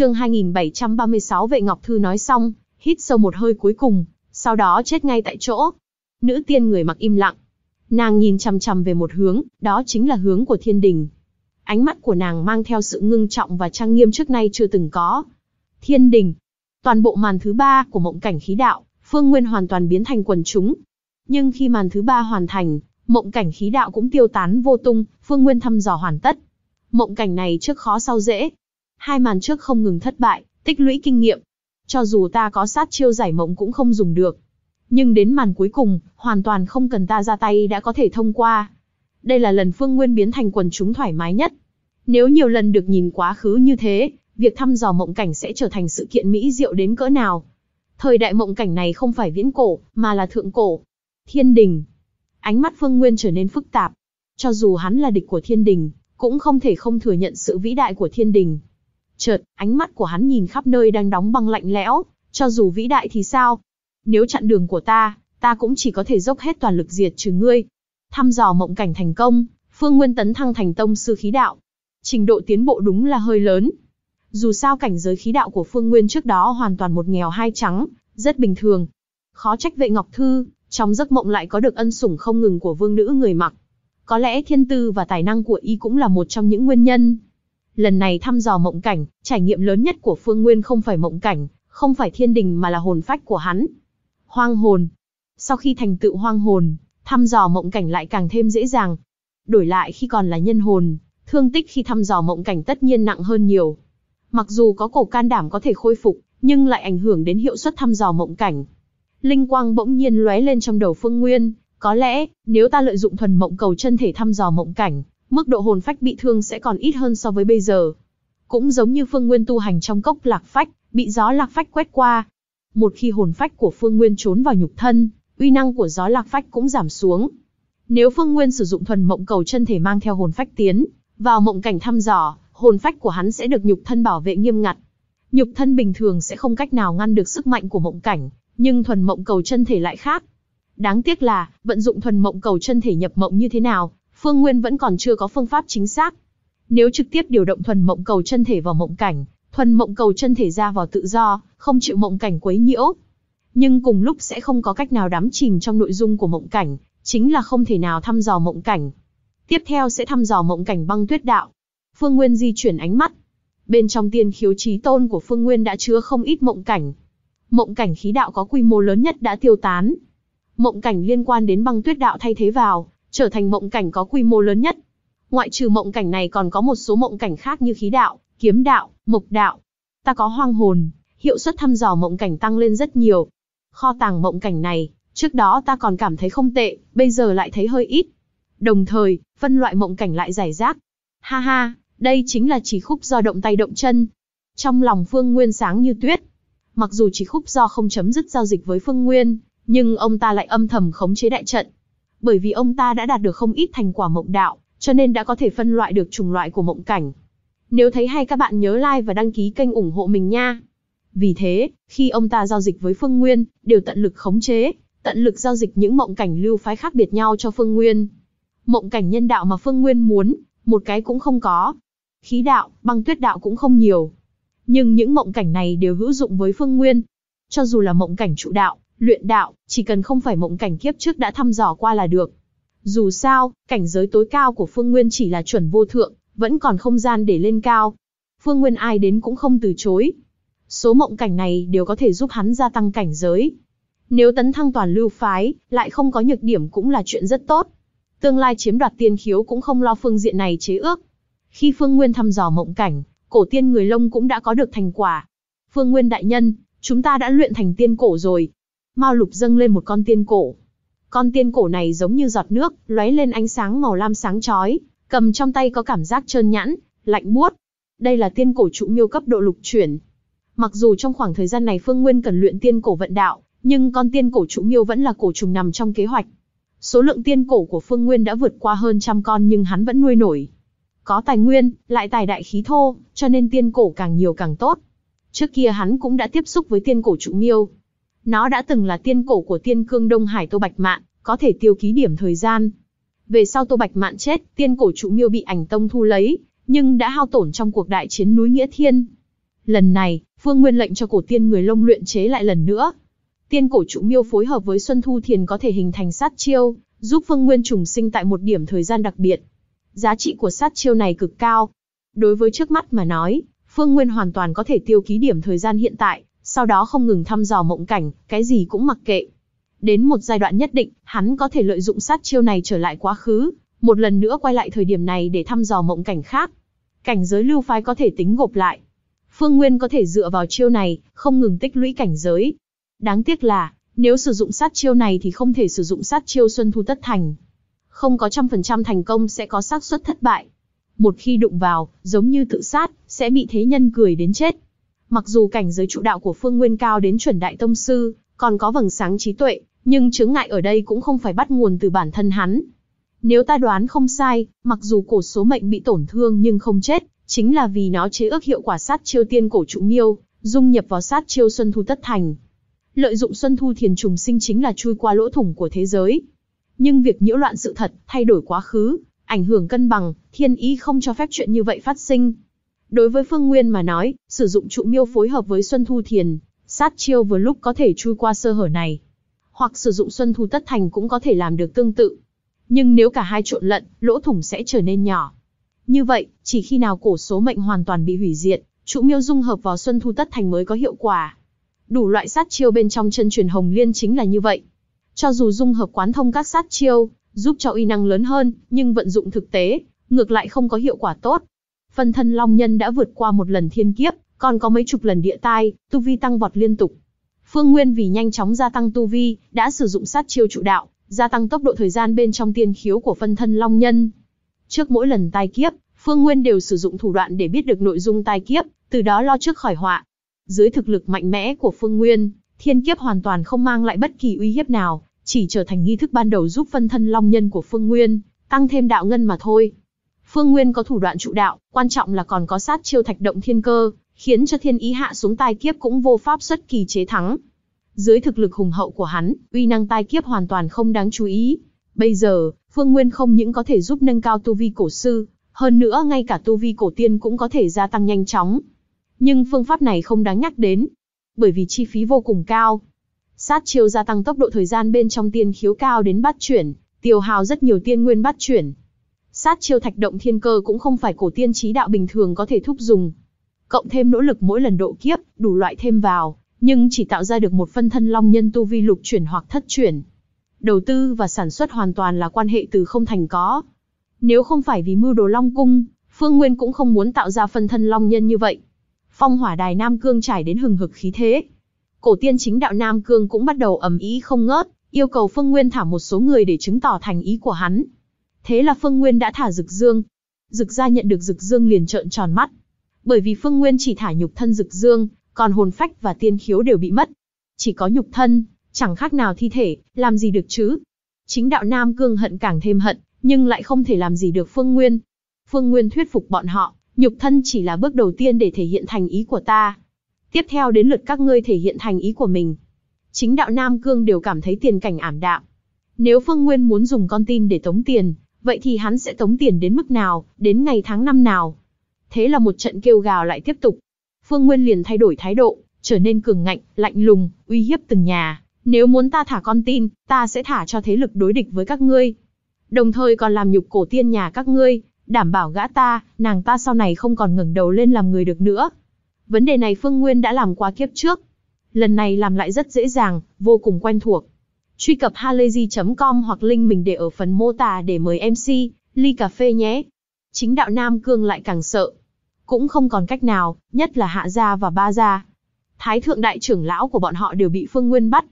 Chương 2736 Vệ Ngọc Thư nói xong, hít sâu một hơi cuối cùng, sau đó chết ngay tại chỗ. Nữ tiên người mặc im lặng. Nàng nhìn chằm chằm về một hướng, đó chính là hướng của thiên đình. Ánh mắt của nàng mang theo sự ngưng trọng và trang nghiêm trước nay chưa từng có. Thiên đình. Toàn bộ màn thứ ba của mộng cảnh khí đạo, phương nguyên hoàn toàn biến thành quần chúng. Nhưng khi màn thứ ba hoàn thành, mộng cảnh khí đạo cũng tiêu tán vô tung, phương nguyên thăm dò hoàn tất. Mộng cảnh này trước khó sau dễ, Hai màn trước không ngừng thất bại, tích lũy kinh nghiệm. Cho dù ta có sát chiêu giải mộng cũng không dùng được. Nhưng đến màn cuối cùng, hoàn toàn không cần ta ra tay đã có thể thông qua. Đây là lần Phương Nguyên biến thành quần chúng thoải mái nhất. Nếu nhiều lần được nhìn quá khứ như thế, việc thăm dò mộng cảnh sẽ trở thành sự kiện mỹ diệu đến cỡ nào. Thời đại mộng cảnh này không phải viễn cổ, mà là thượng cổ. Thiên đình. Ánh mắt Phương Nguyên trở nên phức tạp. Cho dù hắn là địch của thiên đình, cũng không thể không thừa nhận sự vĩ đại của thiên đình. Chợt, ánh mắt của hắn nhìn khắp nơi đang đóng băng lạnh lẽo, cho dù vĩ đại thì sao? Nếu chặn đường của ta, ta cũng chỉ có thể dốc hết toàn lực diệt trừ ngươi. Thăm dò mộng cảnh thành công, Phương Nguyên tấn thăng thành tông sư khí đạo. Trình độ tiến bộ đúng là hơi lớn. Dù sao cảnh giới khí đạo của Phương Nguyên trước đó hoàn toàn một nghèo hai trắng, rất bình thường. Khó trách vệ Ngọc Thư, trong giấc mộng lại có được ân sủng không ngừng của vương nữ người mặc. Có lẽ thiên tư và tài năng của y cũng là một trong những nguyên nhân Lần này thăm dò mộng cảnh, trải nghiệm lớn nhất của Phương Nguyên không phải mộng cảnh, không phải thiên đình mà là hồn phách của hắn. Hoang hồn. Sau khi thành tựu hoang hồn, thăm dò mộng cảnh lại càng thêm dễ dàng. Đổi lại khi còn là nhân hồn, thương tích khi thăm dò mộng cảnh tất nhiên nặng hơn nhiều. Mặc dù có cổ can đảm có thể khôi phục, nhưng lại ảnh hưởng đến hiệu suất thăm dò mộng cảnh. Linh quang bỗng nhiên lóe lên trong đầu Phương Nguyên, có lẽ, nếu ta lợi dụng thuần mộng cầu chân thể thăm dò mộng cảnh, mức độ hồn phách bị thương sẽ còn ít hơn so với bây giờ. Cũng giống như Phương Nguyên tu hành trong cốc lạc phách, bị gió lạc phách quét qua. Một khi hồn phách của Phương Nguyên trốn vào nhục thân, uy năng của gió lạc phách cũng giảm xuống. Nếu Phương Nguyên sử dụng thuần mộng cầu chân thể mang theo hồn phách tiến, vào mộng cảnh thăm dò, hồn phách của hắn sẽ được nhục thân bảo vệ nghiêm ngặt. Nhục thân bình thường sẽ không cách nào ngăn được sức mạnh của mộng cảnh, nhưng thuần mộng cầu chân thể lại khác. Đáng tiếc là, vận dụng thuần mộng cầu chân thể nhập mộng như thế nào, Phương Nguyên vẫn còn chưa có phương pháp chính xác. Nếu trực tiếp điều động thuần mộng cầu chân thể vào mộng cảnh, thuần mộng cầu chân thể ra vào tự do, không chịu mộng cảnh quấy nhiễu. Nhưng cùng lúc sẽ không có cách nào đắm chìm trong nội dung của mộng cảnh, chính là không thể nào thăm dò mộng cảnh. Tiếp theo sẽ thăm dò mộng cảnh băng tuyết đạo. Phương Nguyên di chuyển ánh mắt. Bên trong tiên khiếu trí tôn của Phương Nguyên đã chứa không ít mộng cảnh. Mộng cảnh khí đạo có quy mô lớn nhất đã tiêu tán. Mộng cảnh liên quan đến băng tuyết đạo thay thế vào, trở thành mộng cảnh có quy mô lớn nhất. Ngoại trừ mộng cảnh này còn có một số mộng cảnh khác như khí đạo, kiếm đạo, mộc đạo. Ta có hoang hồn, hiệu suất thăm dò mộng cảnh tăng lên rất nhiều. Kho tàng mộng cảnh này, trước đó ta còn cảm thấy không tệ, bây giờ lại thấy hơi ít. Đồng thời, phân loại mộng cảnh lại giải rác. Ha ha, đây chính là chỉ khúc do động tay động chân. Trong lòng Phương Nguyên sáng như tuyết. Mặc dù chỉ khúc do không chấm dứt giao dịch với Phương Nguyên, nhưng ông ta lại âm thầm khống chế đại trận, bởi vì ông ta đã đạt được không ít thành quả mộng đạo, cho nên đã có thể phân loại được chủng loại của mộng cảnh. Nếu thấy hay các bạn nhớ like và đăng ký kênh ủng hộ mình nha. Vì thế, khi ông ta giao dịch với Phương Nguyên, đều tận lực khống chế, tận lực giao dịch những mộng cảnh lưu phái khác biệt nhau cho Phương Nguyên. Mộng cảnh nhân đạo mà Phương Nguyên muốn, một cái cũng không có. Khí đạo, băng tuyết đạo cũng không nhiều. Nhưng những mộng cảnh này đều hữu dụng với Phương Nguyên. Cho dù là mộng cảnh trụ đạo, Luyện đạo, chỉ cần không phải mộng cảnh kiếp trước đã thăm dò qua là được. Dù sao, cảnh giới tối cao của Phương Nguyên chỉ là chuẩn vô thượng, vẫn còn không gian để lên cao. Phương Nguyên ai đến cũng không từ chối. Số mộng cảnh này đều có thể giúp hắn gia tăng cảnh giới. Nếu tấn thăng toàn lưu phái, lại không có nhược điểm cũng là chuyện rất tốt. Tương lai chiếm đoạt tiên khiếu cũng không lo phương diện này chế ước. Khi Phương Nguyên thăm dò mộng cảnh, cổ tiên người lông cũng đã có được thành quả. Phương Nguyên đại nhân, chúng ta đã luyện thành tiên cổ rồi, Mao Lục dâng lên một con tiên cổ. Con tiên cổ này giống như giọt nước, lóe lên ánh sáng màu lam sáng chói, cầm trong tay có cảm giác trơn nhẵn, lạnh buốt. Đây là tiên cổ trụ miêu cấp độ lục chuyển. Mặc dù trong khoảng thời gian này Phương Nguyên cần luyện tiên cổ vận đạo, nhưng con tiên cổ trụ miêu vẫn là cổ trùng nằm trong kế hoạch. Số lượng tiên cổ của Phương Nguyên đã vượt qua hơn trăm con nhưng hắn vẫn nuôi nổi. Có tài nguyên, lại tài đại khí thô, cho nên tiên cổ càng nhiều càng tốt. Trước kia hắn cũng đã tiếp xúc với tiên cổ trụ miêu, nó đã từng là tiên cổ của tiên cương Đông Hải Tô Bạch Mạn, có thể tiêu ký điểm thời gian. Về sau Tô Bạch Mạn chết, tiên cổ trụ miêu bị ảnh tông thu lấy, nhưng đã hao tổn trong cuộc đại chiến núi Nghĩa Thiên. Lần này, Phương Nguyên lệnh cho cổ tiên người lông luyện chế lại lần nữa. Tiên cổ trụ miêu phối hợp với Xuân Thu Thiền có thể hình thành sát chiêu, giúp Phương Nguyên trùng sinh tại một điểm thời gian đặc biệt. Giá trị của sát chiêu này cực cao. Đối với trước mắt mà nói, Phương Nguyên hoàn toàn có thể tiêu ký điểm thời gian hiện tại, sau đó không ngừng thăm dò mộng cảnh, cái gì cũng mặc kệ. Đến một giai đoạn nhất định, hắn có thể lợi dụng sát chiêu này trở lại quá khứ, một lần nữa quay lại thời điểm này để thăm dò mộng cảnh khác. Cảnh giới lưu phái có thể tính gộp lại. Phương Nguyên có thể dựa vào chiêu này, không ngừng tích lũy cảnh giới. Đáng tiếc là, nếu sử dụng sát chiêu này thì không thể sử dụng sát chiêu Xuân Thu Tất Thành. Không có trăm phần trăm thành công sẽ có xác suất thất bại. Một khi đụng vào, giống như tự sát, sẽ bị thế nhân cười đến chết. Mặc dù cảnh giới trụ đạo của Phương Nguyên cao đến chuẩn đại tông sư, còn có vầng sáng trí tuệ, nhưng chứng ngại ở đây cũng không phải bắt nguồn từ bản thân hắn. Nếu ta đoán không sai, mặc dù cổ số mệnh bị tổn thương nhưng không chết, chính là vì nó chế ước hiệu quả sát chiêu tiên cổ trụ miêu, dung nhập vào sát chiêu xuân thu tất thành. Lợi dụng xuân thu thiền trùng sinh chính là chui qua lỗ thủng của thế giới. Nhưng việc nhiễu loạn sự thật, thay đổi quá khứ, ảnh hưởng cân bằng, thiên ý không cho phép chuyện như vậy phát sinh. Đối với Phương Nguyên mà nói, sử dụng trụ miêu phối hợp với Xuân Thu Thiền, sát chiêu vừa lúc có thể chui qua sơ hở này. Hoặc sử dụng Xuân Thu Tất Thành cũng có thể làm được tương tự. Nhưng nếu cả hai trộn lẫn, lỗ thủng sẽ trở nên nhỏ. Như vậy, chỉ khi nào cổ số mệnh hoàn toàn bị hủy diệt, trụ miêu dung hợp vào Xuân Thu Tất Thành mới có hiệu quả. Đủ loại sát chiêu bên trong chân truyền Hồng Liên chính là như vậy. Cho dù dung hợp quán thông các sát chiêu, giúp cho uy năng lớn hơn, nhưng vận dụng thực tế, ngược lại không có hiệu quả tốt, Phân thân Long Nhân đã vượt qua một lần thiên kiếp, còn có mấy chục lần địa tai, tu vi tăng vọt liên tục. Phương Nguyên vì nhanh chóng gia tăng tu vi, đã sử dụng sát chiêu trụ đạo, gia tăng tốc độ thời gian bên trong tiên khiếu của phân thân Long Nhân. Trước mỗi lần tai kiếp, Phương Nguyên đều sử dụng thủ đoạn để biết được nội dung tai kiếp, từ đó lo trước khỏi họa. Dưới thực lực mạnh mẽ của Phương Nguyên, thiên kiếp hoàn toàn không mang lại bất kỳ uy hiếp nào, chỉ trở thành nghi thức ban đầu giúp phân thân long nhân của Phương Nguyên tăng thêm đạo ngân mà thôi. Phương Nguyên có thủ đoạn trụ đạo, quan trọng là còn có sát chiêu thạch động thiên cơ, khiến cho thiên ý hạ xuống tai kiếp cũng vô pháp xuất kỳ chế thắng. Dưới thực lực hùng hậu của hắn, uy năng tai kiếp hoàn toàn không đáng chú ý. Bây giờ, Phương Nguyên không những có thể giúp nâng cao tu vi cổ sư, hơn nữa ngay cả tu vi cổ tiên cũng có thể gia tăng nhanh chóng. Nhưng phương pháp này không đáng nhắc đến, bởi vì chi phí vô cùng cao. Sát chiêu gia tăng tốc độ thời gian bên trong tiên khiếu cao đến bắt chuyển, tiêu hao rất nhiều tiên nguyên bắt chuyển, Sát chiêu thạch động thiên cơ cũng không phải cổ tiên trí đạo bình thường có thể thúc dùng. Cộng thêm nỗ lực mỗi lần độ kiếp, đủ loại thêm vào, nhưng chỉ tạo ra được một phân thân long nhân tu vi lục chuyển hoặc thất chuyển. Đầu tư và sản xuất hoàn toàn là quan hệ từ không thành có. Nếu không phải vì mưu đồ long cung, Phương Nguyên cũng không muốn tạo ra phân thân long nhân như vậy. Phong hỏa đài Nam Cương trải đến hừng hực khí thế. Cổ tiên chính đạo Nam Cương cũng bắt đầu ầm ý không ngớt, yêu cầu Phương Nguyên thả một số người để chứng tỏ thành ý của hắn. Thế là Phương Nguyên đã thả Dực Dương. Dực gia nhận được Dực Dương liền trợn tròn mắt. Bởi vì Phương Nguyên chỉ thả nhục thân Dực Dương, còn hồn phách và tiên khiếu đều bị mất. Chỉ có nhục thân, chẳng khác nào thi thể, làm gì được chứ? Chính đạo Nam Cương hận càng thêm hận, nhưng lại không thể làm gì được Phương Nguyên. Phương Nguyên thuyết phục bọn họ, nhục thân chỉ là bước đầu tiên để thể hiện thành ý của ta. Tiếp theo đến lượt các ngươi thể hiện thành ý của mình. Chính đạo Nam Cương đều cảm thấy tiền cảnh ảm đạm. Nếu Phương Nguyên muốn dùng con tin để tống tiền, vậy thì hắn sẽ tống tiền đến mức nào, đến ngày tháng năm nào. Thế là một trận kêu gào lại tiếp tục. Phương Nguyên liền thay đổi thái độ, trở nên cường ngạnh, lạnh lùng, uy hiếp từng nhà. Nếu muốn ta thả con tin, ta sẽ thả cho thế lực đối địch với các ngươi. Đồng thời còn làm nhục cổ tiên nhà các ngươi, đảm bảo gã ta, nàng ta sau này không còn ngẩng đầu lên làm người được nữa. Vấn đề này Phương Nguyên đã làm qua kiếp trước. Lần này làm lại rất dễ dàng, vô cùng quen thuộc. Truy cập halayzi.com hoặc link mình để ở phần mô tả để mời MC, ly cà phê nhé. Chính đạo Nam Cương lại càng sợ. Cũng không còn cách nào, nhất là Hạ Gia và Ba Gia. Thái thượng đại trưởng lão của bọn họ đều bị Phương Nguyên bắt.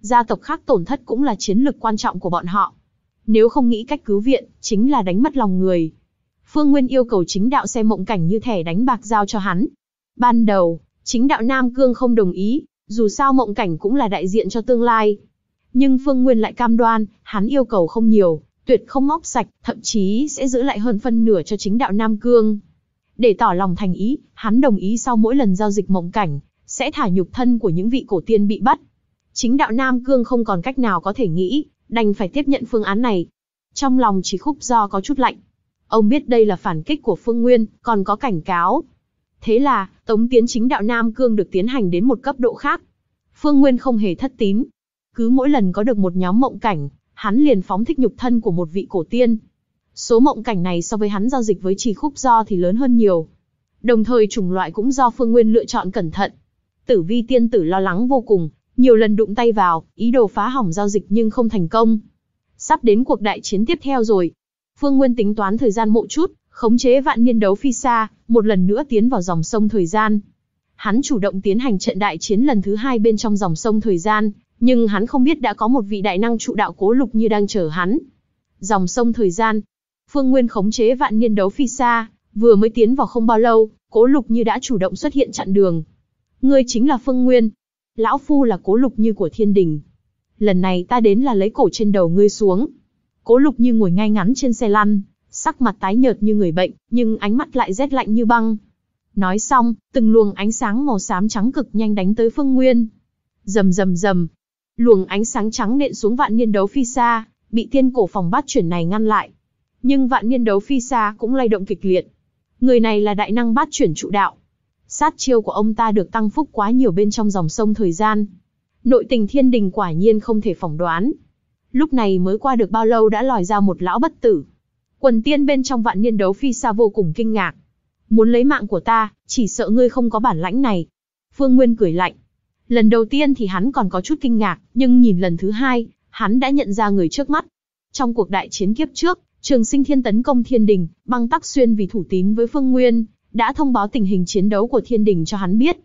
Gia tộc khác tổn thất cũng là chiến lực quan trọng của bọn họ. Nếu không nghĩ cách cứu viện, chính là đánh mất lòng người. Phương Nguyên yêu cầu chính đạo xem mộng cảnh như thẻ đánh bạc giao cho hắn. Ban đầu, chính đạo Nam Cương không đồng ý, dù sao mộng cảnh cũng là đại diện cho tương lai nhưng Phương Nguyên lại cam đoan, hắn yêu cầu không nhiều, tuyệt không móc sạch, thậm chí sẽ giữ lại hơn phân nửa cho chính đạo Nam Cương. Để tỏ lòng thành ý, hắn đồng ý sau mỗi lần giao dịch mộng cảnh, sẽ thả nhục thân của những vị cổ tiên bị bắt. Chính đạo Nam Cương không còn cách nào có thể nghĩ, đành phải tiếp nhận phương án này. Trong lòng chỉ khúc do có chút lạnh. Ông biết đây là phản kích của Phương Nguyên, còn có cảnh cáo. Thế là, tống tiến chính đạo Nam Cương được tiến hành đến một cấp độ khác. Phương Nguyên không hề thất tín, cứ mỗi lần có được một nhóm mộng cảnh, hắn liền phóng thích nhục thân của một vị cổ tiên. Số mộng cảnh này so với hắn giao dịch với trì khúc do thì lớn hơn nhiều. Đồng thời chủng loại cũng do Phương Nguyên lựa chọn cẩn thận. Tử vi tiên tử lo lắng vô cùng, nhiều lần đụng tay vào, ý đồ phá hỏng giao dịch nhưng không thành công. Sắp đến cuộc đại chiến tiếp theo rồi. Phương Nguyên tính toán thời gian một chút, khống chế vạn niên đấu phi xa, một lần nữa tiến vào dòng sông thời gian. Hắn chủ động tiến hành trận đại chiến lần thứ hai bên trong dòng sông thời gian, nhưng hắn không biết đã có một vị đại năng trụ đạo cố lục như đang chờ hắn. Dòng sông thời gian, Phương Nguyên khống chế vạn niên đấu phi xa, vừa mới tiến vào không bao lâu, cố lục như đã chủ động xuất hiện chặn đường. Ngươi chính là Phương Nguyên, lão phu là cố lục như của thiên đình. Lần này ta đến là lấy cổ trên đầu ngươi xuống. Cố lục như ngồi ngay ngắn trên xe lăn, sắc mặt tái nhợt như người bệnh, nhưng ánh mắt lại rét lạnh như băng. Nói xong, từng luồng ánh sáng màu xám trắng cực nhanh đánh tới Phương Nguyên. Rầm rầm rầm, luồng ánh sáng trắng nện xuống vạn niên đấu phi xa, bị tiên cổ phòng bát chuyển này ngăn lại. Nhưng vạn niên đấu phi xa cũng lay động kịch liệt. Người này là đại năng bát chuyển trụ đạo. Sát chiêu của ông ta được tăng phúc quá nhiều bên trong dòng sông thời gian. Nội tình thiên đình quả nhiên không thể phỏng đoán. Lúc này mới qua được bao lâu đã lòi ra một lão bất tử. Quần tiên bên trong vạn niên đấu phi xa vô cùng kinh ngạc. Muốn lấy mạng của ta, chỉ sợ ngươi không có bản lãnh này. Phương Nguyên cười lạnh, Lần đầu tiên thì hắn còn có chút kinh ngạc, nhưng nhìn lần thứ hai, hắn đã nhận ra người trước mắt. Trong cuộc đại chiến kiếp trước, Trường Sinh Thiên tấn công Thiên Đình, băng tắc xuyên vì thủ tín với Phương Nguyên, đã thông báo tình hình chiến đấu của Thiên Đình cho hắn biết.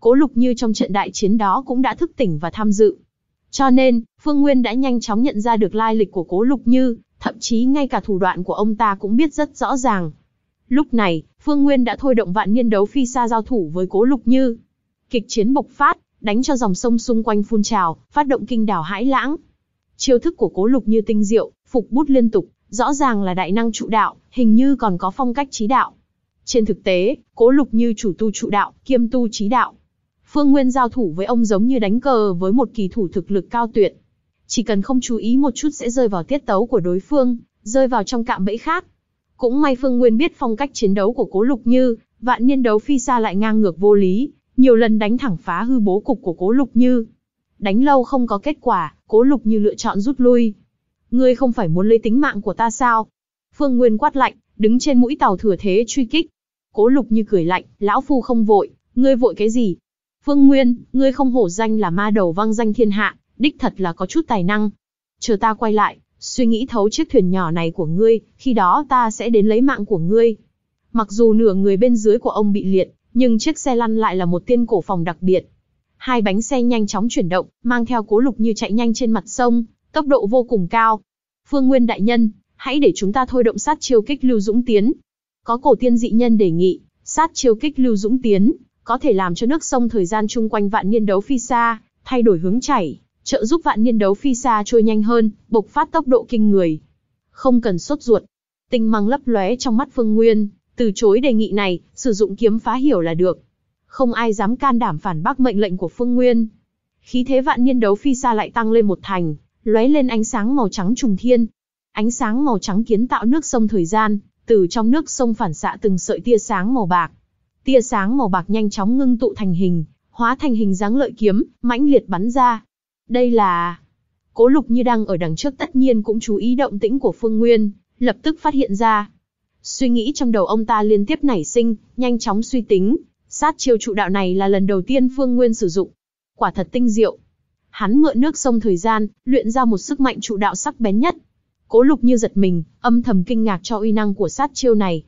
Cố Lục Như trong trận đại chiến đó cũng đã thức tỉnh và tham dự. Cho nên, Phương Nguyên đã nhanh chóng nhận ra được lai lịch của Cố Lục Như, thậm chí ngay cả thủ đoạn của ông ta cũng biết rất rõ ràng. Lúc này, Phương Nguyên đã thôi động vạn niên đấu phi xa giao thủ với Cố Lục Như. Kịch chiến bộc phát, đánh cho dòng sông xung quanh phun trào, phát động kinh đảo hãi lãng. Chiêu thức của Cố Lục như tinh diệu, phục bút liên tục, rõ ràng là đại năng trụ đạo, hình như còn có phong cách trí đạo. Trên thực tế, Cố Lục như chủ tu trụ đạo, kiêm tu trí đạo. Phương Nguyên giao thủ với ông giống như đánh cờ với một kỳ thủ thực lực cao tuyệt. Chỉ cần không chú ý một chút sẽ rơi vào tiết tấu của đối phương, rơi vào trong cạm bẫy khác. Cũng may Phương Nguyên biết phong cách chiến đấu của Cố Lục Như, vạn niên đấu phi xa lại ngang ngược vô lý, nhiều lần đánh thẳng phá hư bố cục của Cố Lục Như. Đánh lâu không có kết quả, Cố Lục Như lựa chọn rút lui. Ngươi không phải muốn lấy tính mạng của ta sao? Phương Nguyên quát lạnh, đứng trên mũi tàu thừa thế truy kích. Cố Lục Như cười lạnh, lão phu không vội, ngươi vội cái gì? Phương Nguyên, ngươi không hổ danh là ma đầu vang danh thiên hạ, đích thật là có chút tài năng. Chờ ta quay lại, suy nghĩ thấu chiếc thuyền nhỏ này của ngươi, khi đó ta sẽ đến lấy mạng của ngươi. Mặc dù nửa người bên dưới của ông bị liệt, nhưng chiếc xe lăn lại là một tiên cổ phòng đặc biệt. Hai bánh xe nhanh chóng chuyển động, mang theo cố lục như chạy nhanh trên mặt sông, tốc độ vô cùng cao. Phương Nguyên đại nhân, hãy để chúng ta thôi động sát chiêu kích lưu dũng tiến. Có cổ tiên dị nhân đề nghị, sát chiêu kích lưu dũng tiến, có thể làm cho nước sông thời gian chung quanh vạn niên đấu phi xa, thay đổi hướng chảy, trợ giúp vạn niên đấu phi xa trôi nhanh hơn, bộc phát tốc độ kinh người. Không cần sốt ruột. Tinh mang lấp lóe trong mắt Phương Nguyên, từ chối đề nghị này, sử dụng kiếm phá hiểu là được. Không ai dám can đảm phản bác mệnh lệnh của Phương Nguyên. Khí thế vạn niên đấu phi xa lại tăng lên một thành, lóe lên ánh sáng màu trắng trùng thiên. Ánh sáng màu trắng kiến tạo nước sông thời gian, từ trong nước sông phản xạ từng sợi tia sáng màu bạc. Tia sáng màu bạc nhanh chóng ngưng tụ thành hình, hóa thành hình dáng lợi kiếm, mãnh liệt bắn ra. Đây là... Cố lục như đang ở đằng trước tất nhiên cũng chú ý động tĩnh của Phương Nguyên, lập tức phát hiện ra, Suy nghĩ trong đầu ông ta liên tiếp nảy sinh, nhanh chóng suy tính, sát chiêu trụ đạo này là lần đầu tiên Phương Nguyên sử dụng. Quả thật tinh diệu. Hắn mượn nước sông thời gian, luyện ra một sức mạnh trụ đạo sắc bén nhất. Cố Lục như giật mình, âm thầm kinh ngạc cho uy năng của sát chiêu này.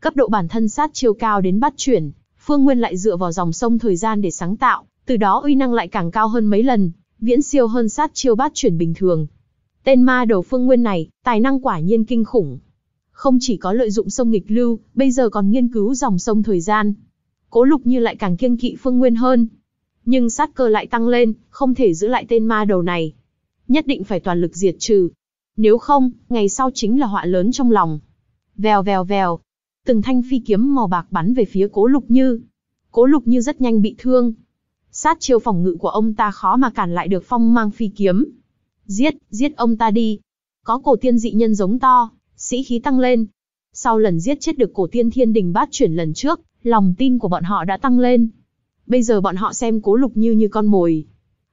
Cấp độ bản thân sát chiêu cao đến bát chuyển, Phương Nguyên lại dựa vào dòng sông thời gian để sáng tạo, từ đó uy năng lại càng cao hơn mấy lần, viễn siêu hơn sát chiêu bát chuyển bình thường. Tên ma đầu Phương Nguyên này, tài năng quả nhiên kinh khủng, không chỉ có lợi dụng sông nghịch lưu, bây giờ còn nghiên cứu dòng sông thời gian. Cố Lục Như lại càng kiêng kỵ Phương Nguyên hơn. Nhưng sát cơ lại tăng lên, không thể giữ lại tên ma đầu này. Nhất định phải toàn lực diệt trừ. Nếu không, ngày sau chính là họa lớn trong lòng. Vèo vèo vèo. Từng thanh phi kiếm màu bạc bắn về phía Cố Lục Như. Cố Lục Như rất nhanh bị thương. Sát chiêu phòng ngự của ông ta khó mà cản lại được phong mang phi kiếm. Giết, giết ông ta đi. Có cổ tiên dị nhân giống to, sĩ khí tăng lên. Sau lần giết chết được cổ tiên thiên đình bát chuyển lần trước, lòng tin của bọn họ đã tăng lên. Bây giờ bọn họ xem cố lục như như con mồi.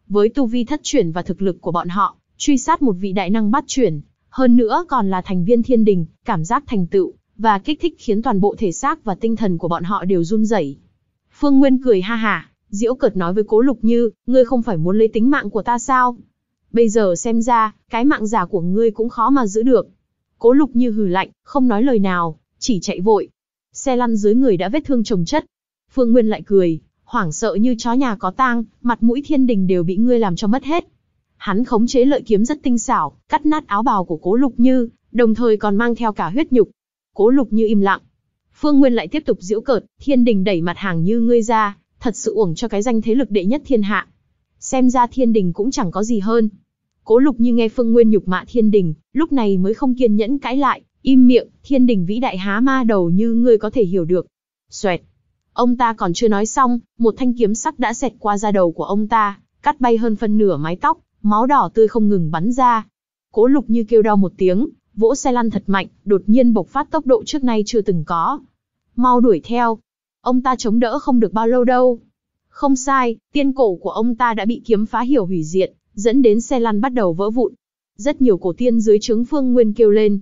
Với tu vi thất chuyển và thực lực của bọn họ, truy sát một vị đại năng bát chuyển, hơn nữa còn là thành viên thiên đình, cảm giác thành tựu và kích thích khiến toàn bộ thể xác và tinh thần của bọn họ đều run rẩy. Phương Nguyên cười ha hả, diễu cợt nói với Cố Lục Như, ngươi không phải muốn lấy tính mạng của ta sao? Bây giờ xem ra, cái mạng giả của ngươi cũng khó mà giữ được. Cố lục như hừ lạnh, không nói lời nào, chỉ chạy vội. Xe lăn dưới người đã vết thương trồng chất. Phương Nguyên lại cười, hoảng sợ như chó nhà có tang, mặt mũi thiên đình đều bị ngươi làm cho mất hết. Hắn khống chế lợi kiếm rất tinh xảo, cắt nát áo bào của cố lục như, đồng thời còn mang theo cả huyết nhục. Cố lục như im lặng. Phương Nguyên lại tiếp tục giễu cợt, thiên đình đẩy mặt hàng như ngươi ra, thật sự uổng cho cái danh thế lực đệ nhất thiên hạ. Xem ra thiên đình cũng chẳng có gì hơn, Cố lục như nghe Phương Nguyên nhục mạ thiên đình, lúc này mới không kiên nhẫn cãi lại, im miệng, thiên đình vĩ đại há ma đầu như ngươi có thể hiểu được. Xoẹt. Ông ta còn chưa nói xong, một thanh kiếm sắc đã xẹt qua da đầu của ông ta, cắt bay hơn phân nửa mái tóc, máu đỏ tươi không ngừng bắn ra. Cố lục như kêu đau một tiếng, vỗ xe lăn thật mạnh, đột nhiên bộc phát tốc độ trước nay chưa từng có. Mau đuổi theo. Ông ta chống đỡ không được bao lâu đâu. Không sai, tiên cổ của ông ta đã bị kiếm phá hiểu hủy diệt, dẫn đến xe lăn bắt đầu vỡ vụn. Rất nhiều cổ tiên dưới trướng Phương Nguyên kêu lên.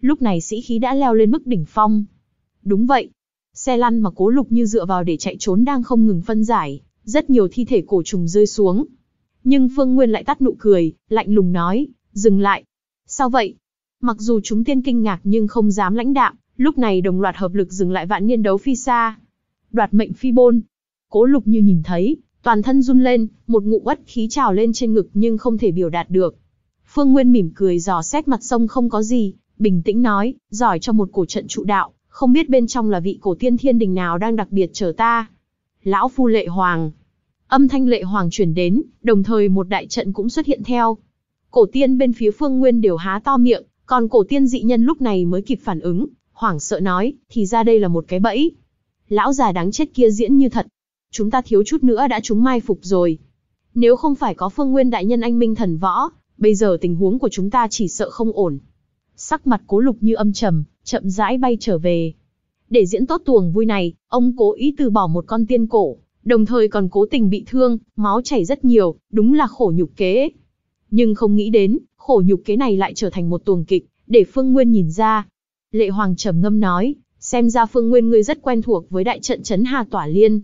Lúc này sĩ khí đã leo lên mức đỉnh phong. Đúng vậy, xe lăn mà cố lục như dựa vào để chạy trốn đang không ngừng phân giải, rất nhiều thi thể cổ trùng rơi xuống. Nhưng Phương Nguyên lại tắt nụ cười, lạnh lùng nói, dừng lại. Sao vậy? Mặc dù chúng tiên kinh ngạc nhưng không dám lãnh đạm, lúc này đồng loạt hợp lực dừng lại vạn niên đấu phi xa. Đoạt mệnh phi bôn. Cố lục như nhìn thấy, Toàn thân run lên, một ngụ uất khí trào lên trên ngực nhưng không thể biểu đạt được. Phương Nguyên mỉm cười dò xét mặt sông không có gì, bình tĩnh nói, giỏi cho một cổ trận trụ đạo, không biết bên trong là vị cổ tiên thiên đình nào đang đặc biệt chờ ta. Lão Phu Lệ Hoàng. Âm thanh Lệ Hoàng chuyển đến, đồng thời một đại trận cũng xuất hiện theo. Cổ tiên bên phía Phương Nguyên đều há to miệng, còn cổ tiên dị nhân lúc này mới kịp phản ứng, hoảng sợ nói, thì ra đây là một cái bẫy. Lão già đáng chết kia diễn như thật, chúng ta thiếu chút nữa đã trúng mai phục rồi. Nếu không phải có phương nguyên đại nhân anh minh thần võ, bây giờ tình huống của chúng ta chỉ sợ không ổn. Sắc mặt cố lục như âm trầm, chậm rãi bay trở về. Để diễn tốt tuồng vui này, ông cố ý từ bỏ một con tiên cổ, đồng thời còn cố tình bị thương, máu chảy rất nhiều, đúng là khổ nhục kế. Nhưng không nghĩ đến, khổ nhục kế này lại trở thành một tuồng kịch, để Phương Nguyên nhìn ra. Lệ Hoàng trầm ngâm nói, xem ra Phương Nguyên ngươi rất quen thuộc với đại trận chấn Hà Tỏa Liên.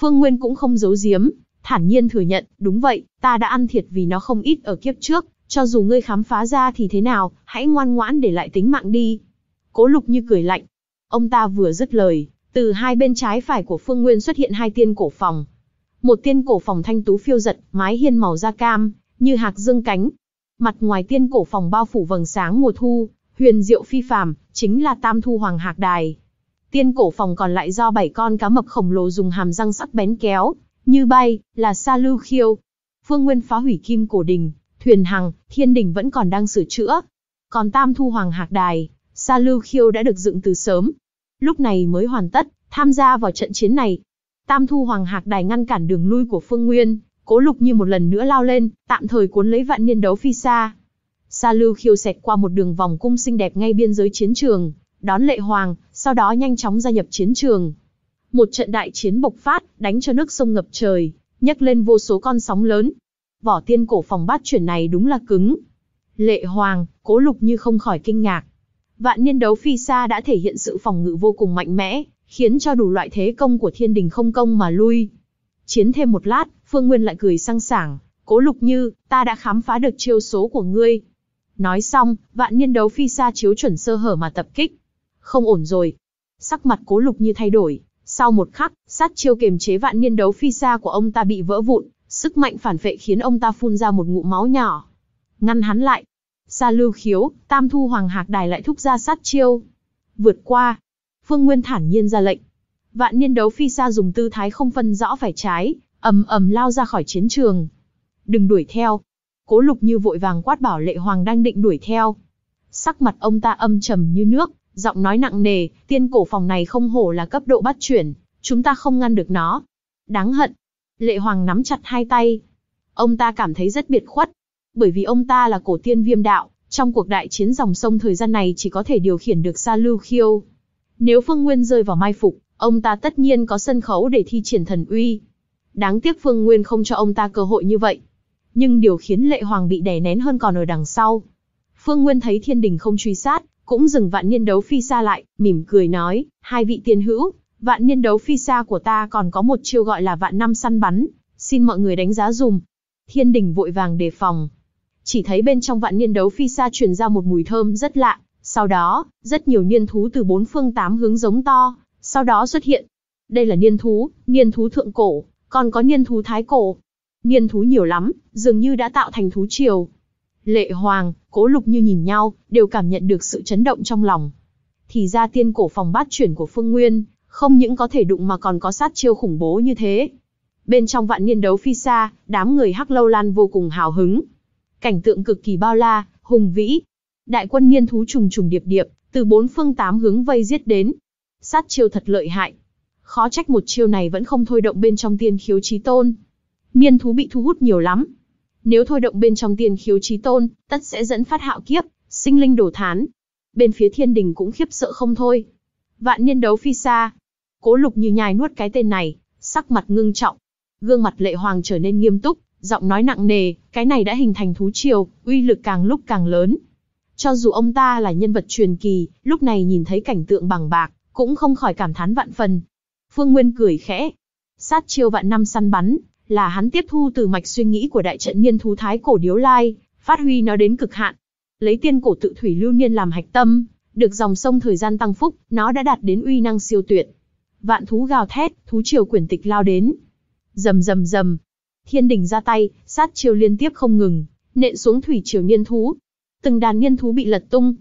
Phương Nguyên cũng không giấu giếm, thản nhiên thừa nhận, đúng vậy, ta đã ăn thiệt vì nó không ít ở kiếp trước, cho dù ngươi khám phá ra thì thế nào, hãy ngoan ngoãn để lại tính mạng đi. Cố lục như cười lạnh. Ông ta vừa dứt lời, từ hai bên trái phải của Phương Nguyên xuất hiện hai tiên cổ phòng. Một tiên cổ phòng thanh tú phiêu giật, mái hiên màu da cam, như hạc dương cánh. Mặt ngoài tiên cổ phòng bao phủ vầng sáng mùa thu, huyền diệu phi phàm, chính là tam thu hoàng hạc đài, Tiên cổ phòng còn lại do bảy con cá mập khổng lồ dùng hàm răng sắt bén kéo, như bay, là Sa Lưu Khiêu. Phương Nguyên phá hủy kim cổ đình, thuyền hằng, thiên đình vẫn còn đang sửa chữa. Còn Tam Thu Hoàng Hạc Đài, Sa Lưu Khiêu đã được dựng từ sớm. Lúc này mới hoàn tất, tham gia vào trận chiến này. Tam Thu Hoàng Hạc Đài ngăn cản đường lui của Phương Nguyên, cố lục như một lần nữa lao lên, tạm thời cuốn lấy vạn niên đấu phi xa. Sa Lưu Khiêu xẹt qua một đường vòng cung xinh đẹp ngay biên giới chiến trường, đón lệ hoàng, sau đó nhanh chóng gia nhập chiến trường. Một trận đại chiến bộc phát, đánh cho nước sông ngập trời, nhấc lên vô số con sóng lớn. Vỏ tiên cổ phòng bát chuyển này đúng là cứng. Lệ hoàng, cố lục như không khỏi kinh ngạc. Vạn niên đấu phi xa đã thể hiện sự phòng ngự vô cùng mạnh mẽ, khiến cho đủ loại thế công của thiên đình không công mà lui. Chiến thêm một lát, Phương Nguyên lại cười sang sảng, cố lục như, ta đã khám phá được chiêu số của ngươi. Nói xong, vạn niên đấu phi xa chiếu chuẩn sơ hở mà tập kích không ổn rồi. Sắc mặt cố lục như thay đổi, sau một khắc, sát chiêu kiềm chế vạn niên đấu phi xa của ông ta bị vỡ vụn, sức mạnh phản vệ khiến ông ta phun ra một ngụm máu nhỏ. Ngăn hắn lại. xa lưu khiếu, tam thu hoàng hạc đài lại thúc ra sát chiêu. Vượt qua. Phương Nguyên thản nhiên ra lệnh. Vạn niên đấu phi xa dùng tư thái không phân rõ phải trái, ầm ầm lao ra khỏi chiến trường. Đừng đuổi theo. Cố lục như vội vàng quát bảo lệ hoàng đang định đuổi theo. Sắc mặt ông ta âm trầm như nước, giọng nói nặng nề, tiên cổ phòng này không hổ là cấp độ bắt chuyển, chúng ta không ngăn được nó. Đáng hận. Lệ Hoàng nắm chặt hai tay. Ông ta cảm thấy rất biệt khuất, bởi vì ông ta là cổ tiên viêm đạo, trong cuộc đại chiến dòng sông thời gian này chỉ có thể điều khiển được Sa Lưu Khiêu. Nếu Phương Nguyên rơi vào mai phục, ông ta tất nhiên có sân khấu để thi triển thần uy. Đáng tiếc Phương Nguyên không cho ông ta cơ hội như vậy. Nhưng điều khiến Lệ Hoàng bị đè nén hơn còn ở đằng sau. Phương Nguyên thấy thiên đình không truy sát, cũng dừng vạn niên đấu phi xa lại, mỉm cười nói, hai vị tiên hữu, vạn niên đấu phi xa của ta còn có một chiêu gọi là vạn năm săn bắn, xin mọi người đánh giá dùm. Thiên đình vội vàng đề phòng. Chỉ thấy bên trong vạn niên đấu phi xa truyền ra một mùi thơm rất lạ, sau đó, rất nhiều niên thú từ bốn phương tám hướng giống to, sau đó xuất hiện. Đây là niên thú, niên thú thượng cổ, còn có niên thú thái cổ. Niên thú nhiều lắm, dường như đã tạo thành thú triều, Lệ Hoàng, Cố Lục Như nhìn nhau, đều cảm nhận được sự chấn động trong lòng. Thì ra tiên cổ phòng bát chuyển của Phương Nguyên, không những có thể đụng mà còn có sát chiêu khủng bố như thế. Bên trong vạn niên đấu phi xa, đám người Hắc Lâu Lan vô cùng hào hứng. Cảnh tượng cực kỳ bao la, hùng vĩ. Đại quân niên thú trùng trùng điệp điệp, từ bốn phương tám hướng vây giết đến. Sát chiêu thật lợi hại. Khó trách một chiêu này vẫn không thôi động bên trong tiên khiếu trí tôn. Niên thú bị thu hút nhiều lắm, nếu thôi động bên trong tiên khiếu trí tôn, tất sẽ dẫn phát hạo kiếp, sinh linh đổ thán. Bên phía thiên đình cũng khiếp sợ không thôi. Vạn niên đấu phi xa. Cố lục như nhai nuốt cái tên này, sắc mặt ngưng trọng. Gương mặt lệ hoàng trở nên nghiêm túc, giọng nói nặng nề, cái này đã hình thành thú triều, uy lực càng lúc càng lớn. Cho dù ông ta là nhân vật truyền kỳ, lúc này nhìn thấy cảnh tượng bằng bạc, cũng không khỏi cảm thán vạn phần. Phương Nguyên cười khẽ. Sát chiêu vạn năm săn bắn, là hắn tiếp thu từ mạch suy nghĩ của đại trận niên thú thái cổ điếu lai, phát huy nó đến cực hạn. Lấy tiên cổ tự thủy lưu niên làm hạch tâm, được dòng sông thời gian tăng phúc, nó đã đạt đến uy năng siêu tuyệt. Vạn thú gào thét, thú triều quyển tịch lao đến. Rầm rầm rầm. Thiên đỉnh ra tay, sát chiều liên tiếp không ngừng, nện xuống thủy triều niên thú. Từng đàn niên thú bị lật tung.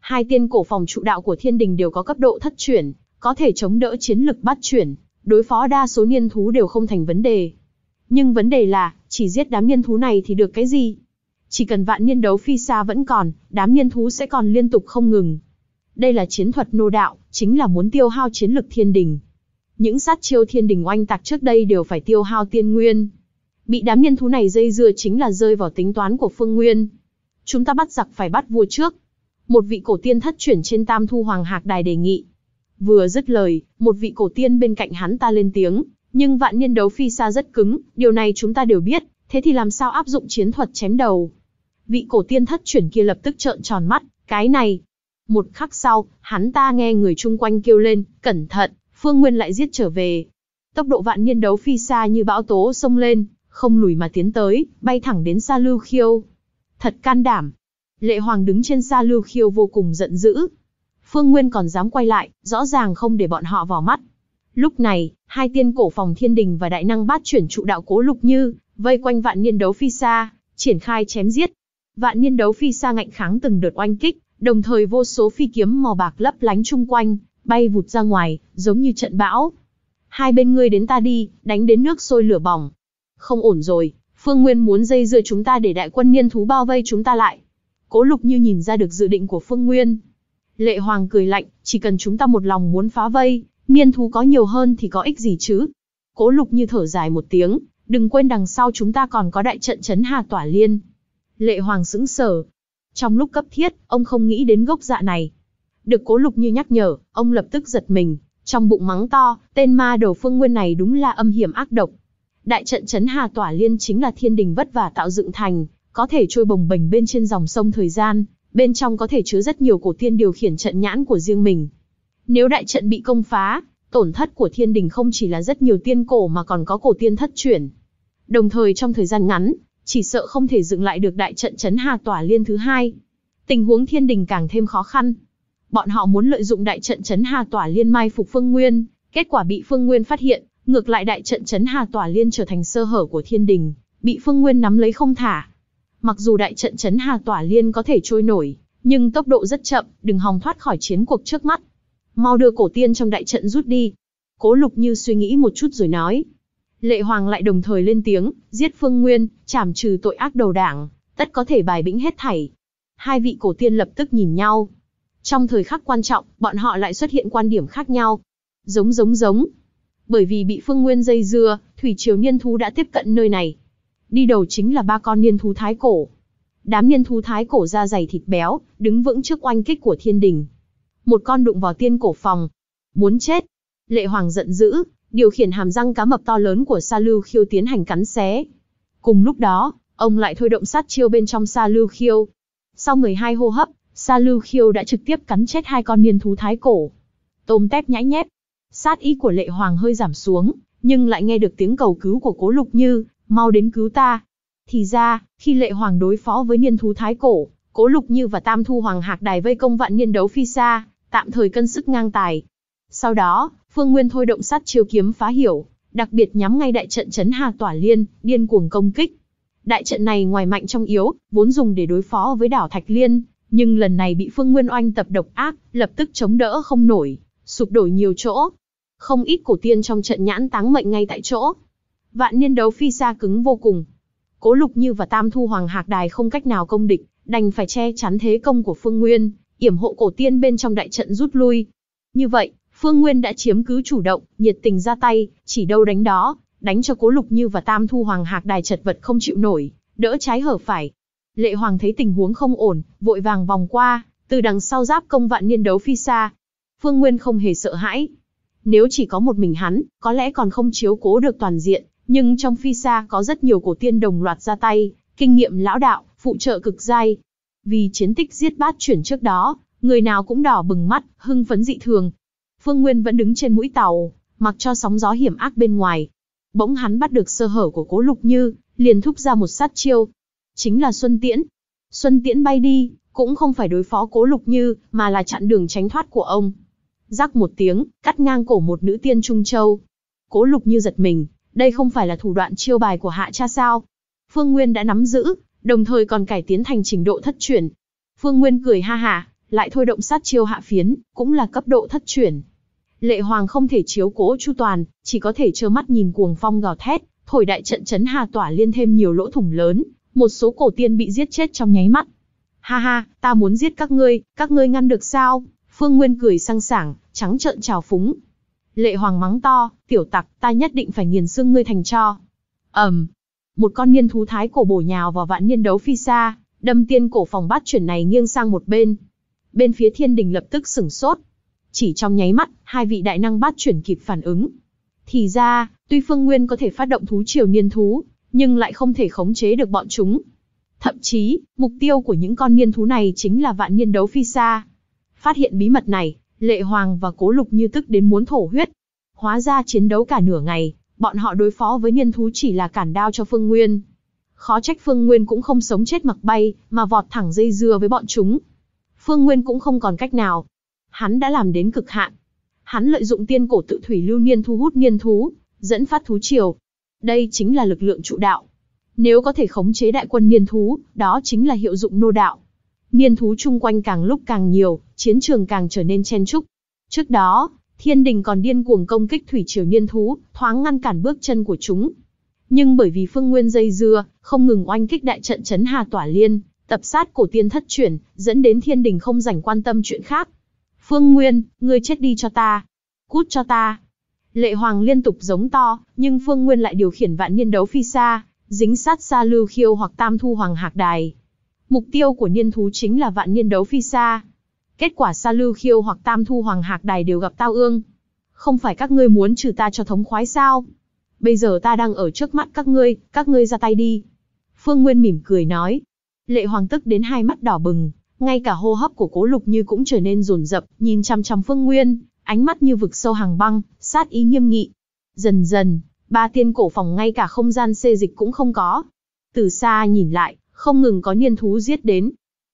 Hai tiên cổ phòng trụ đạo của thiên đình đều có cấp độ thất chuyển, có thể chống đỡ chiến lực bắt chuyển, đối phó đa số niên thú đều không thành vấn đề. Nhưng vấn đề là, chỉ giết đám nhân thú này thì được cái gì? Chỉ cần vạn niên đấu phi xa vẫn còn, đám nhân thú sẽ còn liên tục không ngừng. Đây là chiến thuật nô đạo, chính là muốn tiêu hao chiến lực thiên đình. Những sát chiêu thiên đình oanh tạc trước đây đều phải tiêu hao tiên nguyên. Bị đám nhân thú này dây dưa chính là rơi vào tính toán của phương nguyên. Chúng ta bắt giặc phải bắt vua trước. Một vị cổ tiên thất chuyển trên tam thu hoàng hạc đài đề nghị. Vừa dứt lời, một vị cổ tiên bên cạnh hắn ta lên tiếng, nhưng vạn niên đấu phi xa rất cứng, điều này chúng ta đều biết, thế thì làm sao áp dụng chiến thuật chém đầu. Vị cổ tiên thất chuyển kia lập tức trợn tròn mắt, cái này. Một khắc sau, hắn ta nghe người chung quanh kêu lên, cẩn thận, Phương Nguyên lại giết trở về. Tốc độ vạn niên đấu phi xa như bão tố xông lên, không lùi mà tiến tới, bay thẳng đến xa lưu khiêu. Thật can đảm. Lệ Hoàng đứng trên xa lưu khiêu vô cùng giận dữ. Phương Nguyên còn dám quay lại, rõ ràng không để bọn họ vào mắt. Lúc này, hai tiên cổ phòng thiên đình và đại năng bát chuyển trụ đạo cố lục như, vây quanh vạn niên đấu phi xa, triển khai chém giết. Vạn niên đấu phi xa ngạnh kháng từng đợt oanh kích, đồng thời vô số phi kiếm màu bạc lấp lánh chung quanh, bay vụt ra ngoài, giống như trận bão. Hai bên ngươi đến ta đi, đánh đến nước sôi lửa bỏng. Không ổn rồi, Phương Nguyên muốn dây dưa chúng ta để đại quân niên thú bao vây chúng ta lại. Cố lục như nhìn ra được dự định của Phương Nguyên. Lệ Hoàng cười lạnh, chỉ cần chúng ta một lòng muốn phá vây, miên thú có nhiều hơn thì có ích gì chứ? Cố lục như thở dài một tiếng, đừng quên đằng sau chúng ta còn có đại trận chấn hà tỏa liên. Lệ hoàng sững sờ. Trong lúc cấp thiết, ông không nghĩ đến gốc dạ này. Được cố lục như nhắc nhở, ông lập tức giật mình, trong bụng mắng to, tên ma đầu phương nguyên này đúng là âm hiểm ác độc. Đại trận chấn hà tỏa liên chính là thiên đình vất vả tạo dựng thành, có thể trôi bồng bềnh bên trên dòng sông thời gian, bên trong có thể chứa rất nhiều cổ tiên điều khiển trận nhãn của riêng mình, nếu đại trận bị công phá, tổn thất của thiên đình không chỉ là rất nhiều tiên cổ mà còn có cổ tiên thất chuyển. Đồng thời trong thời gian ngắn, chỉ sợ không thể dựng lại được đại trận chấn hà tỏa liên thứ hai. Tình huống thiên đình càng thêm khó khăn. Bọn họ muốn lợi dụng đại trận chấn hà tỏa liên mai phục phương nguyên, kết quả bị phương nguyên phát hiện, ngược lại đại trận chấn hà tỏa liên trở thành sơ hở của thiên đình, bị phương nguyên nắm lấy không thả. Mặc dù đại trận chấn hà tỏa liên có thể trôi nổi, nhưng tốc độ rất chậm, đừng hòng thoát khỏi chiến cuộc trước mắt mau đưa cổ tiên trong đại trận rút đi. Cố lục như suy nghĩ một chút rồi nói. Lệ Hoàng lại đồng thời lên tiếng, giết Phương Nguyên, trảm trừ tội ác đầu đảng, tất có thể bài bĩnh hết thảy. Hai vị cổ tiên lập tức nhìn nhau. Trong thời khắc quan trọng, bọn họ lại xuất hiện quan điểm khác nhau. Giống giống giống. Bởi vì bị Phương Nguyên dây dưa, Thủy Triều Niên Thú đã tiếp cận nơi này. Đi đầu chính là ba con Niên Thú Thái Cổ. Đám Niên Thú Thái Cổ da dày thịt béo, đứng vững trước oanh kích của thiên đình, một con đụng vào tiên cổ phòng. Muốn chết! Lệ Hoàng giận dữ, điều khiển hàm răng cá mập to lớn của Sa Lưu Khiêu tiến hành cắn xé. Cùng lúc đó, ông lại thôi động sát chiêu bên trong Sa Lưu Khiêu. Sau 12 hô hấp, Sa Lưu Khiêu đã trực tiếp cắn chết hai con niên thú thái cổ. Tôm tép nhãi nhép. Sát ý của Lệ Hoàng hơi giảm xuống, nhưng lại nghe được tiếng cầu cứu của Cố Lục Như, mau đến cứu ta. Thì ra, khi Lệ Hoàng đối phó với niên thú thái cổ, Cố Lục Như và Tam Thu Hoàng Hạc Đài vây công vạn niên đấu phi xa, tạm thời cân sức ngang tài. Sau đó, Phương Nguyên thôi động sát chiêu kiếm phá hiểu, đặc biệt nhắm ngay đại trận chấn Hà Tỏa Liên, điên cuồng công kích. Đại trận này ngoài mạnh trong yếu, vốn dùng để đối phó với đảo Thạch Liên, nhưng lần này bị Phương Nguyên oanh tập độc ác, lập tức chống đỡ không nổi, sụp đổ nhiều chỗ. Không ít cổ tiên trong trận nhãn táng mệnh ngay tại chỗ. Vạn niên đấu phi xa cứng vô cùng. Cố Lục Như và Tam Thu Hoàng Hạc Đài không cách nào công địch, đành phải che chắn thế công của Phương Nguyên, yểm hộ cổ tiên bên trong đại trận rút lui. Như vậy, Phương Nguyên đã chiếm cứ chủ động, nhiệt tình ra tay, chỉ đâu đánh đó, đánh cho Cố Lục Như và Tam Thu Hoàng Hạc Đài chật vật không chịu nổi, đỡ trái hở phải. Lệ Hoàng thấy tình huống không ổn, vội vàng vòng qua, từ đằng sau giáp công vạn niên đấu phi xa. Phương Nguyên không hề sợ hãi. Nếu chỉ có một mình hắn, có lẽ còn không chiếu cố được toàn diện, nhưng trong phi xa có rất nhiều cổ tiên đồng loạt ra tay, kinh nghiệm lão đạo, phụ trợ cực dai, vì chiến tích giết bát chuyển trước đó, người nào cũng đỏ bừng mắt, hưng phấn dị thường. Phương Nguyên vẫn đứng trên mũi tàu, mặc cho sóng gió hiểm ác bên ngoài. Bỗng hắn bắt được sơ hở của Cố Lục Như, liền thúc ra một sát chiêu. Chính là Xuân Tiễn. Xuân Tiễn bay đi, cũng không phải đối phó Cố Lục Như, mà là chặn đường tránh thoát của ông. Rắc một tiếng, cắt ngang cổ một nữ tiên Trung Châu. Cố Lục Như giật mình, đây không phải là thủ đoạn chiêu bài của hạ cha sao? Phương Nguyên đã nắm giữ, đồng thời còn cải tiến thành trình độ thất chuyển. Phương Nguyên cười ha hả, lại thôi động sát chiêu hạ phiến, cũng là cấp độ thất chuyển. Lệ Hoàng không thể chiếu cố Chu Toàn, chỉ có thể trơ mắt nhìn cuồng phong gào thét, thổi đại trận chấn hà tỏa liên thêm nhiều lỗ thủng lớn, một số cổ tiên bị giết chết trong nháy mắt. Ha ha, ta muốn giết các ngươi, các ngươi ngăn được sao? Phương Nguyên cười sang sảng, trắng trợn trào phúng. Lệ Hoàng mắng to, tiểu tặc, ta nhất định phải nghiền xương ngươi thành cho. Ầm, một con niên thú thái cổ bổ nhào vào vạn niên đấu phi xa, đâm tiên cổ phòng bát chuyển này nghiêng sang một bên. Bên phía thiên đình lập tức sửng sốt. Chỉ trong nháy mắt, hai vị đại năng bát chuyển kịp phản ứng. Thì ra, tuy Phương Nguyên có thể phát động thú triều niên thú, nhưng lại không thể khống chế được bọn chúng. Thậm chí, mục tiêu của những con niên thú này chính là vạn niên đấu phi xa. Phát hiện bí mật này, Lệ Hoàng và Cố Lục như tức đến muốn thổ huyết. Hóa ra chiến đấu cả nửa ngày, bọn họ đối phó với nhân thú chỉ là cản đao cho Phương Nguyên. Khó trách Phương Nguyên cũng không sống chết mặc bay, mà vọt thẳng dây dưa với bọn chúng. Phương Nguyên cũng không còn cách nào. Hắn đã làm đến cực hạn. Hắn lợi dụng tiên cổ tự thủy lưu niên thu hút niên thú, dẫn phát thú triều. Đây chính là lực lượng trụ đạo. Nếu có thể khống chế đại quân niên thú, đó chính là hiệu dụng nô đạo. Niên thú chung quanh càng lúc càng nhiều, chiến trường càng trở nên chen trúc. Trước đó, thiên đình còn điên cuồng công kích thủy triều niên thú, thoáng ngăn cản bước chân của chúng. Nhưng bởi vì phương nguyên dây dưa, không ngừng oanh kích đại trận chấn hà tỏa liên, tập sát cổ tiên thất chuyển, dẫn đến thiên đình không rảnh quan tâm chuyện khác. Phương Nguyên, ngươi chết đi cho ta. Cút cho ta. Lệ Hoàng liên tục giống to, nhưng Phương Nguyên lại điều khiển vạn niên đấu phi xa, dính sát xa lưu khiêu hoặc tam thu hoàng hạc đài. Mục tiêu của niên thú chính là vạn niên đấu phi xa. Kết quả Sa Lưu Khiêu hoặc Tam Thu Hoàng Hạc Đài đều gặp tao ương. Không phải các ngươi muốn trừ ta cho thống khoái sao? Bây giờ ta đang ở trước mắt các ngươi, các ngươi ra tay đi. Phương Nguyên mỉm cười nói. Lệ Hoàng tức đến hai mắt đỏ bừng, ngay cả hô hấp của Cố Lục Như cũng trở nên rồn rập, nhìn chăm chăm Phương Nguyên, ánh mắt như vực sâu hàng băng, sát ý nghiêm nghị. Dần dần, ba tiên cổ phòng ngay cả không gian xê dịch cũng không có. Từ xa nhìn lại, không ngừng có niên thú giết đến,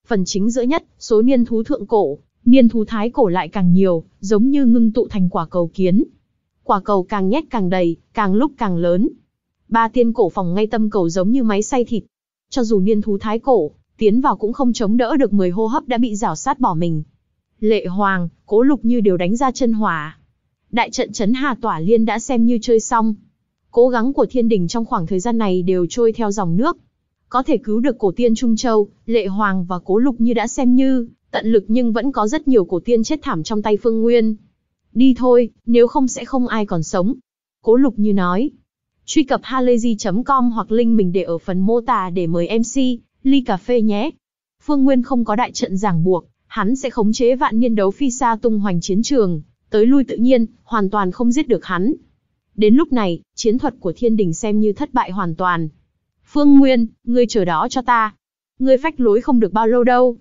phần chính giữa nhất, số niên thú thượng cổ, niên thú thái cổ lại càng nhiều, giống như ngưng tụ thành quả cầu kiến. Quả cầu càng nhét càng đầy, càng lúc càng lớn. Ba tiên cổ phòng ngay tâm cầu giống như máy xay thịt. Cho dù niên thú thái cổ, tiến vào cũng không chống đỡ được 10 hô hấp đã bị rào sát bỏ mình. Lệ hoàng, cố lục như đều đánh ra chân hỏa. Đại trận chấn hà tỏa liên đã xem như chơi xong. Cố gắng của thiên đình trong khoảng thời gian này đều trôi theo dòng nước. Có thể cứu được cổ tiên Trung Châu, Lệ Hoàng và Cố Lục như đã xem như, tận lực nhưng vẫn có rất nhiều cổ tiên chết thảm trong tay Phương Nguyên. Đi thôi, nếu không sẽ không ai còn sống. Cố Lục như nói. Truy cập halayzi.com hoặc link mình để ở phần mô tả để mời MC, ly cà phê nhé. Phương Nguyên không có đại trận giảng buộc, hắn sẽ khống chế vạn niên đấu phi xa tung hoành chiến trường, tới lui tự nhiên, hoàn toàn không giết được hắn. Đến lúc này, chiến thuật của thiên đình xem như thất bại hoàn toàn, Phương Nguyên, ngươi chờ đó cho ta. Ngươi phách lối không được bao lâu đâu.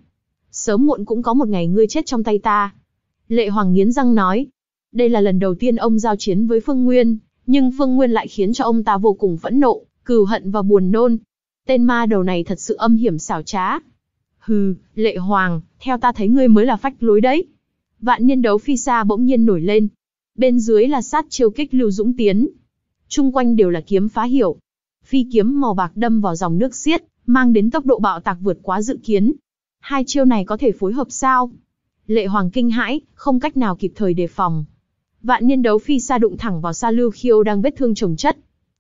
Sớm muộn cũng có một ngày ngươi chết trong tay ta. Lệ Hoàng nghiến răng nói. Đây là lần đầu tiên ông giao chiến với Phương Nguyên, nhưng Phương Nguyên lại khiến cho ông ta vô cùng phẫn nộ, cừu hận và buồn nôn. Tên ma đầu này thật sự âm hiểm xảo trá. Hừ, Lệ Hoàng, theo ta thấy ngươi mới là phách lối đấy. Vạn niên đấu phi xa bỗng nhiên nổi lên. Bên dưới là sát chiêu kích lưu dũng tiến. Trung quanh đều là kiếm phá hiểu, phi kiếm màu bạc đâm vào dòng nước xiết, mang đến tốc độ bạo tạc vượt quá dự kiến. Hai chiêu này có thể phối hợp sao? Lệ Hoàng kinh hãi, không cách nào kịp thời đề phòng. Vạn niên đấu phi xa đụng thẳng vào Sa Lưu Khiêu đang vết thương chồng chất.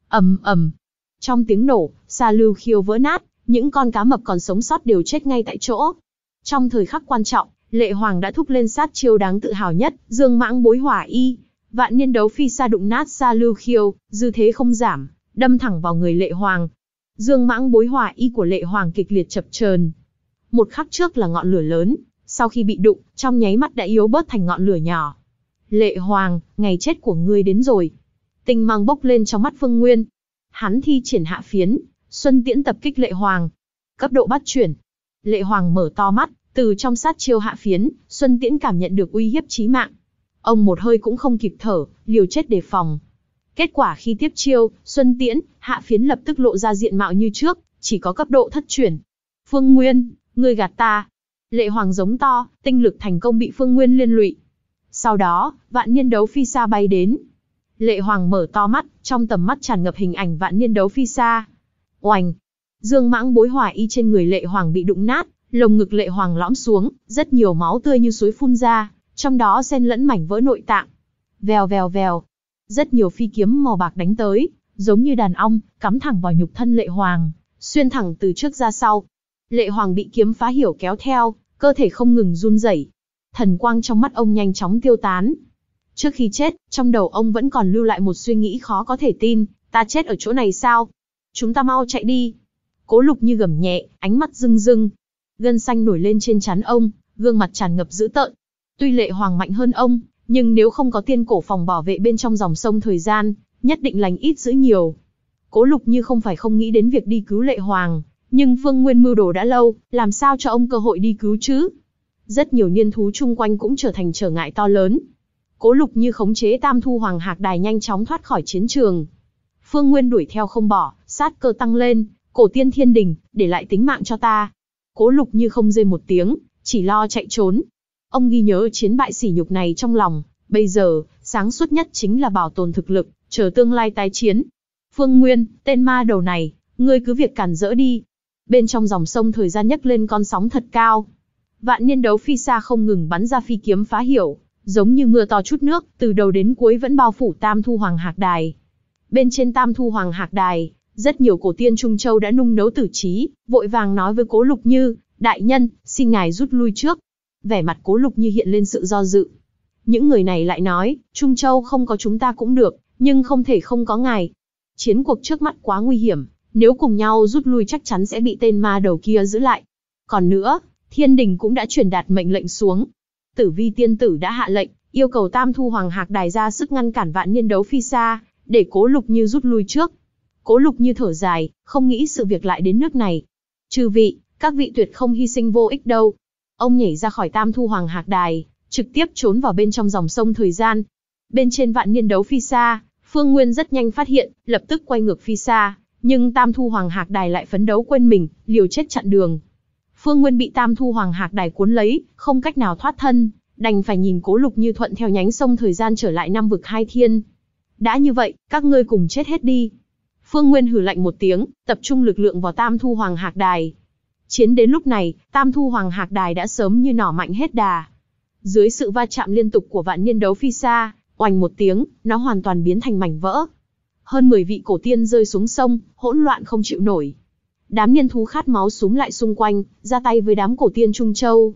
ầm ầm. Trong tiếng nổ, Sa Lưu Khiêu vỡ nát, những con cá mập còn sống sót đều chết ngay tại chỗ. Trong thời khắc quan trọng, Lệ Hoàng đã thúc lên sát chiêu đáng tự hào nhất, Dương Mãng Bối Hỏa Y. Vạn niên đấu phi xa đụng nát Sa Lưu Khiêu, dư thế không giảm, đâm thẳng vào người lệ hoàng. Dương mãng bối hỏa y của lệ hoàng kịch liệt chập chờn. Một khắc trước là ngọn lửa lớn, sau khi bị đụng, trong nháy mắt đã yếu bớt thành ngọn lửa nhỏ. Lệ hoàng, ngày chết của ngươi đến rồi. Tinh mang bốc lên trong mắt Phương Nguyên. Hắn thi triển hạ phiến, xuân tiễn tập kích lệ hoàng. Cấp độ bắt chuyển. Lệ hoàng mở to mắt, từ trong sát chiêu hạ phiến, Xuân Tiễn cảm nhận được uy hiếp chí mạng. Ông một hơi cũng không kịp thở, liều chết đề phòng. Kết quả khi tiếp chiêu, Xuân Tiễn, Hạ Phiến lập tức lộ ra diện mạo như trước, chỉ có cấp độ thất chuyển. Phương Nguyên, ngươi gạt ta. Lệ Hoàng giống to, tinh lực thành công bị Phương Nguyên liên lụy. Sau đó, vạn niên đấu phi xa bay đến. Lệ Hoàng mở to mắt, trong tầm mắt tràn ngập hình ảnh vạn niên đấu phi xa. Oành! Dương mãng bối hỏa y trên người Lệ Hoàng bị đụng nát, lồng ngực Lệ Hoàng lõm xuống, rất nhiều máu tươi như suối phun ra, trong đó xen lẫn mảnh vỡ nội tạng. Vèo vèo vèo, rất nhiều phi kiếm màu bạc đánh tới, giống như đàn ong, cắm thẳng vào nhục thân lệ hoàng, xuyên thẳng từ trước ra sau. Lệ hoàng bị kiếm phá hiểu kéo theo, cơ thể không ngừng run rẩy. Thần quang trong mắt ông nhanh chóng tiêu tán. Trước khi chết, trong đầu ông vẫn còn lưu lại một suy nghĩ khó có thể tin, ta chết ở chỗ này sao? Chúng ta mau chạy đi. Cố lục như gầm nhẹ, ánh mắt rưng rưng. Gân xanh nổi lên trên chán ông, gương mặt tràn ngập dữ tợn. Tuy lệ hoàng mạnh hơn ông, nhưng nếu không có tiên cổ phòng bảo vệ bên trong dòng sông thời gian, nhất định lành ít giữ nhiều. Cố Lục như không phải không nghĩ đến việc đi cứu lệ hoàng, nhưng Phương Nguyên mưu đồ đã lâu, làm sao cho ông cơ hội đi cứu chứ? Rất nhiều niên thú chung quanh cũng trở thành trở ngại to lớn. Cố Lục như khống chế Tam Thu Hoàng Hạc Đài nhanh chóng thoát khỏi chiến trường. Phương Nguyên đuổi theo không bỏ, sát cơ tăng lên, cổ tiên thiên đình, để lại tính mạng cho ta. Cố Lục như không dê một tiếng, chỉ lo chạy trốn, Ông ghi nhớ chiến bại sỉ nhục này trong lòng, bây giờ, sáng suốt nhất chính là bảo tồn thực lực, chờ tương lai tái chiến. Phương Nguyên, tên ma đầu này, ngươi cứ việc cản rỡ đi. Bên trong dòng sông thời gian nhấc lên con sóng thật cao. Vạn niên đấu phi xa không ngừng bắn ra phi kiếm phá hiểu, giống như mưa to chút nước, từ đầu đến cuối vẫn bao phủ Tam Thu Hoàng Hạc Đài. Bên trên Tam Thu Hoàng Hạc Đài, rất nhiều cổ tiên Trung Châu đã nung nấu tử trí, vội vàng nói với Cố Lục Như, đại nhân, xin ngài rút lui trước, vẻ mặt cố lục như hiện lên sự do dự. Những người này lại nói, Trung Châu không có chúng ta cũng được, nhưng không thể không có ngài. Chiến cuộc trước mắt quá nguy hiểm, nếu cùng nhau rút lui chắc chắn sẽ bị tên ma đầu kia giữ lại. Còn nữa, thiên đình cũng đã truyền đạt mệnh lệnh xuống. Tử vi tiên tử đã hạ lệnh, yêu cầu tam thu hoàng hạc đài ra sức ngăn cản vạn niên đấu phi xa, để cố lục như rút lui trước. Cố lục như thở dài, không nghĩ sự việc lại đến nước này. Chư vị, các vị tuyệt không hy sinh vô ích đâu. Ông nhảy ra khỏi Tam Thu Hoàng Hạc Đài, trực tiếp trốn vào bên trong dòng sông thời gian. Bên trên vạn niên đấu phi xa, Phương Nguyên rất nhanh phát hiện, lập tức quay ngược phi xa, nhưng Tam Thu Hoàng Hạc Đài lại phấn đấu quên mình, liều chết chặn đường. Phương Nguyên bị Tam Thu Hoàng Hạc Đài cuốn lấy, không cách nào thoát thân, đành phải nhìn Cố Lục Như thuận theo nhánh sông thời gian trở lại năm vực hai thiên. Đã như vậy, các ngươi cùng chết hết đi. Phương Nguyên hừ lạnh một tiếng, tập trung lực lượng vào Tam Thu Hoàng Hạc Đài, Chiến đến lúc này, Tam Thu Hoàng Hạc Đài đã sớm như nỏ mạnh hết đà. Dưới sự va chạm liên tục của vạn niên đấu phi xa, oành một tiếng, nó hoàn toàn biến thành mảnh vỡ. Hơn 10 vị cổ tiên rơi xuống sông, hỗn loạn không chịu nổi. Đám niên thú khát máu súng lại xung quanh, ra tay với đám cổ tiên Trung Châu.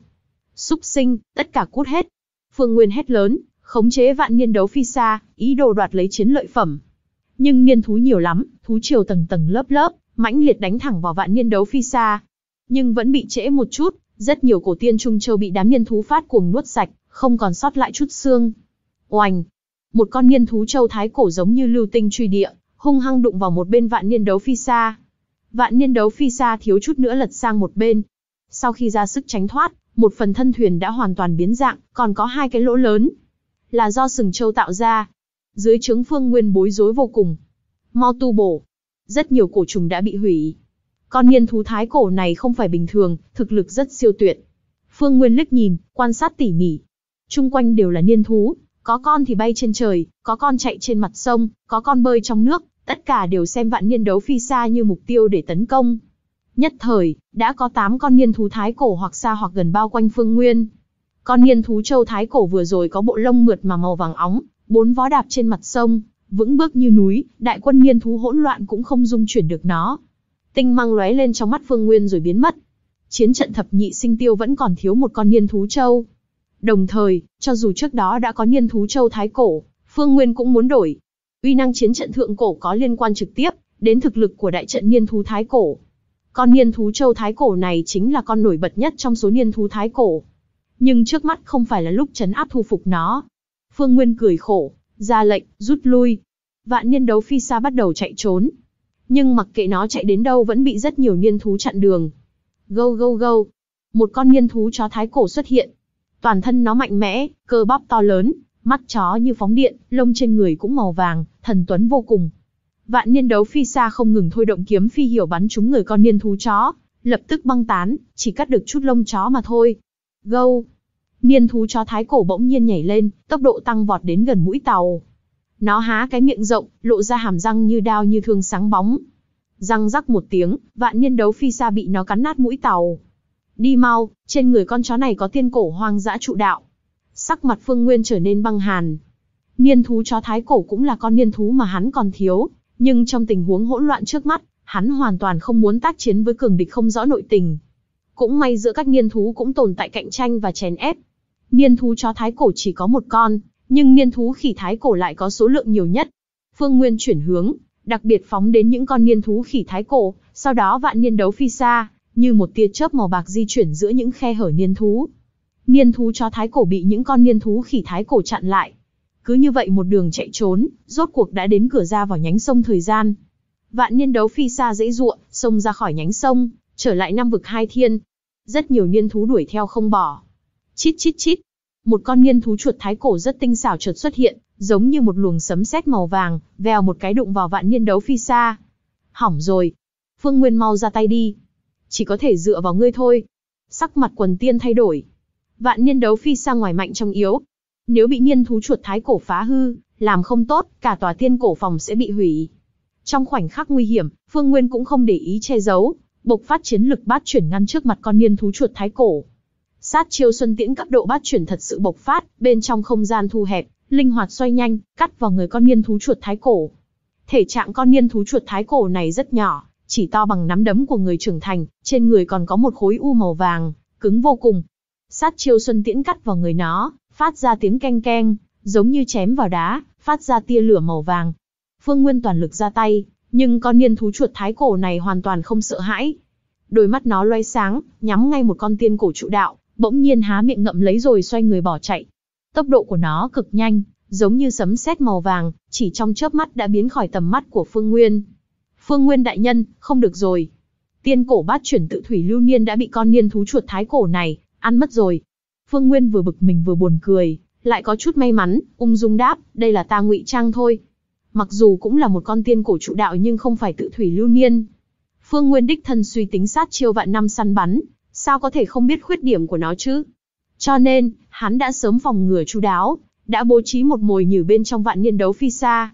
Súc sinh, tất cả cút hết. Phương Nguyên hét lớn, khống chế vạn niên đấu phi xa, ý đồ đoạt lấy chiến lợi phẩm. Nhưng niên thú nhiều lắm, thú triều tầng tầng lớp lớp, mãnh liệt đánh thẳng vào vạn niên đấu phi xa, nhưng vẫn bị trễ một chút, rất nhiều cổ tiên Trung Châu bị đám niên thú phát cuồng nuốt sạch, không còn sót lại chút xương. Oành! Một con niên thú châu thái cổ giống như lưu tinh truy địa, hung hăng đụng vào một bên vạn niên đấu phi xa. Vạn niên đấu phi xa thiếu chút nữa lật sang một bên. Sau khi ra sức tránh thoát, một phần thân thuyền đã hoàn toàn biến dạng, còn có hai cái lỗ lớn. Là do sừng châu tạo ra. Dưới trướng phương nguyên bối rối vô cùng. mau tu bổ. Rất nhiều cổ trùng đã bị hủy. Con nghiên thú thái cổ này không phải bình thường, thực lực rất siêu tuyệt. Phương Nguyên liếc nhìn, quan sát tỉ mỉ. Trung quanh đều là niên thú, có con thì bay trên trời, có con chạy trên mặt sông, có con bơi trong nước, tất cả đều xem vạn niên đấu phi xa như mục tiêu để tấn công. Nhất thời, đã có 8 con niên thú thái cổ hoặc xa hoặc gần bao quanh Phương Nguyên. Con niên thú châu thái cổ vừa rồi có bộ lông mượt mà màu vàng óng, bốn vó đạp trên mặt sông, vững bước như núi, đại quân niên thú hỗn loạn cũng không dung chuyển được nó. Tinh mang lóe lên trong mắt Phương Nguyên rồi biến mất. Chiến trận thập nhị sinh tiêu vẫn còn thiếu một con niên thú châu. Đồng thời, cho dù trước đó đã có niên thú châu thái cổ, Phương Nguyên cũng muốn đổi. Uy năng chiến trận thượng cổ có liên quan trực tiếp đến thực lực của đại trận niên thú thái cổ. Con niên thú châu thái cổ này chính là con nổi bật nhất trong số niên thú thái cổ. Nhưng trước mắt không phải là lúc chấn áp thu phục nó. Phương Nguyên cười khổ, ra lệnh, rút lui. Vạn niên đấu phi xa bắt đầu chạy trốn, nhưng mặc kệ nó chạy đến đâu vẫn bị rất nhiều niên thú chặn đường. Gâu gâu gâu, một con niên thú chó thái cổ xuất hiện. Toàn thân nó mạnh mẽ, cơ bắp to lớn, mắt chó như phóng điện, lông trên người cũng màu vàng, thần tuấn vô cùng. Vạn niên đấu phi xa không ngừng thôi động kiếm phi hiểu bắn trúng người con niên thú chó, lập tức băng tán, chỉ cắt được chút lông chó mà thôi. Gâu! Niên thú chó thái cổ bỗng nhiên nhảy lên, tốc độ tăng vọt đến gần mũi tàu. Nó há cái miệng rộng, lộ ra hàm răng như đao như thương sáng bóng. Răng rắc một tiếng, vạn niên đấu phi xa bị nó cắn nát mũi tàu. Đi mau, trên người con chó này có tiên cổ hoang dã trụ đạo. Sắc mặt Phương Nguyên trở nên băng hàn. Niên thú chó thái cổ cũng là con niên thú mà hắn còn thiếu, nhưng trong tình huống hỗn loạn trước mắt, hắn hoàn toàn không muốn tác chiến với cường địch không rõ nội tình. Cũng may giữa các niên thú cũng tồn tại cạnh tranh và chèn ép. Niên thú chó thái cổ chỉ có một con, nhưng niên thú khỉ thái cổ lại có số lượng nhiều nhất. Phương Nguyên chuyển hướng, đặc biệt phóng đến những con niên thú khỉ thái cổ, sau đó vạn niên đấu phi xa, như một tia chớp màu bạc di chuyển giữa những khe hở niên thú. Niên thú chó thái cổ bị những con niên thú khỉ thái cổ chặn lại. Cứ như vậy một đường chạy trốn, rốt cuộc đã đến cửa ra vào nhánh sông thời gian. Vạn niên đấu phi xa dễ ruộng, sông ra khỏi nhánh sông, trở lại năm vực hai thiên. Rất nhiều niên thú đuổi theo không bỏ. Chít chít chít, một con nghiên thú chuột thái cổ rất tinh xảo chợt xuất hiện, giống như một luồng sấm sét màu vàng, vèo một cái đụng vào vạn niên đấu phi xa. Hỏng rồi. Phương Nguyên mau ra tay đi. Chỉ có thể dựa vào ngươi thôi. Sắc mặt quần tiên thay đổi. Vạn niên đấu phi xa ngoài mạnh trong yếu. Nếu bị niên thú chuột thái cổ phá hư, làm không tốt, cả tòa tiên cổ phòng sẽ bị hủy. Trong khoảnh khắc nguy hiểm, Phương Nguyên cũng không để ý che giấu, bộc phát chiến lực bát chuyển ngăn trước mặt con niên thú chuột thái cổ sát chiêu xuân tiễn cấp độ bát chuyển thật sự bộc phát, bên trong không gian thu hẹp, linh hoạt xoay nhanh, cắt vào người con niên thú chuột thái cổ. Thể trạng con niên thú chuột thái cổ này rất nhỏ, chỉ to bằng nắm đấm của người trưởng thành, trên người còn có một khối u màu vàng, cứng vô cùng. Sát chiêu xuân tiễn cắt vào người nó, phát ra tiếng keng keng, giống như chém vào đá, phát ra tia lửa màu vàng. Phương Nguyên toàn lực ra tay, nhưng con niên thú chuột thái cổ này hoàn toàn không sợ hãi. Đôi mắt nó loay sáng, nhắm ngay một con tiên cổ trụ đạo, bỗng nhiên há miệng ngậm lấy rồi xoay người bỏ chạy. Tốc độ của nó cực nhanh, giống như sấm sét màu vàng, chỉ trong chớp mắt đã biến khỏi tầm mắt của Phương Nguyên. Phương Nguyên đại nhân, không được rồi. Tiên cổ bát chuyển tự thủy lưu niên đã bị con niên thú chuột thái cổ này, ăn mất rồi. Phương Nguyên vừa bực mình vừa buồn cười, lại có chút may mắn, ung dung đáp, đây là ta ngụy trang thôi. Mặc dù cũng là một con tiên cổ trụ đạo nhưng không phải tự thủy lưu niên. Phương Nguyên đích thân suy tính sát chiêu vạn năm săn bắn, sao có thể không biết khuyết điểm của nó chứ? Cho nên, hắn đã sớm phòng ngừa chú đáo, đã bố trí một mồi nhử bên trong vạn niên đấu phi xa.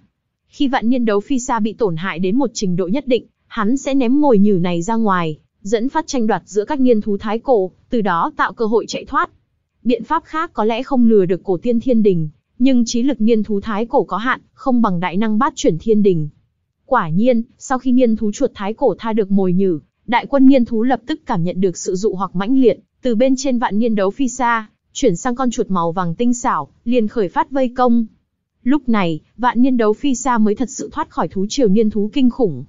Khi vạn niên đấu phi xa bị tổn hại đến một trình độ nhất định, hắn sẽ ném mồi nhử này ra ngoài, dẫn phát tranh đoạt giữa các niên thú thái cổ, từ đó tạo cơ hội chạy thoát. Biện pháp khác có lẽ không lừa được cổ tiên thiên đình, nhưng trí lực niên thú thái cổ có hạn, không bằng đại năng bát chuyển thiên đình. Quả nhiên, sau khi niên thú chuột thái cổ tha được mồi nhử, đại quân niên thú lập tức cảm nhận được sự dụ hoặc mãnh liệt, từ bên trên vạn niên đấu phi xa, chuyển sang con chuột màu vàng tinh xảo, liền khởi phát vây công. Lúc này, vạn niên đấu phi xa mới thật sự thoát khỏi thú triều niên thú kinh khủng.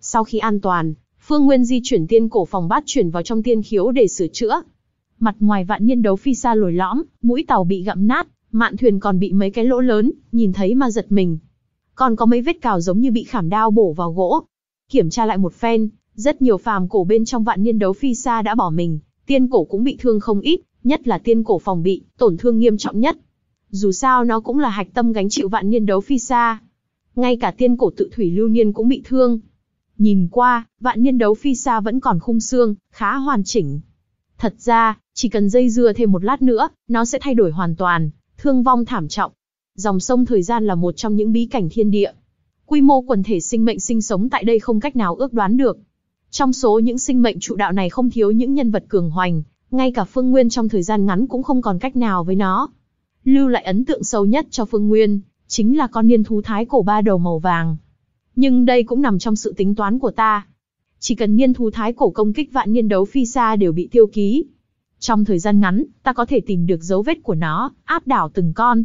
Sau khi an toàn, Phương Nguyên di chuyển tiên cổ phòng bát chuyển vào trong tiên khiếu để sửa chữa. Mặt ngoài vạn niên đấu phi xa lồi lõm, mũi tàu bị gặm nát, mạn thuyền còn bị mấy cái lỗ lớn, nhìn thấy mà giật mình. Còn có mấy vết cào giống như bị khảm đao bổ vào gỗ. Kiểm tra lại một phen, rất nhiều phàm cổ bên trong vạn niên đấu phi xa đã bỏ mình, tiên cổ cũng bị thương không ít, nhất là tiên cổ phòng bị, tổn thương nghiêm trọng nhất. Dù sao nó cũng là hạch tâm gánh chịu vạn niên đấu phi xa. Ngay cả tiên cổ tự thủy lưu niên cũng bị thương. Nhìn qua, vạn niên đấu phi xa vẫn còn khung xương, khá hoàn chỉnh. Thật ra, chỉ cần dây dưa thêm một lát nữa, nó sẽ thay đổi hoàn toàn, thương vong thảm trọng. Dòng sông thời gian là một trong những bí cảnh thiên địa. Quy mô quần thể sinh mệnh sinh sống tại đây không cách nào ước đoán được. Trong số những sinh mệnh trụ đạo này không thiếu những nhân vật cường hoành, ngay cả Phương Nguyên trong thời gian ngắn cũng không còn cách nào với nó. Lưu lại ấn tượng sâu nhất cho Phương Nguyên, chính là con niên thú thái cổ ba đầu màu vàng. Nhưng đây cũng nằm trong sự tính toán của ta. Chỉ cần niên thú thái cổ công kích vạn niên đấu phi xa đều bị tiêu ký. Trong thời gian ngắn, ta có thể tìm được dấu vết của nó, áp đảo từng con.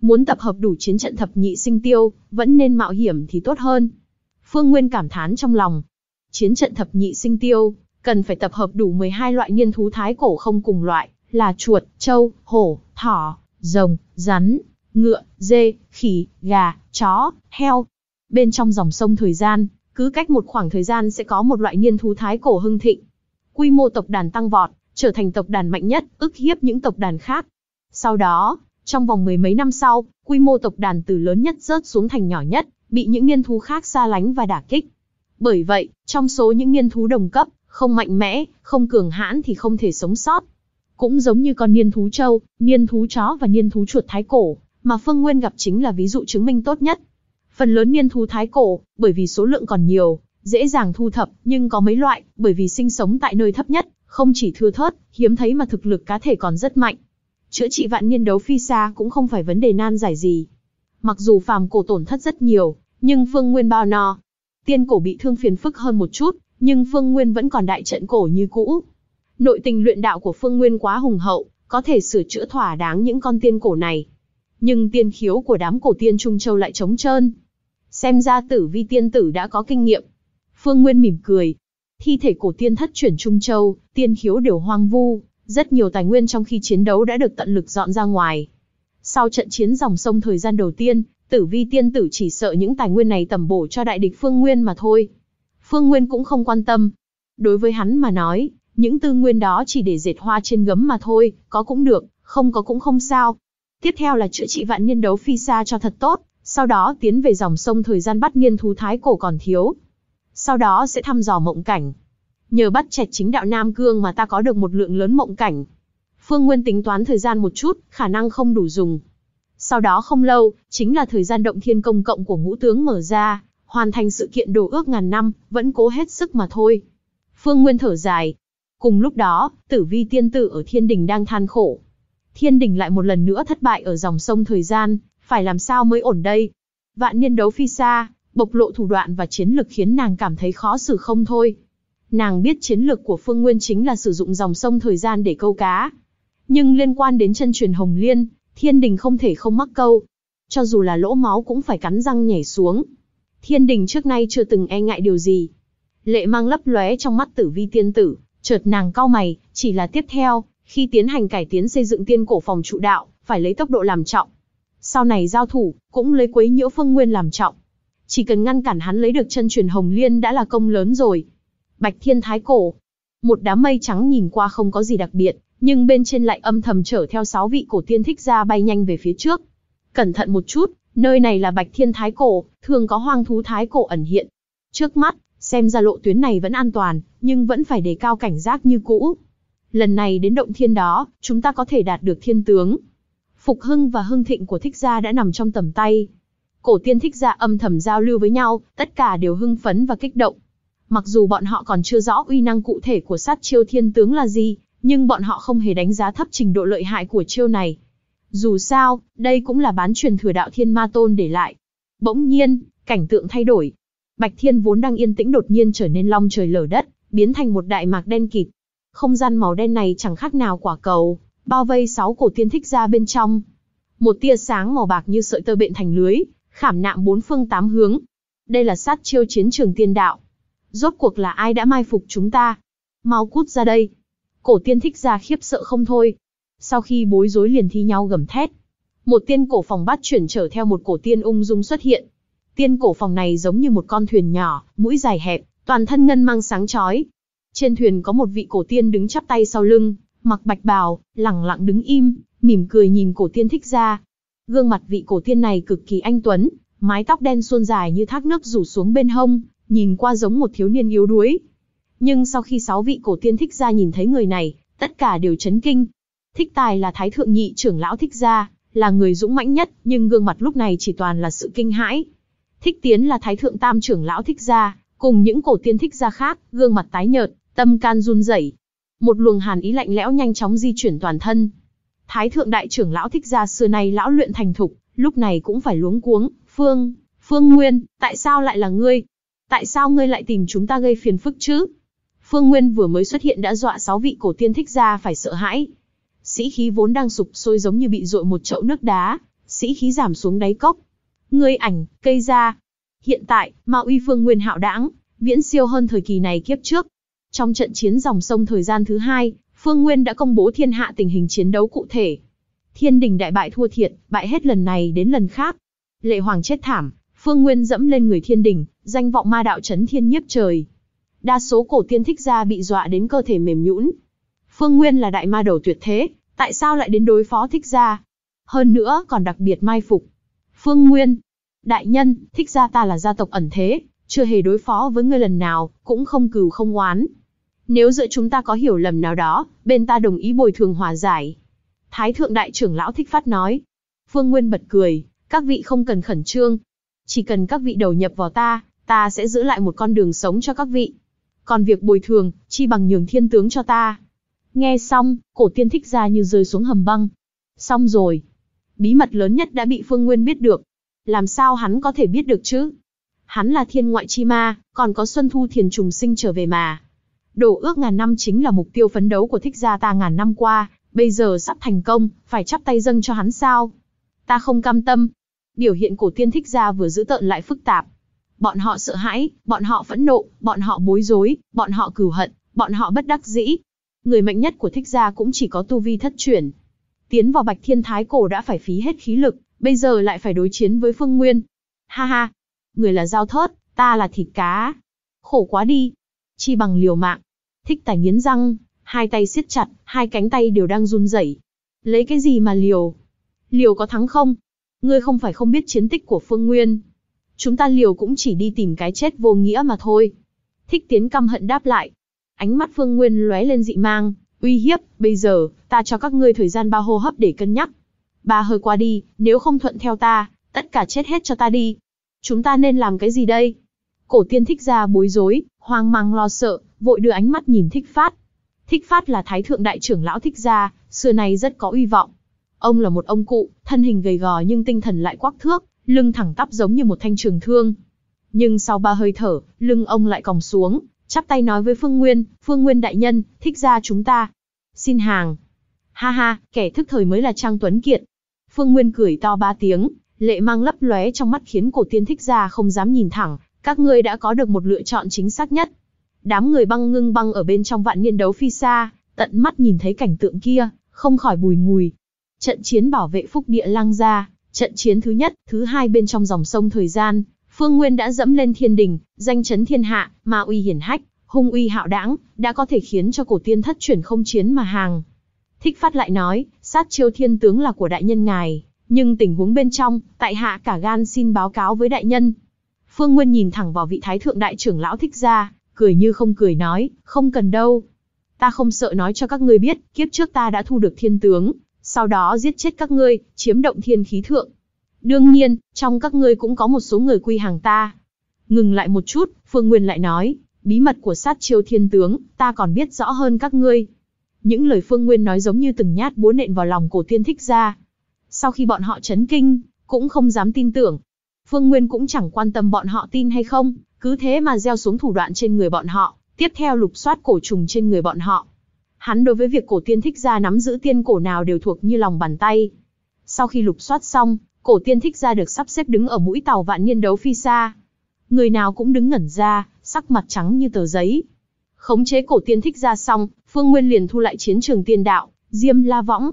Muốn tập hợp đủ chiến trận thập nhị sinh tiêu, vẫn nên mạo hiểm thì tốt hơn. Phương Nguyên cảm thán trong lòng, Chiến trận thập nhị sinh tiêu, cần phải tập hợp đủ 12 loại niên thú thái cổ không cùng loại, là chuột, trâu, hổ, thỏ, rồng, rắn, ngựa, dê, khỉ, gà, chó, heo. Bên trong dòng sông thời gian, cứ cách một khoảng thời gian sẽ có một loại niên thú thái cổ hưng thịnh. Quy mô tộc đàn tăng vọt, trở thành tộc đàn mạnh nhất, ức hiếp những tộc đàn khác. Sau đó, trong vòng mười mấy năm sau, quy mô tộc đàn từ lớn nhất rớt xuống thành nhỏ nhất, bị những niên thú khác xa lánh và đả kích. Bởi vậy, trong số những niên thú đồng cấp, không mạnh mẽ, không cường hãn thì không thể sống sót. Cũng giống như con niên thú trâu, niên thú chó và niên thú chuột thái cổ, mà Phương Nguyên gặp chính là ví dụ chứng minh tốt nhất. Phần lớn niên thú thái cổ, bởi vì số lượng còn nhiều, dễ dàng thu thập, nhưng có mấy loại, bởi vì sinh sống tại nơi thấp nhất, không chỉ thưa thớt, hiếm thấy mà thực lực cá thể còn rất mạnh. Chữa trị vạn niên đấu phi xa cũng không phải vấn đề nan giải gì. Mặc dù phàm cổ tổn thất rất nhiều, nhưng Phương Nguyên bao no, tiên cổ bị thương phiền phức hơn một chút, nhưng Phương Nguyên vẫn còn đại trận cổ như cũ. Nội tình luyện đạo của Phương Nguyên quá hùng hậu, có thể sửa chữa thỏa đáng những con tiên cổ này. Nhưng tiên khiếu của đám cổ tiên Trung Châu lại trống trơn. Xem ra tử vi tiên tử đã có kinh nghiệm. Phương Nguyên mỉm cười. Thi thể cổ tiên thất chuyển Trung Châu, tiên khiếu đều hoang vu, rất nhiều tài nguyên trong khi chiến đấu đã được tận lực dọn ra ngoài. Sau trận chiến dòng sông thời gian đầu tiên, Tử vi tiên tử chỉ sợ những tài nguyên này tầm bổ cho đại địch Phương Nguyên mà thôi. Phương Nguyên cũng không quan tâm. Đối với hắn mà nói, những tư nguyên đó chỉ để dệt hoa trên gấm mà thôi, có cũng được, không có cũng không sao. Tiếp theo là chữa trị vạn niên đấu phi xa cho thật tốt, sau đó tiến về dòng sông thời gian bắt niên thú thái cổ còn thiếu. Sau đó sẽ thăm dò mộng cảnh. Nhờ bắt chẹt chính đạo Nam Cương mà ta có được một lượng lớn mộng cảnh. Phương Nguyên tính toán thời gian một chút, khả năng không đủ dùng, sau đó không lâu, chính là thời gian động thiên công cộng của ngũ tướng mở ra, hoàn thành sự kiện đổ ước ngàn năm, vẫn cố hết sức mà thôi. Phương Nguyên thở dài. Cùng lúc đó, tử vi tiên tử ở thiên đình đang than khổ. Thiên đình lại một lần nữa thất bại ở dòng sông thời gian, phải làm sao mới ổn đây? Vạn niên đấu phi xa, bộc lộ thủ đoạn và chiến lực khiến nàng cảm thấy khó xử không thôi. Nàng biết chiến lược của Phương Nguyên chính là sử dụng dòng sông thời gian để câu cá. Nhưng liên quan đến chân truyền Hồng Liên, Thiên đình không thể không mắc câu. Cho dù là lỗ máu cũng phải cắn răng nhảy xuống. Thiên đình trước nay chưa từng e ngại điều gì. Lệ mang lấp lóe trong mắt tử vi tiên tử, chợt nàng cao mày, chỉ là tiếp theo, khi tiến hành cải tiến xây dựng tiên cổ phòng trụ đạo, phải lấy tốc độ làm trọng. Sau này giao thủ, cũng lấy quấy nhiễu phương nguyên làm trọng. Chỉ cần ngăn cản hắn lấy được chân truyền hồng liên đã là công lớn rồi. Bạch thiên thái cổ. Một đám mây trắng nhìn qua không có gì đặc biệt, nhưng bên trên lại âm thầm chở theo sáu vị cổ tiên thích ra bay nhanh về phía trước. Cẩn thận một chút, nơi này là Bạch Thiên Thái Cổ, thường có hoang thú Thái Cổ ẩn hiện. Trước mắt, xem ra lộ tuyến này vẫn an toàn, nhưng vẫn phải đề cao cảnh giác như cũ. Lần này đến động thiên đó, chúng ta có thể đạt được thiên tướng. Phục hưng và hưng thịnh của thích gia đã nằm trong tầm tay. Cổ tiên thích gia âm thầm giao lưu với nhau, tất cả đều hưng phấn và kích động. Mặc dù bọn họ còn chưa rõ uy năng cụ thể của sát chiêu thiên tướng là gì, nhưng bọn họ không hề đánh giá thấp trình độ lợi hại của chiêu này. Dù sao, đây cũng là bán truyền thừa đạo thiên ma tôn để lại. Bỗng nhiên, cảnh tượng thay đổi. Bạch thiên vốn đang yên tĩnh đột nhiên trở nên long trời lở đất, biến thành một đại mạc đen kịt. Không gian màu đen này chẳng khác nào quả cầu, bao vây sáu cổ tiên thích ra bên trong. Một tia sáng màu bạc như sợi tơ bện thành lưới, khảm nạm bốn phương tám hướng. Đây là sát chiêu chiến trường tiên đạo. Rốt cuộc là ai đã mai phục chúng ta? Mau cút ra đây, Cổ tiên thích ra khiếp sợ không thôi. Sau khi bối rối liền thi nhau gầm thét. Một tiên cổ phòng bát chuyển trở theo một cổ tiên ung dung xuất hiện. Tiên cổ phòng này giống như một con thuyền nhỏ, mũi dài hẹp, toàn thân ngân mang sáng chói. Trên thuyền có một vị cổ tiên đứng chắp tay sau lưng, mặc bạch bào, lặng lặng đứng im, mỉm cười nhìn cổ tiên thích ra. Gương mặt vị cổ tiên này cực kỳ anh tuấn, mái tóc đen suôn dài như thác nước rủ xuống bên hông, nhìn qua giống một thiếu niên yếu đuối, nhưng sau khi sáu vị cổ tiên thích gia nhìn thấy người này, tất cả đều chấn kinh. Thích tài là thái thượng nhị trưởng lão thích gia, là người dũng mãnh nhất, nhưng gương mặt lúc này chỉ toàn là sự kinh hãi. Thích tiến là thái thượng tam trưởng lão thích gia, cùng những cổ tiên thích gia khác, gương mặt tái nhợt, tâm can run rẩy. Một luồng hàn ý lạnh lẽo nhanh chóng di chuyển toàn thân. Thái thượng đại trưởng lão thích gia xưa nay lão luyện thành thục, lúc này cũng phải luống cuống, "Phương, Phương Nguyên, tại sao lại là ngươi? Tại sao ngươi lại tìm chúng ta gây phiền phức chứ?" Phương Nguyên vừa mới xuất hiện đã dọa sáu vị cổ tiên thích ra phải sợ hãi. Sĩ khí vốn đang sụp sôi giống như bị dội một chậu nước đá, sĩ khí giảm xuống đáy cốc. Ngươi ảnh, cây ra. Hiện tại, ma uy Phương Nguyên hạo đãng, viễn siêu hơn thời kỳ này kiếp trước. Trong trận chiến dòng sông thời gian thứ hai, Phương Nguyên đã công bố thiên hạ tình hình chiến đấu cụ thể. Thiên đình đại bại thua thiệt, bại hết lần này đến lần khác. Lệ Hoàng chết thảm, Phương Nguyên dẫm lên người thiên đình, danh vọng ma đạo chấn thiên nhiếp trời đa số cổ tiên thích gia bị dọa đến cơ thể mềm nhũn. Phương Nguyên là đại ma đầu tuyệt thế, tại sao lại đến đối phó thích gia? Hơn nữa còn đặc biệt mai phục. Phương Nguyên, đại nhân, thích gia ta là gia tộc ẩn thế, chưa hề đối phó với ngươi lần nào, cũng không cừu không oán. Nếu giữa chúng ta có hiểu lầm nào đó, bên ta đồng ý bồi thường hòa giải. Thái thượng đại trưởng lão thích phát nói. Phương Nguyên bật cười, các vị không cần khẩn trương. Chỉ cần các vị đầu nhập vào ta, ta sẽ giữ lại một con đường sống cho các vị còn việc bồi thường, chi bằng nhường thiên tướng cho ta. Nghe xong, cổ tiên thích ra như rơi xuống hầm băng. Xong rồi. Bí mật lớn nhất đã bị Phương Nguyên biết được. Làm sao hắn có thể biết được chứ? Hắn là thiên ngoại chi ma, còn có Xuân Thu Thiền Trùng Sinh trở về mà. Đổ ước ngàn năm chính là mục tiêu phấn đấu của thích gia ta ngàn năm qua, bây giờ sắp thành công, phải chắp tay dâng cho hắn sao? Ta không cam tâm. Biểu hiện cổ tiên thích gia vừa giữ tợn lại phức tạp, bọn họ sợ hãi, bọn họ phẫn nộ, bọn họ bối rối, bọn họ cửu hận, bọn họ bất đắc dĩ. Người mạnh nhất của thích gia cũng chỉ có tu vi thất chuyển. Tiến vào bạch thiên thái cổ đã phải phí hết khí lực, bây giờ lại phải đối chiến với phương nguyên. Ha ha, người là dao thớt, ta là thịt cá. Khổ quá đi, chi bằng liều mạng. Thích tài nghiến răng, hai tay siết chặt, hai cánh tay đều đang run rẩy. Lấy cái gì mà liều? Liều có thắng không? Ngươi không phải không biết chiến tích của Phương Nguyên, Chúng ta liều cũng chỉ đi tìm cái chết vô nghĩa mà thôi. Thích tiến căm hận đáp lại. Ánh mắt Phương Nguyên lóe lên dị mang, uy hiếp, bây giờ, ta cho các ngươi thời gian ba hô hấp để cân nhắc. Ba hơi qua đi, nếu không thuận theo ta, tất cả chết hết cho ta đi. Chúng ta nên làm cái gì đây? Cổ tiên thích ra bối rối, hoang mang lo sợ, vội đưa ánh mắt nhìn thích phát. Thích Phát là thái thượng đại trưởng lão Thích gia, xưa nay rất có uy vọng. Ông là một ông cụ, thân hình gầy gò nhưng tinh thần lại quắc thước, lưng thẳng tắp giống như một thanh trường thương. Nhưng sau ba hơi thở, lưng ông lại còng xuống, chắp tay nói với Phương Nguyên, Phương Nguyên đại nhân, thích ra chúng ta. Xin hàng. Ha ha, kẻ thức thời mới là Trang Tuấn Kiệt. Phương Nguyên cười to ba tiếng, lệ mang lấp lóe trong mắt khiến cổ tiên thích ra không dám nhìn thẳng, các ngươi đã có được một lựa chọn chính xác nhất. Đám người băng ngưng băng ở bên trong vạn niên đấu phi xa, tận mắt nhìn thấy cảnh tượng kia, không khỏi bùi ngùi. Trận chiến bảo vệ phúc địa lang ra. Trận chiến thứ nhất, thứ hai bên trong dòng sông thời gian, Phương Nguyên đã dẫm lên thiên đình, danh chấn thiên hạ, ma uy hiển hách, hung uy hạo đãng, đã có thể khiến cho cổ tiên thất chuyển không chiến mà hàng. Thích Phát lại nói, sát chiêu thiên tướng là của đại nhân ngài, nhưng tình huống bên trong, tại hạ cả gan xin báo cáo với đại nhân. Phương Nguyên nhìn thẳng vào vị thái thượng đại trưởng lão Thích gia, cười như không cười nói, không cần đâu. Ta không sợ nói cho các ngươi biết, kiếp trước ta đã thu được thiên tướng, sau đó giết chết các ngươi, chiếm động thiên khí thượng. Đương nhiên, trong các ngươi cũng có một số người quy hàng ta. Ngừng lại một chút, Phương Nguyên lại nói, bí mật của sát chiêu thiên tướng, ta còn biết rõ hơn các ngươi. Những lời Phương Nguyên nói giống như từng nhát búa nện vào lòng cổ tiên thích ra. Sau khi bọn họ chấn kinh, cũng không dám tin tưởng. Phương Nguyên cũng chẳng quan tâm bọn họ tin hay không, cứ thế mà gieo xuống thủ đoạn trên người bọn họ, tiếp theo lục soát cổ trùng trên người bọn họ, Hắn đối với việc cổ tiên thích gia nắm giữ tiên cổ nào đều thuộc như lòng bàn tay. Sau khi lục soát xong, cổ tiên thích gia được sắp xếp đứng ở mũi tàu vạn niên đấu phi xa. Người nào cũng đứng ngẩn ra, sắc mặt trắng như tờ giấy. Khống chế cổ tiên thích gia xong, Phương Nguyên liền thu lại chiến trường tiên đạo, Diêm La Võng.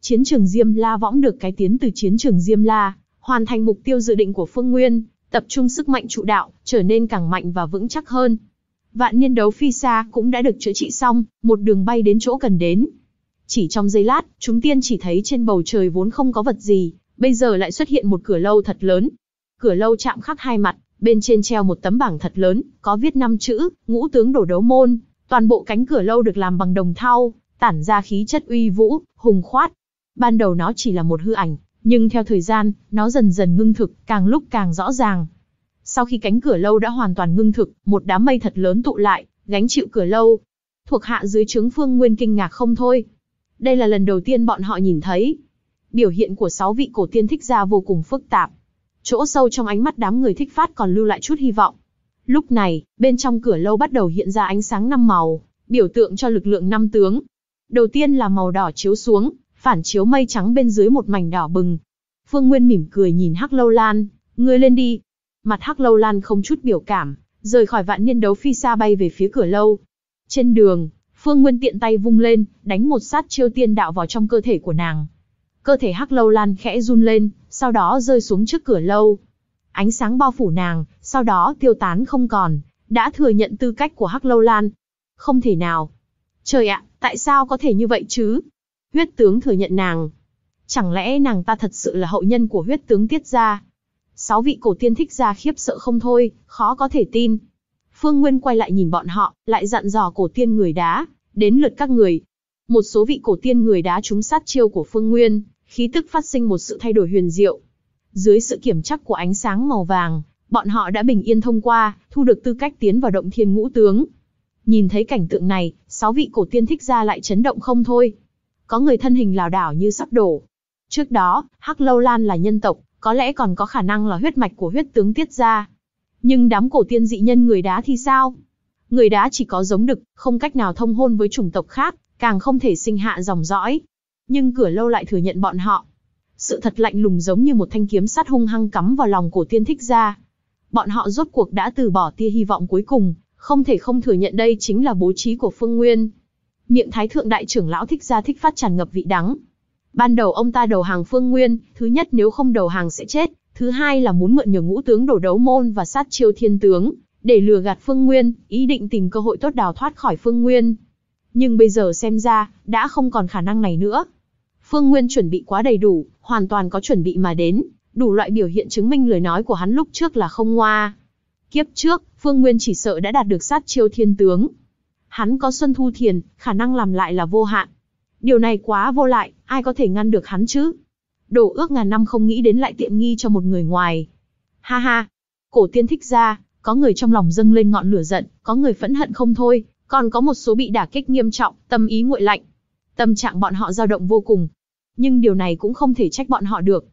Chiến trường Diêm La Võng được cái tiến từ chiến trường Diêm La, hoàn thành mục tiêu dự định của Phương Nguyên, tập trung sức mạnh trụ đạo, trở nên càng mạnh và vững chắc hơn vạn niên đấu phi xa cũng đã được chữa trị xong, một đường bay đến chỗ cần đến. Chỉ trong giây lát, chúng tiên chỉ thấy trên bầu trời vốn không có vật gì, bây giờ lại xuất hiện một cửa lâu thật lớn. Cửa lâu chạm khắc hai mặt, bên trên treo một tấm bảng thật lớn, có viết năm chữ, ngũ tướng đổ đấu môn. Toàn bộ cánh cửa lâu được làm bằng đồng thau, tản ra khí chất uy vũ, hùng khoát. Ban đầu nó chỉ là một hư ảnh, nhưng theo thời gian, nó dần dần ngưng thực, càng lúc càng rõ ràng, sau khi cánh cửa lâu đã hoàn toàn ngưng thực, một đám mây thật lớn tụ lại, gánh chịu cửa lâu. Thuộc hạ dưới trướng Phương Nguyên kinh ngạc không thôi. Đây là lần đầu tiên bọn họ nhìn thấy. Biểu hiện của sáu vị cổ tiên thích ra vô cùng phức tạp. Chỗ sâu trong ánh mắt đám người thích phát còn lưu lại chút hy vọng. Lúc này, bên trong cửa lâu bắt đầu hiện ra ánh sáng năm màu, biểu tượng cho lực lượng năm tướng. Đầu tiên là màu đỏ chiếu xuống, phản chiếu mây trắng bên dưới một mảnh đỏ bừng. Phương Nguyên mỉm cười nhìn Hắc Lâu Lan, "Ngươi lên đi." mặt hắc lâu lan không chút biểu cảm, rời khỏi vạn niên đấu phi xa bay về phía cửa lâu. Trên đường, Phương Nguyên tiện tay vung lên, đánh một sát chiêu tiên đạo vào trong cơ thể của nàng. Cơ thể hắc lâu lan khẽ run lên, sau đó rơi xuống trước cửa lâu. Ánh sáng bao phủ nàng, sau đó tiêu tán không còn, đã thừa nhận tư cách của hắc lâu lan. Không thể nào. Trời ạ, tại sao có thể như vậy chứ? Huyết tướng thừa nhận nàng. Chẳng lẽ nàng ta thật sự là hậu nhân của huyết tướng tiết ra? Sáu vị cổ tiên thích ra khiếp sợ không thôi, khó có thể tin. Phương Nguyên quay lại nhìn bọn họ, lại dặn dò cổ tiên người đá, đến lượt các người. Một số vị cổ tiên người đá trúng sát chiêu của Phương Nguyên, khí tức phát sinh một sự thay đổi huyền diệu. Dưới sự kiểm chắc của ánh sáng màu vàng, bọn họ đã bình yên thông qua, thu được tư cách tiến vào động thiên ngũ tướng. Nhìn thấy cảnh tượng này, sáu vị cổ tiên thích ra lại chấn động không thôi. Có người thân hình lảo đảo như sắp đổ. Trước đó, Hắc Lâu Lan là nhân tộc, có lẽ còn có khả năng là huyết mạch của huyết tướng tiết ra. Nhưng đám cổ tiên dị nhân người đá thì sao? Người đá chỉ có giống đực, không cách nào thông hôn với chủng tộc khác, càng không thể sinh hạ dòng dõi. Nhưng cửa lâu lại thừa nhận bọn họ. Sự thật lạnh lùng giống như một thanh kiếm sắt hung hăng cắm vào lòng cổ tiên thích ra. Bọn họ rốt cuộc đã từ bỏ tia hy vọng cuối cùng, không thể không thừa nhận đây chính là bố trí của Phương Nguyên. Miệng Thái Thượng Đại trưởng lão thích ra thích phát tràn ngập vị đắng, Ban đầu ông ta đầu hàng Phương Nguyên, thứ nhất nếu không đầu hàng sẽ chết, thứ hai là muốn mượn nhờ ngũ tướng đổ đấu môn và sát chiêu thiên tướng, để lừa gạt Phương Nguyên, ý định tìm cơ hội tốt đào thoát khỏi Phương Nguyên. Nhưng bây giờ xem ra, đã không còn khả năng này nữa. Phương Nguyên chuẩn bị quá đầy đủ, hoàn toàn có chuẩn bị mà đến, đủ loại biểu hiện chứng minh lời nói của hắn lúc trước là không ngoa. Kiếp trước, Phương Nguyên chỉ sợ đã đạt được sát chiêu thiên tướng. Hắn có Xuân Thu Thiền, khả năng làm lại là vô hạn, Điều này quá vô lại, ai có thể ngăn được hắn chứ? Đồ ước ngàn năm không nghĩ đến lại tiện nghi cho một người ngoài. Ha ha! Cổ tiên thích ra, có người trong lòng dâng lên ngọn lửa giận, có người phẫn hận không thôi, còn có một số bị đả kích nghiêm trọng, tâm ý nguội lạnh. Tâm trạng bọn họ dao động vô cùng. Nhưng điều này cũng không thể trách bọn họ được.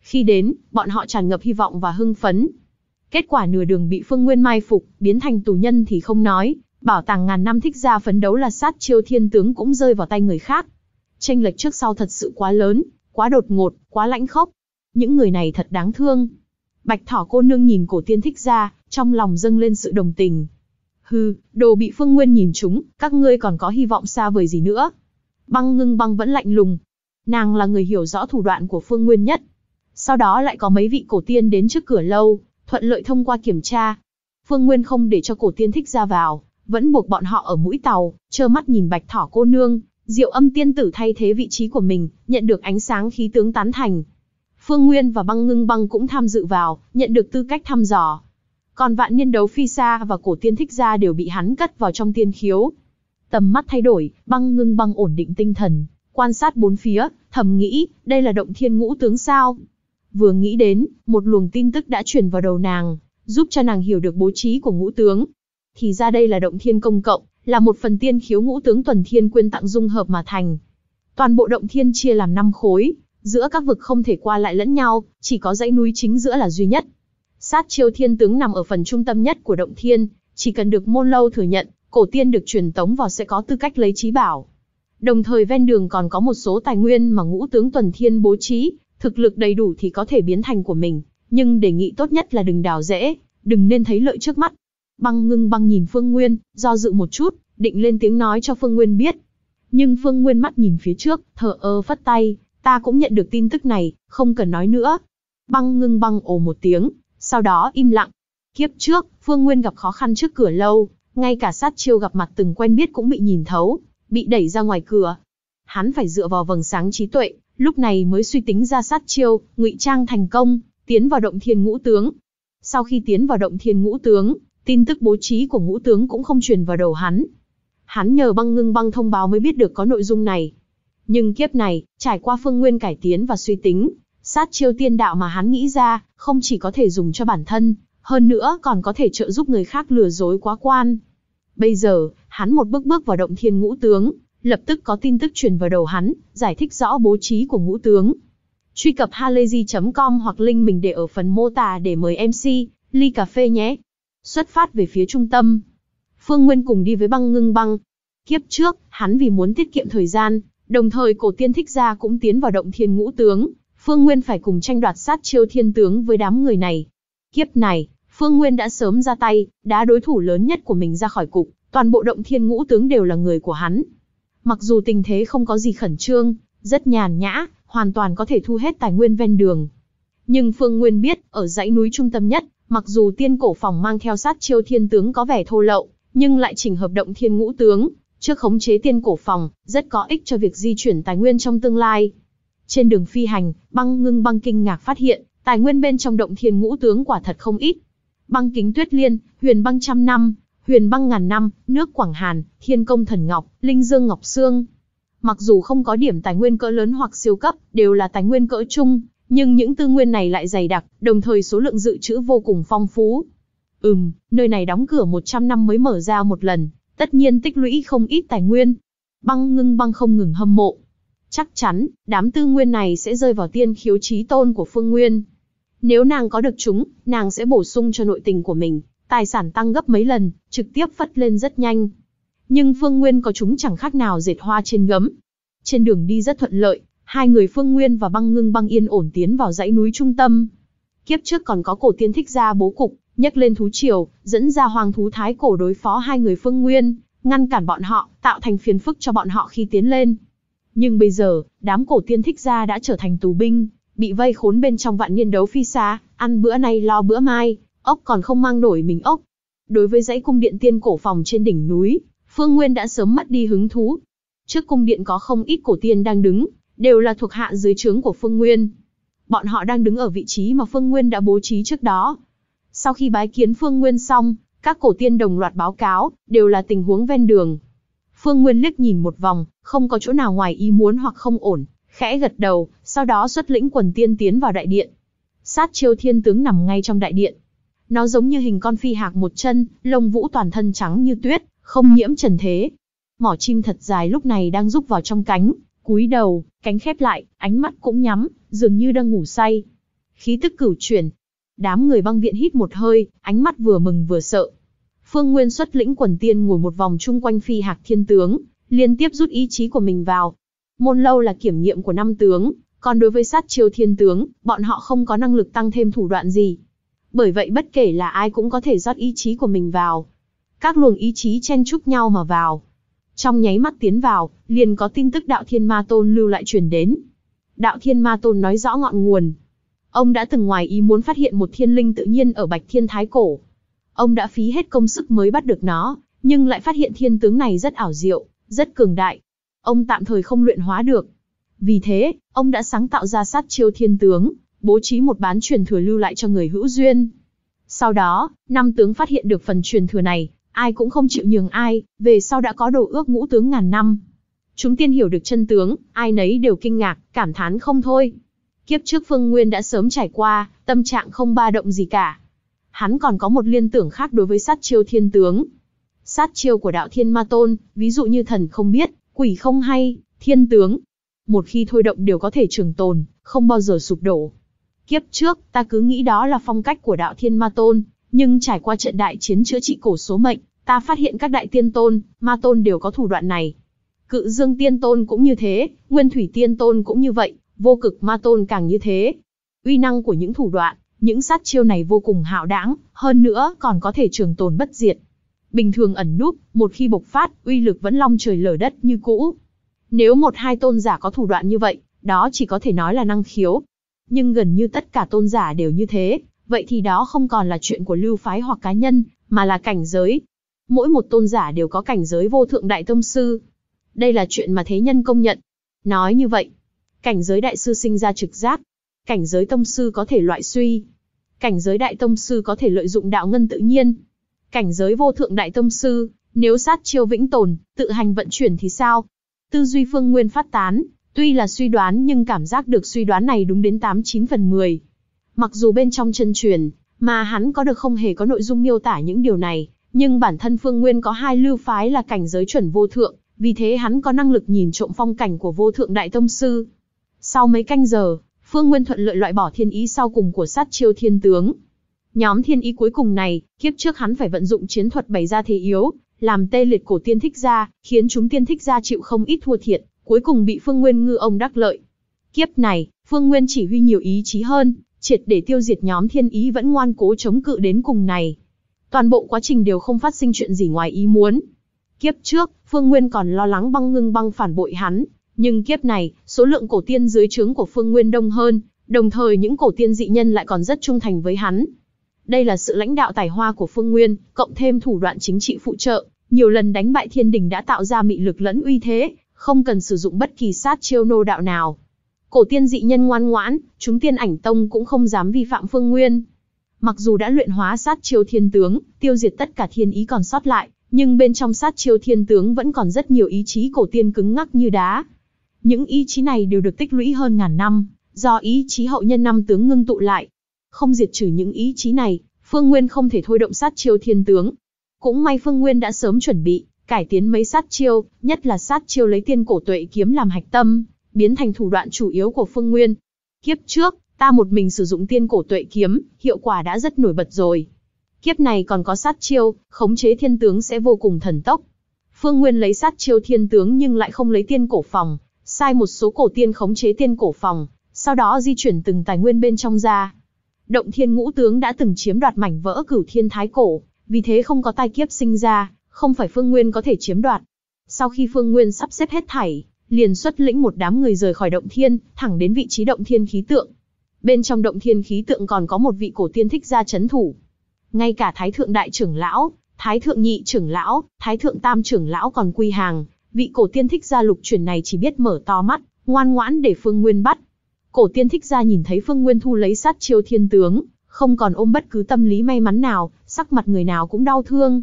Khi đến, bọn họ tràn ngập hy vọng và hưng phấn. Kết quả nửa đường bị Phương Nguyên mai phục, biến thành tù nhân thì không nói, bảo tàng ngàn năm thích ra phấn đấu là sát chiêu thiên tướng cũng rơi vào tay người khác tranh lệch trước sau thật sự quá lớn, quá đột ngột, quá lãnh khốc. Những người này thật đáng thương. Bạch thỏ cô nương nhìn cổ tiên thích ra, trong lòng dâng lên sự đồng tình. Hừ, đồ bị phương nguyên nhìn chúng, các ngươi còn có hy vọng xa vời gì nữa. Băng ngưng băng vẫn lạnh lùng. Nàng là người hiểu rõ thủ đoạn của phương nguyên nhất. Sau đó lại có mấy vị cổ tiên đến trước cửa lâu, thuận lợi thông qua kiểm tra. Phương Nguyên không để cho cổ tiên thích ra vào, vẫn buộc bọn họ ở mũi tàu, trơ mắt nhìn bạch thỏ cô nương, Diệu âm tiên tử thay thế vị trí của mình, nhận được ánh sáng khí tướng tán thành. Phương Nguyên và băng ngưng băng cũng tham dự vào, nhận được tư cách thăm dò. Còn vạn niên đấu phi xa và cổ tiên thích ra đều bị hắn cất vào trong tiên khiếu. Tầm mắt thay đổi, băng ngưng băng ổn định tinh thần, quan sát bốn phía, thầm nghĩ, đây là động thiên ngũ tướng sao. Vừa nghĩ đến, một luồng tin tức đã truyền vào đầu nàng, giúp cho nàng hiểu được bố trí của ngũ tướng. Thì ra đây là động thiên công cộng, là một phần tiên khiếu ngũ tướng tuần thiên quyên tặng dung hợp mà thành. Toàn bộ động thiên chia làm 5 khối, giữa các vực không thể qua lại lẫn nhau, chỉ có dãy núi chính giữa là duy nhất. Sát chiêu thiên tướng nằm ở phần trung tâm nhất của động thiên, chỉ cần được môn lâu thừa nhận, cổ tiên được truyền tống vào sẽ có tư cách lấy trí bảo. Đồng thời ven đường còn có một số tài nguyên mà ngũ tướng tuần thiên bố trí, thực lực đầy đủ thì có thể biến thành của mình, nhưng đề nghị tốt nhất là đừng đào dễ, đừng nên thấy lợi trước mắt, Băng ngưng băng nhìn Phương Nguyên, do dự một chút, định lên tiếng nói cho Phương Nguyên biết. Nhưng Phương Nguyên mắt nhìn phía trước, thở ơ phất tay, ta cũng nhận được tin tức này, không cần nói nữa. Băng ngưng băng ồ một tiếng, sau đó im lặng. Kiếp trước, Phương Nguyên gặp khó khăn trước cửa lâu, ngay cả sát chiêu gặp mặt từng quen biết cũng bị nhìn thấu, bị đẩy ra ngoài cửa. Hắn phải dựa vào vầng sáng trí tuệ, lúc này mới suy tính ra sát chiêu, ngụy trang thành công, tiến vào động thiên ngũ tướng. Sau khi tiến vào động thiên ngũ tướng, tin tức bố trí của ngũ tướng cũng không truyền vào đầu hắn. Hắn nhờ băng ngưng băng thông báo mới biết được có nội dung này. Nhưng kiếp này, trải qua phương nguyên cải tiến và suy tính, sát chiêu tiên đạo mà hắn nghĩ ra, không chỉ có thể dùng cho bản thân, hơn nữa còn có thể trợ giúp người khác lừa dối quá quan. Bây giờ, hắn một bước bước vào động thiên ngũ tướng, lập tức có tin tức truyền vào đầu hắn, giải thích rõ bố trí của ngũ tướng. Truy cập halayzi.com hoặc link mình để ở phần mô tả để mời MC, ly cà phê nhé xuất phát về phía trung tâm. Phương Nguyên cùng đi với băng ngưng băng. Kiếp trước, hắn vì muốn tiết kiệm thời gian, đồng thời cổ tiên thích gia cũng tiến vào động thiên ngũ tướng. Phương Nguyên phải cùng tranh đoạt sát chiêu thiên tướng với đám người này. Kiếp này, Phương Nguyên đã sớm ra tay, đá đối thủ lớn nhất của mình ra khỏi cục, toàn bộ động thiên ngũ tướng đều là người của hắn. Mặc dù tình thế không có gì khẩn trương, rất nhàn nhã, hoàn toàn có thể thu hết tài nguyên ven đường. Nhưng Phương Nguyên biết, ở dãy núi trung tâm nhất, Mặc dù tiên cổ phòng mang theo sát chiêu thiên tướng có vẻ thô lậu, nhưng lại chỉnh hợp động thiên ngũ tướng, trước khống chế tiên cổ phòng, rất có ích cho việc di chuyển tài nguyên trong tương lai. Trên đường phi hành, băng ngưng băng kinh ngạc phát hiện, tài nguyên bên trong động thiên ngũ tướng quả thật không ít. Băng kính tuyết liên, huyền băng trăm năm, huyền băng ngàn năm, nước Quảng Hàn, thiên công thần ngọc, linh dương ngọc xương. Mặc dù không có điểm tài nguyên cỡ lớn hoặc siêu cấp, đều là tài nguyên cỡ chung, nhưng những tư nguyên này lại dày đặc, đồng thời số lượng dự trữ vô cùng phong phú. Ừm, nơi này đóng cửa 100 năm mới mở ra một lần, tất nhiên tích lũy không ít tài nguyên. Băng ngưng băng không ngừng hâm mộ. Chắc chắn, đám tư nguyên này sẽ rơi vào tiên khiếu trí tôn của Phương Nguyên. Nếu nàng có được chúng, nàng sẽ bổ sung cho nội tình của mình, tài sản tăng gấp mấy lần, trực tiếp phất lên rất nhanh. Nhưng Phương Nguyên có chúng chẳng khác nào dệt hoa trên gấm. Trên đường đi rất thuận lợi, Hai người Phương Nguyên và Băng Ngưng Băng yên ổn tiến vào dãy núi trung tâm. Kiếp trước còn có cổ tiên thích ra bố cục, nhấc lên thú triều, dẫn ra hoàng thú thái cổ đối phó hai người Phương Nguyên, ngăn cản bọn họ, tạo thành phiền phức cho bọn họ khi tiến lên. Nhưng bây giờ, đám cổ tiên thích ra đã trở thành tù binh, bị vây khốn bên trong vạn niên đấu phi xa, ăn bữa nay lo bữa mai, ốc còn không mang nổi mình ốc. Đối với dãy cung điện tiên cổ phòng trên đỉnh núi, Phương Nguyên đã sớm mất đi hứng thú. Trước cung điện có không ít cổ tiên đang đứng, đều là thuộc hạ dưới trướng của Phương Nguyên. Bọn họ đang đứng ở vị trí mà Phương Nguyên đã bố trí trước đó. Sau khi bái kiến Phương Nguyên xong, các cổ tiên đồng loạt báo cáo, đều là tình huống ven đường. Phương Nguyên liếc nhìn một vòng, không có chỗ nào ngoài ý muốn hoặc không ổn, khẽ gật đầu, sau đó xuất lĩnh quần tiên tiến vào đại điện. Sát chiêu thiên tướng nằm ngay trong đại điện. Nó giống như hình con phi hạc một chân, lông vũ toàn thân trắng như tuyết, không nhiễm trần thế. Mỏ chim thật dài lúc này đang rúc vào trong cánh, cúi đầu, cánh khép lại, ánh mắt cũng nhắm, dường như đang ngủ say. Khí tức cửu chuyển. Đám người băng viện hít một hơi, ánh mắt vừa mừng vừa sợ. Phương Nguyên xuất lĩnh quần tiên ngồi một vòng chung quanh phi hạc thiên tướng, liên tiếp rút ý chí của mình vào. Môn lâu là kiểm nghiệm của năm tướng, còn đối với sát chiêu thiên tướng, bọn họ không có năng lực tăng thêm thủ đoạn gì. Bởi vậy bất kể là ai cũng có thể rót ý chí của mình vào. Các luồng ý chí chen chúc nhau mà vào, trong nháy mắt tiến vào, liền có tin tức đạo thiên ma tôn lưu lại truyền đến. Đạo thiên ma tôn nói rõ ngọn nguồn. Ông đã từng ngoài ý muốn phát hiện một thiên linh tự nhiên ở bạch thiên thái cổ. Ông đã phí hết công sức mới bắt được nó, nhưng lại phát hiện thiên tướng này rất ảo diệu, rất cường đại. Ông tạm thời không luyện hóa được. Vì thế, ông đã sáng tạo ra sát chiêu thiên tướng, bố trí một bán truyền thừa lưu lại cho người hữu duyên. Sau đó, năm tướng phát hiện được phần truyền thừa này, ai cũng không chịu nhường ai, về sau đã có đồ ước ngũ tướng ngàn năm. Chúng tiên hiểu được chân tướng, ai nấy đều kinh ngạc, cảm thán không thôi. Kiếp trước Phương Nguyên đã sớm trải qua, tâm trạng không ba động gì cả. Hắn còn có một liên tưởng khác đối với sát chiêu thiên tướng. Sát chiêu của đạo thiên ma tôn, ví dụ như thần không biết, quỷ không hay, thiên tướng. Một khi thôi động đều có thể trường tồn, không bao giờ sụp đổ. Kiếp trước, ta cứ nghĩ đó là phong cách của đạo thiên ma tôn, nhưng trải qua trận đại chiến chữa trị cổ số mệnh, ta phát hiện các đại tiên tôn, ma tôn đều có thủ đoạn này. Cự dương tiên tôn cũng như thế, nguyên thủy tiên tôn cũng như vậy, vô cực ma tôn càng như thế. Uy năng của những thủ đoạn, những sát chiêu này vô cùng hạo đãng, hơn nữa còn có thể trường tồn bất diệt. Bình thường ẩn núp, một khi bộc phát, uy lực vẫn long trời lở đất như cũ. Nếu một hai tôn giả có thủ đoạn như vậy, đó chỉ có thể nói là năng khiếu. Nhưng gần như tất cả tôn giả đều như thế, vậy thì đó không còn là chuyện của lưu phái hoặc cá nhân, mà là cảnh giới. Mỗi một tôn giả đều có cảnh giới vô thượng đại tông sư. Đây là chuyện mà thế nhân công nhận. Nói như vậy, cảnh giới đại sư sinh ra trực giác, cảnh giới tông sư có thể loại suy, cảnh giới đại tông sư có thể lợi dụng đạo ngân tự nhiên, cảnh giới vô thượng đại tông sư, nếu sát chiêu vĩnh tồn, tự hành vận chuyển thì sao? Tư duy phương nguyên phát tán, tuy là suy đoán nhưng cảm giác được suy đoán này đúng đến 89 phần 10. Mặc dù bên trong chân truyền, mà hắn có được không hề có nội dung miêu tả những điều này, nhưng bản thân Phương Nguyên có hai lưu phái là cảnh giới chuẩn vô thượng, vì thế hắn có năng lực nhìn trộm phong cảnh của vô thượng đại tông sư. Sau mấy canh giờ, Phương Nguyên thuận lợi loại bỏ thiên ý sau cùng của sát chiêu thiên tướng. Nhóm thiên ý cuối cùng này, kiếp trước hắn phải vận dụng chiến thuật bày ra thế yếu, làm tê liệt cổ tiên thích ra, khiến chúng tiên thích ra chịu không ít thua thiệt, cuối cùng bị Phương Nguyên ngư ông đắc lợi. Kiếp này, Phương Nguyên chỉ huy nhiều ý chí hơn, triệt để tiêu diệt nhóm thiên ý vẫn ngoan cố chống cự đến cùng này. Toàn bộ quá trình đều không phát sinh chuyện gì ngoài ý muốn. Kiếp trước, Phương Nguyên còn lo lắng băng ngưng băng phản bội hắn, nhưng kiếp này, số lượng cổ tiên dưới trướng của Phương Nguyên đông hơn, đồng thời những cổ tiên dị nhân lại còn rất trung thành với hắn. Đây là sự lãnh đạo tài hoa của Phương Nguyên, cộng thêm thủ đoạn chính trị phụ trợ, nhiều lần đánh bại thiên đình đã tạo ra mị lực lẫn uy thế, không cần sử dụng bất kỳ sát chiêu nô đạo nào. Cổ tiên dị nhân ngoan ngoãn, chúng tiên ảnh tông cũng không dám vi phạm phương nguyên. Mặc dù đã luyện hóa sát chiêu thiên tướng, tiêu diệt tất cả thiên ý còn sót lại, nhưng bên trong sát chiêu thiên tướng vẫn còn rất nhiều ý chí cổ tiên cứng ngắc như đá. Những ý chí này đều được tích lũy hơn ngàn năm, do ý chí hậu nhân năm tướng ngưng tụ lại. Không diệt trừ những ý chí này, Phương Nguyên không thể thôi động sát chiêu thiên tướng. Cũng may Phương Nguyên đã sớm chuẩn bị, cải tiến mấy sát chiêu, nhất là sát chiêu lấy tiên cổ tuệ kiếm làm hạch tâm, biến thành thủ đoạn chủ yếu của Phương Nguyên. Kiếp trước, ta một mình sử dụng tiên cổ tuệ kiếm, hiệu quả đã rất nổi bật rồi. Kiếp này còn có sát chiêu, khống chế thiên tướng sẽ vô cùng thần tốc. Phương Nguyên lấy sát chiêu thiên tướng nhưng lại không lấy tiên cổ phòng, sai một số cổ tiên khống chế tiên cổ phòng, sau đó di chuyển từng tài nguyên bên trong ra. Động thiên ngũ tướng đã từng chiếm đoạt mảnh vỡ cửu thiên thái cổ, vì thế không có tai kiếp sinh ra, không phải Phương Nguyên có thể chiếm đoạt. Sau khi Phương Nguyên sắp xếp hết thảy, liền xuất lĩnh một đám người rời khỏi động thiên, thẳng đến vị trí động thiên khí tượng. Bên trong động thiên khí tượng còn có một vị cổ tiên thích gia chấn thủ. Ngay cả thái thượng đại trưởng lão, thái thượng nhị trưởng lão, thái thượng tam trưởng lão còn quy hàng, vị cổ tiên thích gia lục chuyển này chỉ biết mở to mắt, ngoan ngoãn để Phương Nguyên bắt. Cổ tiên thích gia nhìn thấy Phương Nguyên thu lấy sát chiêu thiên tướng, không còn ôm bất cứ tâm lý may mắn nào, sắc mặt người nào cũng đau thương.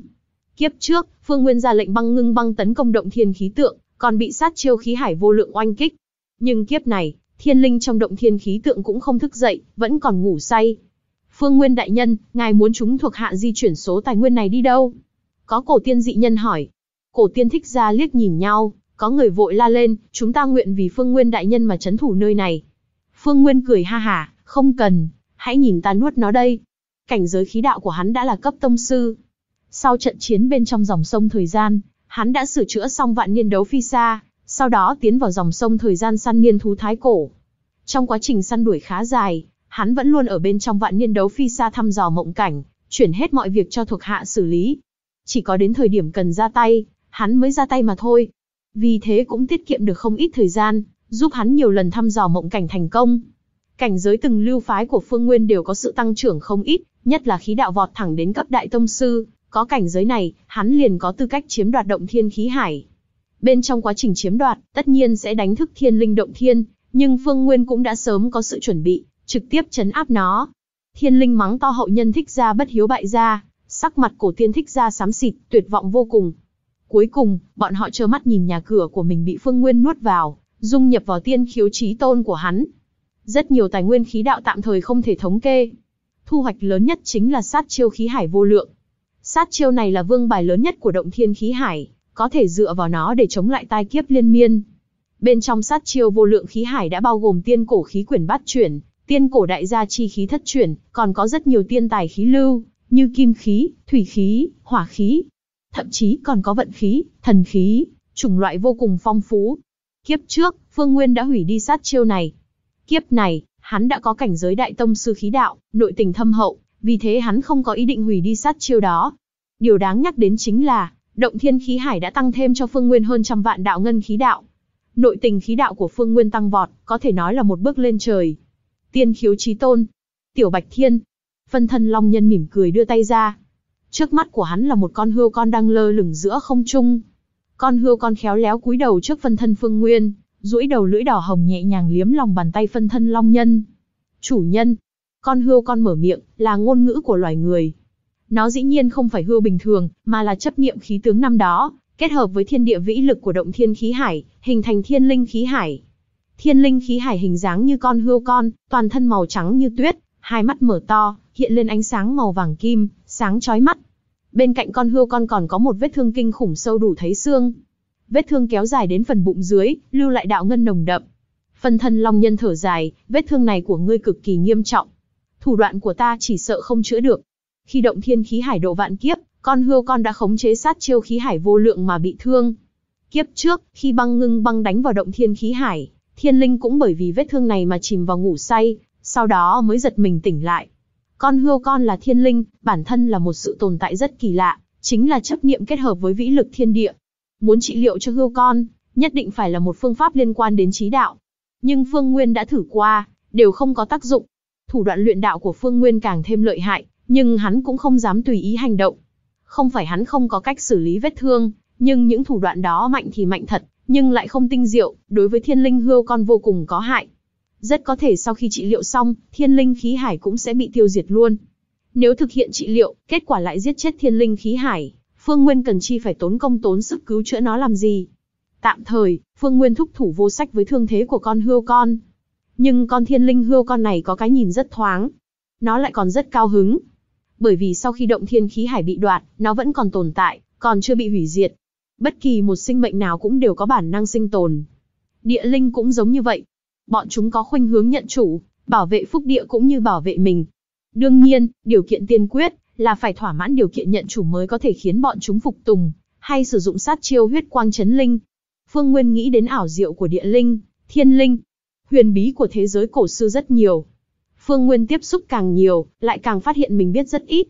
Kiếp trước, Phương Nguyên ra lệnh băng ngưng băng tấn công động thiên khí tượng, còn bị sát chiêu khí hải vô lượng oanh kích. Nhưng kiếp này, thiên linh trong động thiên khí tượng cũng không thức dậy, vẫn còn ngủ say. Phương Nguyên đại nhân, ngài muốn chúng thuộc hạ di chuyển số tài nguyên này đi đâu? Có cổ tiên dị nhân hỏi. Cổ tiên thích ra liếc nhìn nhau, có người vội la lên, chúng ta nguyện vì Phương Nguyên đại nhân mà chấn thủ nơi này. Phương Nguyên cười ha hả, không cần, hãy nhìn ta nuốt nó đây. Cảnh giới khí đạo của hắn đã là cấp tông sư. Sau trận chiến bên trong dòng sông thời gian, hắn đã sửa chữa xong vạn niên đấu phi xa, sau đó tiến vào dòng sông thời gian săn niên thú thái cổ. Trong quá trình săn đuổi khá dài, hắn vẫn luôn ở bên trong vạn niên đấu phi xa thăm dò mộng cảnh, chuyển hết mọi việc cho thuộc hạ xử lý. Chỉ có đến thời điểm cần ra tay, hắn mới ra tay mà thôi. Vì thế cũng tiết kiệm được không ít thời gian, giúp hắn nhiều lần thăm dò mộng cảnh thành công. Cảnh giới từng lưu phái của Phương Nguyên đều có sự tăng trưởng không ít, nhất là khí đạo vọt thẳng đến cấp đại tông sư, có cảnh giới này, hắn liền có tư cách chiếm đoạt động thiên khí hải. Bên trong quá trình chiếm đoạt, tất nhiên sẽ đánh thức thiên linh động thiên, nhưng Phương Nguyên cũng đã sớm có sự chuẩn bị, trực tiếp chấn áp nó. Thiên linh mắng to hậu nhân thích ra bất hiếu bại gia, sắc mặt cổ tiên thích ra xám xịt, tuyệt vọng vô cùng. Cuối cùng, bọn họ trơ mắt nhìn nhà cửa của mình bị Phương Nguyên nuốt vào, dung nhập vào tiên khiếu trí tôn của hắn. Rất nhiều tài nguyên khí đạo tạm thời không thể thống kê. Thu hoạch lớn nhất chính là sát chiêu khí hải vô lượng, Sát chiêu này là vương bài lớn nhất của động thiên khí hải, có thể dựa vào nó để chống lại tai kiếp liên miên. Bên trong sát chiêu vô lượng khí hải đã bao gồm tiên cổ khí quyển bát chuyển, tiên cổ đại gia chi khí thất chuyển, còn có rất nhiều tiên tài khí lưu, như kim khí, thủy khí, hỏa khí, thậm chí còn có vận khí, thần khí, chủng loại vô cùng phong phú. Kiếp trước, Phương Nguyên đã hủy đi sát chiêu này. Kiếp này, hắn đã có cảnh giới đại tông sư khí đạo, nội tình thâm hậu, vì thế hắn không có ý định hủy đi sát chiêu đó, Điều đáng nhắc đến chính là, động thiên khí hải đã tăng thêm cho Phương Nguyên hơn trăm vạn đạo ngân khí đạo. Nội tình khí đạo của Phương Nguyên tăng vọt, có thể nói là một bước lên trời. Tiên khiếu chí tôn, tiểu bạch thiên, phân thân long nhân mỉm cười đưa tay ra. Trước mắt của hắn là một con hươu con đang lơ lửng giữa không trung. Con hươu con khéo léo cúi đầu trước phân thân Phương Nguyên, duỗi đầu lưỡi đỏ hồng nhẹ nhàng liếm lòng bàn tay phân thân long nhân. Chủ nhân, con hươu con mở miệng, là ngôn ngữ của loài người, nó dĩ nhiên không phải hư bình thường, mà là chấp niệm khí tướng năm đó, kết hợp với thiên địa vĩ lực của động thiên khí hải, hình thành thiên linh khí hải. Thiên linh khí hải hình dáng như con hươu con, toàn thân màu trắng như tuyết, hai mắt mở to, hiện lên ánh sáng màu vàng kim, sáng chói mắt. Bên cạnh con hươu con còn có một vết thương kinh khủng sâu đủ thấy xương. Vết thương kéo dài đến phần bụng dưới, lưu lại đạo ngân nồng đậm. Phần thân long nhân thở dài, vết thương này của ngươi cực kỳ nghiêm trọng. Thủ đoạn của ta chỉ sợ không chữa được, khi động thiên khí hải độ vạn kiếp, con hươu con đã khống chế sát chiêu khí hải vô lượng mà bị thương. Kiếp trước, khi băng ngưng băng đánh vào động thiên khí hải, thiên linh cũng bởi vì vết thương này mà chìm vào ngủ say, sau đó mới giật mình tỉnh lại. Con hươu con là thiên linh, bản thân là một sự tồn tại rất kỳ lạ, chính là chấp niệm kết hợp với vĩ lực thiên địa. Muốn trị liệu cho hươu con, nhất định phải là một phương pháp liên quan đến trí đạo. Nhưng Phương Nguyên đã thử qua, đều không có tác dụng. Thủ đoạn luyện đạo của Phương Nguyên càng thêm lợi hại, nhưng hắn cũng không dám tùy ý hành động. Không phải hắn không có cách xử lý vết thương, nhưng những thủ đoạn đó mạnh thì mạnh thật, nhưng lại không tinh diệu, đối với thiên linh hươu con vô cùng có hại. Rất có thể sau khi trị liệu xong, thiên linh khí hải cũng sẽ bị tiêu diệt luôn. Nếu thực hiện trị liệu, kết quả lại giết chết thiên linh khí hải, Phương Nguyên cần chi phải tốn công tốn sức cứu chữa nó làm gì? Tạm thời, Phương Nguyên thúc thủ vô sách với thương thế của con hươu con. Nhưng con thiên linh hươu con này có cái nhìn rất thoáng. Nó lại còn rất cao hứng, bởi vì sau khi động thiên khí hải bị đoạn, nó vẫn còn tồn tại, còn chưa bị hủy diệt. Bất kỳ một sinh mệnh nào cũng đều có bản năng sinh tồn. Địa linh cũng giống như vậy. Bọn chúng có khuynh hướng nhận chủ, bảo vệ phúc địa cũng như bảo vệ mình. Đương nhiên, điều kiện tiên quyết là phải thỏa mãn điều kiện nhận chủ mới có thể khiến bọn chúng phục tùng, hay sử dụng sát chiêu huyết quang chấn linh. Phương Nguyên nghĩ đến ảo diệu của địa linh, thiên linh, huyền bí của thế giới cổ xưa rất nhiều, Phương Nguyên tiếp xúc càng nhiều, lại càng phát hiện mình biết rất ít.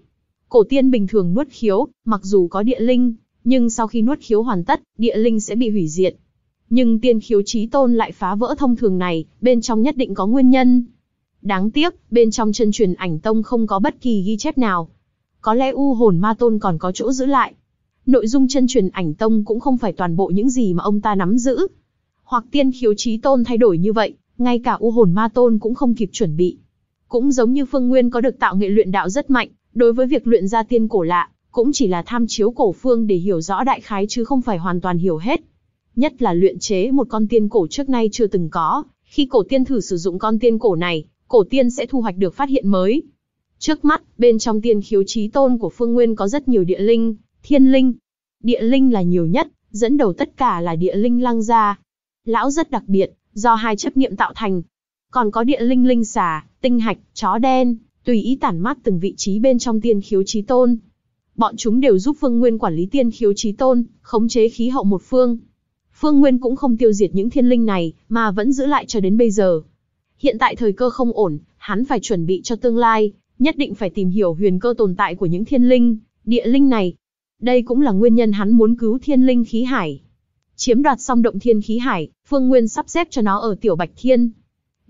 Cổ tiên bình thường nuốt khiếu, mặc dù có địa linh, nhưng sau khi nuốt khiếu hoàn tất, địa linh sẽ bị hủy diệt. Nhưng tiên khiếu trí tôn lại phá vỡ thông thường này, bên trong nhất định có nguyên nhân. Đáng tiếc, bên trong chân truyền ảnh tông không có bất kỳ ghi chép nào. Có lẽ u hồn ma tôn còn có chỗ giữ lại. Nội dung chân truyền ảnh tông cũng không phải toàn bộ những gì mà ông ta nắm giữ. Hoặc tiên khiếu trí tôn thay đổi như vậy, ngay cả u hồn ma tôn cũng không kịp chuẩn bị. Cũng giống như Phương Nguyên có được tạo nghệ luyện đạo rất mạnh, đối với việc luyện ra tiên cổ lạ, cũng chỉ là tham chiếu cổ phương để hiểu rõ đại khái chứ không phải hoàn toàn hiểu hết. Nhất là luyện chế một con tiên cổ trước nay chưa từng có, khi cổ tiên thử sử dụng con tiên cổ này, cổ tiên sẽ thu hoạch được phát hiện mới. Trước mắt, bên trong tiên khiếu trí tôn của Phương Nguyên có rất nhiều địa linh, thiên linh. Địa linh là nhiều nhất, dẫn đầu tất cả là địa linh lăng gia. Lão rất đặc biệt, do hai chấp niệm tạo thành, còn có địa linh linh xà, tinh hạch, chó đen, tùy ý tản mát từng vị trí bên trong tiên khiếu chí tôn. Bọn chúng đều giúp Phương Nguyên quản lý tiên khiếu chí tôn, khống chế khí hậu một phương. Phương Nguyên cũng không tiêu diệt những thiên linh này, mà vẫn giữ lại cho đến bây giờ. Hiện tại thời cơ không ổn, hắn phải chuẩn bị cho tương lai, nhất định phải tìm hiểu huyền cơ tồn tại của những thiên linh, địa linh này. Đây cũng là nguyên nhân hắn muốn cứu thiên linh khí hải. Chiếm đoạt xong động thiên khí hải, Phương Nguyên sắp xếp cho nó ở Tiểu Bạch Thiên,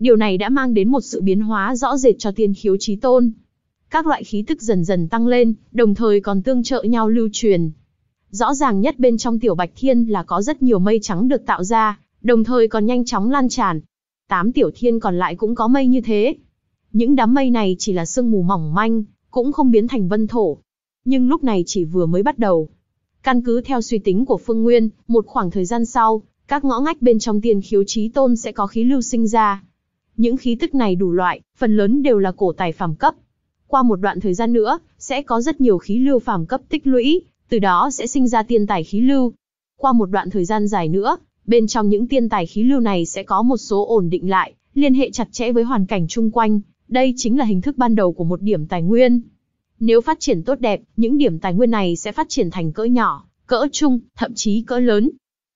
Điều này đã mang đến một sự biến hóa rõ rệt cho tiên khiếu trí tôn. Các loại khí tức dần dần tăng lên, đồng thời còn tương trợ nhau lưu truyền. Rõ ràng nhất bên trong tiểu bạch thiên là có rất nhiều mây trắng được tạo ra, đồng thời còn nhanh chóng lan tràn. Tám tiểu thiên còn lại cũng có mây như thế. Những đám mây này chỉ là sương mù mỏng manh, cũng không biến thành vân thổ. Nhưng lúc này chỉ vừa mới bắt đầu. Căn cứ theo suy tính của Phương Nguyên, một khoảng thời gian sau, các ngõ ngách bên trong tiên khiếu trí tôn sẽ có khí lưu sinh ra, những khí tức này đủ loại, phần lớn đều là cổ tài phàm cấp. Qua một đoạn thời gian nữa, sẽ có rất nhiều khí lưu phàm cấp tích lũy, từ đó sẽ sinh ra tiên tài khí lưu. Qua một đoạn thời gian dài nữa, bên trong những tiên tài khí lưu này sẽ có một số ổn định lại, liên hệ chặt chẽ với hoàn cảnh chung quanh, đây chính là hình thức ban đầu của một điểm tài nguyên. Nếu phát triển tốt đẹp, những điểm tài nguyên này sẽ phát triển thành cỡ nhỏ, cỡ trung, thậm chí cỡ lớn.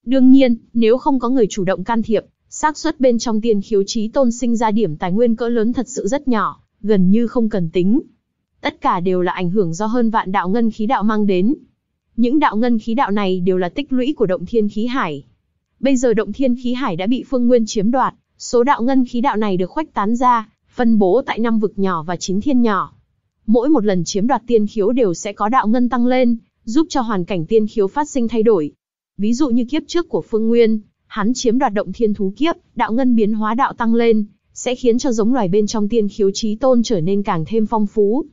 Đương nhiên, nếu không có người chủ động can thiệp, xác suất bên trong tiên khiếu trí tôn sinh ra điểm tài nguyên cỡ lớn thật sự rất nhỏ, gần như không cần tính. Tất cả đều là ảnh hưởng do hơn vạn đạo ngân khí đạo mang đến. Những đạo ngân khí đạo này đều là tích lũy của động thiên khí hải. Bây giờ động thiên khí hải đã bị phương nguyên chiếm đoạt, số đạo ngân khí đạo này được khoách tán ra, phân bố tại năm vực nhỏ và chín thiên nhỏ. Mỗi một lần chiếm đoạt tiên khiếu đều sẽ có đạo ngân tăng lên, giúp cho hoàn cảnh tiên khiếu phát sinh thay đổi. Ví dụ như kiếp trước của Phương Nguyên, Hắn chiếm đoạt động thiên thú kiếp, đạo ngân biến hóa đạo tăng lên, sẽ khiến cho giống loài bên trong tiên khiếu trí tôn trở nên càng thêm phong phú.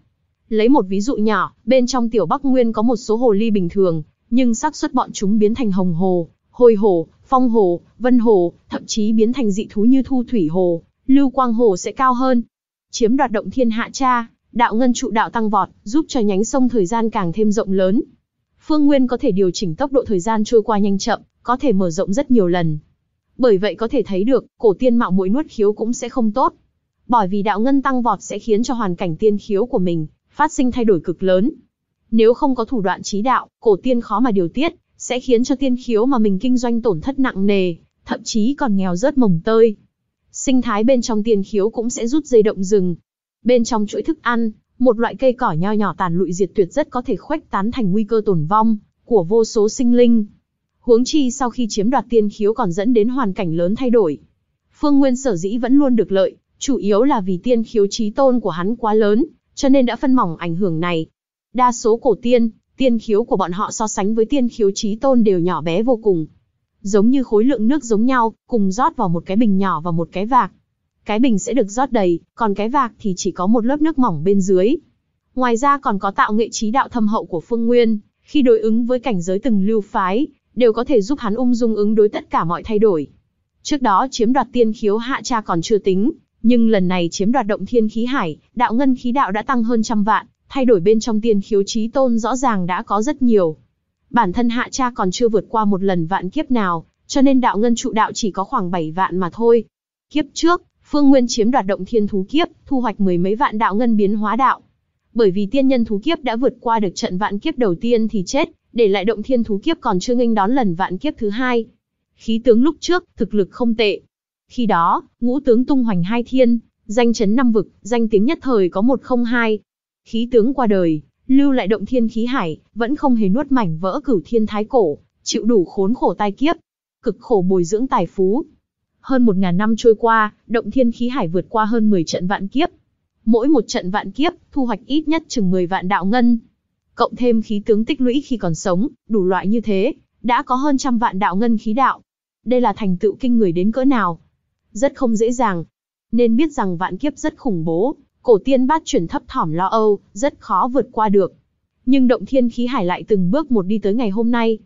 Lấy một ví dụ nhỏ, bên trong tiểu Bắc Nguyên có một số hồ ly bình thường, nhưng xác suất bọn chúng biến thành hồng hồ, hồi hồ, phong hồ, vân hồ, thậm chí biến thành dị thú như thu thủy hồ, lưu quang hồ sẽ cao hơn. Chiếm đoạt động thiên hạ cha, đạo ngân trụ đạo tăng vọt, giúp cho nhánh sông thời gian càng thêm rộng lớn. Phương Nguyên có thể điều chỉnh tốc độ thời gian trôi qua nhanh chậm, có thể mở rộng rất nhiều lần. Bởi vậy có thể thấy được, cổ tiên mạo muội nuốt khiếu cũng sẽ không tốt. Bởi vì đạo ngân tăng vọt sẽ khiến cho hoàn cảnh tiên khiếu của mình phát sinh thay đổi cực lớn. Nếu không có thủ đoạn trí đạo, cổ tiên khó mà điều tiết, sẽ khiến cho tiên khiếu mà mình kinh doanh tổn thất nặng nề, thậm chí còn nghèo rớt mồng tơi. Sinh thái bên trong tiên khiếu cũng sẽ rút dây động rừng. Bên trong chuỗi thức ăn, một loại cây cỏ nho nhỏ tàn lụi diệt tuyệt rất có thể khuếch tán thành nguy cơ tổn vong của vô số sinh linh. Huống chi sau khi chiếm đoạt tiên khiếu còn dẫn đến hoàn cảnh lớn thay đổi. Phương Nguyên sở dĩ vẫn luôn được lợi, chủ yếu là vì tiên khiếu trí tôn của hắn quá lớn, cho nên đã phân mỏng ảnh hưởng này. Đa số cổ tiên, tiên khiếu của bọn họ so sánh với tiên khiếu trí tôn đều nhỏ bé vô cùng. Giống như khối lượng nước giống nhau, cùng rót vào một cái bình nhỏ và một cái vạc. Cái bình sẽ được rót đầy, còn cái vạc thì chỉ có một lớp nước mỏng bên dưới. Ngoài ra còn có tạo nghệ trí đạo thâm hậu của Phương Nguyên, khi đối ứng với cảnh giới từng lưu phái, đều có thể giúp hắn ung dung ứng đối tất cả mọi thay đổi. Trước đó chiếm đoạt tiên khiếu hạ cha còn chưa tính, nhưng lần này chiếm đoạt động thiên khí hải, đạo ngân khí đạo đã tăng hơn trăm vạn, thay đổi bên trong tiên khiếu trí tôn rõ ràng đã có rất nhiều. Bản thân hạ cha còn chưa vượt qua một lần vạn kiếp nào, cho nên đạo ngân trụ đạo chỉ có khoảng 7 vạn mà thôi. Kiếp trước, Phương Nguyên chiếm đoạt động thiên thú kiếp, thu hoạch mười mấy vạn đạo ngân biến hóa đạo. Bởi vì tiên nhân thú kiếp đã vượt qua được trận vạn kiếp đầu tiên thì chết, để lại động thiên thú kiếp còn chưa nghênh đón lần vạn kiếp thứ hai. Khí tướng lúc trước, thực lực không tệ. Khi đó, ngũ tướng tung hoành hai thiên, danh chấn năm vực, danh tiếng nhất thời có một không hai. Khí tướng qua đời, lưu lại động thiên khí hải, vẫn không hề nuốt mảnh vỡ cửu thiên thái cổ, chịu đủ khốn khổ tai kiếp, cực khổ bồi dưỡng tài phú. Hơn một ngàn năm trôi qua, động thiên khí hải vượt qua hơn 10 trận vạn kiếp. Mỗi một trận vạn kiếp, thu hoạch ít nhất chừng 10 vạn đạo ngân, cộng thêm khí tướng tích lũy khi còn sống, đủ loại như thế, đã có hơn trăm vạn đạo ngân khí đạo. Đây là thành tựu kinh người đến cỡ nào? Rất không dễ dàng. Nên biết rằng vạn kiếp rất khủng bố, cổ tiên bát chuyển thấp thỏm lo âu, rất khó vượt qua được. Nhưng động thiên khí hải lại từng bước một đi tới ngày hôm nay.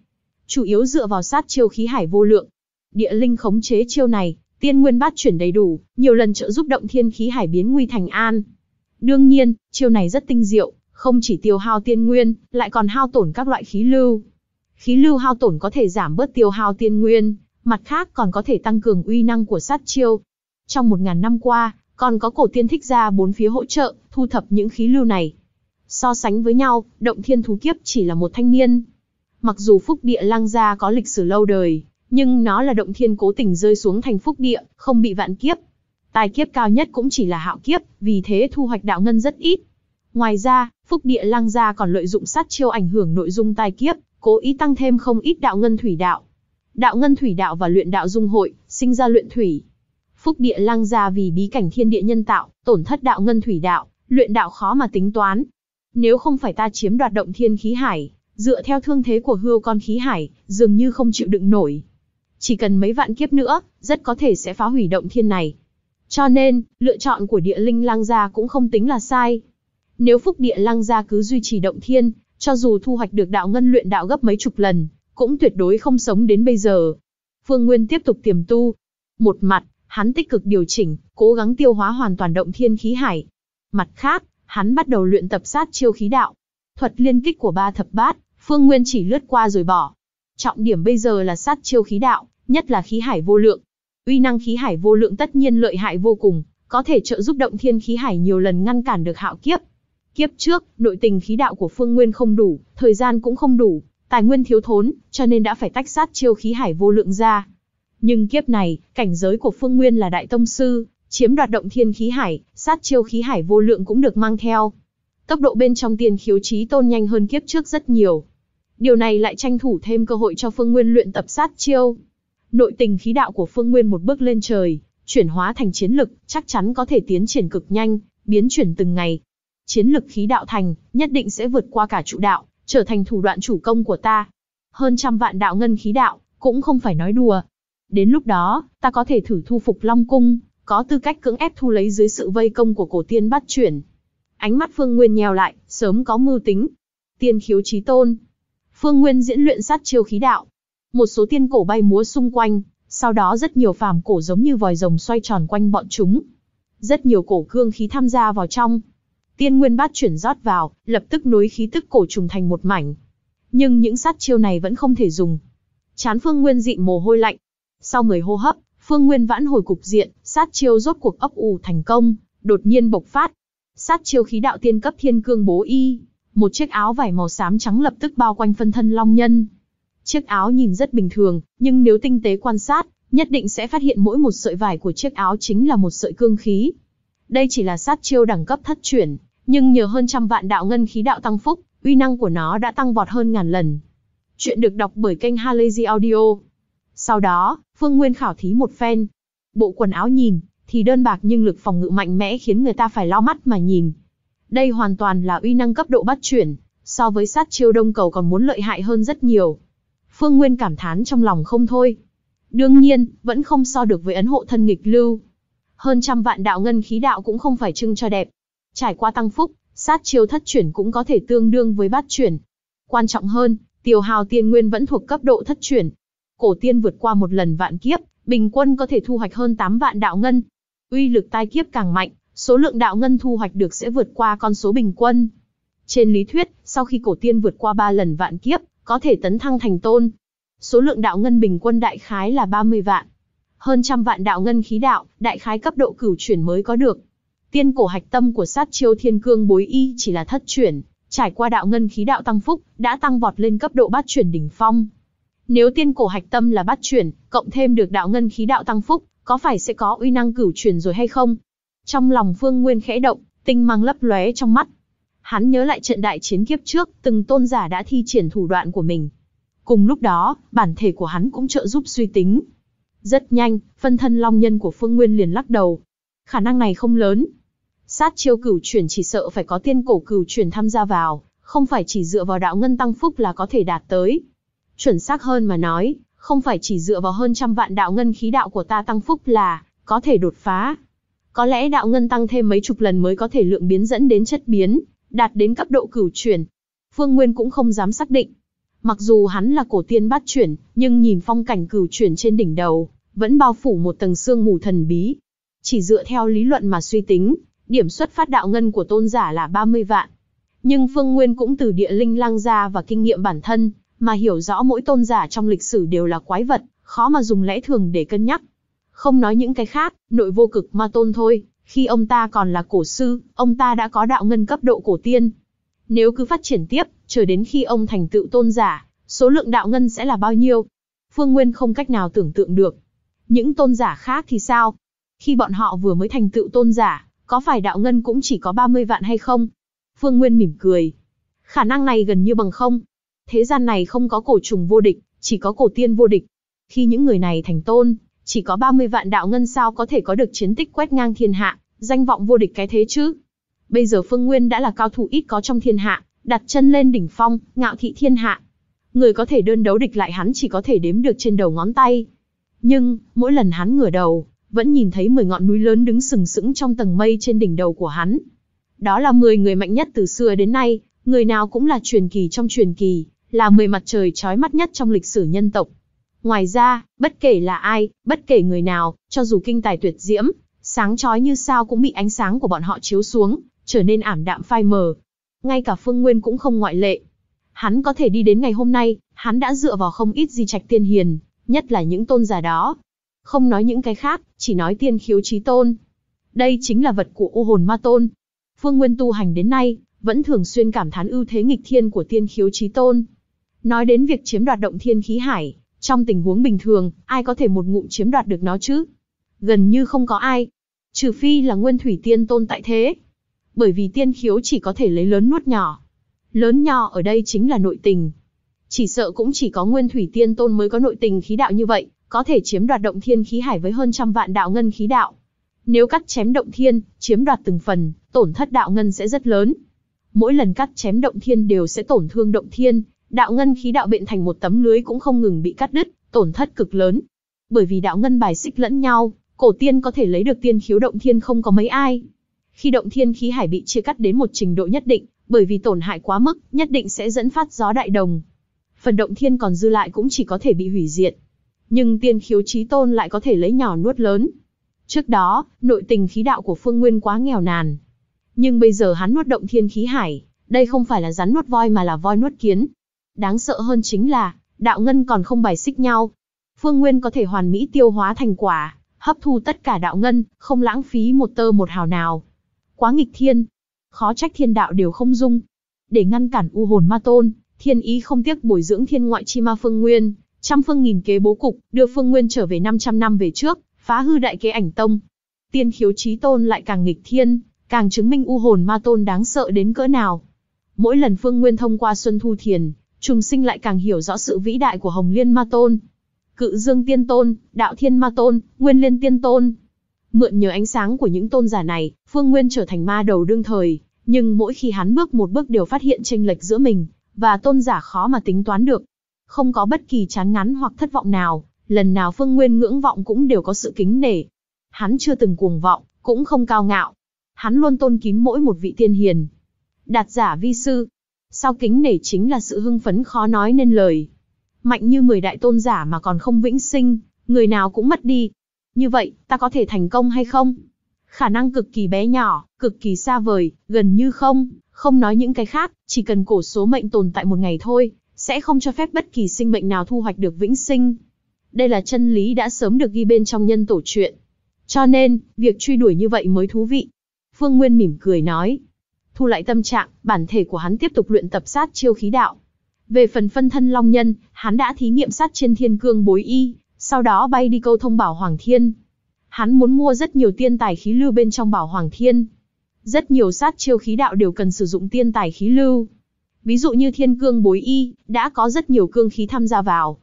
Chủ yếu dựa vào sát chiêu khí hải vô lượng. Địa linh khống chế chiêu này, tiên nguyên bát chuyển đầy đủ, nhiều lần trợ giúp động thiên khí hải biến nguy thành an. Đương nhiên, chiêu này rất tinh diệu, không chỉ tiêu hao tiên nguyên, lại còn hao tổn các loại khí lưu. Khí lưu hao tổn có thể giảm bớt tiêu hao tiên nguyên, mặt khác còn có thể tăng cường uy năng của sát chiêu. Trong một ngàn năm qua, còn có cổ tiên thích ra bốn phía hỗ trợ, thu thập những khí lưu này. So sánh với nhau, động thiên thú kiếp chỉ là một thanh niên. Mặc dù phúc địa lang gia có lịch sử lâu đời, nhưng nó là động thiên cố tình rơi xuống thành phúc địa, không bị vạn kiếp. Tài kiếp cao nhất cũng chỉ là hạo kiếp, vì thế thu hoạch đạo ngân rất ít. Ngoài ra, Phúc Địa Lăng gia còn lợi dụng sát chiêu ảnh hưởng nội dung tai kiếp, cố ý tăng thêm không ít đạo ngân thủy đạo. Đạo ngân thủy đạo và luyện đạo dung hội, sinh ra luyện thủy. Phúc Địa Lăng gia vì bí cảnh thiên địa nhân tạo, tổn thất đạo ngân thủy đạo, luyện đạo khó mà tính toán. Nếu không phải ta chiếm đoạt động thiên khí hải, dựa theo thương thế của hươu con khí hải, dường như không chịu đựng nổi. Chỉ cần mấy vạn kiếp nữa, rất có thể sẽ phá hủy động thiên này. Cho nên, lựa chọn của địa linh lang gia cũng không tính là sai. Nếu phúc địa lăng gia cứ duy trì động thiên, cho dù thu hoạch được đạo ngân luyện đạo gấp mấy chục lần, cũng tuyệt đối không sống đến bây giờ. Phương Nguyên tiếp tục tiềm tu. Một mặt, hắn tích cực điều chỉnh, cố gắng tiêu hóa hoàn toàn động thiên khí hải. Mặt khác, hắn bắt đầu luyện tập sát chiêu khí đạo. Thuật liên kích của ba thập bát, Phương Nguyên chỉ lướt qua rồi bỏ. Trọng điểm bây giờ là sát chiêu khí đạo, nhất là khí hải vô lượng. Uy năng khí hải vô lượng tất nhiên lợi hại vô cùng, có thể trợ giúp động thiên khí hải nhiều lần ngăn cản được hạo kiếp, Kiếp trước, nội tình khí đạo của Phương Nguyên không đủ, thời gian cũng không đủ, tài nguyên thiếu thốn, cho nên đã phải tách sát chiêu khí hải vô lượng ra. Nhưng kiếp này, cảnh giới của Phương Nguyên là đại tông sư, chiếm đoạt động thiên khí hải, sát chiêu khí hải vô lượng cũng được mang theo. Tốc độ bên trong tiền khiếu trí tôn nhanh hơn kiếp trước rất nhiều. Điều này lại tranh thủ thêm cơ hội cho Phương Nguyên luyện tập sát chiêu. Nội tình khí đạo của Phương Nguyên một bước lên trời, chuyển hóa thành chiến lực, chắc chắn có thể tiến triển cực nhanh, biến chuyển từng ngày, chiến lực khí đạo thành, nhất định sẽ vượt qua cả trụ đạo, trở thành thủ đoạn chủ công của ta. Hơn trăm vạn đạo ngân khí đạo, cũng không phải nói đùa. Đến lúc đó, ta có thể thử thu phục Long Cung, có tư cách cưỡng ép thu lấy dưới sự vây công của cổ tiên bắt chuyển. Ánh mắt Phương Nguyên nheo lại, sớm có mưu tính. Tiên khiếu trí tôn. Phương Nguyên diễn luyện sát chiêu khí đạo. Một số tiên cổ bay múa xung quanh, sau đó rất nhiều phàm cổ giống như vòi rồng xoay tròn quanh bọn chúng. Rất nhiều cổ cương khí tham gia vào trong, tiên nguyên bát chuyển rót vào, lập tức nối khí tức cổ trùng thành một mảnh. Nhưng những sát chiêu này vẫn không thể dùng. Chán Phương Nguyên dị mồ hôi lạnh. Sau 10 hô hấp, Phương Nguyên vãn hồi cục diện, sát chiêu rốt cuộc ấp ủ thành công, đột nhiên bộc phát. Sát chiêu khí đạo tiên cấp thiên cương bố y, một chiếc áo vải màu xám trắng lập tức bao quanh phân thân long nhân. Chiếc áo nhìn rất bình thường, nhưng nếu tinh tế quan sát, nhất định sẽ phát hiện mỗi một sợi vải của chiếc áo chính là một sợi cương khí. Đây chỉ là sát chiêu đẳng cấp thất chuyển, nhưng nhờ hơn trăm vạn đạo ngân khí đạo tăng phúc, uy năng của nó đã tăng vọt hơn ngàn lần. Chuyện được đọc bởi kênh Halazy Audio. Sau đó, Phương Nguyên khảo thí một phen. Bộ quần áo nhìn, thì đơn bạc nhưng lực phòng ngự mạnh mẽ khiến người ta phải lo mắt mà nhìn. Đây hoàn toàn là uy năng cấp độ bắt chuyển, so với sát chiêu đông cầu còn muốn lợi hại hơn rất nhiều. Phương Nguyên cảm thán trong lòng không thôi. Đương nhiên, vẫn không so được với ấn hộ thân nghịch lưu. Hơn trăm vạn đạo ngân khí đạo cũng không phải trưng cho đẹp, Trải qua tăng phúc, sát chiêu thất chuyển cũng có thể tương đương với bát chuyển. Quan trọng hơn, tiểu hào tiên nguyên vẫn thuộc cấp độ thất chuyển. Cổ tiên vượt qua một lần vạn kiếp, bình quân có thể thu hoạch hơn 8 vạn đạo ngân. Uy lực tai kiếp càng mạnh, số lượng đạo ngân thu hoạch được sẽ vượt qua con số bình quân. Trên lý thuyết, sau khi cổ tiên vượt qua 3 lần vạn kiếp, có thể tấn thăng thành tôn. Số lượng đạo ngân bình quân đại khái là 30 vạn. Hơn trăm vạn đạo ngân khí đạo, đại khái cấp độ cửu chuyển mới có được. Tiên cổ hạch tâm của sát chiêu thiên cương bối y chỉ là thất chuyển, trải qua đạo ngân khí đạo tăng phúc, đã tăng vọt lên cấp độ bát chuyển đỉnh phong. Nếu tiên cổ hạch tâm là bát chuyển, cộng thêm được đạo ngân khí đạo tăng phúc, có phải sẽ có uy năng cửu chuyển rồi hay không? Trong lòng Phương Nguyên khẽ động, tinh mang lấp lóe trong mắt. Hắn nhớ lại trận đại chiến kiếp trước, từng tôn giả đã thi triển thủ đoạn của mình. Cùng lúc đó, bản thể của hắn cũng trợ giúp suy tính. Rất nhanh, phân thân long nhân của Phương Nguyên liền lắc đầu, khả năng này không lớn. Sát chiêu cửu chuyển chỉ sợ phải có tiên cổ cửu chuyển tham gia vào, không phải chỉ dựa vào đạo ngân tăng phúc là có thể đạt tới. Chuẩn xác hơn mà nói, không phải chỉ dựa vào hơn trăm vạn đạo ngân khí đạo của ta tăng phúc là có thể đột phá. Có lẽ đạo ngân tăng thêm mấy chục lần mới có thể lượng biến dẫn đến chất biến, đạt đến cấp độ cửu chuyển. Phương Nguyên cũng không dám xác định. Mặc dù hắn là cổ tiên bát chuyển, nhưng nhìn phong cảnh cửu chuyển trên đỉnh đầu, vẫn bao phủ một tầng sương mù thần bí, chỉ dựa theo lý luận mà suy tính, điểm xuất phát đạo ngân của tôn giả là 30 vạn. Nhưng Phương Nguyên cũng từ địa linh lang ra và kinh nghiệm bản thân, mà hiểu rõ mỗi tôn giả trong lịch sử đều là quái vật, khó mà dùng lẽ thường để cân nhắc. Không nói những cái khác, nội vô cực ma tôn thôi, khi ông ta còn là cổ sư, ông ta đã có đạo ngân cấp độ cổ tiên. Nếu cứ phát triển tiếp, chờ đến khi ông thành tựu tôn giả, số lượng đạo ngân sẽ là bao nhiêu? Phương Nguyên không cách nào tưởng tượng được. Những tôn giả khác thì sao, khi bọn họ vừa mới thành tựu tôn giả, có phải đạo ngân cũng chỉ có 30 vạn hay không? Phương Nguyên mỉm cười. Khả năng này gần như bằng không. Thế gian này không có cổ trùng vô địch, chỉ có cổ tiên vô địch. Khi những người này thành tôn, chỉ có 30 vạn đạo ngân sao có thể có được chiến tích quét ngang thiên hạ, danh vọng vô địch cái thế chứ? Bây giờ Phương Nguyên đã là cao thủ ít có trong thiên hạ, đặt chân lên đỉnh phong, ngạo thị thiên hạ. Người có thể đơn đấu địch lại hắn chỉ có thể đếm được trên đầu ngón tay. Nhưng, mỗi lần hắn ngửa đầu, vẫn nhìn thấy 10 ngọn núi lớn đứng sừng sững trong tầng mây trên đỉnh đầu của hắn. Đó là 10 người mạnh nhất từ xưa đến nay, người nào cũng là truyền kỳ trong truyền kỳ, là 10 mặt trời chói mắt nhất trong lịch sử nhân tộc. Ngoài ra, bất kể là ai, bất kể người nào, cho dù kinh tài tuyệt diễm, sáng chói như sao cũng bị ánh sáng của bọn họ chiếu xuống, trở nên ảm đạm phai mờ. Ngay cả Phương Nguyên cũng không ngoại lệ. Hắn có thể đi đến ngày hôm nay, hắn đã dựa vào không ít di trạch tiên hiền, nhất là những tôn giả đó, không nói những cái khác, chỉ nói tiên khiếu trí tôn. Đây chính là vật của u hồn ma tôn. Phương Nguyên tu hành đến nay, vẫn thường xuyên cảm thán ưu thế nghịch thiên của tiên khiếu trí tôn. Nói đến việc chiếm đoạt động thiên khí hải, trong tình huống bình thường, ai có thể một ngụm chiếm đoạt được nó chứ? Gần như không có ai, trừ phi là nguyên thủy tiên tôn tại thế. Bởi vì tiên khiếu chỉ có thể lấy lớn nuốt nhỏ. Lớn nhỏ ở đây chính là nội tình. Chỉ sợ cũng chỉ có nguyên thủy tiên tôn mới có nội tình khí đạo như vậy có thể chiếm đoạt động thiên khí hải với hơn trăm vạn đạo ngân khí đạo. Nếu cắt chém động thiên, chiếm đoạt từng phần, tổn thất đạo ngân sẽ rất lớn. Mỗi lần cắt chém động thiên đều sẽ tổn thương động thiên, đạo ngân khí đạo bệnh thành một tấm lưới cũng không ngừng bị cắt đứt, tổn thất cực lớn. Bởi vì đạo ngân bài xích lẫn nhau, cổ tiên có thể lấy được tiên khiếu động thiên không có mấy ai. Khi động thiên khí hải bị chia cắt đến một trình độ nhất định, bởi vì tổn hại quá mức, nhất định sẽ dẫn phát gió đại đồng. Phần động thiên còn dư lại cũng chỉ có thể bị hủy diệt, nhưng tiên khiếu chí tôn lại có thể lấy nhỏ nuốt lớn. Trước đó, nội tình khí đạo của Phương Nguyên quá nghèo nàn. Nhưng bây giờ hắn nuốt động thiên khí hải, đây không phải là rắn nuốt voi mà là voi nuốt kiến. Đáng sợ hơn chính là, đạo ngân còn không bài xích nhau. Phương Nguyên có thể hoàn mỹ tiêu hóa thành quả, hấp thu tất cả đạo ngân, không lãng phí một tơ một hào nào. Quá nghịch thiên, khó trách thiên đạo đều không dung. Để ngăn cản u hồn ma tôn, thiên ý không tiếc bồi dưỡng thiên ngoại chi ma Phương Nguyên, trăm phương nghìn kế bố cục, đưa Phương Nguyên trở về 500 năm về trước, phá hư đại kế ảnh tông. Tiên khiếu chí tôn lại càng nghịch thiên, càng chứng minh u hồn ma tôn đáng sợ đến cỡ nào. Mỗi lần Phương Nguyên thông qua Xuân Thu Thiền, trùng sinh lại càng hiểu rõ sự vĩ đại của Hồng Liên ma tôn. Cự Dương Tiên Tôn, Đạo Thiên Ma Tôn, Nguyên Liên Tiên Tôn. Mượn nhờ ánh sáng của những tôn giả này, Phương Nguyên trở thành ma đầu đương thời, nhưng mỗi khi hắn bước một bước đều phát hiện chênh lệch giữa mình và tôn giả khó mà tính toán được, không có bất kỳ chán ngắn hoặc thất vọng nào, lần nào Phương Nguyên ngưỡng vọng cũng đều có sự kính nể. Hắn chưa từng cuồng vọng, cũng không cao ngạo. Hắn luôn tôn kính mỗi một vị tiên hiền. Đạt giả vi sư. Sau kính nể chính là sự hưng phấn khó nói nên lời. Mạnh như 10 đại tôn giả mà còn không vĩnh sinh, người nào cũng mất đi. Như vậy, ta có thể thành công hay không? Khả năng cực kỳ bé nhỏ, cực kỳ xa vời, gần như không, không nói những cái khác, chỉ cần cổ số mệnh tồn tại một ngày thôi, sẽ không cho phép bất kỳ sinh mệnh nào thu hoạch được vĩnh sinh. Đây là chân lý đã sớm được ghi bên trong nhân tổ truyện. Cho nên, việc truy đuổi như vậy mới thú vị. Phương Nguyên mỉm cười nói. Thu lại tâm trạng, bản thể của hắn tiếp tục luyện tập sát chiêu khí đạo. Về phần phân thân long nhân, hắn đã thí nghiệm sát trên thiên cương bối y, sau đó bay đi câu thông bảo Hoàng Thiên. Hắn muốn mua rất nhiều tiên tài khí lưu bên trong bảo Hoàng Thiên. Rất nhiều sát chiêu khí đạo đều cần sử dụng tiên tài khí lưu ví dụ như thiên cương bối y, đã có rất nhiều cương khí tham gia vào.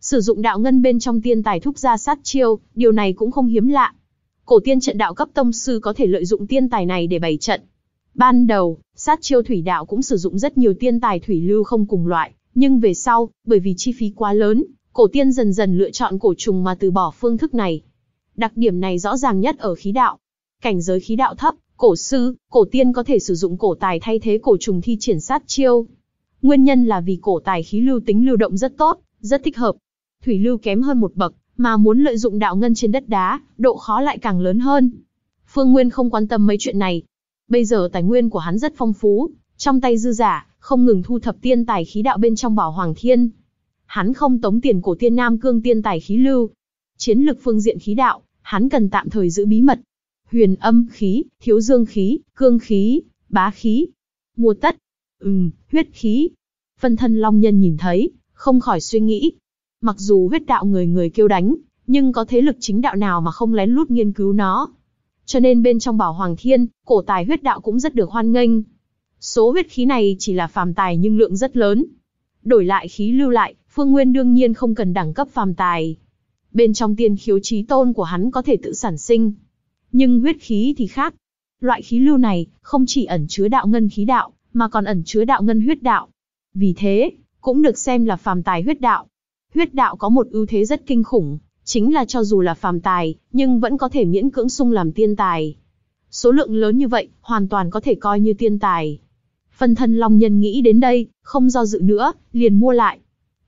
Sử dụng đạo ngân bên trong tiên tài thúc ra sát chiêu, điều này cũng không hiếm lạ. Cổ tiên trận đạo cấp tông sư có thể lợi dụng tiên tài này để bày trận. Ban đầu, sát chiêu thủy đạo cũng sử dụng rất nhiều tiên tài thủy lưu không cùng loại, nhưng về sau, bởi vì chi phí quá lớn, cổ tiên dần dần lựa chọn cổ trùng mà từ bỏ phương thức này. Đặc điểm này rõ ràng nhất ở khí đạo. Cảnh giới khí đạo thấp, Cổ sư, cổ tiên có thể sử dụng cổ tài thay thế cổ trùng thi triển sát chiêu. Nguyên nhân là vì cổ tài khí lưu tính lưu động rất tốt, rất thích hợp. Thủy lưu kém hơn một bậc, mà muốn lợi dụng đạo ngân trên đất đá, độ khó lại càng lớn hơn. Phương Nguyên không quan tâm mấy chuyện này. Bây giờ tài nguyên của hắn rất phong phú, trong tay dư giả, không ngừng thu thập tiên tài khí đạo bên trong bảo hoàng thiên. Hắn không tống tiền cổ tiên nam cương tiên tài khí lưu. Chiến lực phương diện khí đạo, hắn cần tạm thời giữ bí mật, huyền âm khí, thiếu dương khí, cương khí, bá khí, mua tất, ừm, huyết khí. Phân thân long nhân nhìn thấy, không khỏi suy nghĩ. Mặc dù huyết đạo người người kêu đánh, nhưng có thế lực chính đạo nào mà không lén lút nghiên cứu nó. Cho nên bên trong bảo Hoàng Thiên, cổ tài huyết đạo cũng rất được hoan nghênh. Số huyết khí này chỉ là phàm tài nhưng lượng rất lớn. Đổi lại khí lưu lại, Phương Nguyên đương nhiên không cần đẳng cấp phàm tài. Bên trong tiên khiếu trí tôn của hắn có thể tự sản sinh, nhưng huyết khí thì khác. Loại khí lưu này không chỉ ẩn chứa đạo ngân khí đạo, mà còn ẩn chứa đạo ngân huyết đạo. Vì thế, cũng được xem là phàm tài huyết đạo. Huyết đạo có một ưu thế rất kinh khủng, chính là cho dù là phàm tài, nhưng vẫn có thể miễn cưỡng sung làm tiên tài. Số lượng lớn như vậy, hoàn toàn có thể coi như tiên tài. Phân thân Long Nhân nghĩ đến đây, không do dự nữa, liền mua lại.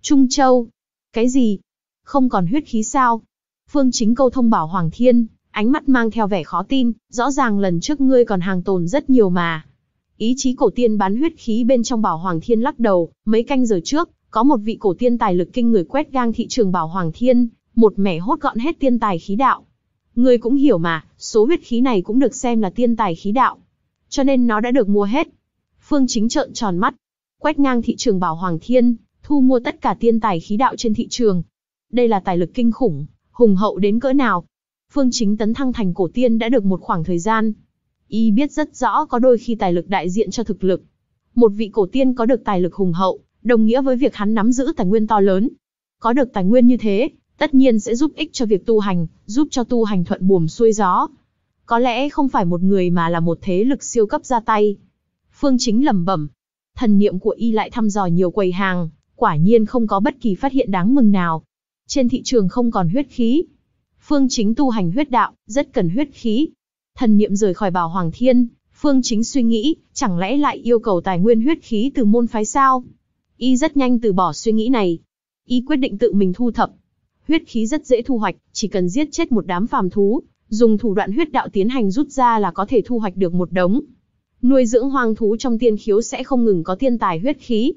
Trung Châu. Cái gì? Không còn huyết khí sao? Phương Chính Câu thông bảo Hoàng Thiên, ánh mắt mang theo vẻ khó tin, rõ ràng lần trước ngươi còn hàng tồn rất nhiều mà. Ý chí cổ tiên bán huyết khí bên trong bảo Hoàng Thiên lắc đầu, mấy canh giờ trước, có một vị cổ tiên tài lực kinh người quét gang thị trường bảo Hoàng Thiên, một mẻ hốt gọn hết tiên tài khí đạo. Ngươi cũng hiểu mà, số huyết khí này cũng được xem là tiên tài khí đạo. Cho nên nó đã được mua hết. Phương Chính trợn tròn mắt, quét ngang thị trường bảo Hoàng Thiên, thu mua tất cả tiên tài khí đạo trên thị trường. Đây là tài lực kinh khủng, hùng hậu đến cỡ nào, Phương Chính tấn thăng thành cổ tiên đã được một khoảng thời gian. Y biết rất rõ có đôi khi tài lực đại diện cho thực lực. Một vị cổ tiên có được tài lực hùng hậu, đồng nghĩa với việc hắn nắm giữ tài nguyên to lớn. Có được tài nguyên như thế, tất nhiên sẽ giúp ích cho việc tu hành, giúp cho tu hành thuận buồm xuôi gió. Có lẽ không phải một người mà là một thế lực siêu cấp ra tay. Phương Chính lẩm bẩm, thần niệm của y lại thăm dò nhiều quầy hàng, quả nhiên không có bất kỳ phát hiện đáng mừng nào. Trên thị trường không còn huyết khí, Phương Chính tu hành huyết đạo, rất cần huyết khí. Thần niệm rời khỏi Bảo Hoàng Thiên, Phương Chính suy nghĩ, chẳng lẽ lại yêu cầu tài nguyên huyết khí từ môn phái sao? Y rất nhanh từ bỏ suy nghĩ này. Y quyết định tự mình thu thập. Huyết khí rất dễ thu hoạch, chỉ cần giết chết một đám phàm thú, dùng thủ đoạn huyết đạo tiến hành rút ra là có thể thu hoạch được một đống. Nuôi dưỡng hoang thú trong tiên khiếu sẽ không ngừng có thiên tài huyết khí.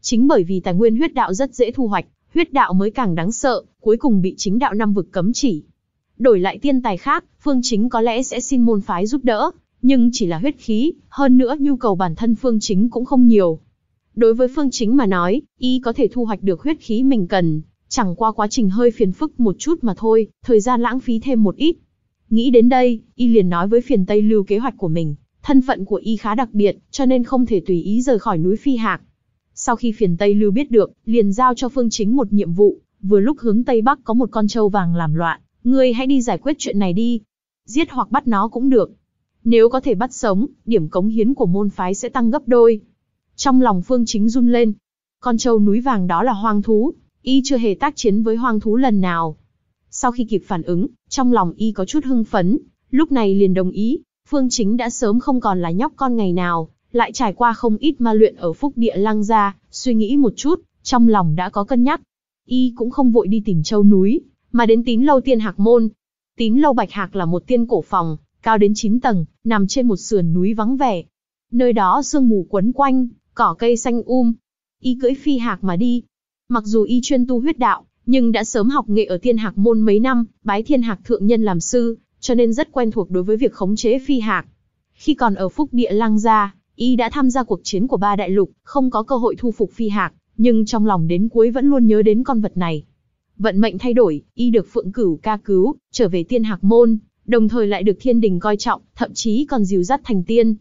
Chính bởi vì tài nguyên huyết đạo rất dễ thu hoạch, huyết đạo mới càng đáng sợ, cuối cùng bị chính đạo năm vực cấm chỉ. Đổi lại tiên tài khác, Phương Chính có lẽ sẽ xin môn phái giúp đỡ, nhưng chỉ là huyết khí, hơn nữa nhu cầu bản thân Phương Chính cũng không nhiều. Đối với Phương Chính mà nói, y có thể thu hoạch được huyết khí mình cần, chẳng qua quá trình hơi phiền phức một chút mà thôi, thời gian lãng phí thêm một ít. Nghĩ đến đây, y liền nói với phiền Tây Lưu kế hoạch của mình, thân phận của y khá đặc biệt, cho nên không thể tùy ý rời khỏi núi Phi Hạc. Sau khi phiền Tây Lưu biết được, liền giao cho Phương Chính một nhiệm vụ, vừa lúc hướng Tây Bắc có một con trâu vàng làm loạn, ngươi hãy đi giải quyết chuyện này đi. Giết hoặc bắt nó cũng được. Nếu có thể bắt sống, điểm cống hiến của môn phái sẽ tăng gấp đôi. Trong lòng Phương Chính run lên. Con trâu núi vàng đó là hoang thú, y chưa hề tác chiến với hoang thú lần nào. Sau khi kịp phản ứng, trong lòng y có chút hưng phấn, lúc này liền đồng ý, Phương Chính đã sớm không còn là nhóc con ngày nào, lại trải qua không ít ma luyện ở phúc địa lăng gia, suy nghĩ một chút, trong lòng đã có cân nhắc, y cũng không vội đi tìm châu núi, mà đến tín lâu tiên hạc môn. Tín lâu bạch hạc là một tiên cổ phòng, cao đến 9 tầng, nằm trên một sườn núi vắng vẻ. Nơi đó sương mù quấn quanh, cỏ cây xanh um. Y cưỡi phi hạc mà đi. Mặc dù y chuyên tu huyết đạo, nhưng đã sớm học nghệ ở tiên hạc môn mấy năm, bái thiên hạc thượng nhân làm sư, cho nên rất quen thuộc đối với việc khống chế phi hạc. Khi còn ở phúc địa lăng gia, y đã tham gia cuộc chiến của ba đại lục, không có cơ hội thu phục phi hạc, nhưng trong lòng đến cuối vẫn luôn nhớ đến con vật này. Vận mệnh thay đổi, y được Phượng Cửu ca cứu, trở về tiên hạc môn, đồng thời lại được thiên đình coi trọng, thậm chí còn dìu dắt thành tiên.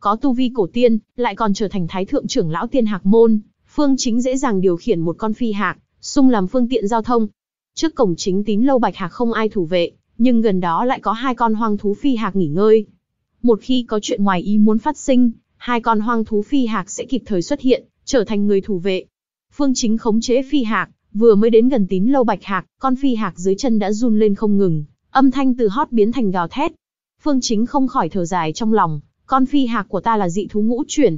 Có tu vi cổ tiên, lại còn trở thành thái thượng trưởng lão tiên hạc môn, phương chính dễ dàng điều khiển một con phi hạc, sung làm phương tiện giao thông. Trước cổng chính tín lâu bạch hạc không ai thủ vệ, nhưng gần đó lại có hai con hoang thú phi hạc nghỉ ngơi. Một khi có chuyện ngoài ý muốn phát sinh, hai con hoang thú phi hạc sẽ kịp thời xuất hiện, trở thành người thủ vệ, Phương Chính khống chế phi hạc, vừa mới đến gần tín lâu bạch hạc, con phi hạc dưới chân đã run lên không ngừng, âm thanh từ hót biến thành gào thét. Phương Chính không khỏi thở dài trong lòng, con phi hạc của ta là dị thú ngũ chuyển.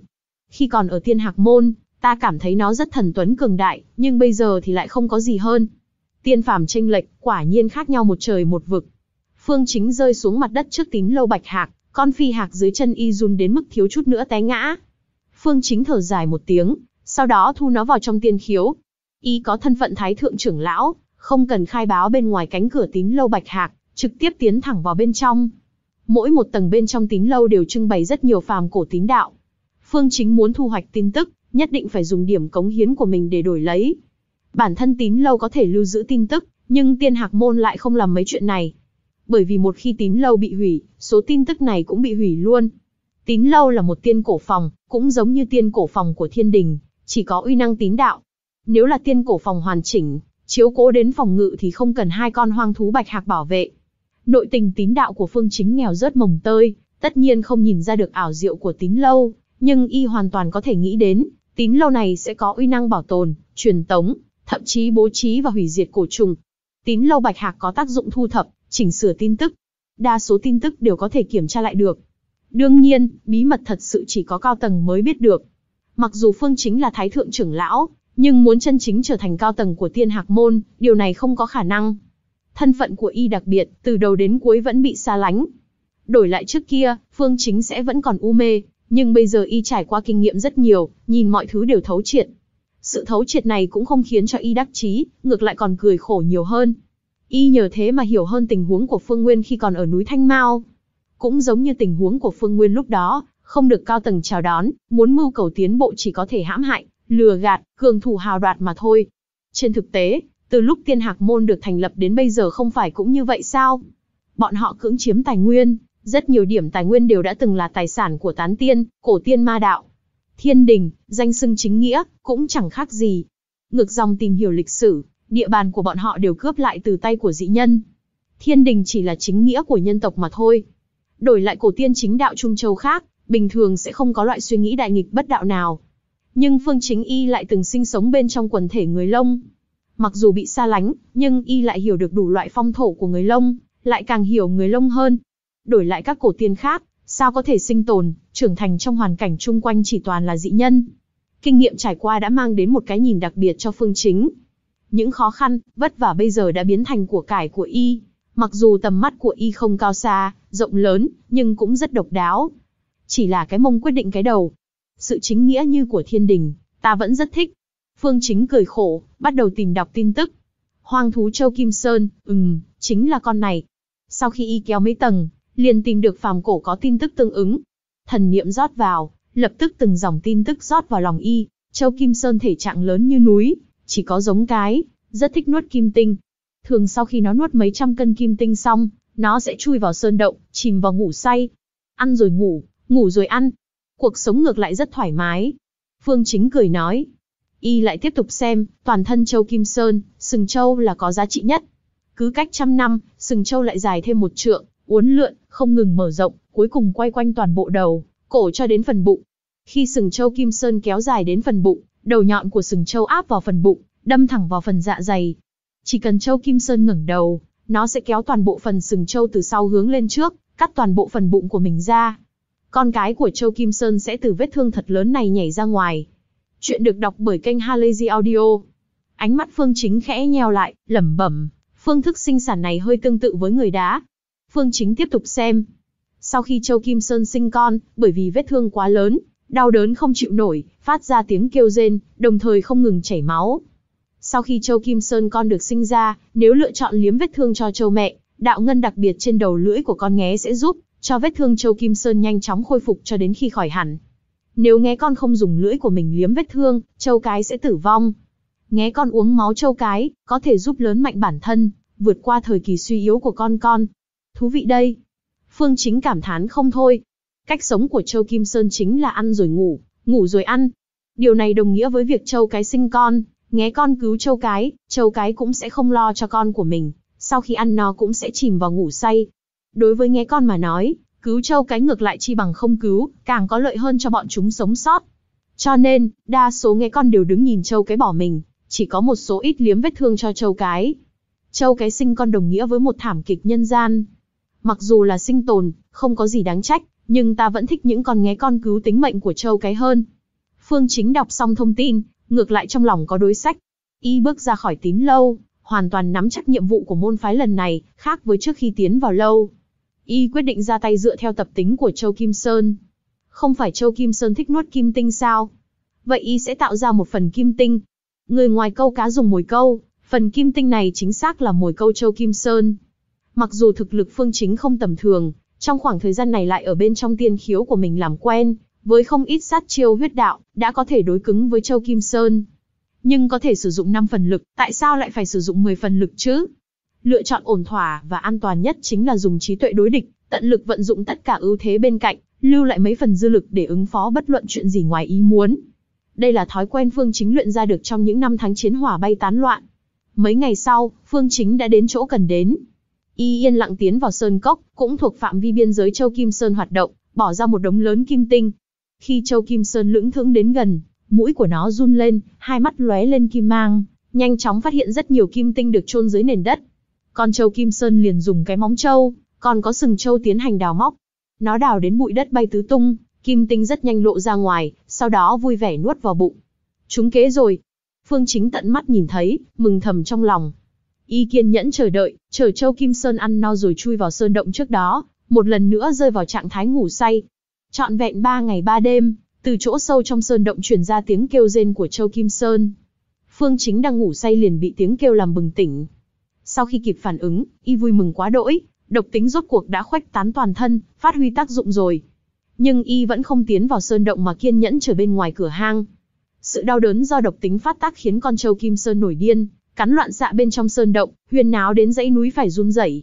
Khi còn ở tiên hạc môn, ta cảm thấy nó rất thần tuấn cường đại, nhưng bây giờ thì lại không có gì hơn. Tiên phàm tranh lệch, quả nhiên khác nhau một trời một vực. Phương Chính rơi xuống mặt đất trước tín lâu bạch hạc, con phi hạc dưới chân y run đến mức thiếu chút nữa té ngã. Phương Chính thở dài một tiếng, sau đó thu nó vào trong tiên khiếu. Y có thân phận thái thượng trưởng lão, không cần khai báo bên ngoài cánh cửa tín lâu bạch hạc, trực tiếp tiến thẳng vào bên trong. Mỗi một tầng bên trong tín lâu đều trưng bày rất nhiều phàm cổ tín đạo. Phương chính muốn thu hoạch tin tức, nhất định phải dùng điểm cống hiến của mình để đổi lấy. Bản thân tín lâu có thể lưu giữ tin tức, nhưng tiên hạc môn lại không làm mấy chuyện này. Bởi vì một khi tín lâu bị hủy, số tin tức này cũng bị hủy luôn. Tín lâu là một tiên cổ phòng, cũng giống như tiên cổ phòng của thiên đình, chỉ có uy năng tín đạo. Nếu là tiên cổ phòng hoàn chỉnh, chiếu cố đến phòng ngự thì không cần hai con hoang thú bạch hạc bảo vệ. Nội tình tín đạo của phương chính nghèo rớt mồng tơi, tất nhiên không nhìn ra được ảo diệu của tín lâu, nhưng y hoàn toàn có thể nghĩ đến, tín lâu này sẽ có uy năng bảo tồn, truyền tống, thậm chí bố trí và hủy diệt cổ trùng. Tín lâu bạch hạc có tác dụng thu thập, chỉnh sửa tin tức. Đa số tin tức đều có thể kiểm tra lại được. Đương nhiên, bí mật thật sự chỉ có cao tầng mới biết được. Mặc dù Phương Chính là thái thượng trưởng lão, nhưng muốn chân chính trở thành cao tầng của tiên hạc môn, điều này không có khả năng. Thân phận của y đặc biệt, từ đầu đến cuối vẫn bị xa lánh. Đổi lại trước kia, Phương Chính sẽ vẫn còn u mê, nhưng bây giờ y trải qua kinh nghiệm rất nhiều, nhìn mọi thứ đều thấu triệt. Sự thấu triệt này cũng không khiến cho y đắc chí, ngược lại còn cười khổ nhiều hơn. Y nhờ thế mà hiểu hơn tình huống của Phương Nguyên khi còn ở núi Thanh Mao. Cũng giống như tình huống của Phương Nguyên lúc đó, không được cao tầng chào đón, muốn mưu cầu tiến bộ chỉ có thể hãm hại, lừa gạt, cường thủ hào đoạt mà thôi. Trên thực tế, từ lúc tiên hạc môn được thành lập đến bây giờ không phải cũng như vậy sao? Bọn họ cưỡng chiếm tài nguyên, rất nhiều điểm tài nguyên đều đã từng là tài sản của tán tiên, cổ tiên ma đạo. Thiên đình, danh xưng chính nghĩa, cũng chẳng khác gì. Ngược dòng tìm hiểu lịch sử, địa bàn của bọn họ đều cướp lại từ tay của dị nhân. Thiên đình chỉ là chính nghĩa của nhân tộc mà thôi. Đổi lại cổ tiên chính đạo Trung Châu khác, bình thường sẽ không có loại suy nghĩ đại nghịch bất đạo nào. Nhưng Phương Chính Y lại từng sinh sống bên trong quần thể người Lông. Mặc dù bị xa lánh, nhưng Y lại hiểu được đủ loại phong thổ của người Lông, lại càng hiểu người Lông hơn. Đổi lại các cổ tiên khác, sao có thể sinh tồn, trưởng thành trong hoàn cảnh chung quanh chỉ toàn là dị nhân. Kinh nghiệm trải qua đã mang đến một cái nhìn đặc biệt cho Phương Chính. Những khó khăn, vất vả bây giờ đã biến thành của cải của Y. Mặc dù tầm mắt của Y không cao xa, rộng lớn, nhưng cũng rất độc đáo. Chỉ là cái mông quyết định cái đầu. Sự chính nghĩa như của thiên đình, ta vẫn rất thích. Phương Chính cười khổ, bắt đầu tìm đọc tin tức. Hoàng thú Châu Kim Sơn, ừm, chính là con này. Sau khi y kéo mấy tầng, liền tìm được phàm cổ có tin tức tương ứng. Thần niệm rót vào, lập tức từng dòng tin tức rót vào lòng y. Châu Kim Sơn thể trạng lớn như núi, chỉ có giống cái, rất thích nuốt kim tinh. Thường sau khi nó nuốt mấy trăm cân kim tinh xong, nó sẽ chui vào sơn động, chìm vào ngủ say. Ăn rồi ngủ, Ngủ rồi ăn. Cuộc sống ngược lại rất thoải mái. Phương Chính cười nói. Y lại tiếp tục xem, toàn thân châu Kim Sơn, sừng châu là có giá trị nhất. Cứ cách trăm năm, sừng châu lại dài thêm một trượng, uốn lượn, không ngừng mở rộng, cuối cùng quay quanh toàn bộ đầu, cổ cho đến phần bụng. Khi sừng châu Kim Sơn kéo dài đến phần bụng, đầu nhọn của sừng châu áp vào phần bụng, đâm thẳng vào phần dạ dày. Chỉ cần châu Kim Sơn ngẩng đầu, nó sẽ kéo toàn bộ phần sừng châu từ sau hướng lên trước, cắt toàn bộ phần bụng của mình ra con cái của Châu Kim Sơn sẽ từ vết thương thật lớn này nhảy ra ngoài. Chuyện được đọc bởi kênh Halazy Audio. Ánh mắt Phương Chính khẽ nheo lại, lẩm bẩm, phương thức sinh sản này hơi tương tự với người đá. Phương Chính tiếp tục xem. Sau khi Châu Kim Sơn sinh con, bởi vì vết thương quá lớn, đau đớn không chịu nổi, phát ra tiếng kêu rên, đồng thời không ngừng chảy máu. Sau khi Châu Kim Sơn con được sinh ra, nếu lựa chọn liếm vết thương cho Châu mẹ, đạo ngân đặc biệt trên đầu lưỡi của con nghé sẽ giúp cho vết thương Châu Kim Sơn nhanh chóng khôi phục cho đến khi khỏi hẳn. Nếu nghe con không dùng lưỡi của mình liếm vết thương, Châu Cái sẽ tử vong. Nghe con uống máu Châu Cái, có thể giúp lớn mạnh bản thân, vượt qua thời kỳ suy yếu của con con. Thú vị đây. Phương Chính cảm thán không thôi. Cách sống của Châu Kim Sơn chính là ăn rồi ngủ, ngủ rồi ăn. Điều này đồng nghĩa với việc Châu Cái sinh con, nghe con cứu Châu Cái, Châu Cái cũng sẽ không lo cho con của mình, sau khi ăn no cũng sẽ chìm vào ngủ say, Đối với nghe con mà nói, cứu châu cái ngược lại chi bằng không cứu, càng có lợi hơn cho bọn chúng sống sót. Cho nên, đa số nghe con đều đứng nhìn châu cái bỏ mình, chỉ có một số ít liếm vết thương cho châu cái. Châu cái sinh con đồng nghĩa với một thảm kịch nhân gian. Mặc dù là sinh tồn, không có gì đáng trách, nhưng ta vẫn thích những con nghe con cứu tính mệnh của châu cái hơn. Phương Chính đọc xong thông tin, ngược lại trong lòng có đối sách. Y bước ra khỏi tín lâu, hoàn toàn nắm chắc nhiệm vụ của môn phái lần này, khác với trước khi tiến vào lâu y quyết định ra tay dựa theo tập tính của Châu Kim Sơn. Không phải Châu Kim Sơn thích nuốt kim tinh sao? Vậy y sẽ tạo ra một phần kim tinh. Người ngoài câu cá dùng mồi câu, phần kim tinh này chính xác là mồi câu Châu Kim Sơn. Mặc dù thực lực phương chính không tầm thường, trong khoảng thời gian này lại ở bên trong tiên khiếu của mình làm quen, với không ít sát chiêu huyết đạo, đã có thể đối cứng với Châu Kim Sơn. Nhưng có thể sử dụng 5 phần lực, tại sao lại phải sử dụng 10 phần lực chứ? Lựa chọn ổn thỏa và an toàn nhất chính là dùng trí tuệ đối địch, tận lực vận dụng tất cả ưu thế bên cạnh, lưu lại mấy phần dư lực để ứng phó bất luận chuyện gì ngoài ý muốn. Đây là thói quen Phương Chính luyện ra được trong những năm tháng chiến hỏa bay tán loạn. Mấy ngày sau, Phương Chính đã đến chỗ cần đến. Y yên lặng tiến vào Sơn Cốc, cũng thuộc phạm vi biên giới Châu Kim Sơn hoạt động, bỏ ra một đống lớn kim tinh. Khi Châu Kim Sơn lưỡng thưởng đến gần, mũi của nó run lên, hai mắt lóe lên kim mang, nhanh chóng phát hiện rất nhiều kim tinh được chôn dưới nền đất. Con trâu Kim Sơn liền dùng cái móng trâu, còn có sừng trâu tiến hành đào móc. Nó đào đến bụi đất bay tứ tung, kim tinh rất nhanh lộ ra ngoài, sau đó vui vẻ nuốt vào bụng. Chúng kế rồi. Phương Chính tận mắt nhìn thấy, mừng thầm trong lòng. Y kiên nhẫn chờ đợi, chờ Châu Kim Sơn ăn no rồi chui vào sơn động trước đó, một lần nữa rơi vào trạng thái ngủ say. Trọn vẹn ba ngày ba đêm, từ chỗ sâu trong sơn động truyền ra tiếng kêu rên của Châu Kim Sơn. Phương Chính đang ngủ say liền bị tiếng kêu làm bừng tỉnh, sau khi kịp phản ứng, y vui mừng quá đỗi, độc tính rốt cuộc đã khoách tán toàn thân, phát huy tác dụng rồi. Nhưng y vẫn không tiến vào sơn động mà kiên nhẫn chờ bên ngoài cửa hang. Sự đau đớn do độc tính phát tác khiến con trâu kim sơn nổi điên, cắn loạn xạ bên trong sơn động, huyền náo đến dãy núi phải run rẩy.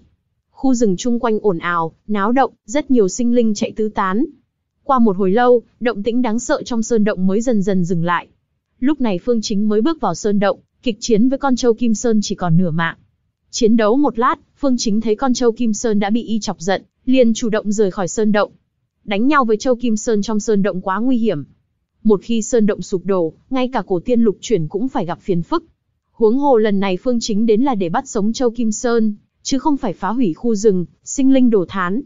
Khu rừng chung quanh ồn ào, náo động, rất nhiều sinh linh chạy tứ tán. Qua một hồi lâu, động tĩnh đáng sợ trong sơn động mới dần dần dừng lại. Lúc này Phương Chính mới bước vào sơn động, kịch chiến với con trâu Kim Sơn chỉ còn nửa mạng. Chiến đấu một lát, Phương Chính thấy con Châu Kim Sơn đã bị y chọc giận, liền chủ động rời khỏi sơn động. Đánh nhau với Châu Kim Sơn trong sơn động quá nguy hiểm. Một khi sơn động sụp đổ, ngay cả cổ tiên lục chuyển cũng phải gặp phiền phức. Huống hồ lần này Phương Chính đến là để bắt sống Châu Kim Sơn, chứ không phải phá hủy khu rừng, sinh linh đổ thán.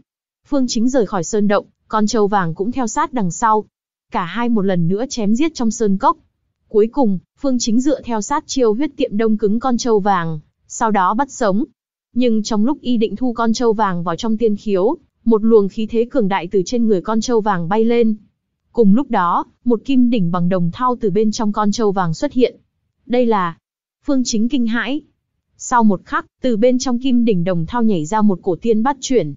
Phương Chính rời khỏi sơn động, con Châu Vàng cũng theo sát đằng sau. Cả hai một lần nữa chém giết trong sơn cốc. Cuối cùng, Phương Chính dựa theo sát chiêu huyết tiệm đông cứng con Châu Vàng, sau đó bắt sống. Nhưng trong lúc y định thu con trâu vàng vào trong tiên khiếu, một luồng khí thế cường đại từ trên người con trâu vàng bay lên. Cùng lúc đó, một kim đỉnh bằng đồng thau từ bên trong con trâu vàng xuất hiện. Đây là... Phương Chính kinh hãi. Sau một khắc, từ bên trong kim đỉnh đồng thau nhảy ra một cổ tiên bắt chuyển.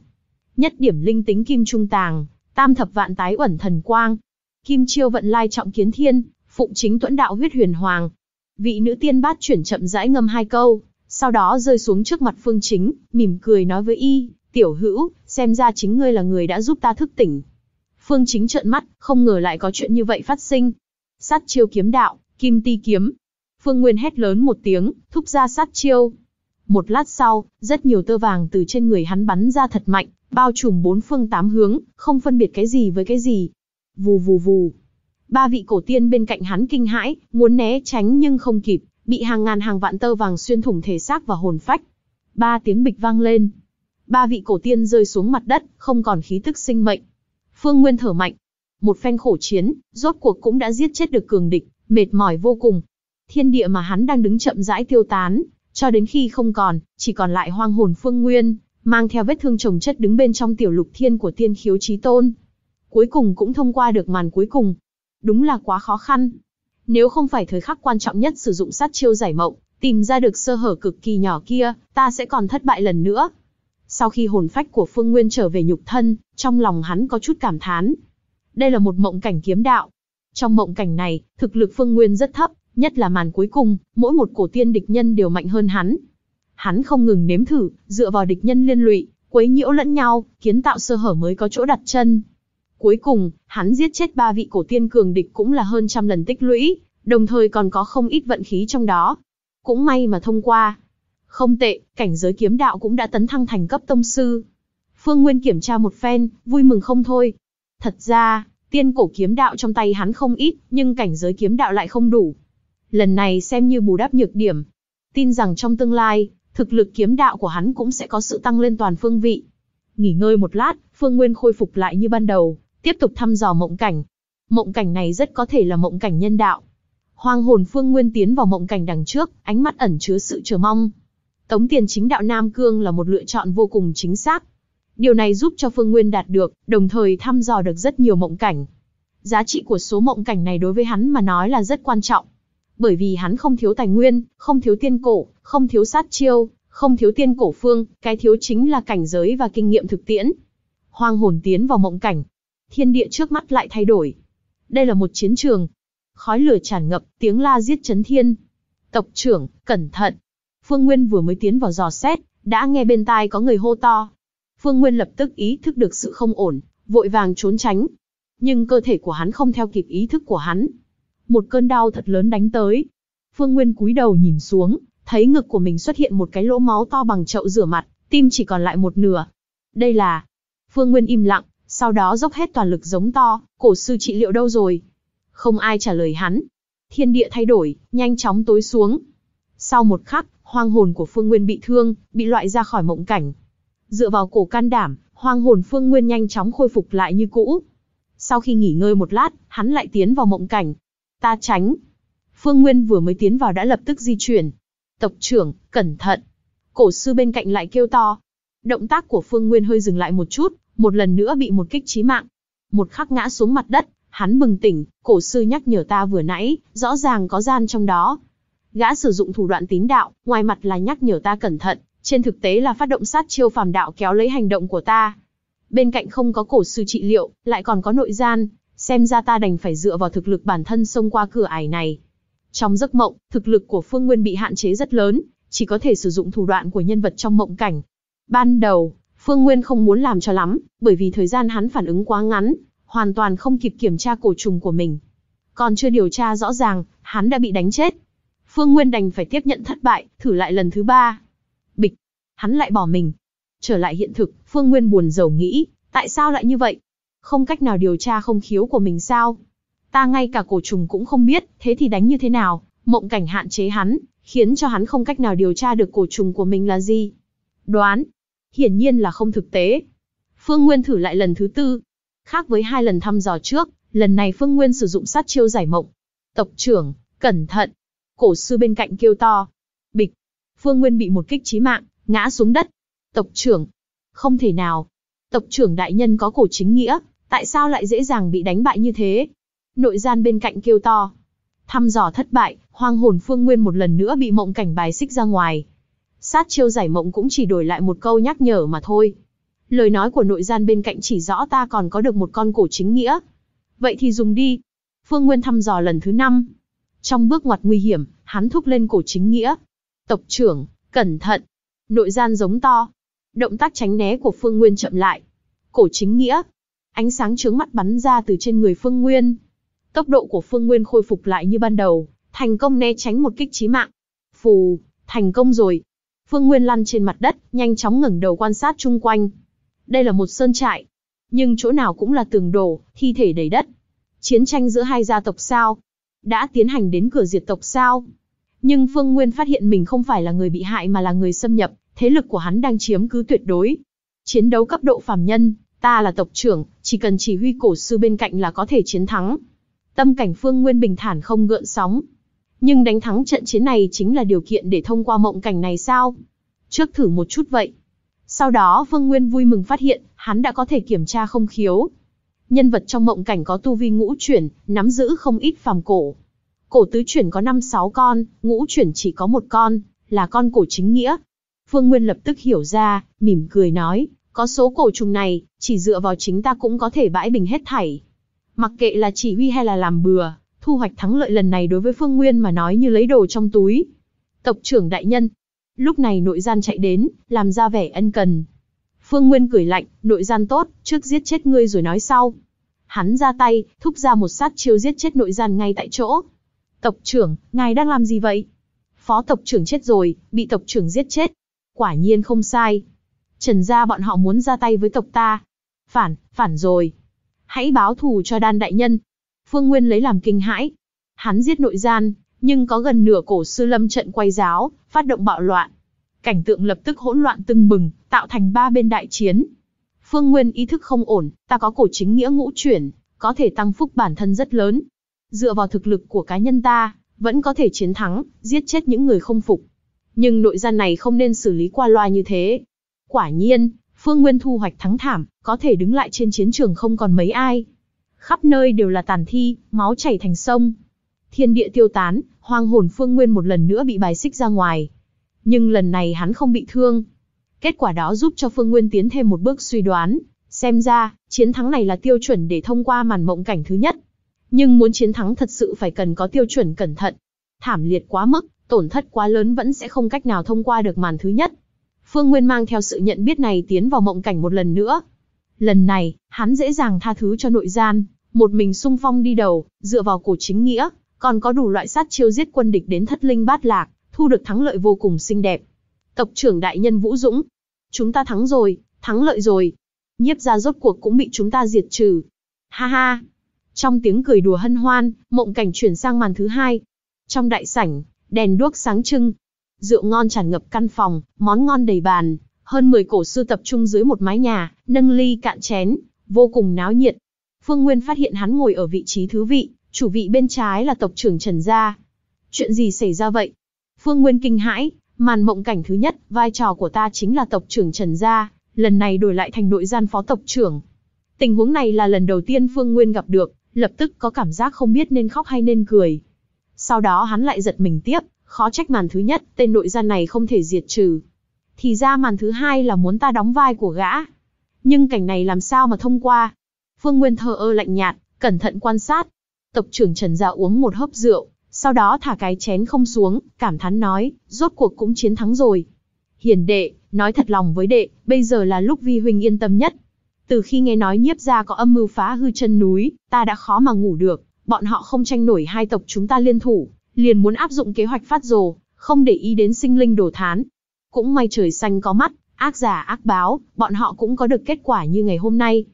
Nhất điểm linh tính kim trung tàng, tam thập vạn tái uẩn thần quang. Kim chiêu vận lai trọng kiến thiên, phụng chính tuẫn đạo huyết huyền hoàng. Vị nữ tiên bát chuyển chậm rãi ngâm hai câu, sau đó rơi xuống trước mặt Phương Chính, mỉm cười nói với y, tiểu hữu, xem ra chính ngươi là người đã giúp ta thức tỉnh. Phương Chính trợn mắt, không ngờ lại có chuyện như vậy phát sinh. Sát chiêu kiếm đạo, kim ti kiếm. Phương Nguyên hét lớn một tiếng, thúc ra sát chiêu. Một lát sau, rất nhiều tơ vàng từ trên người hắn bắn ra thật mạnh, bao trùm bốn phương tám hướng, không phân biệt cái gì với cái gì. Vù vù vù. Ba vị cổ tiên bên cạnh hắn kinh hãi, muốn né tránh nhưng không kịp bị hàng ngàn hàng vạn tơ vàng xuyên thủng thể xác và hồn phách. Ba tiếng bịch vang lên. Ba vị cổ tiên rơi xuống mặt đất, không còn khí tức sinh mệnh. Phương Nguyên thở mạnh. Một phen khổ chiến, rốt cuộc cũng đã giết chết được cường địch, mệt mỏi vô cùng. Thiên địa mà hắn đang đứng chậm rãi tiêu tán, cho đến khi không còn, chỉ còn lại hoang hồn Phương Nguyên, mang theo vết thương chồng chất đứng bên trong tiểu lục thiên của tiên khiếu trí tôn. Cuối cùng cũng thông qua được màn cuối cùng. Đúng là quá khó khăn, nếu không phải thời khắc quan trọng nhất sử dụng sát chiêu giải mộng, tìm ra được sơ hở cực kỳ nhỏ kia, ta sẽ còn thất bại lần nữa. Sau khi hồn phách của Phương Nguyên trở về nhục thân, trong lòng hắn có chút cảm thán. Đây là một mộng cảnh kiếm đạo. Trong mộng cảnh này, thực lực Phương Nguyên rất thấp, nhất là màn cuối cùng, mỗi một cổ tiên địch nhân đều mạnh hơn hắn. Hắn không ngừng nếm thử, dựa vào địch nhân liên lụy, quấy nhiễu lẫn nhau, kiến tạo sơ hở mới có chỗ đặt chân. Cuối cùng, hắn giết chết ba vị cổ tiên cường địch cũng là hơn trăm lần tích lũy, đồng thời còn có không ít vận khí trong đó. Cũng may mà thông qua. Không tệ, cảnh giới kiếm đạo cũng đã tấn thăng thành cấp tông sư. Phương Nguyên kiểm tra một phen, vui mừng không thôi. Thật ra, tiên cổ kiếm đạo trong tay hắn không ít, nhưng cảnh giới kiếm đạo lại không đủ. Lần này xem như bù đắp nhược điểm. Tin rằng trong tương lai, thực lực kiếm đạo của hắn cũng sẽ có sự tăng lên toàn phương vị. Nghỉ ngơi một lát, Phương Nguyên khôi phục lại như ban đầu, tiếp tục thăm dò mộng cảnh. Mộng cảnh này rất có thể là mộng cảnh nhân đạo. Hoang hồn Phương Nguyên tiến vào mộng cảnh đằng trước, ánh mắt ẩn chứa sự chờ mong. Tống tiền chính đạo Nam Cương là một lựa chọn vô cùng chính xác. Điều này giúp cho Phương Nguyên đạt được, đồng thời thăm dò được rất nhiều mộng cảnh. Giá trị của số mộng cảnh này đối với hắn mà nói là rất quan trọng. Bởi vì hắn không thiếu tài nguyên, không thiếu tiên cổ, không thiếu sát chiêu, không thiếu tiên cổ phương, cái thiếu chính là cảnh giới và kinh nghiệm thực tiễn. Hoang hồn tiến vào mộng cảnh, thiên địa trước mắt lại thay đổi. Đây là một chiến trường. Khói lửa tràn ngập, tiếng la giết chấn thiên. Tộc trưởng, cẩn thận. Phương Nguyên vừa mới tiến vào dò xét, đã nghe bên tai có người hô to. Phương Nguyên lập tức ý thức được sự không ổn, vội vàng trốn tránh. Nhưng cơ thể của hắn không theo kịp ý thức của hắn. Một cơn đau thật lớn đánh tới. Phương Nguyên cúi đầu nhìn xuống, thấy ngực của mình xuất hiện một cái lỗ máu to bằng chậu rửa mặt, tim chỉ còn lại một nửa. Đây là... Phương Nguyên im lặng, sau đó dốc hết toàn lực giống to, cổ sư trị liệu đâu rồi? Không ai trả lời hắn. Thiên địa thay đổi, nhanh chóng tối xuống. Sau một khắc, hoang hồn của Phương Nguyên bị thương, bị loại ra khỏi mộng cảnh. Dựa vào cổ can đảm, hoang hồn Phương Nguyên nhanh chóng khôi phục lại như cũ. Sau khi nghỉ ngơi một lát, hắn lại tiến vào mộng cảnh. Ta tránh. Phương Nguyên vừa mới tiến vào đã lập tức di chuyển. Tộc trưởng, cẩn thận. Cổ sư bên cạnh lại kêu to, động tác của Phương Nguyên hơi dừng lại một chút, một lần nữa bị một kích chí mạng. Một khắc ngã xuống mặt đất, hắn bừng tỉnh, cổ sư nhắc nhở ta vừa nãy, rõ ràng có gian trong đó. Gã sử dụng thủ đoạn tín đạo, ngoài mặt là nhắc nhở ta cẩn thận, trên thực tế là phát động sát chiêu phàm đạo kéo lấy hành động của ta. Bên cạnh không có cổ sư trị liệu, lại còn có nội gian, xem ra ta đành phải dựa vào thực lực bản thân xông qua cửa ải này. Trong giấc mộng, thực lực của Phương Nguyên bị hạn chế rất lớn, chỉ có thể sử dụng thủ đoạn của nhân vật trong mộng cảnh, Ban đầu, Phương Nguyên không muốn làm cho lắm, bởi vì thời gian hắn phản ứng quá ngắn, hoàn toàn không kịp kiểm tra cổ trùng của mình. Còn chưa điều tra rõ ràng, hắn đã bị đánh chết. Phương Nguyên đành phải tiếp nhận thất bại, thử lại lần thứ ba. Bịch, hắn lại bỏ mình. Trở lại hiện thực, Phương Nguyên buồn rầu nghĩ, tại sao lại như vậy? Không cách nào điều tra không khiếu của mình sao? Ta ngay cả cổ trùng cũng không biết, thế thì đánh như thế nào? Mộng cảnh hạn chế hắn, khiến cho hắn không cách nào điều tra được cổ trùng của mình là gì. Đoán, hiển nhiên là không thực tế. Phương Nguyên thử lại lần thứ tư. Khác với hai lần thăm dò trước, lần này Phương Nguyên sử dụng sát chiêu giải mộng. Tộc trưởng, cẩn thận. Cổ sư bên cạnh kêu to. Bịch. Phương Nguyên bị một kích chí mạng, ngã xuống đất. Tộc trưởng. Không thể nào. Tộc trưởng đại nhân có cổ chính nghĩa, tại sao lại dễ dàng bị đánh bại như thế? Nội gian bên cạnh kêu to. Thăm dò thất bại, hoang hồn Phương Nguyên một lần nữa bị mộng cảnh bài xích ra ngoài, sát chiêu giải mộng cũng chỉ đổi lại một câu nhắc nhở mà thôi. Lời nói của nội gian bên cạnh chỉ rõ ta còn có được một con cổ chính nghĩa. Vậy thì dùng đi. Phương Nguyên thăm dò lần thứ năm. Trong bước ngoặt nguy hiểm, hắn thúc lên cổ chính nghĩa. Tộc trưởng, cẩn thận. Nội gian giống to. Động tác tránh né của Phương Nguyên chậm lại. Cổ chính nghĩa. Ánh sáng trướng mắt bắn ra từ trên người Phương Nguyên. Tốc độ của Phương Nguyên khôi phục lại như ban đầu, thành công né tránh một kích chí mạng. Phù, thành công rồi. Phương Nguyên lăn trên mặt đất, nhanh chóng ngẩng đầu quan sát chung quanh. Đây là một sơn trại, nhưng chỗ nào cũng là tường đổ, thi thể đầy đất. Chiến tranh giữa hai gia tộc sao? Đã tiến hành đến cửa diệt tộc sao? Nhưng Phương Nguyên phát hiện mình không phải là người bị hại mà là người xâm nhập, thế lực của hắn đang chiếm cứ tuyệt đối. Chiến đấu cấp độ phàm nhân, ta là tộc trưởng, chỉ cần chỉ huy cổ sư bên cạnh là có thể chiến thắng. Tâm cảnh Phương Nguyên bình thản không gợn sóng, nhưng đánh thắng trận chiến này chính là điều kiện để thông qua mộng cảnh này sao? Trước thử một chút vậy. Sau đó Vương Nguyên vui mừng phát hiện, hắn đã có thể kiểm tra không khiếu. Nhân vật trong mộng cảnh có tu vi ngũ chuyển, nắm giữ không ít phàm cổ. Cổ tứ chuyển có 5-6 con, ngũ chuyển chỉ có một con, là con cổ chính nghĩa. Phương Nguyên lập tức hiểu ra, mỉm cười nói, có số cổ trùng này, chỉ dựa vào chính ta cũng có thể bãi bình hết thảy. Mặc kệ là chỉ huy hay là làm bừa, thu hoạch thắng lợi lần này đối với Phương Nguyên mà nói như lấy đồ trong túi. Tộc trưởng đại nhân. Lúc này nội gian chạy đến, làm ra vẻ ân cần. Phương Nguyên cười lạnh, nội gian tốt, trước giết chết ngươi rồi nói sau. Hắn ra tay, thúc ra một sát chiêu giết chết nội gian ngay tại chỗ. Tộc trưởng, ngài đang làm gì vậy? Phó tộc trưởng chết rồi, bị tộc trưởng giết chết. Quả nhiên không sai. Trần gia bọn họ muốn ra tay với tộc ta. Phản, phản rồi. Hãy báo thù cho đan đại nhân, Phương Nguyên lấy làm kinh hãi. Hắn giết nội gian, nhưng có gần nửa cổ sư lâm trận quay giáo, phát động bạo loạn. Cảnh tượng lập tức hỗn loạn tưng bừng, tạo thành ba bên đại chiến. Phương Nguyên ý thức không ổn, ta có cổ chính nghĩa ngũ chuyển, có thể tăng phúc bản thân rất lớn. Dựa vào thực lực của cá nhân ta, vẫn có thể chiến thắng, giết chết những người không phục. Nhưng nội gian này không nên xử lý qua loa như thế. Quả nhiên, Phương Nguyên thu hoạch thắng thảm, có thể đứng lại trên chiến trường không còn mấy ai khắp nơi đều là tàn thi, máu chảy thành sông. Thiên địa tiêu tán, hoang hồn phương nguyên một lần nữa bị bài xích ra ngoài. Nhưng lần này hắn không bị thương. Kết quả đó giúp cho phương nguyên tiến thêm một bước suy đoán. Xem ra, chiến thắng này là tiêu chuẩn để thông qua màn mộng cảnh thứ nhất. Nhưng muốn chiến thắng thật sự phải cần có tiêu chuẩn cẩn thận. Thảm liệt quá mức, tổn thất quá lớn vẫn sẽ không cách nào thông qua được màn thứ nhất. Phương Nguyên mang theo sự nhận biết này tiến vào mộng cảnh một lần nữa. Lần này, hắn dễ dàng tha thứ cho nội gian, một mình sung phong đi đầu, dựa vào cổ chính nghĩa, còn có đủ loại sát chiêu giết quân địch đến thất linh bát lạc, thu được thắng lợi vô cùng xinh đẹp. Tộc trưởng đại nhân Vũ Dũng, chúng ta thắng rồi, thắng lợi rồi. Nhiếp gia rốt cuộc cũng bị chúng ta diệt trừ. Ha ha. Trong tiếng cười đùa hân hoan, mộng cảnh chuyển sang màn thứ hai. Trong đại sảnh, đèn đuốc sáng trưng, rượu ngon tràn ngập căn phòng, món ngon đầy bàn, hơn 10 cổ sư tập trung dưới một mái nhà, nâng ly cạn chén, vô cùng náo nhiệt. Phương Nguyên phát hiện hắn ngồi ở vị trí thứ vị, chủ vị bên trái là tộc trưởng Trần Gia. Chuyện gì xảy ra vậy? Phương Nguyên kinh hãi, màn mộng cảnh thứ nhất, vai trò của ta chính là tộc trưởng Trần Gia, lần này đổi lại thành nội gian phó tộc trưởng. Tình huống này là lần đầu tiên Phương Nguyên gặp được, lập tức có cảm giác không biết nên khóc hay nên cười. Sau đó hắn lại giật mình tiếp, khó trách màn thứ nhất, tên nội gian này không thể diệt trừ. Thì ra màn thứ hai là muốn ta đóng vai của gã. Nhưng cảnh này làm sao mà thông qua? Phương Nguyên thờ ơ lạnh nhạt, cẩn thận quan sát. Tộc trưởng Trần Gia dạ uống một hớp rượu, sau đó thả cái chén không xuống, cảm thán nói, rốt cuộc cũng chiến thắng rồi. Hiền đệ, nói thật lòng với đệ, bây giờ là lúc vi huynh yên tâm nhất. Từ khi nghe nói nhiếp gia có âm mưu phá hư chân núi, ta đã khó mà ngủ được, bọn họ không tranh nổi hai tộc chúng ta liên thủ, liền muốn áp dụng kế hoạch phát rồ, không để ý đến sinh linh đổ thán, cũng may trời xanh có mắt, ác giả ác báo, bọn họ cũng có được kết quả như ngày hôm nay.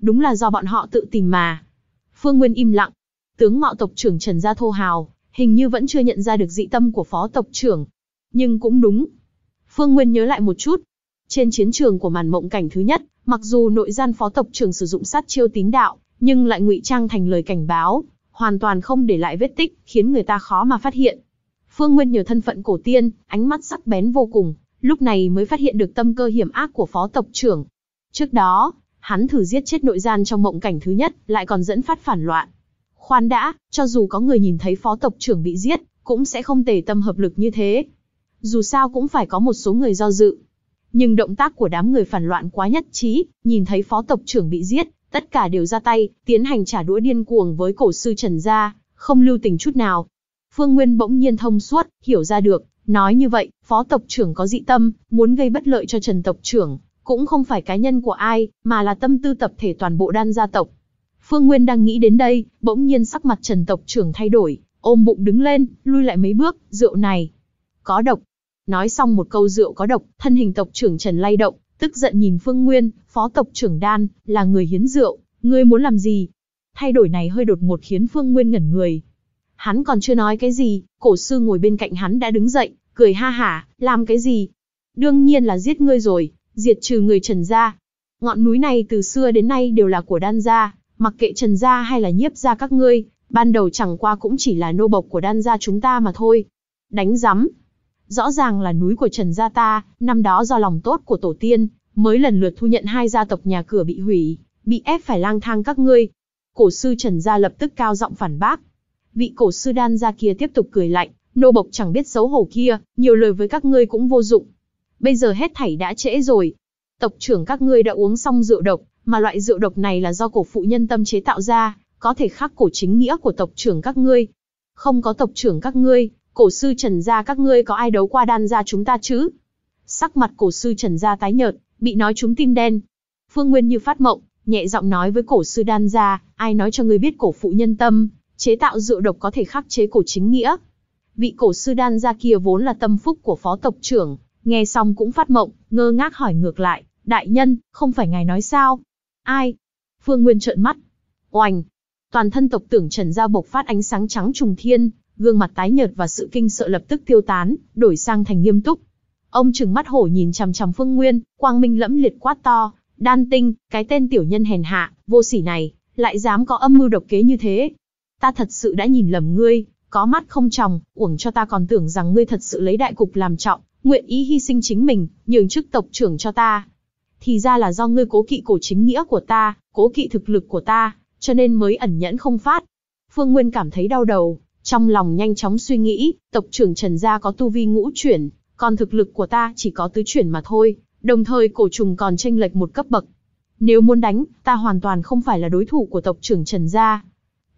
Đúng là do bọn họ tự tìm mà. Phương Nguyên im lặng. Tướng mạo tộc trưởng Trần Gia Thô Hào, hình như vẫn chưa nhận ra được dị tâm của phó tộc trưởng. Nhưng cũng đúng. Phương Nguyên nhớ lại một chút. Trên chiến trường của màn mộng cảnh thứ nhất, mặc dù nội gian phó tộc trưởng sử dụng sát chiêu tín đạo, nhưng lại ngụy trang thành lời cảnh báo, hoàn toàn không để lại vết tích, khiến người ta khó mà phát hiện. Phương Nguyên nhờ thân phận cổ tiên, ánh mắt sắc bén vô cùng, lúc này mới phát hiện được tâm cơ hiểm ác của phó tộc trưởng. Trước đó, hắn thử giết chết nội gian trong mộng cảnh thứ nhất, lại còn dẫn phát phản loạn. Khoan đã, cho dù có người nhìn thấy phó tộc trưởng bị giết, cũng sẽ không tề tâm hợp lực như thế. Dù sao cũng phải có một số người do dự. Nhưng động tác của đám người phản loạn quá nhất trí, nhìn thấy phó tộc trưởng bị giết, tất cả đều ra tay, tiến hành trả đũa điên cuồng với cổ sư Trần Gia, không lưu tình chút nào. Phương Nguyên bỗng nhiên thông suốt, hiểu ra được, Nói như vậy, phó tộc trưởng có dị tâm, muốn gây bất lợi cho Trần tộc trưởng, cũng không phải cá nhân của ai, mà là tâm tư tập thể toàn bộ đan gia tộc. Phương Nguyên đang nghĩ đến đây, bỗng nhiên sắc mặt Trần tộc trưởng thay đổi, ôm bụng đứng lên, lui lại mấy bước, rượu này có độc. Nói xong một câu rượu có độc, thân hình tộc trưởng Trần lay động, tức giận nhìn Phương Nguyên, phó tộc trưởng Đan, là người hiến rượu, ngươi muốn làm gì? Thay đổi này hơi đột ngột khiến Phương Nguyên ngẩn người, Hắn còn chưa nói cái gì, cổ sư ngồi bên cạnh hắn đã đứng dậy, cười ha hả, làm cái gì? Đương nhiên là giết ngươi rồi, diệt trừ người Trần gia. Ngọn núi này từ xưa đến nay đều là của đan gia, mặc kệ Trần gia hay là nhiếp gia các ngươi, ban đầu chẳng qua cũng chỉ là nô bộc của đan gia chúng ta mà thôi. Đánh rắm. Rõ ràng là núi của Trần gia ta, năm đó do lòng tốt của tổ tiên, mới lần lượt thu nhận hai gia tộc nhà cửa bị hủy, bị ép phải lang thang các ngươi. Cổ sư Trần gia lập tức cao giọng phản bác, vị cổ sư đan gia kia tiếp tục cười lạnh, nô bộc chẳng biết xấu hổ kia, nhiều lời với các ngươi cũng vô dụng. Bây giờ hết thảy đã trễ rồi. Tộc trưởng các ngươi đã uống xong rượu độc, mà loại rượu độc này là do cổ phụ nhân tâm chế tạo ra, có thể khắc cổ chính nghĩa của tộc trưởng các ngươi. Không có tộc trưởng các ngươi, cổ sư trần gia các ngươi có ai đấu qua đan gia chúng ta chứ? Sắc mặt cổ sư trần gia tái nhợt, bị nói chúng tim đen. Phương Nguyên như phát mộng, nhẹ giọng nói với cổ sư đan gia, ai nói cho ngươi biết cổ phụ nhân tâm chế tạo rượu độc có thể khắc chế cổ chính nghĩa. Vị cổ sư đan gia kia vốn là tâm phúc của phó tộc trưởng, nghe xong cũng phát mộng, ngơ ngác hỏi ngược lại, đại nhân, không phải ngài nói sao? Ai? Phương Nguyên trợn mắt. Oành! Toàn thân tộc tưởng trần ra bộc phát ánh sáng trắng trùng thiên, gương mặt tái nhợt và sự kinh sợ lập tức tiêu tán, đổi sang thành nghiêm túc. Ông trừng mắt hổ nhìn chằm chằm Phương Nguyên, quang minh lẫm liệt quát to, đan tinh, cái tên tiểu nhân hèn hạ, vô sỉ này, lại dám có âm mưu độc kế như thế, ta thật sự đã nhìn lầm ngươi, có mắt không tròng, uổng cho ta còn tưởng rằng ngươi thật sự lấy đại cục làm trọng, nguyện ý hy sinh chính mình, nhường chức tộc trưởng cho ta. Thì ra là do ngươi cố kỵ cổ chính nghĩa của ta, cố kỵ thực lực của ta, cho nên mới ẩn nhẫn không phát. Phương Nguyên cảm thấy đau đầu, trong lòng nhanh chóng suy nghĩ, tộc trưởng Trần Gia có tu vi ngũ chuyển, còn thực lực của ta chỉ có tứ chuyển mà thôi, đồng thời cổ trùng còn tranh lệch một cấp bậc. Nếu muốn đánh, ta hoàn toàn không phải là đối thủ của tộc trưởng Trần Gia.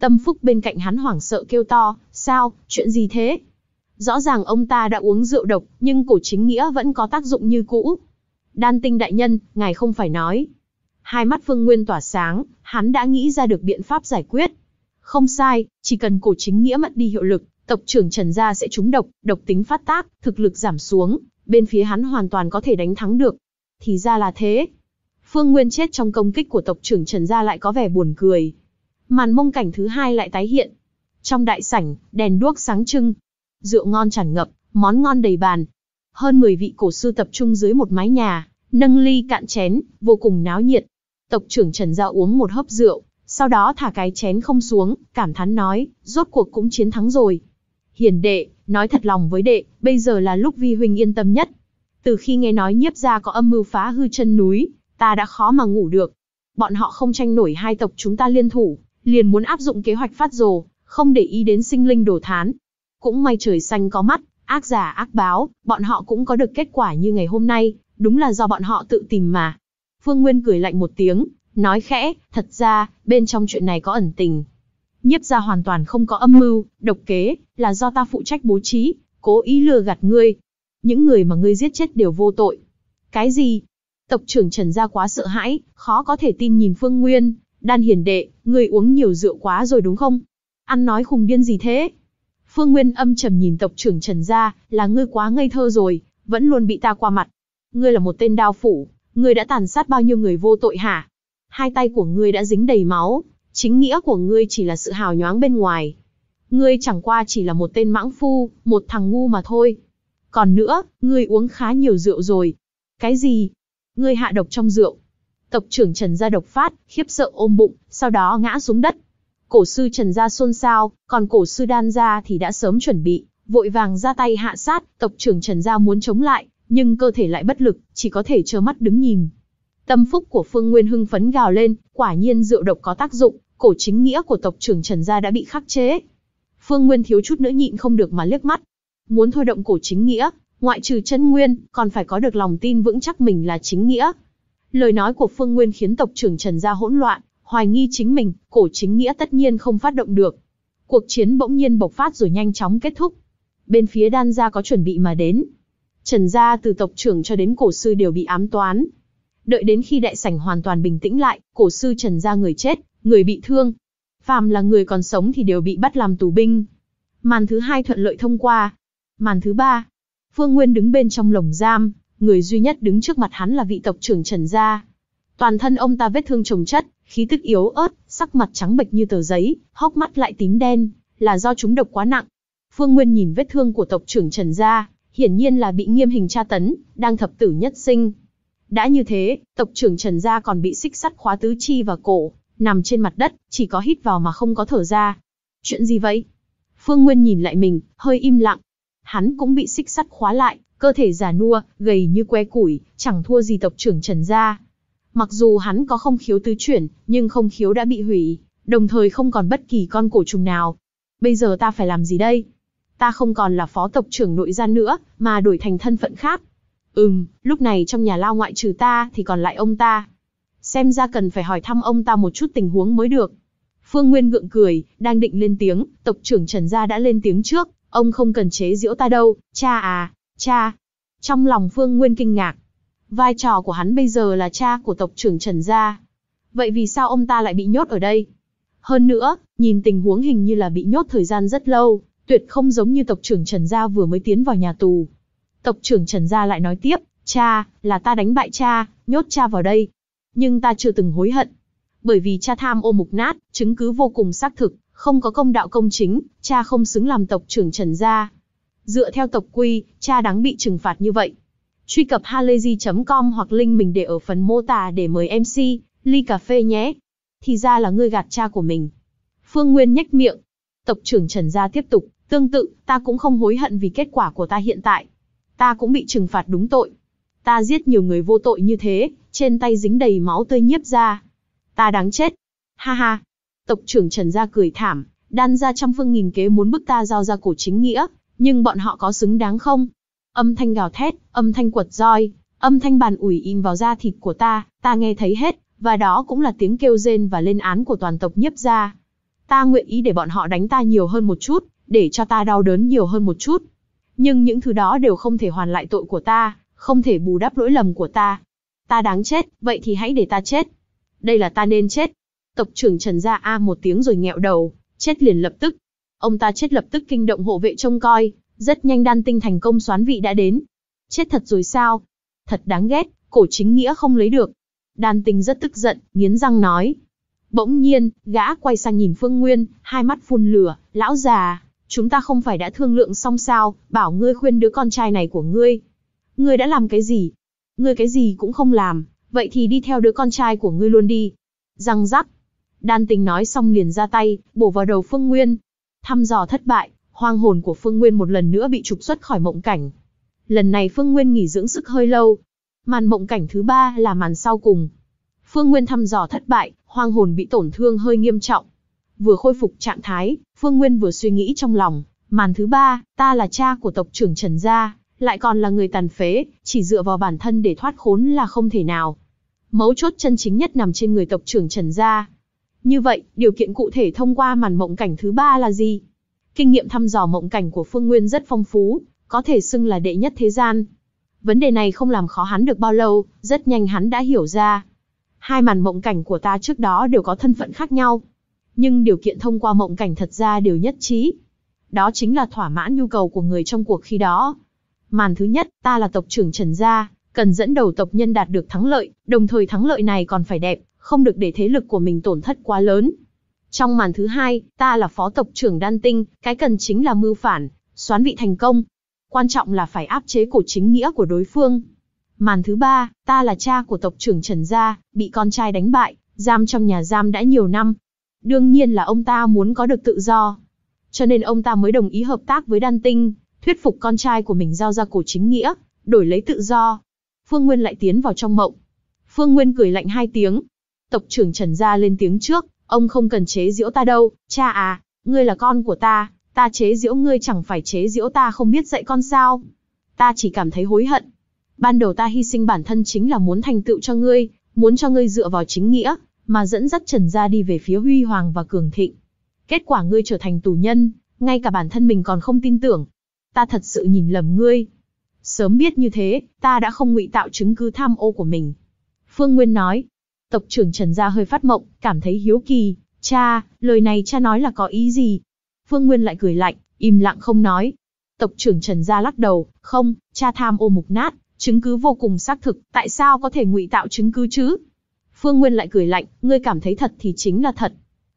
Tâm Phúc bên cạnh hắn hoảng sợ kêu to, sao, chuyện gì thế? Rõ ràng ông ta đã uống rượu độc, nhưng cổ chính nghĩa vẫn có tác dụng như cũ. Đan tinh đại nhân, ngài không phải nói. Hai mắt Phương Nguyên tỏa sáng, hắn đã nghĩ ra được biện pháp giải quyết. Không sai, chỉ cần cổ chính nghĩa mất đi hiệu lực, tộc trưởng Trần Gia sẽ trúng độc, độc tính phát tác, thực lực giảm xuống, bên phía hắn hoàn toàn có thể đánh thắng được. Thì ra là thế. Phương Nguyên chết trong công kích của tộc trưởng Trần Gia lại có vẻ buồn cười, màn mông cảnh thứ hai lại tái hiện. Trong đại sảnh, đèn đuốc sáng trưng, rượu ngon tràn ngập, món ngon đầy bàn. Hơn 10 vị cổ sư tập trung dưới một mái nhà, nâng ly cạn chén, vô cùng náo nhiệt. Tộc trưởng Trần Gia uống một hớp rượu, sau đó thả cái chén không xuống, cảm thán nói, rốt cuộc cũng chiến thắng rồi. Hiền đệ, nói thật lòng với đệ, bây giờ là lúc vi huynh yên tâm nhất. Từ khi nghe nói nhiếp gia có âm mưu phá hư chân núi, ta đã khó mà ngủ được. Bọn họ không tranh nổi hai tộc chúng ta liên thủ, liền muốn áp dụng kế hoạch phát rồ, không để ý đến sinh linh đổ thán. Cũng may trời xanh có mắt, ác giả ác báo, bọn họ cũng có được kết quả như ngày hôm nay, đúng là do bọn họ tự tìm mà. Phương Nguyên cười lạnh một tiếng, nói khẽ, thật ra, bên trong chuyện này có ẩn tình. Nhiếp gia hoàn toàn không có âm mưu, độc kế, là do ta phụ trách bố trí, cố ý lừa gạt ngươi. Những người mà ngươi giết chết đều vô tội. Cái gì? Tộc trưởng Trần gia quá sợ hãi, khó có thể tin nhìn Phương Nguyên, đan hiền đệ, Ngươi uống nhiều rượu quá rồi đúng không? Ăn nói khùng điên gì thế? Phương Nguyên âm trầm nhìn tộc trưởng Trần gia, là ngươi quá ngây thơ rồi, vẫn luôn bị ta qua mặt. Ngươi là một tên đao phủ, ngươi đã tàn sát bao nhiêu người vô tội hả? Hai tay của ngươi đã dính đầy máu, chính nghĩa của ngươi chỉ là sự hào nhoáng bên ngoài. Ngươi chẳng qua chỉ là một tên mãng phu, một thằng ngu mà thôi. Còn nữa, ngươi uống khá nhiều rượu rồi. Cái gì? Ngươi hạ độc trong rượu, Tộc trưởng Trần gia độc phát, khiếp sợ ôm bụng, sau đó ngã xuống đất. Cổ sư Trần gia xôn xao, còn cổ sư Đan gia thì đã sớm chuẩn bị, vội vàng ra tay hạ sát, tộc trưởng Trần gia muốn chống lại, nhưng cơ thể lại bất lực, chỉ có thể trơ mắt đứng nhìn. Tâm phúc của Phương Nguyên hưng phấn gào lên, quả nhiên rượu độc có tác dụng, cổ chính nghĩa của tộc trưởng Trần gia đã bị khắc chế. Phương Nguyên thiếu chút nữa nhịn không được mà liếc mắt. Muốn thôi động cổ chính nghĩa, ngoại trừ chân nguyên, còn phải có được lòng tin vững chắc mình là chính nghĩa. Lời nói của Phương Nguyên khiến tộc trưởng Trần gia hỗn loạn, hoài nghi chính mình, cổ chính nghĩa tất nhiên không phát động được. Cuộc chiến bỗng nhiên bộc phát rồi nhanh chóng kết thúc. Bên phía đan gia có chuẩn bị mà đến. Trần gia từ tộc trưởng cho đến cổ sư đều bị ám toán. Đợi đến khi đại sảnh hoàn toàn bình tĩnh lại, cổ sư Trần gia người chết, người bị thương. Phàm là người còn sống thì đều bị bắt làm tù binh. Màn thứ hai thuận lợi thông qua. Màn thứ ba, Phương Nguyên đứng bên trong lồng giam, người duy nhất đứng trước mặt hắn là vị tộc trưởng Trần Gia. Toàn thân ông ta vết thương trồng chất, khí tức yếu ớt, sắc mặt trắng bệch như tờ giấy, hốc mắt lại tím đen, là do chúng độc quá nặng. Phương Nguyên nhìn vết thương của tộc trưởng Trần Gia, hiển nhiên là bị nghiêm hình tra tấn, đang thập tử nhất sinh. Đã như thế, tộc trưởng Trần Gia còn bị xích sắt khóa tứ chi và cổ, nằm trên mặt đất, chỉ có hít vào mà không có thở ra. Chuyện gì vậy? Phương Nguyên nhìn lại mình, hơi im lặng. Hắn cũng bị xích sắt khóa lại, cơ thể già nua, gầy như que củi, chẳng thua gì tộc trưởng Trần gia. Mặc dù hắn có không khiếu tứ chuyển, nhưng không khiếu đã bị hủy, đồng thời không còn bất kỳ con cổ trùng nào. Bây giờ ta phải làm gì đây? Ta không còn là phó tộc trưởng nội gia nữa, mà đổi thành thân phận khác. Ừm, lúc này trong nhà lao ngoại trừ ta thì còn lại ông ta. Xem ra cần phải hỏi thăm ông ta một chút tình huống mới được. Phương Nguyên gượng cười, đang định lên tiếng, tộc trưởng Trần Gia đã lên tiếng trước, ông không cần chế giễu ta đâu, cha à, Cha. Trong lòng Phương Nguyên kinh ngạc. Vai trò của hắn bây giờ là cha của tộc trưởng Trần Gia. Vậy vì sao ông ta lại bị nhốt ở đây? Hơn nữa, nhìn tình huống hình như là bị nhốt thời gian rất lâu, tuyệt không giống như tộc trưởng Trần Gia vừa mới tiến vào nhà tù. Tộc trưởng Trần Gia lại nói tiếp, cha, là ta đánh bại cha, nhốt cha vào đây. Nhưng ta chưa từng hối hận. Bởi vì cha tham ô mục nát, chứng cứ vô cùng xác thực, không có công đạo công chính, cha không xứng làm tộc trưởng Trần Gia. Dựa theo tộc quy, cha đáng bị trừng phạt như vậy. Truy cập halayzi.com hoặc link mình để ở phần mô tả để mời MC, ly cà phê nhé. Thì ra là ngươi gạt cha của mình. Phương Nguyên nhếch miệng. Tộc trưởng Trần Gia tiếp tục, tương tự, ta cũng không hối hận vì kết quả của ta hiện tại. Ta cũng bị trừng phạt đúng tội. Ta giết nhiều người vô tội như thế, trên tay dính đầy máu tươi nhiếp ra. Ta đáng chết. Ha ha. Tộc trưởng Trần Gia cười thảm, đan ra trăm phương nghìn kế muốn bức ta giao ra cổ chính nghĩa, nhưng bọn họ có xứng đáng không? Âm thanh gào thét, âm thanh quật roi, âm thanh bàn ủi im vào da thịt của ta, ta nghe thấy hết, và đó cũng là tiếng kêu rên và lên án của toàn tộc nhiếp ra. Ta nguyện ý để bọn họ đánh ta nhiều hơn một chút, để cho ta đau đớn nhiều hơn một chút. Nhưng những thứ đó đều không thể hoàn lại tội của ta, không thể bù đắp lỗi lầm của ta. Ta đáng chết, vậy thì hãy để ta chết. Đây là ta nên chết. Tộc trưởng Trần Gia A một tiếng rồi nghẹo đầu, chết liền lập tức, Ông ta chết lập tức kinh động hộ vệ trông coi, rất nhanh đan tinh thành công xoán vị đã đến. Chết thật rồi sao? Thật đáng ghét, cổ chính nghĩa không lấy được. Đan tinh rất tức giận, nghiến răng nói. Bỗng nhiên, gã quay sang nhìn Phương Nguyên, hai mắt phun lửa, lão già, chúng ta không phải đã thương lượng xong sao, bảo ngươi khuyên đứa con trai này của ngươi. Ngươi đã làm cái gì? Ngươi cái gì cũng không làm, vậy thì đi theo đứa con trai của ngươi luôn đi. Răng rắc. Đan tình nói xong liền ra tay, bổ vào đầu Phương Nguyên, Thăm dò thất bại, hoang hồn của Phương Nguyên một lần nữa bị trục xuất khỏi mộng cảnh. Lần này Phương Nguyên nghỉ dưỡng sức hơi lâu. Màn mộng cảnh thứ ba là màn sau cùng. Phương Nguyên thăm dò thất bại, hoang hồn bị tổn thương hơi nghiêm trọng. Vừa khôi phục trạng thái, Phương Nguyên vừa suy nghĩ trong lòng, màn thứ ba, ta là cha của tộc trưởng Trần Gia, lại còn là người tàn phế, chỉ dựa vào bản thân để thoát khốn là không thể nào. Mấu chốt chân chính nhất nằm trên người tộc trưởng Trần Gia, như vậy, điều kiện cụ thể thông qua màn mộng cảnh thứ ba là gì? Kinh nghiệm thăm dò mộng cảnh của Phương Nguyên rất phong phú, có thể xưng là đệ nhất thế gian. Vấn đề này không làm khó hắn được bao lâu, rất nhanh hắn đã hiểu ra. Hai màn mộng cảnh của ta trước đó đều có thân phận khác nhau. Nhưng điều kiện thông qua mộng cảnh thật ra đều nhất trí. Đó chính là thỏa mãn nhu cầu của người trong cuộc khi đó. Màn thứ nhất, ta là tộc trưởng Trần Gia, cần dẫn đầu tộc nhân đạt được thắng lợi, đồng thời thắng lợi này còn phải đẹp, không được để thế lực của mình tổn thất quá lớn. Trong màn thứ hai, ta là phó tộc trưởng Đan Tinh, cái cần chính là mưu phản, xoán vị thành công. Quan trọng là phải áp chế cổ chính nghĩa của đối phương. Màn thứ ba, ta là cha của tộc trưởng Trần Gia, bị con trai đánh bại, giam trong nhà giam đã nhiều năm. Đương nhiên là ông ta muốn có được tự do. Cho nên ông ta mới đồng ý hợp tác với Đan Tinh, thuyết phục con trai của mình giao ra cổ chính nghĩa, đổi lấy tự do. Phương Nguyên lại tiến vào trong mộng. Phương Nguyên cười lạnh hai tiếng, Tộc trưởng Trần Gia lên tiếng trước, ông không cần chế diễu ta đâu, cha à, ngươi là con của ta, ta chế diễu ngươi chẳng phải chế diễu ta không biết dạy con sao. Ta chỉ cảm thấy hối hận. Ban đầu ta hy sinh bản thân chính là muốn thành tựu cho ngươi, muốn cho ngươi dựa vào chính nghĩa, mà dẫn dắt Trần Gia đi về phía huy hoàng và cường thịnh. Kết quả ngươi trở thành tù nhân, ngay cả bản thân mình còn không tin tưởng. Ta thật sự nhìn lầm ngươi. Sớm biết như thế, ta đã không ngụy tạo chứng cứ tham ô của mình. Phương Nguyên nói, tộc trưởng Trần Gia hơi phát mộng, cảm thấy hiếu kỳ, cha, lời này cha nói là có ý gì? Phương Nguyên lại cười lạnh, im lặng không nói. Tộc trưởng Trần Gia lắc đầu, không, cha tham ô mục nát, chứng cứ vô cùng xác thực, tại sao có thể ngụy tạo chứng cứ chứ? Phương Nguyên lại cười lạnh, ngươi cảm thấy thật thì chính là thật.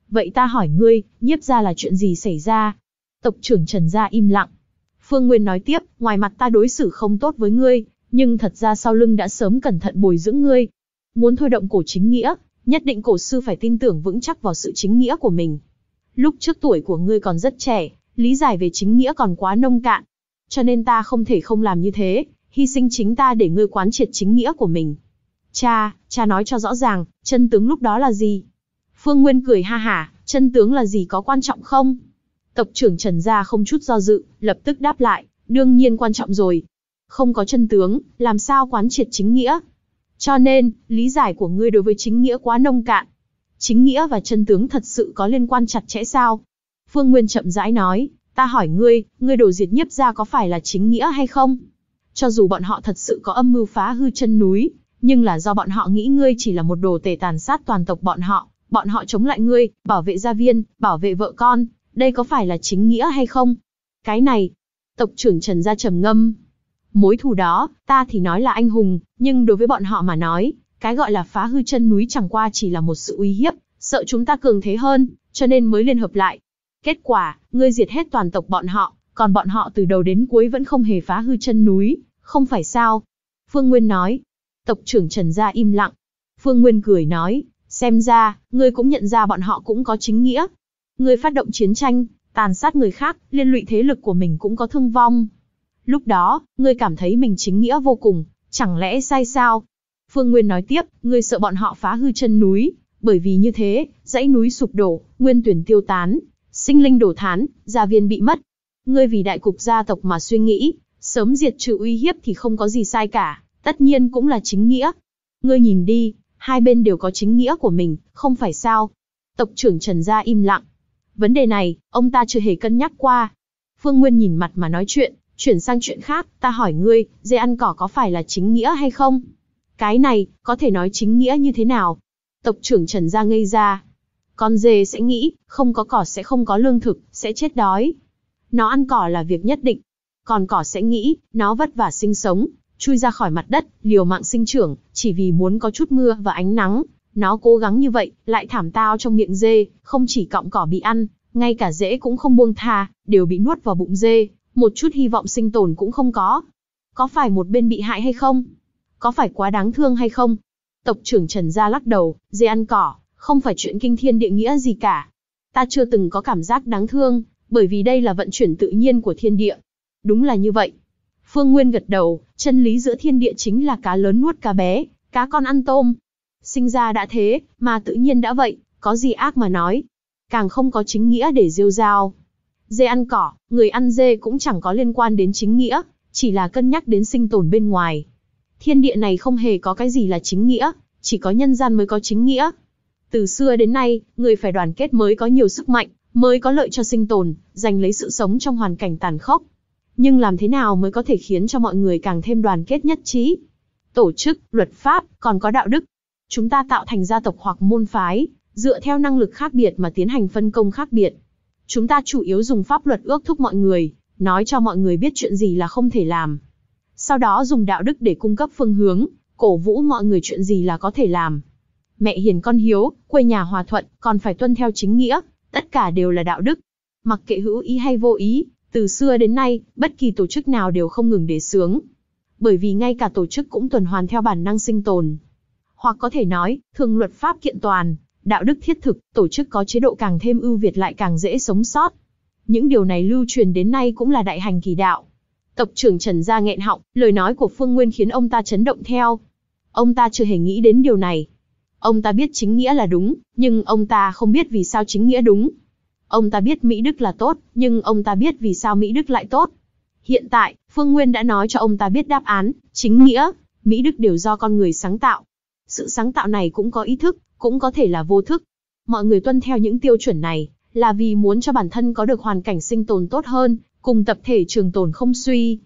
Vậy ta hỏi ngươi, nhiếp ra là chuyện gì xảy ra? Tộc trưởng Trần Gia im lặng. Phương Nguyên nói tiếp, ngoài mặt ta đối xử không tốt với ngươi, nhưng thật ra sau lưng đã sớm cẩn thận bồi dưỡng ngươi, Muốn thôi động cổ chính nghĩa, nhất định cổ sư phải tin tưởng vững chắc vào sự chính nghĩa của mình. Lúc trước tuổi của ngươi còn rất trẻ, lý giải về chính nghĩa còn quá nông cạn. Cho nên ta không thể không làm như thế, hy sinh chính ta để ngươi quán triệt chính nghĩa của mình. Cha, cha nói cho rõ ràng, chân tướng lúc đó là gì? Phương Nguyên cười ha hả, chân tướng là gì có quan trọng không? Tộc trưởng Trần Gia không chút do dự, lập tức đáp lại, đương nhiên quan trọng rồi. Không có chân tướng, làm sao quán triệt chính nghĩa? Cho nên, lý giải của ngươi đối với chính nghĩa quá nông cạn. Chính nghĩa và chân tướng thật sự có liên quan chặt chẽ sao? Phương Nguyên chậm rãi nói, ta hỏi ngươi, ngươi đổ diệt nhiếp ra có phải là chính nghĩa hay không? Cho dù bọn họ thật sự có âm mưu phá hư chân núi, nhưng là do bọn họ nghĩ ngươi chỉ là một đồ tể tàn sát toàn tộc bọn họ, bọn họ chống lại ngươi, bảo vệ gia viên, bảo vệ vợ con, đây có phải là chính nghĩa hay không? Cái này, tộc trưởng Trần Gia trầm ngâm, Mối thù đó, ta thì nói là anh hùng, nhưng đối với bọn họ mà nói, cái gọi là phá hư chân núi chẳng qua chỉ là một sự uy hiếp, sợ chúng ta cường thế hơn, cho nên mới liên hợp lại. Kết quả, ngươi diệt hết toàn tộc bọn họ, còn bọn họ từ đầu đến cuối vẫn không hề phá hư chân núi, không phải sao? Phương Nguyên nói. Tộc trưởng Trần Gia im lặng. Phương Nguyên cười nói, xem ra, ngươi cũng nhận ra bọn họ cũng có chính nghĩa. Ngươi phát động chiến tranh, tàn sát người khác, liên lụy thế lực của mình cũng có thương vong, Lúc đó, ngươi cảm thấy mình chính nghĩa vô cùng, chẳng lẽ sai sao? Phương Nguyên nói tiếp, ngươi sợ bọn họ phá hư chân núi, bởi vì như thế, dãy núi sụp đổ, nguyên tuyển tiêu tán, sinh linh đổ thán, gia viên bị mất. Ngươi vì đại cục gia tộc mà suy nghĩ, sớm diệt trừ uy hiếp thì không có gì sai cả, tất nhiên cũng là chính nghĩa. Ngươi nhìn đi, hai bên đều có chính nghĩa của mình, không phải sao? Tộc trưởng Trần Gia im lặng. Vấn đề này, ông ta chưa hề cân nhắc qua. Phương Nguyên nhìn mặt mà nói chuyện, Chuyển sang chuyện khác, ta hỏi ngươi, dê ăn cỏ có phải là chính nghĩa hay không? Cái này, có thể nói chính nghĩa như thế nào? Tộc trưởng Trần Gia ngây ra. Con dê sẽ nghĩ, không có cỏ sẽ không có lương thực, sẽ chết đói. Nó ăn cỏ là việc nhất định. Còn cỏ sẽ nghĩ, nó vất vả sinh sống, chui ra khỏi mặt đất, liều mạng sinh trưởng, chỉ vì muốn có chút mưa và ánh nắng. Nó cố gắng như vậy, lại thảm tao trong miệng dê, không chỉ cọng cỏ bị ăn, ngay cả rễ cũng không buông tha, đều bị nuốt vào bụng dê một chút hy vọng sinh tồn cũng không có. Có phải một bên bị hại hay không? Có phải quá đáng thương hay không? Tộc trưởng Trần Gia lắc đầu, dê ăn cỏ, không phải chuyện kinh thiên địa nghĩa gì cả. Ta chưa từng có cảm giác đáng thương, bởi vì đây là vận chuyển tự nhiên của thiên địa. Đúng là như vậy. Phương Nguyên gật đầu, chân lý giữa thiên địa chính là cá lớn nuốt cá bé, cá con ăn tôm. Sinh ra đã thế, mà tự nhiên đã vậy, có gì ác mà nói. Càng không có chính nghĩa để rêu rao. Dê ăn cỏ, người ăn dê cũng chẳng có liên quan đến chính nghĩa, chỉ là cân nhắc đến sinh tồn bên ngoài. Thiên địa này không hề có cái gì là chính nghĩa, chỉ có nhân gian mới có chính nghĩa. Từ xưa đến nay, người phải đoàn kết mới có nhiều sức mạnh, mới có lợi cho sinh tồn, giành lấy sự sống trong hoàn cảnh tàn khốc. Nhưng làm thế nào mới có thể khiến cho mọi người càng thêm đoàn kết nhất trí? Tổ chức, luật pháp, còn có đạo đức. Chúng ta tạo thành gia tộc hoặc môn phái, dựa theo năng lực khác biệt mà tiến hành phân công khác biệt. Chúng ta chủ yếu dùng pháp luật ước thúc mọi người, nói cho mọi người biết chuyện gì là không thể làm. Sau đó dùng đạo đức để cung cấp phương hướng, cổ vũ mọi người chuyện gì là có thể làm. Mẹ hiền con hiếu, quê nhà hòa thuận, còn phải tuân theo chính nghĩa, tất cả đều là đạo đức. Mặc kệ hữu ý hay vô ý, từ xưa đến nay, bất kỳ tổ chức nào đều không ngừng để sướng. Bởi vì ngay cả tổ chức cũng tuần hoàn theo bản năng sinh tồn. Hoặc có thể nói, thường luật pháp kiện toàn, đạo đức thiết thực, tổ chức có chế độ càng thêm ưu việt lại càng dễ sống sót. Những điều này lưu truyền đến nay cũng là đại hành kỳ đạo. Tộc trưởng Trần Gia nghẹn họng, lời nói của Phương Nguyên khiến ông ta chấn động theo. Ông ta chưa hề nghĩ đến điều này. Ông ta biết chính nghĩa là đúng, nhưng ông ta không biết vì sao chính nghĩa đúng. Ông ta biết Mỹ Đức là tốt, nhưng ông ta biết vì sao Mỹ Đức lại tốt. Hiện tại, Phương Nguyên đã nói cho ông ta biết đáp án, chính nghĩa, Mỹ Đức đều do con người sáng tạo. Sự sáng tạo này cũng có ý thức, cũng có thể là vô thức. Mọi người tuân theo những tiêu chuẩn này, là vì muốn cho bản thân có được hoàn cảnh sinh tồn tốt hơn, cùng tập thể trường tồn không suy.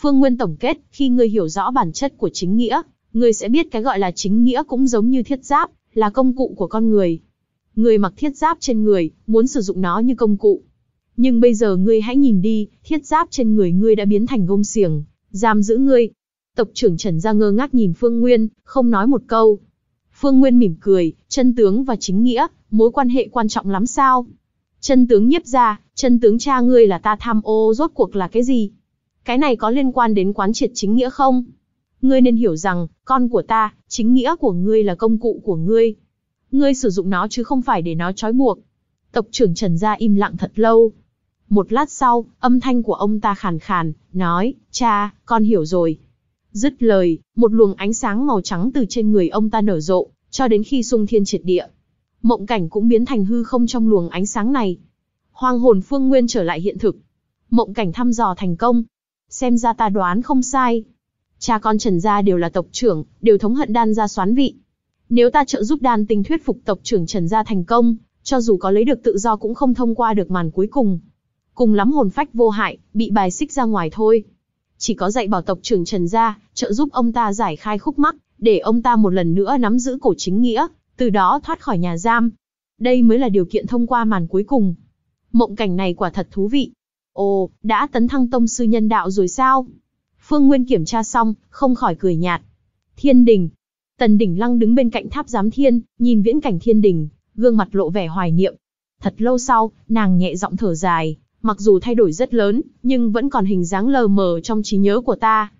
Phương Nguyên tổng kết, khi ngươi hiểu rõ bản chất của chính nghĩa, ngươi sẽ biết cái gọi là chính nghĩa cũng giống như thiết giáp, là công cụ của con người. Ngươi mặc thiết giáp trên người, muốn sử dụng nó như công cụ. Nhưng bây giờ ngươi hãy nhìn đi, thiết giáp trên người ngươi đã biến thành gông xiềng, giam giữ ngươi. Tộc trưởng Trần Gia ngơ ngác nhìn Phương Nguyên, không nói một câu. Phương Nguyên mỉm cười, chân tướng và chính nghĩa, mối quan hệ quan trọng lắm sao? Chân tướng nhiếp ra, chân tướng cha ngươi là ta tham ô rốt cuộc là cái gì? Cái này có liên quan đến quán triệt chính nghĩa không? Ngươi nên hiểu rằng, con của ta, chính nghĩa của ngươi là công cụ của ngươi. Ngươi sử dụng nó chứ không phải để nó trói buộc. Tộc trưởng Trần Gia im lặng thật lâu. Một lát sau, âm thanh của ông ta khàn khàn, nói, cha, con hiểu rồi. Dứt lời, một luồng ánh sáng màu trắng từ trên người ông ta nở rộ, cho đến khi xung thiên triệt địa. Mộng cảnh cũng biến thành hư không trong luồng ánh sáng này. Hoang hồn phương nguyên trở lại hiện thực. Mộng cảnh thăm dò thành công. Xem ra ta đoán không sai. Cha con Trần Gia đều là tộc trưởng, đều thống hận đan gia xoán vị. Nếu ta trợ giúp đan tinh thuyết phục tộc trưởng Trần Gia thành công, cho dù có lấy được tự do cũng không thông qua được màn cuối cùng. Cùng lắm hồn phách vô hại, bị bài xích ra ngoài thôi. Chỉ có dạy bảo tộc trưởng Trần Gia, trợ giúp ông ta giải khai khúc mắc, để ông ta một lần nữa nắm giữ cổ chính nghĩa, từ đó thoát khỏi nhà giam. Đây mới là điều kiện thông qua màn cuối cùng. Mộng cảnh này quả thật thú vị. Ồ, đã tấn thăng tông sư nhân đạo rồi sao? Phương Nguyên kiểm tra xong, không khỏi cười nhạt. Thiên đình. Tần đỉnh lăng đứng bên cạnh tháp giám thiên, nhìn viễn cảnh thiên đình, gương mặt lộ vẻ hoài niệm. Thật lâu sau, nàng nhẹ giọng thở dài, mặc dù thay đổi rất lớn, nhưng vẫn còn hình dáng lờ mờ trong trí nhớ của ta.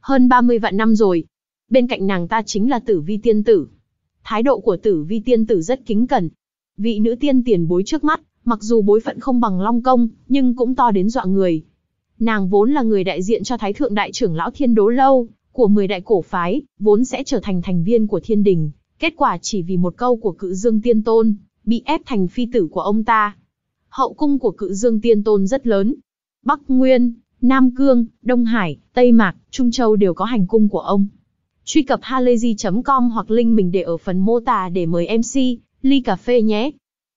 Hơn 30 vạn năm rồi, bên cạnh nàng ta chính là tử vi tiên tử. Thái độ của tử vi tiên tử rất kính cẩn. Vị nữ tiên tiền bối trước mắt, mặc dù bối phận không bằng long công, nhưng cũng to đến dọa người. Nàng vốn là người đại diện cho Thái Thượng Đại trưởng Lão Thiên Đố Lâu, của 10 đại cổ phái, vốn sẽ trở thành thành viên của thiên đình. Kết quả chỉ vì một câu của cự dương tiên tôn, bị ép thành phi tử của ông ta. Hậu cung của cự dương tiên tôn rất lớn. Bắc Nguyên, Nam Cương, Đông Hải, Tây Mạc, Trung Châu đều có hành cung của ông. Truy cập halayzi.com hoặc link mình để ở phần mô tả để mời MC, ly cà phê nhé.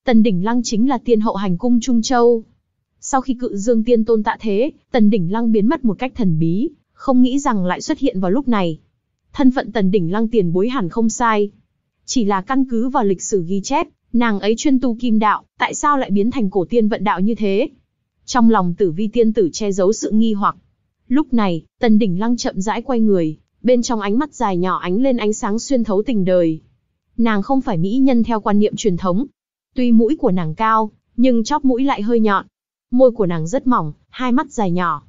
Tần Đỉnh Lăng chính là tiên hậu hành cung Trung Châu. Sau khi cự dương tiên tôn tạ thế, Tần Đỉnh Lăng biến mất một cách thần bí, không nghĩ rằng lại xuất hiện vào lúc này. Thân phận Tần Đỉnh Lăng tiền bối hẳn không sai. Chỉ là căn cứ vào lịch sử ghi chép, nàng ấy chuyên tu kim đạo, tại sao lại biến thành cổ tiên vận đạo như thế? Trong lòng tử vi tiên tử che giấu sự nghi hoặc. Lúc này, Tần Đỉnh Lăng chậm rãi quay người, bên trong ánh mắt dài nhỏ ánh lên ánh sáng xuyên thấu tình đời. Nàng không phải mỹ nhân theo quan niệm truyền thống. Tuy mũi của nàng cao, nhưng chóp mũi lại hơi nhọn. Môi của nàng rất mỏng, hai mắt dài nhỏ.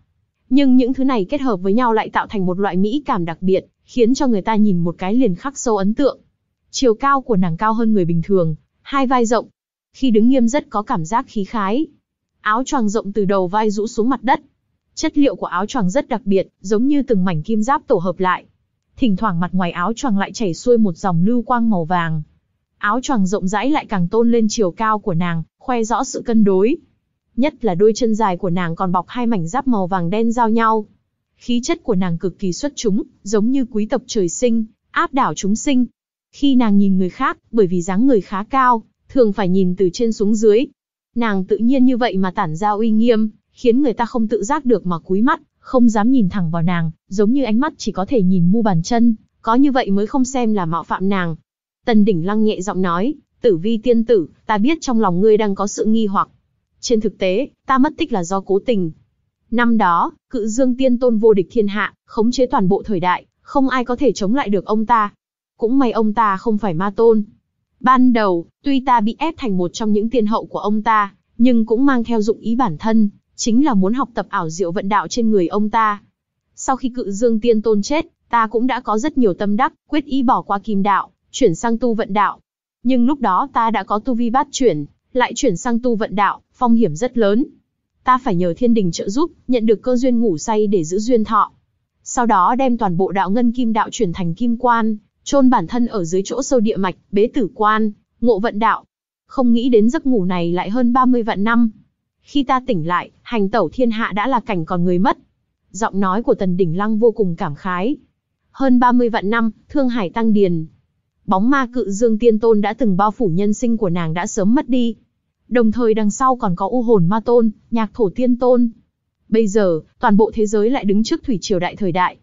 Nhưng những thứ này kết hợp với nhau lại tạo thành một loại mỹ cảm đặc biệt, khiến cho người ta nhìn một cái liền khắc sâu ấn tượng. Chiều cao của nàng cao hơn người bình thường, hai vai rộng. Khi đứng nghiêm rất có cảm giác khí khái. Áo choàng rộng từ đầu vai rũ xuống mặt đất, Chất liệu của áo choàng rất đặc biệt, giống như từng mảnh kim giáp tổ hợp lại. Thỉnh thoảng mặt ngoài áo choàng lại chảy xuôi một dòng lưu quang màu vàng. Áo choàng rộng rãi lại càng tôn lên chiều cao của nàng, khoe rõ sự cân đối. Nhất là đôi chân dài của nàng còn bọc hai mảnh giáp màu vàng đen giao nhau. Khí chất của nàng cực kỳ xuất chúng, giống như quý tộc trời sinh, áp đảo chúng sinh. Khi nàng nhìn người khác, bởi vì dáng người khá cao, thường phải nhìn từ trên xuống dưới. Nàng tự nhiên như vậy mà tản ra uy nghiêm, khiến người ta không tự giác được mà cúi mắt, không dám nhìn thẳng vào nàng, giống như ánh mắt chỉ có thể nhìn mu bàn chân, có như vậy mới không xem là mạo phạm nàng. Tần đỉnh lăng nhẹ giọng nói, tử vi tiên tử, ta biết trong lòng ngươi đang có sự nghi hoặc. Trên thực tế, ta mất tích là do cố tình. Năm đó, cự dương tiên tôn vô địch thiên hạ, khống chế toàn bộ thời đại, không ai có thể chống lại được ông ta. Cũng may ông ta không phải ma tôn. Ban đầu, tuy ta bị ép thành một trong những tiên hậu của ông ta, nhưng cũng mang theo dụng ý bản thân, chính là muốn học tập ảo diệu vận đạo trên người ông ta. Sau khi cự dương tiên tôn chết, ta cũng đã có rất nhiều tâm đắc, quyết ý bỏ qua kim đạo, chuyển sang tu vận đạo. Nhưng lúc đó ta đã có tu vi bát chuyển, lại chuyển sang tu vận đạo, phong hiểm rất lớn. Ta phải nhờ thiên đình trợ giúp, nhận được cơ duyên ngủ say để giữ duyên thọ. Sau đó đem toàn bộ đạo ngân kim đạo chuyển thành kim quan, chôn bản thân ở dưới chỗ sâu địa mạch, bế tử quan, ngộ vận đạo. Không nghĩ đến giấc ngủ này lại hơn 30 vạn năm. Khi ta tỉnh lại, hành tẩu thiên hạ đã là cảnh còn người mất. Giọng nói của Tần Đỉnh Lăng vô cùng cảm khái. Hơn 30 vạn năm, Thương Hải Tăng Điền. Bóng ma cự dương tiên tôn đã từng bao phủ nhân sinh của nàng đã sớm mất đi. Đồng thời đằng sau còn có u hồn ma tôn, nhạc thổ tiên tôn. Bây giờ, toàn bộ thế giới lại đứng trước thủy triều đại thời đại.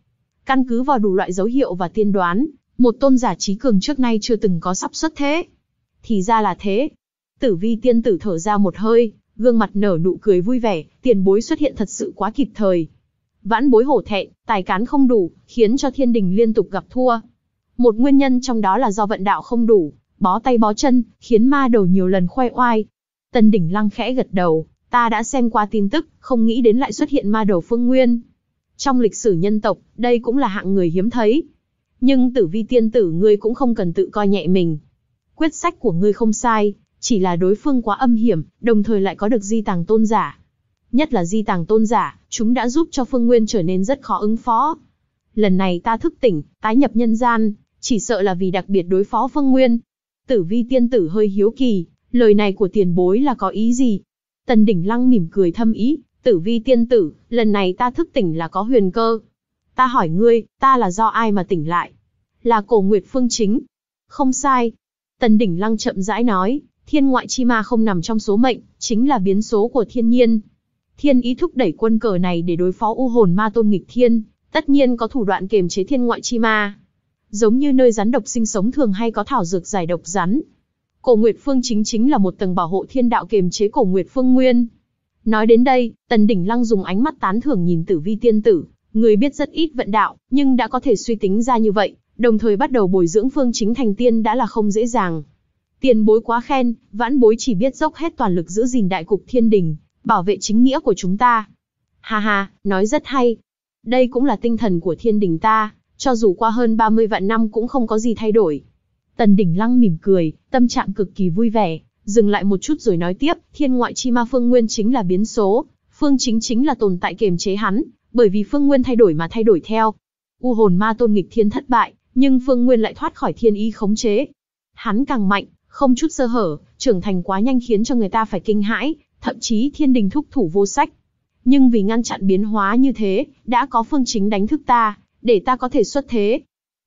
Căn cứ vào đủ loại dấu hiệu và tiên đoán, một tôn giả trí cường trước nay chưa từng có sắp xuất thế. Thì ra là thế. Tử vi tiên tử thở ra một hơi, gương mặt nở nụ cười vui vẻ, tiền bối xuất hiện thật sự quá kịp thời. Vãn bối hổ thẹn, tài cán không đủ, khiến cho thiên đình liên tục gặp thua. Một nguyên nhân trong đó là do vận đạo không đủ, bó tay bó chân, khiến ma đầu nhiều lần khoe oai. Tần đỉnh lăng khẽ gật đầu, ta đã xem qua tin tức, không nghĩ đến lại xuất hiện ma đầu phương nguyên. Trong lịch sử nhân tộc, đây cũng là hạng người hiếm thấy. Nhưng tử vi tiên tử ngươi cũng không cần tự coi nhẹ mình. Quyết sách của ngươi không sai, chỉ là đối phương quá âm hiểm, đồng thời lại có được di tàng tôn giả. Nhất là di tàng tôn giả, chúng đã giúp cho Phương Nguyên trở nên rất khó ứng phó. Lần này ta thức tỉnh, tái nhập nhân gian, chỉ sợ là vì đặc biệt đối phó Phương Nguyên. Tử vi tiên tử hơi hiếu kỳ, lời này của tiền bối là có ý gì? Tần đỉnh lăng mỉm cười thâm ý, tử vi tiên tử, lần này ta thức tỉnh là có huyền cơ. Ta hỏi ngươi, ta là do ai mà tỉnh lại? Là cổ nguyệt phương chính. Không sai. Tần đỉnh lăng chậm rãi nói, Thiên ngoại chi ma không nằm trong số mệnh, chính là biến số của thiên nhiên. Thiên ý thúc đẩy quân cờ này để đối phó u hồn ma tôn nghịch thiên, tất nhiên có thủ đoạn kiềm chế thiên ngoại chi ma. Giống như nơi rắn độc sinh sống thường hay có thảo dược giải độc rắn. Cổ Nguyệt Phương chính chính là một tầng bảo hộ thiên đạo kiềm chế Cổ Nguyệt Phương nguyên. Nói đến đây, Tần Đỉnh Lăng dùng ánh mắt tán thưởng nhìn Tử Vi tiên tử, người biết rất ít vận đạo, nhưng đã có thể suy tính ra như vậy, đồng thời bắt đầu bồi dưỡng phương chính thành tiên đã là không dễ dàng. Tiền bối quá khen, vãn bối chỉ biết dốc hết toàn lực giữ gìn đại cục thiên đình, bảo vệ chính nghĩa của chúng ta. Ha ha, nói rất hay. Đây cũng là tinh thần của thiên đình ta, cho dù qua hơn 30 vạn năm cũng không có gì thay đổi. Tần Đỉnh Lăng mỉm cười, tâm trạng cực kỳ vui vẻ, dừng lại một chút rồi nói tiếp, thiên ngoại chi ma phương nguyên chính là biến số, phương chính chính là tồn tại kiềm chế hắn, bởi vì phương nguyên thay đổi mà thay đổi theo. U hồn ma tôn nghịch thiên thất bại, nhưng phương nguyên lại thoát khỏi thiên y khống chế. Hắn càng mạnh, không chút sơ hở, trưởng thành quá nhanh khiến cho người ta phải kinh hãi, thậm chí thiên đình thúc thủ vô sách. Nhưng vì ngăn chặn biến hóa như thế, đã có phương chính đánh thức ta, để ta có thể xuất thế.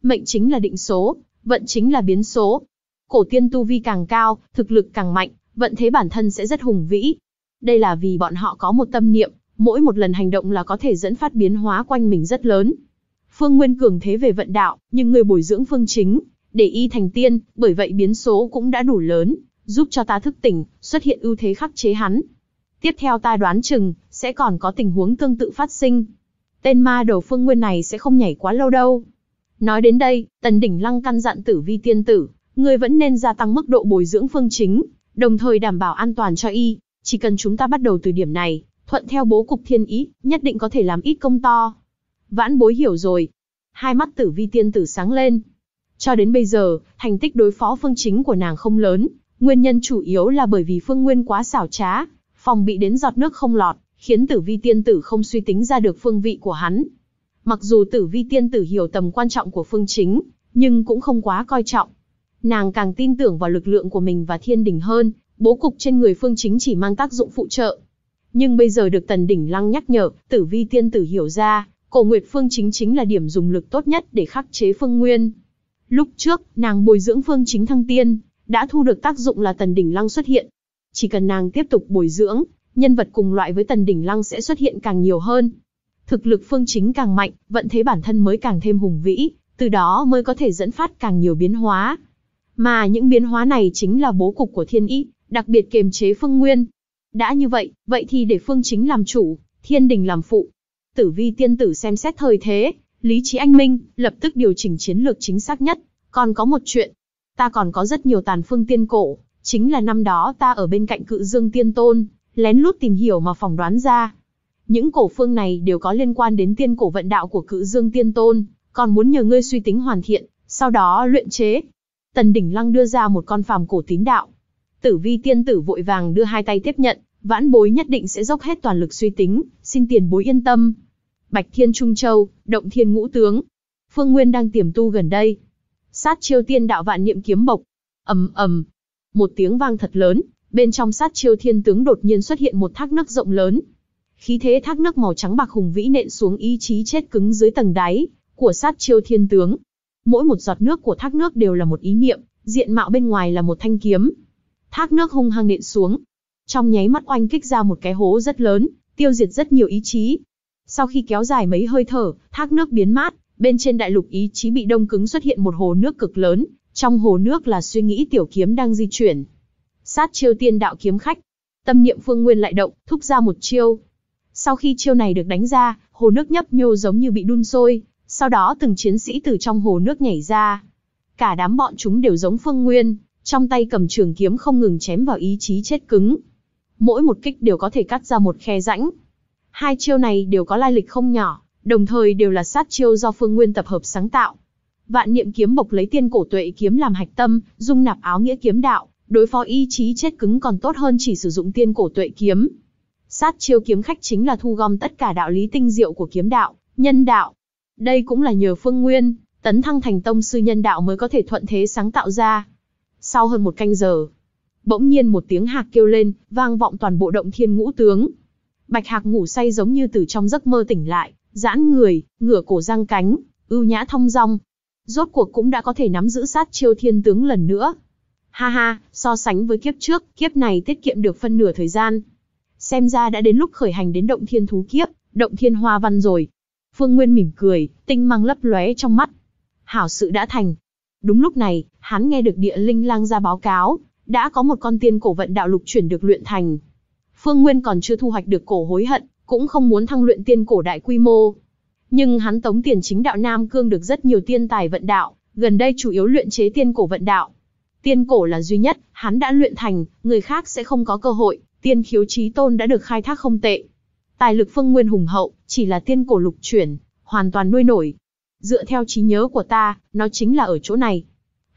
Mệnh chính là định số, vận chính là biến số. Cổ tiên tu vi càng cao, thực lực càng mạnh, vận thế bản thân sẽ rất hùng vĩ. Đây là vì bọn họ có một tâm niệm, mỗi một lần hành động là có thể dẫn phát biến hóa quanh mình rất lớn. Phương Nguyên cường thế về vận đạo, nhưng người bồi dưỡng phương chính, để y thành tiên, bởi vậy biến số cũng đã đủ lớn, giúp cho ta thức tỉnh, xuất hiện ưu thế khắc chế hắn. Tiếp theo ta đoán chừng, sẽ còn có tình huống tương tự phát sinh. Tên ma đầu phương nguyên này sẽ không nhảy quá lâu đâu. Nói đến đây, tần đỉnh lăng căn dặn tử vi tiên tử, ngươi vẫn nên gia tăng mức độ bồi dưỡng phương chính, đồng thời đảm bảo an toàn cho y. Chỉ cần chúng ta bắt đầu từ điểm này, thuận theo bố cục thiên ý, nhất định có thể làm ít công to. Vãn bối hiểu rồi. Hai mắt tử vi tiên tử sáng lên, cho đến bây giờ, thành tích đối phó phương chính của nàng không lớn, nguyên nhân chủ yếu là bởi vì phương nguyên quá xảo trá, phòng bị đến giọt nước không lọt, khiến tử vi tiên tử không suy tính ra được phương vị của hắn. Mặc dù tử vi tiên tử hiểu tầm quan trọng của phương chính, nhưng cũng không quá coi trọng. Nàng càng tin tưởng vào lực lượng của mình và thiên đỉnh hơn, bố cục trên người phương chính chỉ mang tác dụng phụ trợ. Nhưng bây giờ được tần đỉnh lăng nhắc nhở, tử vi tiên tử hiểu ra, cổ nguyệt phương chính chính là điểm dùng lực tốt nhất để khắc chế phương nguyên. Lúc trước, nàng bồi dưỡng Phương Chính Thăng Tiên, đã thu được tác dụng là Tần Đỉnh Lăng xuất hiện. Chỉ cần nàng tiếp tục bồi dưỡng, nhân vật cùng loại với Tần Đỉnh Lăng sẽ xuất hiện càng nhiều hơn. Thực lực Phương Chính càng mạnh, vận thế bản thân mới càng thêm hùng vĩ, từ đó mới có thể dẫn phát càng nhiều biến hóa. Mà những biến hóa này chính là bố cục của thiên ý, đặc biệt kiềm chế Phương Nguyên. Đã như vậy, vậy thì để Phương Chính làm chủ, Thiên Đình làm phụ. Tử vi tiên tử xem xét thời thế, lý trí anh minh, lập tức điều chỉnh chiến lược chính xác nhất. Còn có một chuyện, ta còn có rất nhiều tàn phương tiên cổ, chính là năm đó ta ở bên cạnh cự dương tiên tôn, lén lút tìm hiểu mà phỏng đoán ra. Những cổ phương này đều có liên quan đến tiên cổ vận đạo của cự dương tiên tôn, còn muốn nhờ ngươi suy tính hoàn thiện, sau đó luyện chế. Tần Đỉnh Lăng đưa ra một con phàm cổ tín đạo. Tử vi tiên tử vội vàng đưa hai tay tiếp nhận, vãn bối nhất định sẽ dốc hết toàn lực suy tính, xin tiền bối yên tâm. Bạch Thiên Trung Châu, Động Thiên Ngũ Tướng. Phương Nguyên đang tiềm tu gần đây. Sát chiêu tiên đạo vạn niệm kiếm bộc. ầm ầm, một tiếng vang thật lớn, bên trong sát chiêu thiên tướng đột nhiên xuất hiện một thác nước rộng lớn. Khí thế thác nước màu trắng bạc hùng vĩ nện xuống ý chí chết cứng dưới tầng đáy của sát chiêu thiên tướng. Mỗi một giọt nước của thác nước đều là một ý niệm, diện mạo bên ngoài là một thanh kiếm. Thác nước hung hăng nện xuống, trong nháy mắt oanh kích ra một cái hố rất lớn, tiêu diệt rất nhiều ý chí, sau khi kéo dài mấy hơi thở, thác nước biến mát, bên trên đại lục ý chí bị đông cứng xuất hiện một hồ nước cực lớn, trong hồ nước là suy nghĩ tiểu kiếm đang di chuyển. Sát chiêu tiên đạo kiếm khách, tâm niệm phương nguyên lại động, thúc ra một chiêu. Sau khi chiêu này được đánh ra, hồ nước nhấp nhô giống như bị đun sôi, sau đó từng chiến sĩ từ trong hồ nước nhảy ra. Cả đám bọn chúng đều giống phương nguyên, trong tay cầm trường kiếm không ngừng chém vào ý chí chết cứng. Mỗi một kích đều có thể cắt ra một khe rãnh, Hai chiêu này đều có lai lịch không nhỏ, đồng thời đều là sát chiêu do Phương Nguyên tập hợp sáng tạo. Vạn niệm kiếm bộc lấy tiên cổ tuệ kiếm làm hạch tâm, dung nạp áo nghĩa kiếm đạo, đối phó ý chí chết cứng còn tốt hơn chỉ sử dụng tiên cổ tuệ kiếm. Sát chiêu kiếm khách chính là thu gom tất cả đạo lý tinh diệu của kiếm đạo, nhân đạo. Đây cũng là nhờ Phương Nguyên, tấn thăng thành tông sư nhân đạo mới có thể thuận thế sáng tạo ra. Sau hơn một canh giờ, bỗng nhiên một tiếng hạc kêu lên, vang vọng toàn bộ động thiên ngũ tướng. Bạch Hạc ngủ say giống như từ trong giấc mơ tỉnh lại, giãn người, ngửa cổ răng cánh, ưu nhã thong dong. Rốt cuộc cũng đã có thể nắm giữ sát chiêu thiên tướng lần nữa. Ha ha, so sánh với kiếp trước, kiếp này tiết kiệm được phân nửa thời gian. Xem ra đã đến lúc khởi hành đến động thiên thú kiếp, động thiên hoa văn rồi. Phương Nguyên mỉm cười, tinh mang lấp lóe trong mắt. Hảo sự đã thành. Đúng lúc này, hắn nghe được địa linh lang ra báo cáo, đã có một con tiên cổ vận đạo lục chuyển được luyện thành, Phương Nguyên còn chưa thu hoạch được cổ hối hận, cũng không muốn thăng luyện tiên cổ đại quy mô. Nhưng hắn tống tiền chính đạo Nam Cương được rất nhiều tiên tài vận đạo, gần đây chủ yếu luyện chế tiên cổ vận đạo. Tiên cổ là duy nhất, hắn đã luyện thành, người khác sẽ không có cơ hội, tiên khiếu trí tôn đã được khai thác không tệ. Tài lực Phương Nguyên hùng hậu, chỉ là tiên cổ lục chuyển, hoàn toàn nuôi nổi. Dựa theo trí nhớ của ta, nó chính là ở chỗ này.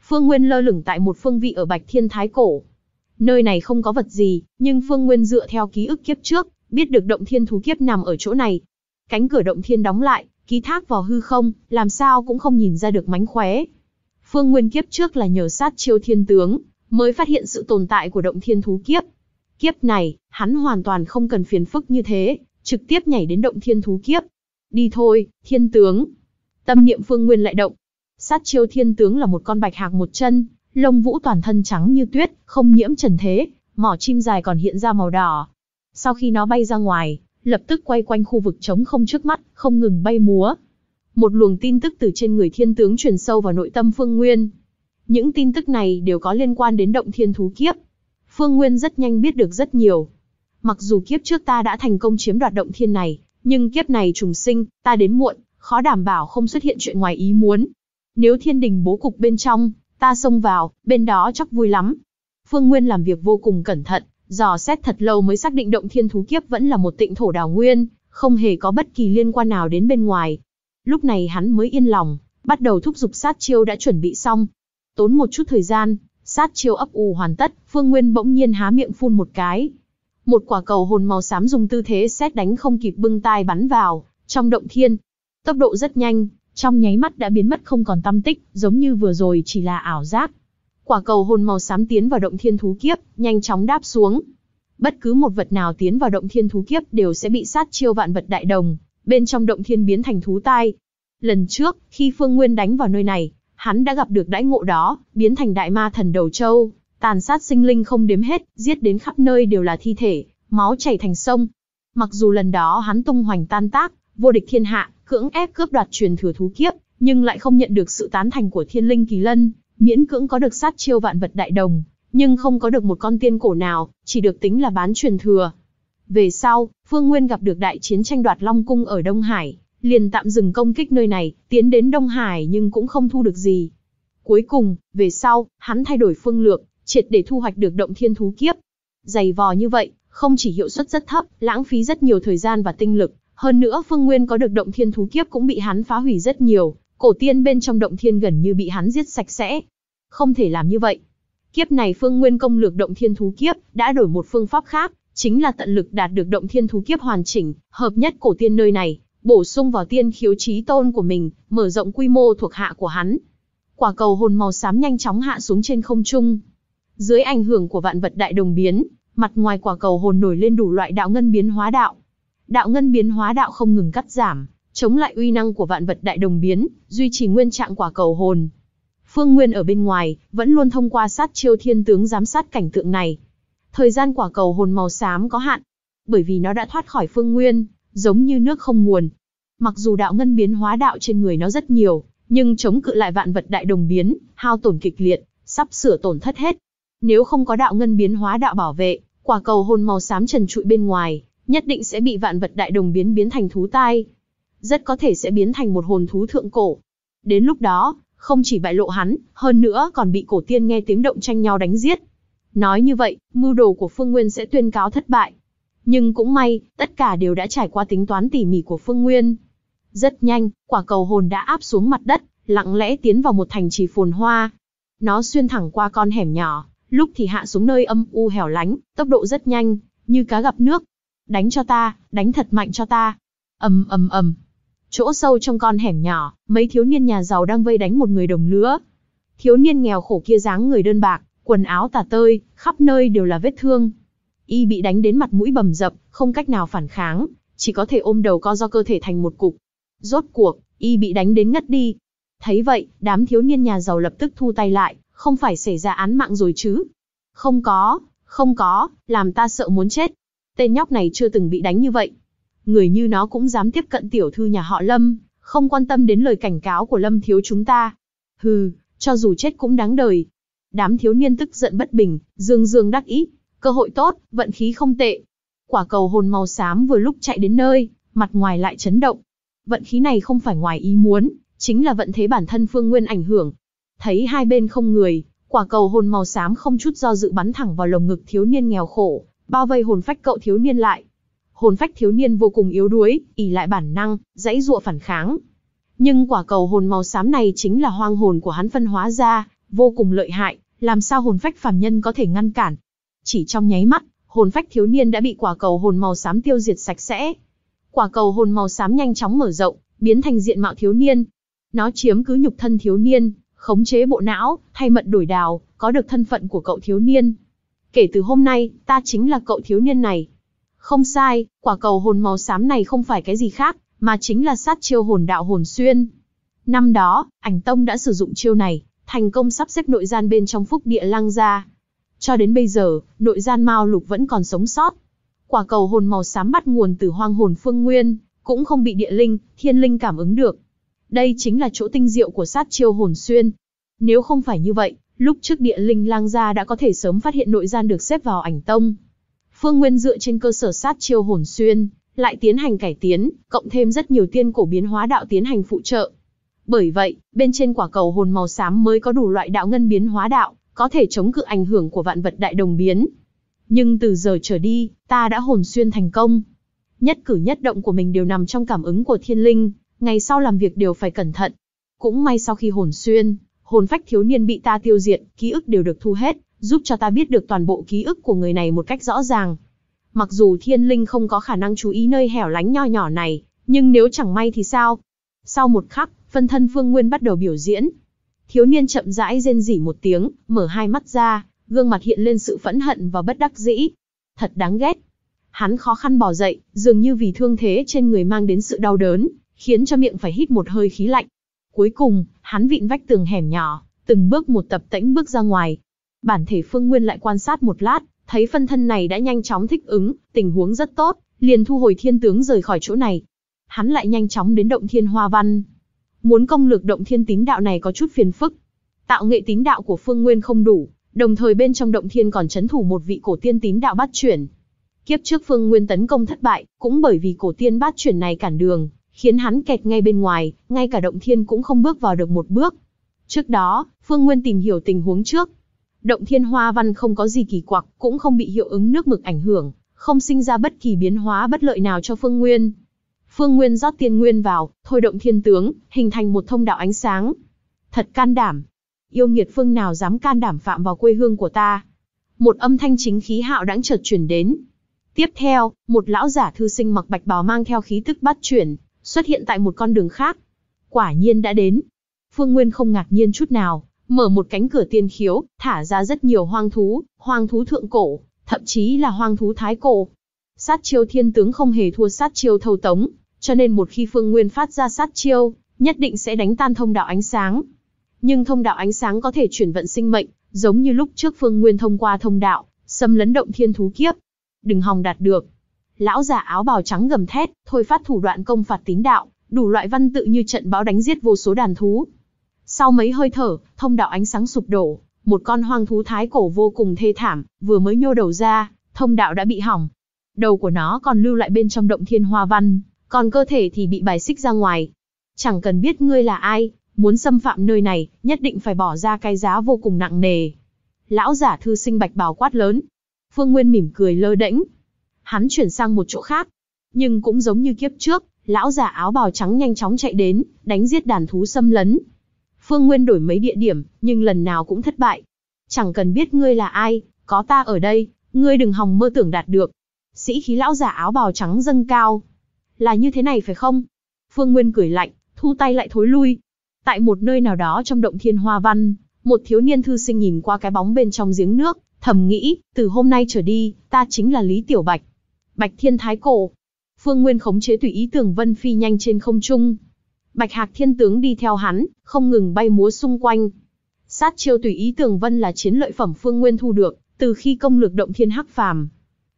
Phương Nguyên lơ lửng tại một phương vị ở Bạch Thiên Thái Cổ, Nơi này không có vật gì, nhưng Phương Nguyên dựa theo ký ức kiếp trước, biết được động thiên thú kiếp nằm ở chỗ này. Cánh cửa động thiên đóng lại, ký thác vào hư không, làm sao cũng không nhìn ra được mánh khóe. Phương Nguyên kiếp trước là nhờ sát chiêu thiên tướng, mới phát hiện sự tồn tại của động thiên thú kiếp. Kiếp này, hắn hoàn toàn không cần phiền phức như thế, trực tiếp nhảy đến động thiên thú kiếp. Đi thôi, thiên tướng. Tâm niệm Phương Nguyên lại động. Sát chiêu thiên tướng là một con bạch hạc một chân, Lông vũ toàn thân trắng như tuyết, không nhiễm trần thế, mỏ chim dài còn hiện ra màu đỏ. Sau khi nó bay ra ngoài, lập tức quay quanh khu vực trống không trước mắt, không ngừng bay múa. Một luồng tin tức từ trên người thiên tướng truyền sâu vào nội tâm Phương Nguyên. Những tin tức này đều có liên quan đến động thiên thú kiếp. Phương Nguyên rất nhanh biết được rất nhiều. Mặc dù kiếp trước ta đã thành công chiếm đoạt động thiên này, nhưng kiếp này trùng sinh, ta đến muộn, khó đảm bảo không xuất hiện chuyện ngoài ý muốn. Nếu thiên đình bố cục bên trong, Ta xông vào, bên đó chắc vui lắm. Phương Nguyên làm việc vô cùng cẩn thận, dò xét thật lâu mới xác định động thiên thú kiếp vẫn là một tịnh thổ đào nguyên, không hề có bất kỳ liên quan nào đến bên ngoài. Lúc này hắn mới yên lòng, bắt đầu thúc giục sát chiêu đã chuẩn bị xong. Tốn một chút thời gian, sát chiêu ấp ủ hoàn tất, Phương Nguyên bỗng nhiên há miệng phun một cái. Một quả cầu hồn màu xám dùng tư thế xét đánh không kịp bưng tai bắn vào, trong động thiên. Tốc độ rất nhanh, trong nháy mắt đã biến mất không còn tâm tích, giống như vừa rồi chỉ là ảo giác. Quả cầu hồn màu xám tiến vào động thiên thú kiếp, nhanh chóng đáp xuống. Bất cứ một vật nào tiến vào động thiên thú kiếp đều sẽ bị sát chiêu vạn vật đại đồng, bên trong động thiên biến thành thú tai. Lần trước, khi Phương Nguyên đánh vào nơi này, hắn đã gặp được đãi ngộ đó, biến thành đại ma thần đầu châu, tàn sát sinh linh không đếm hết, giết đến khắp nơi đều là thi thể, máu chảy thành sông. Mặc dù lần đó hắn tung hoành tan tác, vô địch thiên hạ, cưỡng ép cướp đoạt truyền thừa thú kiếp, nhưng lại không nhận được sự tán thành của thiên linh kỳ lân, miễn cưỡng có được sát chiêu vạn vật đại đồng, nhưng không có được một con tiên cổ nào, chỉ được tính là bán truyền thừa. Về sau, Phương Nguyên gặp được đại chiến tranh đoạt Long Cung ở Đông Hải, liền tạm dừng công kích nơi này, tiến đến Đông Hải nhưng cũng không thu được gì. Cuối cùng, về sau, hắn thay đổi phương lược, triệt để thu hoạch được động thiên thú kiếp. Dày vò như vậy, không chỉ hiệu suất rất thấp, lãng phí rất nhiều thời gian và tinh lực, hơn nữa Phương Nguyên có được động thiên thú kiếp cũng bị hắn phá hủy rất nhiều, cổ tiên bên trong động thiên gần như bị hắn giết sạch sẽ. Không thể làm như vậy. Kiếp này Phương Nguyên công lược động thiên thú kiếp, đã đổi một phương pháp khác, chính là tận lực đạt được động thiên thú kiếp hoàn chỉnh, hợp nhất cổ tiên nơi này, bổ sung vào tiên khiếu trí tôn của mình, mở rộng quy mô thuộc hạ của hắn. Quả cầu hồn màu xám nhanh chóng hạ xuống trên không trung. Dưới ảnh hưởng của vạn vật đại đồng biến, mặt ngoài quả cầu hồn nổi lên đủ loại đạo ngân biến hóa đạo, đạo ngân biến hóa đạo không ngừng cắt giảm, chống lại uy năng của vạn vật đại đồng biến, duy trì nguyên trạng quả cầu hồn. Phương Nguyên ở bên ngoài, vẫn luôn thông qua sát chiêu thiên tướng giám sát cảnh tượng này. Thời gian quả cầu hồn màu xám có hạn, bởi vì nó đã thoát khỏi Phương Nguyên, giống như nước không nguồn. Mặc dù đạo ngân biến hóa đạo trên người nó rất nhiều, nhưng chống cự lại vạn vật đại đồng biến, hao tổn kịch liệt, sắp sửa tổn thất hết. Nếu không có đạo ngân biến hóa đạo bảo vệ, quả cầu hồn màu xám trần trụi bên ngoài, nhất định sẽ bị vạn vật đại đồng biến biến thành thú tai. Rất có thể sẽ biến thành một hồn thú thượng cổ. Đến lúc đó, không chỉ bại lộ hắn, hơn nữa còn bị cổ tiên nghe tiếng động tranh nhau đánh giết. Nói như vậy, mưu đồ của Phương Nguyên sẽ tuyên cáo thất bại. Nhưng cũng may, tất cả đều đã trải qua tính toán tỉ mỉ của Phương Nguyên. Rất nhanh, quả cầu hồn đã áp xuống mặt đất, lặng lẽ tiến vào một thành trì phồn hoa. Nó xuyên thẳng qua con hẻm nhỏ, lúc thì hạ xuống nơi âm u hẻo lánh, tốc độ rất nhanh, như cá gặp nước, đánh cho ta, đánh thật mạnh cho ta. ầm ầm ầm. Chỗ sâu trong con hẻm nhỏ, mấy thiếu niên nhà giàu đang vây đánh một người đồng lứa. Thiếu niên nghèo khổ kia dáng người đơn bạc, quần áo tả tơi, khắp nơi đều là vết thương. Y bị đánh đến mặt mũi bầm dập, không cách nào phản kháng, chỉ có thể ôm đầu co do cơ thể thành một cục. Rốt cuộc, y bị đánh đến ngất đi. Thấy vậy, đám thiếu niên nhà giàu lập tức thu tay lại, không phải xảy ra án mạng rồi chứ. Không có, không có, làm ta sợ muốn chết. Tên nhóc này chưa từng bị đánh như vậy. Người như nó cũng dám tiếp cận tiểu thư nhà họ Lâm, không quan tâm đến lời cảnh cáo của Lâm thiếu chúng ta. Hừ, cho dù chết cũng đáng đời. Đám thiếu niên tức giận bất bình, dương dương đắc ý. Cơ hội tốt, vận khí không tệ. Quả cầu hồn màu xám vừa lúc chạy đến nơi, mặt ngoài lại chấn động. Vận khí này không phải ngoài ý muốn, chính là vận thế bản thân Phương Nguyên ảnh hưởng. Thấy hai bên không người, quả cầu hồn màu xám không chút do dự bắn thẳng vào lồng ngực thiếu niên nghèo khổ, bao vây hồn phách cậu thiếu niên lại. Hồn phách thiếu niên vô cùng yếu đuối, ỉ lại bản năng, dãy dụa phản kháng. Nhưng quả cầu hồn màu xám này chính là hoang hồn của hắn phân hóa ra, vô cùng lợi hại, làm sao hồn phách phàm nhân có thể ngăn cản. Chỉ trong nháy mắt, hồn phách thiếu niên đã bị quả cầu hồn màu xám tiêu diệt sạch sẽ. Quả cầu hồn màu xám nhanh chóng mở rộng, biến thành diện mạo thiếu niên. Nó chiếm cứ nhục thân thiếu niên, khống chế bộ não, thay mận đổi đào, có được thân phận của cậu thiếu niên kể từ hôm nay, ta chính là cậu thiếu niên này. Không sai, quả cầu hồn màu xám này không phải cái gì khác, mà chính là sát chiêu hồn đạo hồn xuyên. Năm đó, ảnh tông đã sử dụng chiêu này, thành công sắp xếp nội gian bên trong phúc địa lăng ra. Cho đến bây giờ, nội gian Mao Lục vẫn còn sống sót. Quả cầu hồn màu xám bắt nguồn từ hoang hồn phương nguyên, cũng không bị địa linh, thiên linh cảm ứng được. Đây chính là chỗ tinh diệu của sát chiêu hồn xuyên. Nếu không phải như vậy, Lúc trước địa linh lang gia đã có thể sớm phát hiện nội gian được xếp vào ảnh tông. Phương Nguyên dựa trên cơ sở sát chiêu hồn xuyên, lại tiến hành cải tiến, cộng thêm rất nhiều tiên cổ biến hóa đạo tiến hành phụ trợ. Bởi vậy, bên trên quả cầu hồn màu xám mới có đủ loại đạo ngân biến hóa đạo, có thể chống cự ảnh hưởng của vạn vật đại đồng biến. Nhưng từ giờ trở đi, ta đã hồn xuyên thành công. Nhất cử nhất động của mình đều nằm trong cảm ứng của thiên linh, ngày sau làm việc đều phải cẩn thận. Cũng may sau khi hồn xuyên, hồn phách thiếu niên bị ta tiêu diệt, ký ức đều được thu hết, giúp cho ta biết được toàn bộ ký ức của người này một cách rõ ràng. Mặc dù thiên linh không có khả năng chú ý nơi hẻo lánh nho nhỏ này, nhưng nếu chẳng may thì sao? Sau một khắc, phân thân Phương Nguyên bắt đầu biểu diễn. Thiếu niên chậm rãi rên rỉ một tiếng, mở hai mắt ra, gương mặt hiện lên sự phẫn hận và bất đắc dĩ. Thật đáng ghét. Hắn khó khăn bỏ dậy, dường như vì thương thế trên người mang đến sự đau đớn, khiến cho miệng phải hít một hơi khí lạnh, Cuối cùng, hắn vịn vách tường hẻm nhỏ, từng bước một tập tễnh bước ra ngoài. Bản thể Phương Nguyên lại quan sát một lát, thấy phân thân này đã nhanh chóng thích ứng, tình huống rất tốt, liền thu hồi thiên tướng rời khỏi chỗ này. Hắn lại nhanh chóng đến động thiên hoa văn. Muốn công lực động thiên tín đạo này có chút phiền phức. Tạo nghệ tín đạo của Phương Nguyên không đủ, đồng thời bên trong động thiên còn chấn thủ một vị cổ tiên tín đạo bắt chuyển. Kiếp trước Phương Nguyên tấn công thất bại, cũng bởi vì cổ tiên bát chuyển này cản đường, khiến hắn kẹt ngay bên ngoài, ngay cả động thiên cũng không bước vào được một bước. Trước đó, Phương Nguyên tìm hiểu tình huống trước. Động thiên hoa văn không có gì kỳ quặc, cũng không bị hiệu ứng nước mực ảnh hưởng, không sinh ra bất kỳ biến hóa bất lợi nào cho Phương Nguyên. Phương Nguyên rót tiên nguyên vào, thôi động thiên tướng, hình thành một thông đạo ánh sáng. Thật can đảm. Yêu nghiệt phương nào dám can đảm phạm vào quê hương của ta. Một âm thanh chính khí hạo đãng chợt chuyển đến. Tiếp theo, một lão giả thư sinh mặc bạch bào mang theo khí tức bắt chuyển, xuất hiện tại một con đường khác. Quả nhiên đã đến. Phương Nguyên không ngạc nhiên chút nào, mở một cánh cửa tiên khiếu, thả ra rất nhiều hoang thú, hoang thú thượng cổ, thậm chí là hoang thú thái cổ. Sát chiêu thiên tướng không hề thua sát chiêu thâu tống, cho nên một khi Phương Nguyên phát ra sát chiêu, nhất định sẽ đánh tan thông đạo ánh sáng. Nhưng thông đạo ánh sáng có thể chuyển vận sinh mệnh, giống như lúc trước Phương Nguyên thông qua thông đạo, xâm lấn động thiên thú kiếp. Đừng hòng đạt được lão giả áo bào trắng gầm thét, thôi phát thủ đoạn công phạt tín đạo, đủ loại văn tự như trận bão đánh giết vô số đàn thú. Sau mấy hơi thở, thông đạo ánh sáng sụp đổ, một con hoang thú thái cổ vô cùng thê thảm, vừa mới nhô đầu ra, thông đạo đã bị hỏng. Đầu của nó còn lưu lại bên trong động thiên hoa văn, còn cơ thể thì bị bài xích ra ngoài. Chẳng cần biết ngươi là ai, muốn xâm phạm nơi này, nhất định phải bỏ ra cái giá vô cùng nặng nề. Lão giả thư sinh bạch bào quát lớn. Phương Nguyên mỉm cười lơ đễnh, hắn chuyển sang một chỗ khác. Nhưng cũng giống như kiếp trước, lão già áo bào trắng nhanh chóng chạy đến, đánh giết đàn thú xâm lấn. Phương Nguyên đổi mấy địa điểm, nhưng lần nào cũng thất bại. Chẳng cần biết ngươi là ai, có ta ở đây, ngươi đừng hòng mơ tưởng đạt được. Sĩ khí lão giả áo bào trắng dâng cao. Là như thế này phải không? Phương Nguyên cười lạnh, thu tay lại thối lui. Tại một nơi nào đó trong động thiên hoa văn, một thiếu niên thư sinh nhìn qua cái bóng bên trong giếng nước, thầm nghĩ, từ hôm nay trở đi, ta chính là Lý Tiểu Bạch, Bạch Thiên Thái Cổ. Phương Nguyên khống chế tùy ý Tưởng Vân phi nhanh trên không trung. Bạch Hạc Thiên Tướng đi theo hắn, không ngừng bay múa xung quanh. Sát chiêu tùy ý Tưởng Vân là chiến lợi phẩm Phương Nguyên thu được, từ khi công lược động thiên hắc phàm.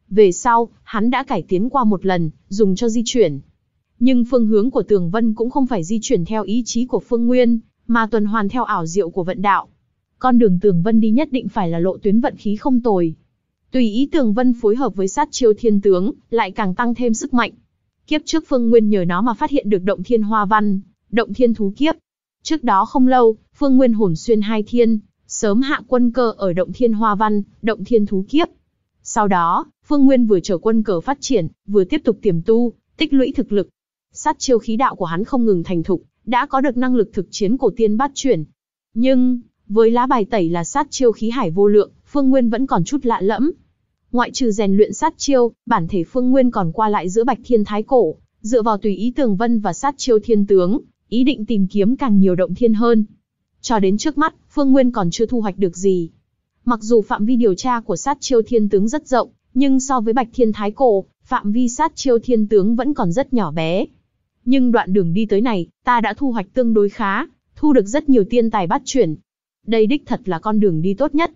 Về sau, hắn đã cải tiến qua một lần, dùng cho di chuyển. Nhưng phương hướng của Tường Vân cũng không phải di chuyển theo ý chí của Phương Nguyên, mà tuần hoàn theo ảo diệu của vận đạo. Con đường Tường Vân đi nhất định phải là lộ tuyến vận khí không tồi, Tùy ý tường vân phối hợp với sát chiêu thiên tướng, lại càng tăng thêm sức mạnh. Kiếp trước Phương Nguyên nhờ nó mà phát hiện được động thiên hoa văn, động thiên thú kiếp. Trước đó không lâu, Phương Nguyên hồn xuyên hai thiên, sớm hạ quân cờ ở động thiên hoa văn, động thiên thú kiếp. Sau đó, Phương Nguyên vừa trở quân cờ phát triển, vừa tiếp tục tiềm tu, tích lũy thực lực. Sát chiêu khí đạo của hắn không ngừng thành thục, đã có được năng lực thực chiến cổ tiên bát chuyển. Nhưng, với lá bài tẩy là sát chiêu khí hải vô lượng, Phương Nguyên vẫn còn chút lạ lẫm, Ngoại trừ rèn luyện sát chiêu, bản thể Phương Nguyên còn qua lại giữa Bạch Thiên Thái Cổ, dựa vào tùy ý tường vân và sát chiêu thiên tướng, ý định tìm kiếm càng nhiều động thiên hơn. Cho đến trước mắt, Phương Nguyên còn chưa thu hoạch được gì. Mặc dù phạm vi điều tra của sát chiêu thiên tướng rất rộng, nhưng so với Bạch Thiên Thái Cổ, phạm vi sát chiêu thiên tướng vẫn còn rất nhỏ bé. Nhưng đoạn đường đi tới này, ta đã thu hoạch tương đối khá, thu được rất nhiều tiên tài bắt chuyển. Đây đích thật là con đường đi tốt nhất,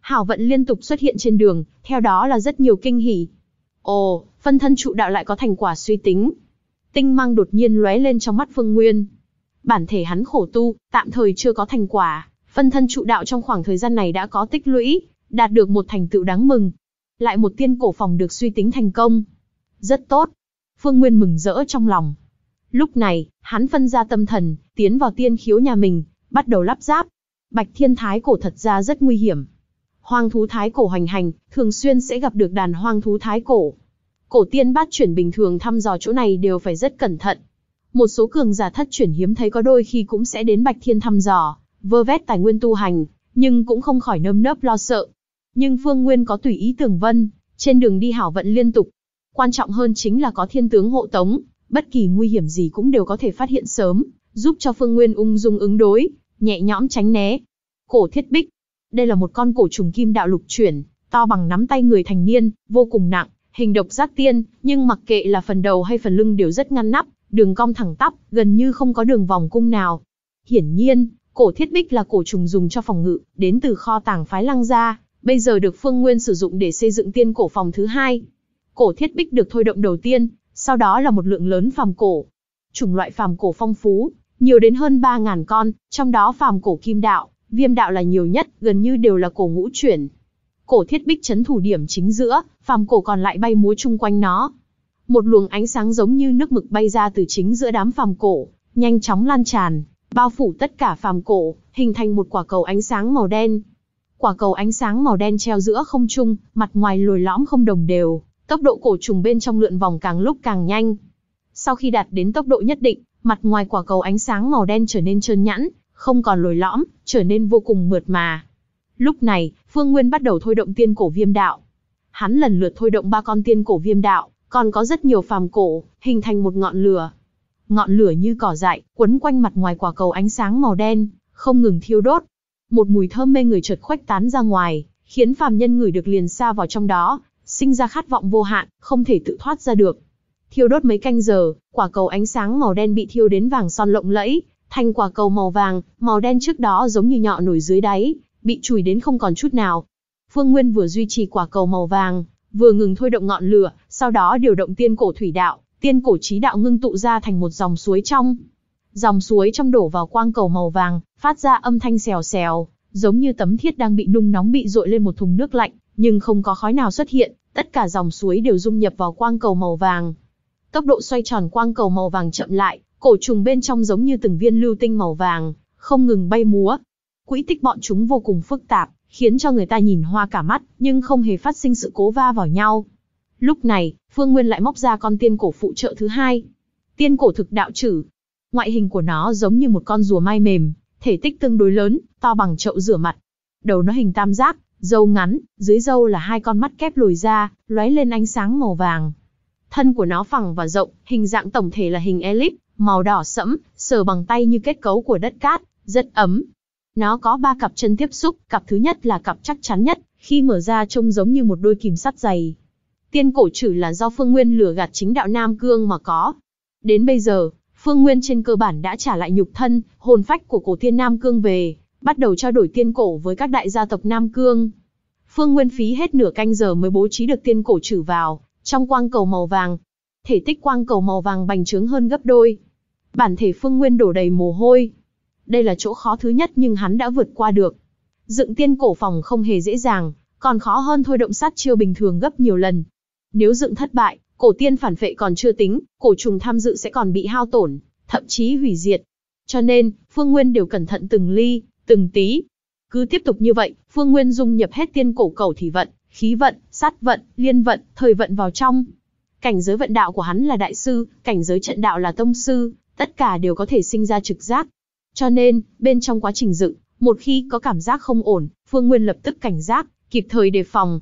Hảo vận liên tục xuất hiện trên đường, theo đó là rất nhiều kinh hỉ. Ồ, phân thân trụ đạo lại có thành quả suy tính. Tinh mang đột nhiên lóe lên trong mắt Phương Nguyên. Bản thể hắn khổ tu, tạm thời chưa có thành quả, phân thân trụ đạo trong khoảng thời gian này đã có tích lũy, đạt được một thành tựu đáng mừng. Lại một tiên cổ phòng được suy tính thành công. Rất tốt. Phương Nguyên mừng rỡ trong lòng. Lúc này, hắn phân ra tâm thần, tiến vào tiên khiếu nhà mình, bắt đầu lắp ráp. Bạch Thiên Thái cổ thật ra rất nguy hiểm hoang thú thái cổ hoành hành, thường xuyên sẽ gặp được đàn hoang thú thái cổ. Cổ tiên bát chuyển bình thường thăm dò chỗ này đều phải rất cẩn thận. Một số cường giả thất chuyển hiếm thấy có đôi khi cũng sẽ đến Bạch Thiên thăm dò, vơ vét tài nguyên tu hành, nhưng cũng không khỏi nơm nớp lo sợ. Nhưng Phương Nguyên có tùy ý tưởng vân, trên đường đi hảo vận liên tục. Quan trọng hơn chính là có thiên tướng hộ tống, bất kỳ nguy hiểm gì cũng đều có thể phát hiện sớm, giúp cho Phương Nguyên ung dung ứng đối, nhẹ nhõm tránh né. Cổ thiết bích, đây là một con cổ trùng kim đạo lục chuyển, to bằng nắm tay người thành niên, vô cùng nặng, hình độc giác tiên, nhưng mặc kệ là phần đầu hay phần lưng đều rất ngăn nắp, đường cong thẳng tắp, gần như không có đường vòng cung nào. Hiển nhiên, cổ thiết bích là cổ trùng dùng cho phòng ngự, đến từ kho tàng phái lăng gia, bây giờ được Phương Nguyên sử dụng để xây dựng tiên cổ phòng thứ hai. Cổ thiết bích được thôi động đầu tiên, sau đó là một lượng lớn phàm cổ. Chủng loại phàm cổ phong phú, nhiều đến hơn 3.000 con, trong đó phàm cổ kim đạo, viêm đạo là nhiều nhất, gần như đều là cổ ngũ chuyển. Cổ thiết bích chấn thủ điểm chính giữa, phàm cổ còn lại bay múa chung quanh nó. Một luồng ánh sáng giống như nước mực bay ra từ chính giữa đám phàm cổ, nhanh chóng lan tràn, bao phủ tất cả phàm cổ, hình thành một quả cầu ánh sáng màu đen. Quả cầu ánh sáng màu đen treo giữa không trung, mặt ngoài lồi lõm không đồng đều, tốc độ cổ trùng bên trong lượn vòng càng lúc càng nhanh. Sau khi đạt đến tốc độ nhất định, mặt ngoài quả cầu ánh sáng màu đen trở nên trơn nhẵn, không còn lồi lõm, trở nên vô cùng mượt mà. Lúc này, Phương Nguyên bắt đầu thôi động tiên cổ viêm đạo. Hắn lần lượt thôi động ba con tiên cổ viêm đạo, còn có rất nhiều phàm cổ, hình thành một ngọn lửa. Ngọn lửa như cỏ dại, quấn quanh mặt ngoài quả cầu ánh sáng màu đen, không ngừng thiêu đốt. Một mùi thơm mê người chợt khuếch tán ra ngoài, khiến phàm nhân người được liền xa vào trong đó, sinh ra khát vọng vô hạn, không thể tự thoát ra được. Thiêu đốt mấy canh giờ, quả cầu ánh sáng màu đen bị thiêu đến vàng son lộng lẫy, thành quả cầu màu vàng, màu đen trước đó giống như nhọ nổi dưới đáy, bị chùi đến không còn chút nào. Phương Nguyên vừa duy trì quả cầu màu vàng, vừa ngừng thôi động ngọn lửa, sau đó điều động tiên cổ thủy đạo, tiên cổ trí đạo ngưng tụ ra thành một dòng suối trong. Dòng suối trong đổ vào quang cầu màu vàng, phát ra âm thanh xèo xèo, giống như tấm thiết đang bị nung nóng bị dội lên một thùng nước lạnh, nhưng không có khói nào xuất hiện, tất cả dòng suối đều dung nhập vào quang cầu màu vàng. Tốc độ xoay tròn quang cầu màu vàng chậm lại, Cổ trùng bên trong giống như từng viên lưu tinh màu vàng, không ngừng bay múa. Quỹ tích bọn chúng vô cùng phức tạp, khiến cho người ta nhìn hoa cả mắt, nhưng không hề phát sinh sự cố va vào nhau. Lúc này, Phương Nguyên lại móc ra con tiên cổ phụ trợ thứ hai. Tiên cổ thực đạo trử. Ngoại hình của nó giống như một con rùa mai mềm, thể tích tương đối lớn, to bằng chậu rửa mặt. Đầu nó hình tam giác, râu ngắn, dưới râu là hai con mắt kép lồi ra, lóe lên ánh sáng màu vàng. Thân của nó phẳng và rộng, hình dạng tổng thể là hình elip, màu đỏ sẫm, sờ bằng tay như kết cấu của đất cát, rất ấm. Nó có ba cặp chân tiếp xúc, cặp thứ nhất là cặp chắc chắn nhất, khi mở ra trông giống như một đôi kìm sắt dày. Tiên cổ chử là do Phương Nguyên lừa gạt chính đạo Nam Cương mà có. Đến bây giờ, Phương Nguyên trên cơ bản đã trả lại nhục thân, hồn phách của cổ tiên Nam Cương về, bắt đầu trao đổi tiên cổ với các đại gia tộc Nam Cương. Phương Nguyên phí hết nửa canh giờ mới bố trí được tiên cổ chử vào, trong quang cầu màu vàng. Thể tích quang cầu màu vàng bành trướng hơn gấp đôi, Bản thể Phương Nguyên đổ đầy mồ hôi. Đây là chỗ khó thứ nhất nhưng hắn đã vượt qua được. Dựng tiên cổ phòng không hề dễ dàng, còn khó hơn thôi động sát chiêu bình thường gấp nhiều lần. Nếu dựng thất bại, cổ tiên phản phệ còn chưa tính, cổ trùng tham dự sẽ còn bị hao tổn, thậm chí hủy diệt. Cho nên, Phương Nguyên đều cẩn thận từng ly, từng tí. Cứ tiếp tục như vậy, Phương Nguyên dung nhập hết tiên cổ cầu thì vận, khí vận, sát vận, liên vận, thời vận vào trong. Cảnh giới vận đạo của hắn là đại sư, cảnh giới trận đạo là tông sư, tất cả đều có thể sinh ra trực giác. Cho nên, bên trong quá trình dựng, một khi có cảm giác không ổn, Phương Nguyên lập tức cảnh giác, kịp thời đề phòng.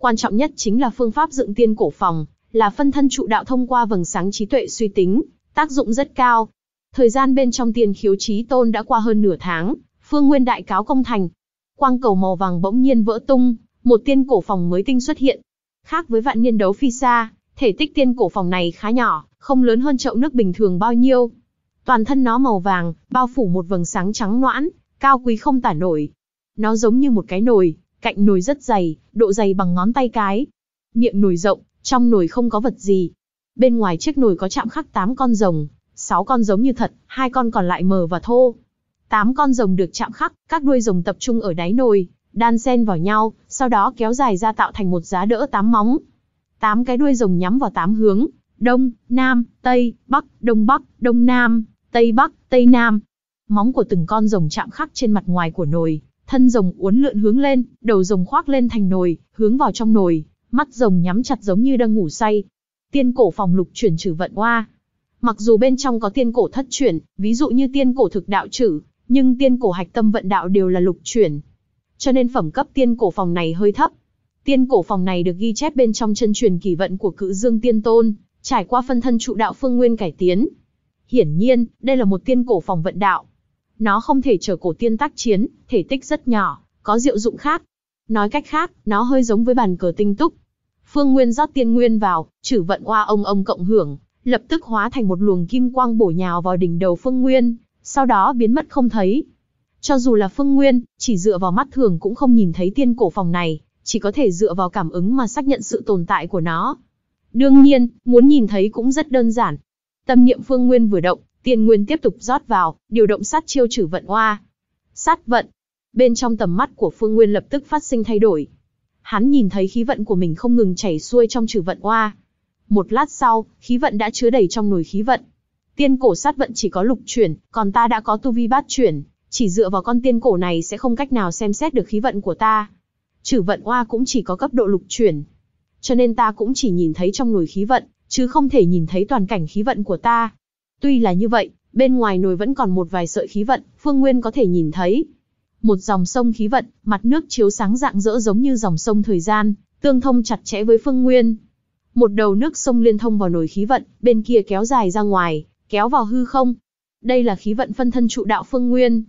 Quan trọng nhất chính là phương pháp dựng tiên cổ phòng, là phân thân trụ đạo thông qua vầng sáng trí tuệ suy tính, tác dụng rất cao. Thời gian bên trong tiên khiếu trí tôn đã qua hơn nửa tháng, Phương Nguyên đại cáo công thành. Quang cầu màu vàng bỗng nhiên vỡ tung, một tiên cổ phòng mới tinh xuất hiện. Khác với vạn niên đấu phi xa, thể tích tiên cổ phòng này khá nhỏ, không lớn hơn chậu nước bình thường bao nhiêu, Toàn thân nó màu vàng, bao phủ một vầng sáng trắng noãn, cao quý không tả nổi. Nó giống như một cái nồi, cạnh nồi rất dày, độ dày bằng ngón tay cái. Miệng nồi rộng, trong nồi không có vật gì. Bên ngoài chiếc nồi có chạm khắc 8 con rồng, 6 con giống như thật, hai con còn lại mờ và thô. 8 con rồng được chạm khắc, các đuôi rồng tập trung ở đáy nồi, đan xen vào nhau, sau đó kéo dài ra tạo thành một giá đỡ 8 móng. 8 cái đuôi rồng nhắm vào 8 hướng, đông, nam, tây, bắc, đông bắc, đông nam. Tây Bắc, Tây Nam. Móng của từng con rồng chạm khắc trên mặt ngoài của nồi, thân rồng uốn lượn hướng lên, đầu rồng khoác lên thành nồi, hướng vào trong nồi, mắt rồng nhắm chặt giống như đang ngủ say. Tiên cổ phòng lục chuyển trừ vận qua. Mặc dù bên trong có tiên cổ thất chuyển, ví dụ như tiên cổ thực đạo trừ, nhưng tiên cổ hạch tâm vận đạo đều là lục chuyển. Cho nên phẩm cấp tiên cổ phòng này hơi thấp. Tiên cổ phòng này được ghi chép bên trong chân truyền kỳ vận của cự dương tiên tôn, trải qua phân thân trụ đạo phương nguyên cải tiến, Hiển nhiên, đây là một tiên cổ phòng vận đạo. Nó không thể chở cổ tiên tác chiến, thể tích rất nhỏ, có diệu dụng khác. Nói cách khác, nó hơi giống với bàn cờ tinh túc. Phương Nguyên rót tiên nguyên vào, trừ vận qua ông ông cộng hưởng, lập tức hóa thành một luồng kim quang bổ nhào vào đỉnh đầu Phương Nguyên, sau đó biến mất không thấy. Cho dù là Phương Nguyên, chỉ dựa vào mắt thường cũng không nhìn thấy tiên cổ phòng này, chỉ có thể dựa vào cảm ứng mà xác nhận sự tồn tại của nó. Đương nhiên, muốn nhìn thấy cũng rất đơn giản, Tâm niệm Phương Nguyên vừa động, tiên nguyên tiếp tục rót vào, điều động sát chiêu trừ vận oa. Sát vận. Bên trong tầm mắt của Phương Nguyên lập tức phát sinh thay đổi. Hắn nhìn thấy khí vận của mình không ngừng chảy xuôi trong trừ vận oa. Một lát sau, khí vận đã chứa đầy trong nồi khí vận. Tiên cổ sát vận chỉ có lục chuyển, còn ta đã có tu vi bát chuyển, chỉ dựa vào con tiên cổ này sẽ không cách nào xem xét được khí vận của ta. Trừ vận oa cũng chỉ có cấp độ lục chuyển. Cho nên ta cũng chỉ nhìn thấy trong nồi khí vận, chứ không thể nhìn thấy toàn cảnh khí vận của ta. Tuy là như vậy, bên ngoài nồi vẫn còn một vài sợi khí vận, Phương Nguyên có thể nhìn thấy. Một dòng sông khí vận, mặt nước chiếu sáng rạng rỡ giống như dòng sông thời gian, tương thông chặt chẽ với Phương Nguyên. Một đầu nước sông liên thông vào nồi khí vận, bên kia kéo dài ra ngoài, kéo vào hư không. Đây là khí vận phân thân trụ đạo Phương Nguyên.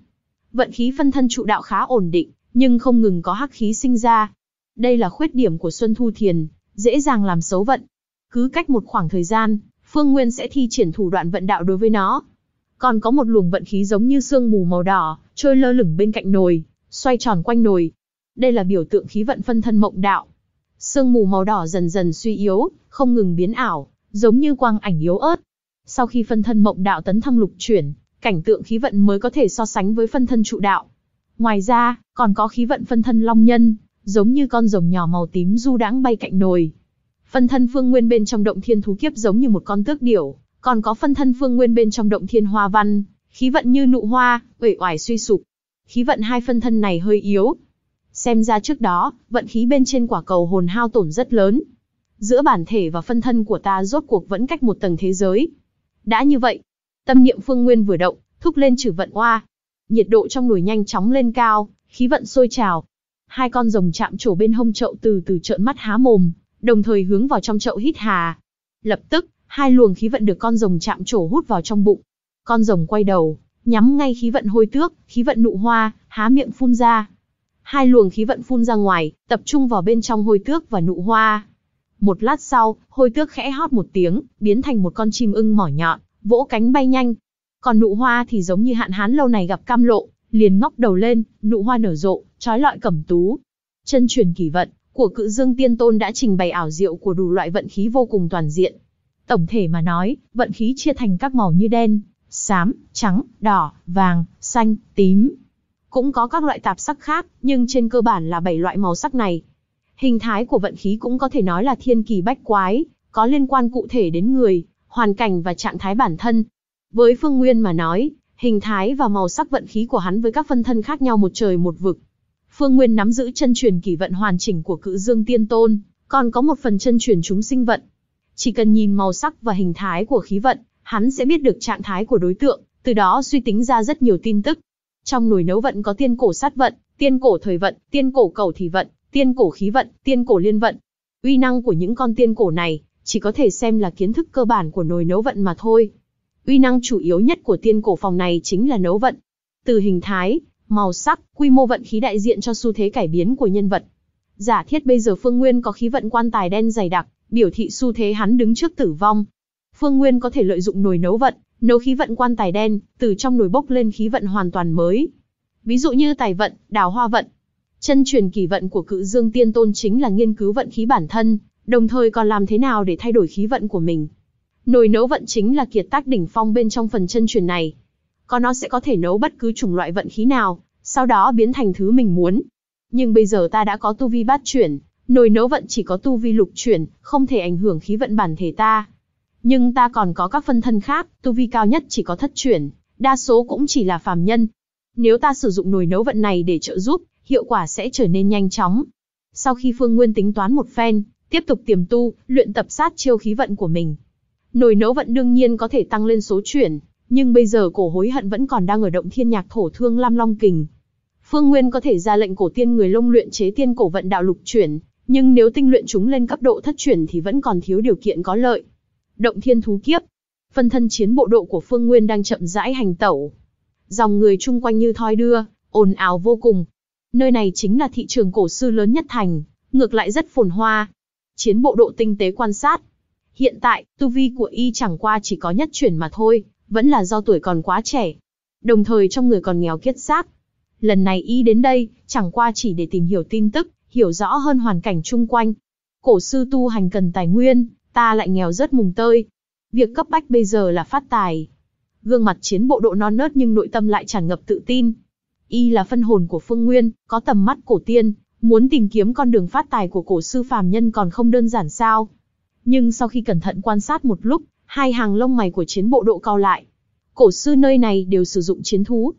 Vận khí phân thân trụ đạo khá ổn định, nhưng không ngừng có hắc khí sinh ra. Đây là khuyết điểm của Xuân Thu Thiền, dễ dàng làm xấu vận cứ cách một khoảng thời gian, Phương Nguyên sẽ thi triển thủ đoạn vận đạo đối với nó. Còn có một luồng vận khí giống như sương mù màu đỏ, trôi lơ lửng bên cạnh nồi, xoay tròn quanh nồi. Đây là biểu tượng khí vận phân thân mộng đạo. Sương mù màu đỏ dần dần suy yếu, không ngừng biến ảo, giống như quang ảnh yếu ớt. Sau khi phân thân mộng đạo tấn thăng lục chuyển, cảnh tượng khí vận mới có thể so sánh với phân thân trụ đạo. Ngoài ra, còn có khí vận phân thân long nhân, giống như con rồng nhỏ màu tím du đãng bay cạnh nồi, Phân thân Phương Nguyên bên trong động thiên thú kiếp giống như một con tước điểu, còn có phân thân Phương Nguyên bên trong động thiên hoa văn, khí vận như nụ hoa, uể oải suy sụp. Khí vận hai phân thân này hơi yếu. Xem ra trước đó, vận khí bên trên quả cầu hồn hao tổn rất lớn. Giữa bản thể và phân thân của ta rốt cuộc vẫn cách một tầng thế giới. Đã như vậy, tâm niệm Phương Nguyên vừa động, thúc lên trừ vận hoa. Nhiệt độ trong nồi nhanh chóng lên cao, khí vận sôi trào. Hai con rồng chạm trổ bên hông chậu từ từ trợn mắt há mồm, đồng thời hướng vào trong chậu hít hà. Lập tức, hai luồng khí vận được con rồng chạm trổ hút vào trong bụng. Con rồng quay đầu, nhắm ngay khí vận hôi tước, khí vận nụ hoa, há miệng phun ra. Hai luồng khí vận phun ra ngoài, tập trung vào bên trong hôi tước và nụ hoa. Một lát sau, hôi tước khẽ hót một tiếng, biến thành một con chim ưng mỏ nhọn, vỗ cánh bay nhanh. Còn nụ hoa thì giống như hạn hán lâu này gặp cam lộ, liền ngóc đầu lên, nụ hoa nở rộ, trói lọi cẩm tú. Chân truyền kỳ vận, của cự dương tiên tôn đã trình bày ảo diệu của đủ loại vận khí vô cùng toàn diện. Tổng thể mà nói, vận khí chia thành các màu như đen, xám, trắng, đỏ, vàng, xanh, tím. Cũng có các loại tạp sắc khác, nhưng trên cơ bản là bảy loại màu sắc này. Hình thái của vận khí cũng có thể nói là thiên kỳ bách quái, có liên quan cụ thể đến người, hoàn cảnh và trạng thái bản thân. Với Phương Nguyên mà nói, hình thái và màu sắc vận khí của hắn với các phân thân khác nhau một trời một vực, Phương Nguyên nắm giữ chân truyền kỷ vận hoàn chỉnh của cự dương tiên tôn, còn có một phần chân truyền chúng sinh vận. Chỉ cần nhìn màu sắc và hình thái của khí vận, hắn sẽ biết được trạng thái của đối tượng, từ đó suy tính ra rất nhiều tin tức. Trong nồi nấu vận có tiên cổ sát vận, tiên cổ thời vận, tiên cổ cầu thì vận, tiên cổ khí vận, tiên cổ liên vận. Uy năng của những con tiên cổ này chỉ có thể xem là kiến thức cơ bản của nồi nấu vận mà thôi. Uy năng chủ yếu nhất của tiên cổ phòng này chính là nấu vận. Từ hình thái, màu sắc, quy mô vận khí đại diện cho xu thế cải biến của nhân vật. Giả thiết bây giờ Phương Nguyên có khí vận quan tài đen dày đặc, biểu thị xu thế hắn đứng trước tử vong. Phương Nguyên có thể lợi dụng nồi nấu vận, nấu khí vận quan tài đen, từ trong nồi bốc lên khí vận hoàn toàn mới. Ví dụ như tài vận, đào hoa vận. Chân truyền kỳ vận của cự dương tiên tôn chính là nghiên cứu vận khí bản thân, đồng thời còn làm thế nào để thay đổi khí vận của mình. Nồi nấu vận chính là kiệt tác đỉnh phong bên trong phần chân truyền này có nó sẽ có thể nấu bất cứ chủng loại vận khí nào, sau đó biến thành thứ mình muốn. Nhưng bây giờ ta đã có tu vi bát chuyển, nồi nấu vận chỉ có tu vi lục chuyển, không thể ảnh hưởng khí vận bản thể ta. Nhưng ta còn có các phân thân khác, tu vi cao nhất chỉ có thất chuyển, đa số cũng chỉ là phàm nhân. Nếu ta sử dụng nồi nấu vận này để trợ giúp, hiệu quả sẽ trở nên nhanh chóng. Sau khi Phương Nguyên tính toán một phen, tiếp tục tiềm tu, luyện tập sát chiêu khí vận của mình. Nồi nấu vận đương nhiên có thể tăng lên số chuyển, nhưng bây giờ cổ hối hận vẫn còn đang ở động thiên nhạc thổ thương lam long kình. Phương Nguyên có thể ra lệnh cổ tiên người lông luyện chế tiên cổ vận đạo lục chuyển, nhưng nếu tinh luyện chúng lên cấp độ thất chuyển thì vẫn còn thiếu điều kiện có lợi. Động thiên thú kiếp. Phân thân chiến bộ độ của Phương Nguyên đang chậm rãi hành tẩu. Dòng người chung quanh như thoi đưa, ồn ào vô cùng. Nơi này chính là thị trường cổ sư lớn nhất thành, ngược lại rất phồn hoa. Chiến bộ độ tinh tế quan sát. Hiện tại, tu vi của y chẳng qua chỉ có nhất chuyển mà thôi vẫn là do tuổi còn quá trẻ, đồng thời trong người còn nghèo kiết xác. Lần này y đến đây, chẳng qua chỉ để tìm hiểu tin tức, hiểu rõ hơn hoàn cảnh chung quanh. Cổ sư tu hành cần tài nguyên, ta lại nghèo rất mùng tơi. Việc cấp bách bây giờ là phát tài. Gương mặt chiến bộ độ non nớt nhưng nội tâm lại tràn ngập tự tin. Y là phân hồn của Phương Nguyên, có tầm mắt cổ tiên, muốn tìm kiếm con đường phát tài của cổ sư phàm nhân còn không đơn giản sao. Nhưng sau khi cẩn thận quan sát một lúc, hai hàng lông mày của chiến bộ độ cao lại. Cổ sư nơi này đều sử dụng chiến thú.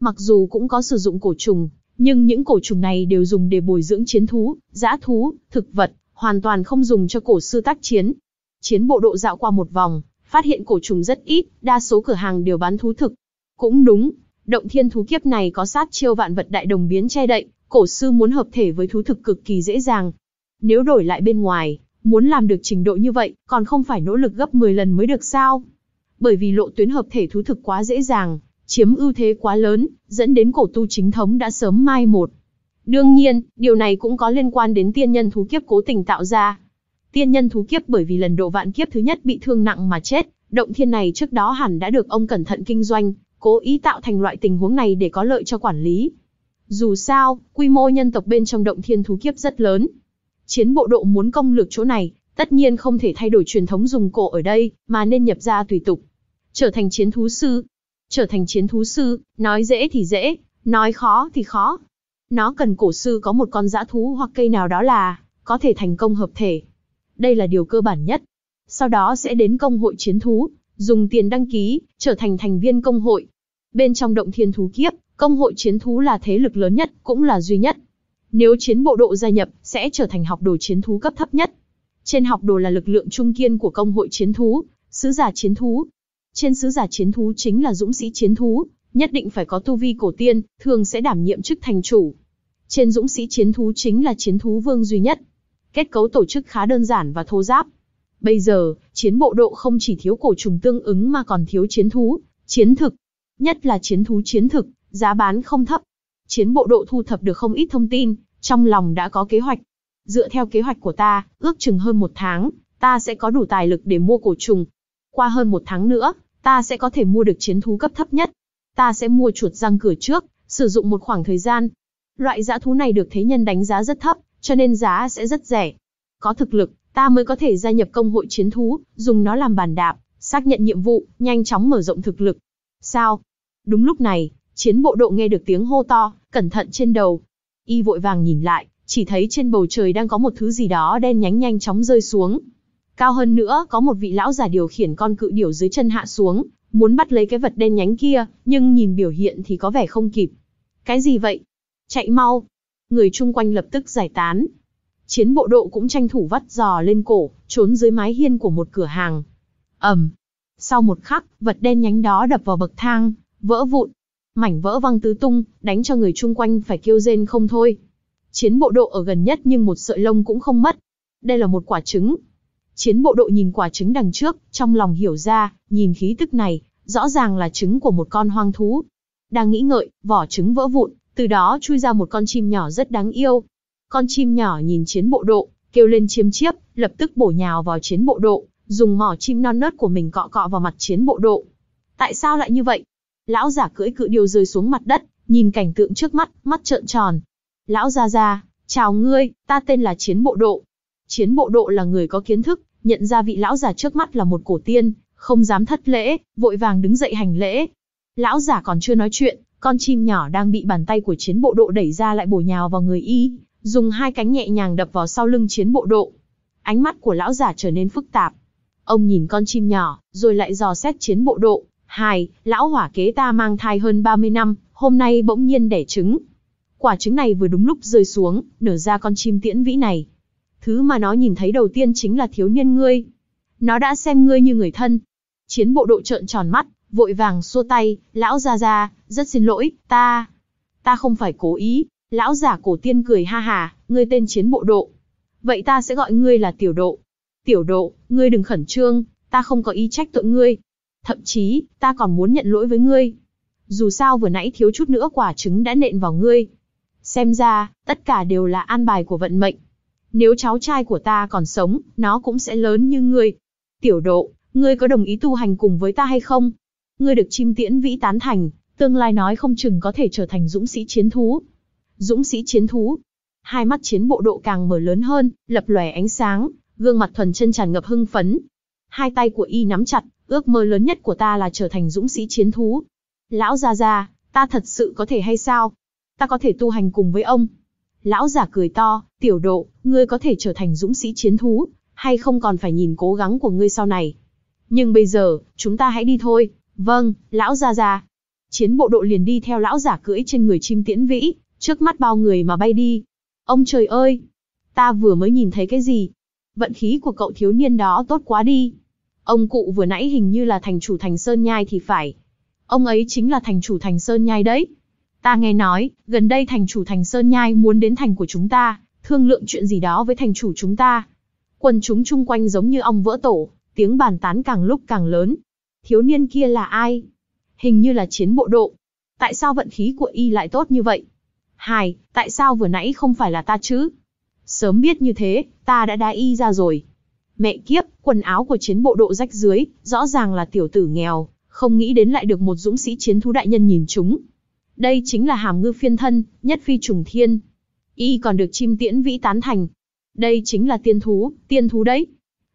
Mặc dù cũng có sử dụng cổ trùng, nhưng những cổ trùng này đều dùng để bồi dưỡng chiến thú, giã thú, thực vật, hoàn toàn không dùng cho cổ sư tác chiến. Chiến bộ độ dạo qua một vòng, phát hiện cổ trùng rất ít, đa số cửa hàng đều bán thú thực. Cũng đúng, động thiên thú kiếp này có sát chiêu vạn vật đại đồng biến che đậy, cổ sư muốn hợp thể với thú thực cực kỳ dễ dàng. Nếu đổi lại bên ngoài, Muốn làm được trình độ như vậy, còn không phải nỗ lực gấp 10 lần mới được sao? Bởi vì lộ tuyến hợp thể thú thực quá dễ dàng, chiếm ưu thế quá lớn, dẫn đến cổ tu chính thống đã sớm mai một. Đương nhiên, điều này cũng có liên quan đến tiên nhân thú kiếp cố tình tạo ra. Tiên nhân thú kiếp bởi vì lần độ vạn kiếp thứ nhất bị thương nặng mà chết, động thiên này trước đó hẳn đã được ông cẩn thận kinh doanh, cố ý tạo thành loại tình huống này để có lợi cho quản lý. Dù sao, quy mô nhân tộc bên trong động thiên thú kiếp rất lớn, chiến bộ độ muốn công lược chỗ này, tất nhiên không thể thay đổi truyền thống dùng cổ ở đây, mà nên nhập ra tùy tục. Trở thành chiến thú sư. Trở thành chiến thú sư, nói dễ thì dễ, nói khó thì khó. Nó cần cổ sư có một con dã thú hoặc cây nào đó là, có thể thành công hợp thể. Đây là điều cơ bản nhất. Sau đó sẽ đến công hội chiến thú, dùng tiền đăng ký, trở thành thành viên công hội. Bên trong động thiên thú kiếp, công hội chiến thú là thế lực lớn nhất, cũng là duy nhất, nếu chiến bộ độ gia nhập, sẽ trở thành học đồ chiến thú cấp thấp nhất. Trên học đồ là lực lượng trung kiên của công hội chiến thú, sứ giả chiến thú. Trên sứ giả chiến thú chính là dũng sĩ chiến thú, nhất định phải có tu vi cổ tiên, thường sẽ đảm nhiệm chức thành chủ. Trên dũng sĩ chiến thú chính là chiến thú vương duy nhất. Kết cấu tổ chức khá đơn giản và thô giáp. Bây giờ, chiến bộ độ không chỉ thiếu cổ trùng tương ứng mà còn thiếu chiến thú, chiến thực. Nhất là chiến thú chiến thực, giá bán không thấp, chiến bộ độ thu thập được không ít thông tin, trong lòng đã có kế hoạch. Dựa theo kế hoạch của ta, ước chừng hơn một tháng, ta sẽ có đủ tài lực để mua cổ trùng. Qua hơn một tháng nữa, ta sẽ có thể mua được chiến thú cấp thấp nhất. Ta sẽ mua chuột răng cửa trước, sử dụng một khoảng thời gian. Loại dã thú này được thế nhân đánh giá rất thấp, cho nên giá sẽ rất rẻ. Có thực lực, ta mới có thể gia nhập công hội chiến thú, dùng nó làm bàn đạp, xác nhận nhiệm vụ, nhanh chóng mở rộng thực lực. Sao? Đúng lúc này, chiến bộ độ nghe được tiếng hô to, cẩn thận trên đầu. Y vội vàng nhìn lại, chỉ thấy trên bầu trời đang có một thứ gì đó đen nhánh nhanh chóng rơi xuống. Cao hơn nữa, có một vị lão già điều khiển con cự điểu dưới chân hạ xuống, muốn bắt lấy cái vật đen nhánh kia, nhưng nhìn biểu hiện thì có vẻ không kịp. Cái gì vậy? Chạy mau! Người chung quanh lập tức giải tán. Chiến bộ độ cũng tranh thủ vắt giò lên cổ, trốn dưới mái hiên của một cửa hàng. ầm, Sau một khắc, vật đen nhánh đó đập vào bậc thang, vỡ vụn, mảnh vỡ văng tứ tung, đánh cho người chung quanh phải kêu rên không thôi. Chiến bộ độ ở gần nhất nhưng một sợi lông cũng không mất. Đây là một quả trứng. Chiến bộ độ nhìn quả trứng đằng trước, trong lòng hiểu ra, nhìn khí tức này, rõ ràng là trứng của một con hoang thú. Đang nghĩ ngợi, vỏ trứng vỡ vụn, từ đó chui ra một con chim nhỏ rất đáng yêu. Con chim nhỏ nhìn chiến bộ độ, kêu lên chiêm chiếp, lập tức bổ nhào vào chiến bộ độ, dùng mỏ chim non nớt của mình cọ cọ vào mặt chiến bộ độ. Tại sao lại như vậy? Lão giả cưỡi cự điều rơi xuống mặt đất, nhìn cảnh tượng trước mắt, mắt trợn tròn. Lão gia gia, chào ngươi, ta tên là Chiến Bộ Độ. Chiến Bộ Độ là người có kiến thức, nhận ra vị lão giả trước mắt là một cổ tiên, không dám thất lễ, vội vàng đứng dậy hành lễ. Lão giả còn chưa nói chuyện, con chim nhỏ đang bị bàn tay của Chiến Bộ Độ đẩy ra lại bổ nhào vào người y, dùng hai cánh nhẹ nhàng đập vào sau lưng Chiến Bộ Độ. Ánh mắt của lão giả trở nên phức tạp. Ông nhìn con chim nhỏ, rồi lại dò xét Chiến Bộ Độ, Hai, lão hỏa kế ta mang thai hơn 30 năm, hôm nay bỗng nhiên đẻ trứng. Quả trứng này vừa đúng lúc rơi xuống, nở ra con chim tiễn vĩ này. Thứ mà nó nhìn thấy đầu tiên chính là thiếu niên ngươi. Nó đã xem ngươi như người thân. Chiến bộ đội trợn tròn mắt, vội vàng xua tay, lão ra ra, rất xin lỗi, ta... Ta không phải cố ý, lão giả cổ tiên cười ha hà, ngươi tên chiến bộ độ. Vậy ta sẽ gọi ngươi là tiểu độ. Tiểu độ, ngươi đừng khẩn trương, ta không có ý trách tội ngươi, Thậm chí, ta còn muốn nhận lỗi với ngươi. Dù sao vừa nãy thiếu chút nữa quả trứng đã nện vào ngươi. Xem ra, tất cả đều là an bài của vận mệnh. Nếu cháu trai của ta còn sống, nó cũng sẽ lớn như ngươi. Tiểu độ, ngươi có đồng ý tu hành cùng với ta hay không? Ngươi được chim tiễn vĩ tán thành, tương lai nói không chừng có thể trở thành dũng sĩ chiến thú. Dũng sĩ chiến thú. Hai mắt chiến bộ độ càng mở lớn hơn, lập lòe ánh sáng, gương mặt thuần chân tràn ngập hưng phấn. Hai tay của y nắm chặt, ước mơ lớn nhất của ta là trở thành dũng sĩ chiến thú. Lão gia gia, ta thật sự có thể hay sao? Ta có thể tu hành cùng với ông. Lão giả cười to, tiểu độ, ngươi có thể trở thành dũng sĩ chiến thú, hay không còn phải nhìn cố gắng của ngươi sau này. Nhưng bây giờ, chúng ta hãy đi thôi. Vâng, lão gia gia. Chiến bộ độ liền đi theo lão giả cưỡi trên người chim tiễn vĩ, trước mắt bao người mà bay đi. Ông trời ơi! Ta vừa mới nhìn thấy cái gì? Vận khí của cậu thiếu niên đó tốt quá đi. Ông cụ vừa nãy hình như là thành chủ thành Sơn Nhai thì phải. Ông ấy chính là thành chủ thành Sơn Nhai đấy. Ta nghe nói, gần đây thành chủ thành Sơn Nhai muốn đến thành của chúng ta, thương lượng chuyện gì đó với thành chủ chúng ta. Quần chúng chung quanh giống như ong vỡ tổ, tiếng bàn tán càng lúc càng lớn. Thiếu niên kia là ai? Hình như là chiến bộ độ. Tại sao vận khí của y lại tốt như vậy? Hài, tại sao vừa nãy không phải là ta chứ? Sớm biết như thế, ta đã đá y ra rồi. Mẹ kiếp, quần áo của chiến bộ độ rách dưới, rõ ràng là tiểu tử nghèo, không nghĩ đến lại được một dũng sĩ chiến thú đại nhân nhìn chúng. Đây chính là hàm ngư phiên thân, nhất phi trùng thiên. Y còn được chim tiễn vĩ tán thành. Đây chính là tiên thú, tiên thú đấy.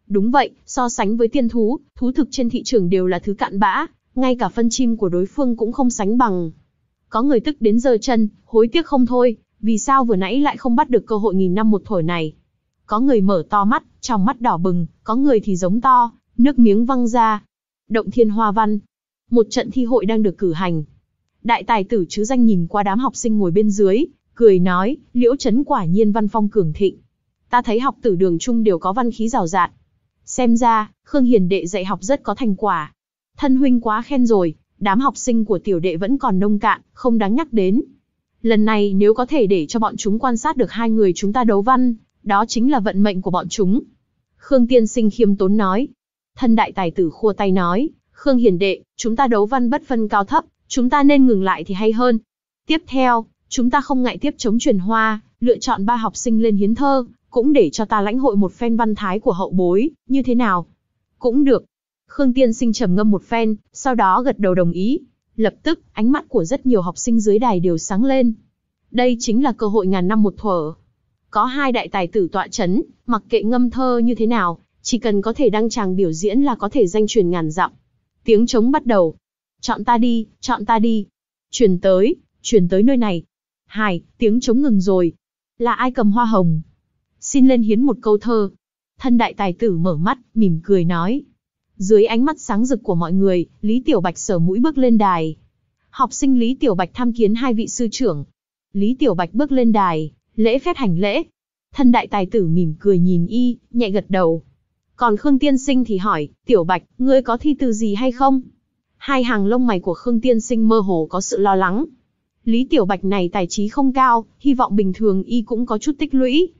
Đúng vậy, so sánh với tiên thú, thú thực trên thị trường đều là thứ cạn bã, ngay cả phân chim của đối phương cũng không sánh bằng. Có người tức đến giờ chân, hối tiếc không thôi, vì sao vừa nãy lại không bắt được cơ hội nghìn năm một thổi này. Có người mở to mắt, trong mắt đỏ bừng, có người thì giống to, nước miếng văng ra. Động thiên hoa văn. Một trận thi hội đang được cử hành. Đại tài tử chứ danh nhìn qua đám học sinh ngồi bên dưới, cười nói, liễu chấn quả nhiên văn phong cường thịnh. Ta thấy học tử đường chung đều có văn khí rào rạt. Xem ra, Khương Hiền đệ dạy học rất có thành quả. Thân huynh quá khen rồi, đám học sinh của tiểu đệ vẫn còn nông cạn, không đáng nhắc đến. Lần này nếu có thể để cho bọn chúng quan sát được hai người chúng ta đấu văn, đó chính là vận mệnh của bọn chúng, Khương tiên sinh khiêm tốn nói. Thân đại tài tử khua tay nói, Khương hiền đệ, chúng ta đấu văn bất phân cao thấp, chúng ta nên ngừng lại thì hay hơn. Tiếp theo, chúng ta không ngại tiếp chống truyền hoa, lựa chọn ba học sinh lên hiến thơ, cũng để cho ta lãnh hội một phen văn thái của hậu bối, như thế nào? Cũng được. Khương tiên sinh trầm ngâm một phen, sau đó gật đầu đồng ý. Lập tức, ánh mắt của rất nhiều học sinh dưới đài đều sáng lên. Đây chính là cơ hội ngàn năm một thuở, có hai đại tài tử tọa chấn, mặc kệ ngâm thơ như thế nào, chỉ cần có thể đăng tràng biểu diễn là có thể danh truyền ngàn dặm. Tiếng trống bắt đầu. Chọn ta đi, chọn ta đi. Truyền tới, truyền tới nơi này. Hài, tiếng trống ngừng rồi. Là ai cầm hoa hồng? Xin lên hiến một câu thơ. Thân đại tài tử mở mắt, mỉm cười nói. Dưới ánh mắt sáng rực của mọi người, Lý Tiểu Bạch sờ mũi bước lên đài. Học sinh Lý Tiểu Bạch tham kiến hai vị sư trưởng. Lý Tiểu Bạch bước lên đài, lễ phép hành lễ. Thân đại tài tử mỉm cười nhìn y, nhẹ gật đầu. Còn Khương Tiên Sinh thì hỏi, Tiểu Bạch, ngươi có thi từ gì hay không? Hai hàng lông mày của Khương Tiên Sinh mơ hồ có sự lo lắng. Lý Tiểu Bạch này tài trí không cao, hy vọng bình thường y cũng có chút tích lũy.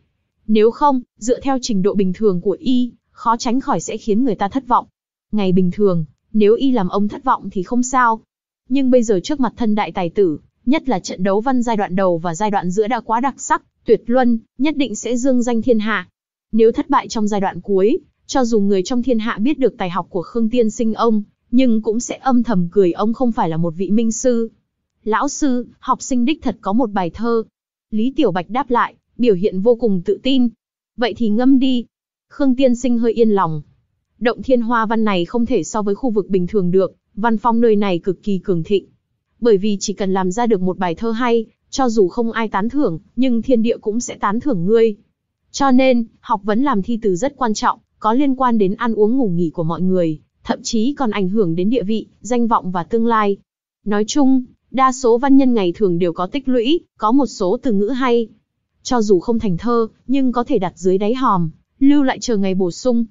Nếu không, dựa theo trình độ bình thường của y, khó tránh khỏi sẽ khiến người ta thất vọng. Ngày bình thường, nếu y làm ông thất vọng thì không sao. Nhưng bây giờ trước mặt thân đại tài tử, nhất là trận đấu văn giai đoạn đầu và giai đoạn giữa đã quá đặc sắc, tuyệt luân, nhất định sẽ dương danh thiên hạ. Nếu thất bại trong giai đoạn cuối, cho dù người trong thiên hạ biết được tài học của Khương Tiên Sinh ông, nhưng cũng sẽ âm thầm cười ông không phải là một vị minh sư. Lão sư, học sinh đích thật có một bài thơ. Lý Tiểu Bạch đáp lại, biểu hiện vô cùng tự tin. Vậy thì ngâm đi. Khương Tiên Sinh hơi yên lòng. Động thiên hoa văn này không thể so với khu vực bình thường được, văn phong nơi này cực kỳ cường thịnh, bởi vì chỉ cần làm ra được một bài thơ hay, cho dù không ai tán thưởng, nhưng thiên địa cũng sẽ tán thưởng ngươi. Cho nên, học vấn làm thi từ rất quan trọng, có liên quan đến ăn uống ngủ nghỉ của mọi người, thậm chí còn ảnh hưởng đến địa vị, danh vọng và tương lai. Nói chung, đa số văn nhân ngày thường đều có tích lũy, có một số từ ngữ hay. Cho dù không thành thơ, nhưng có thể đặt dưới đáy hòm, lưu lại chờ ngày bổ sung.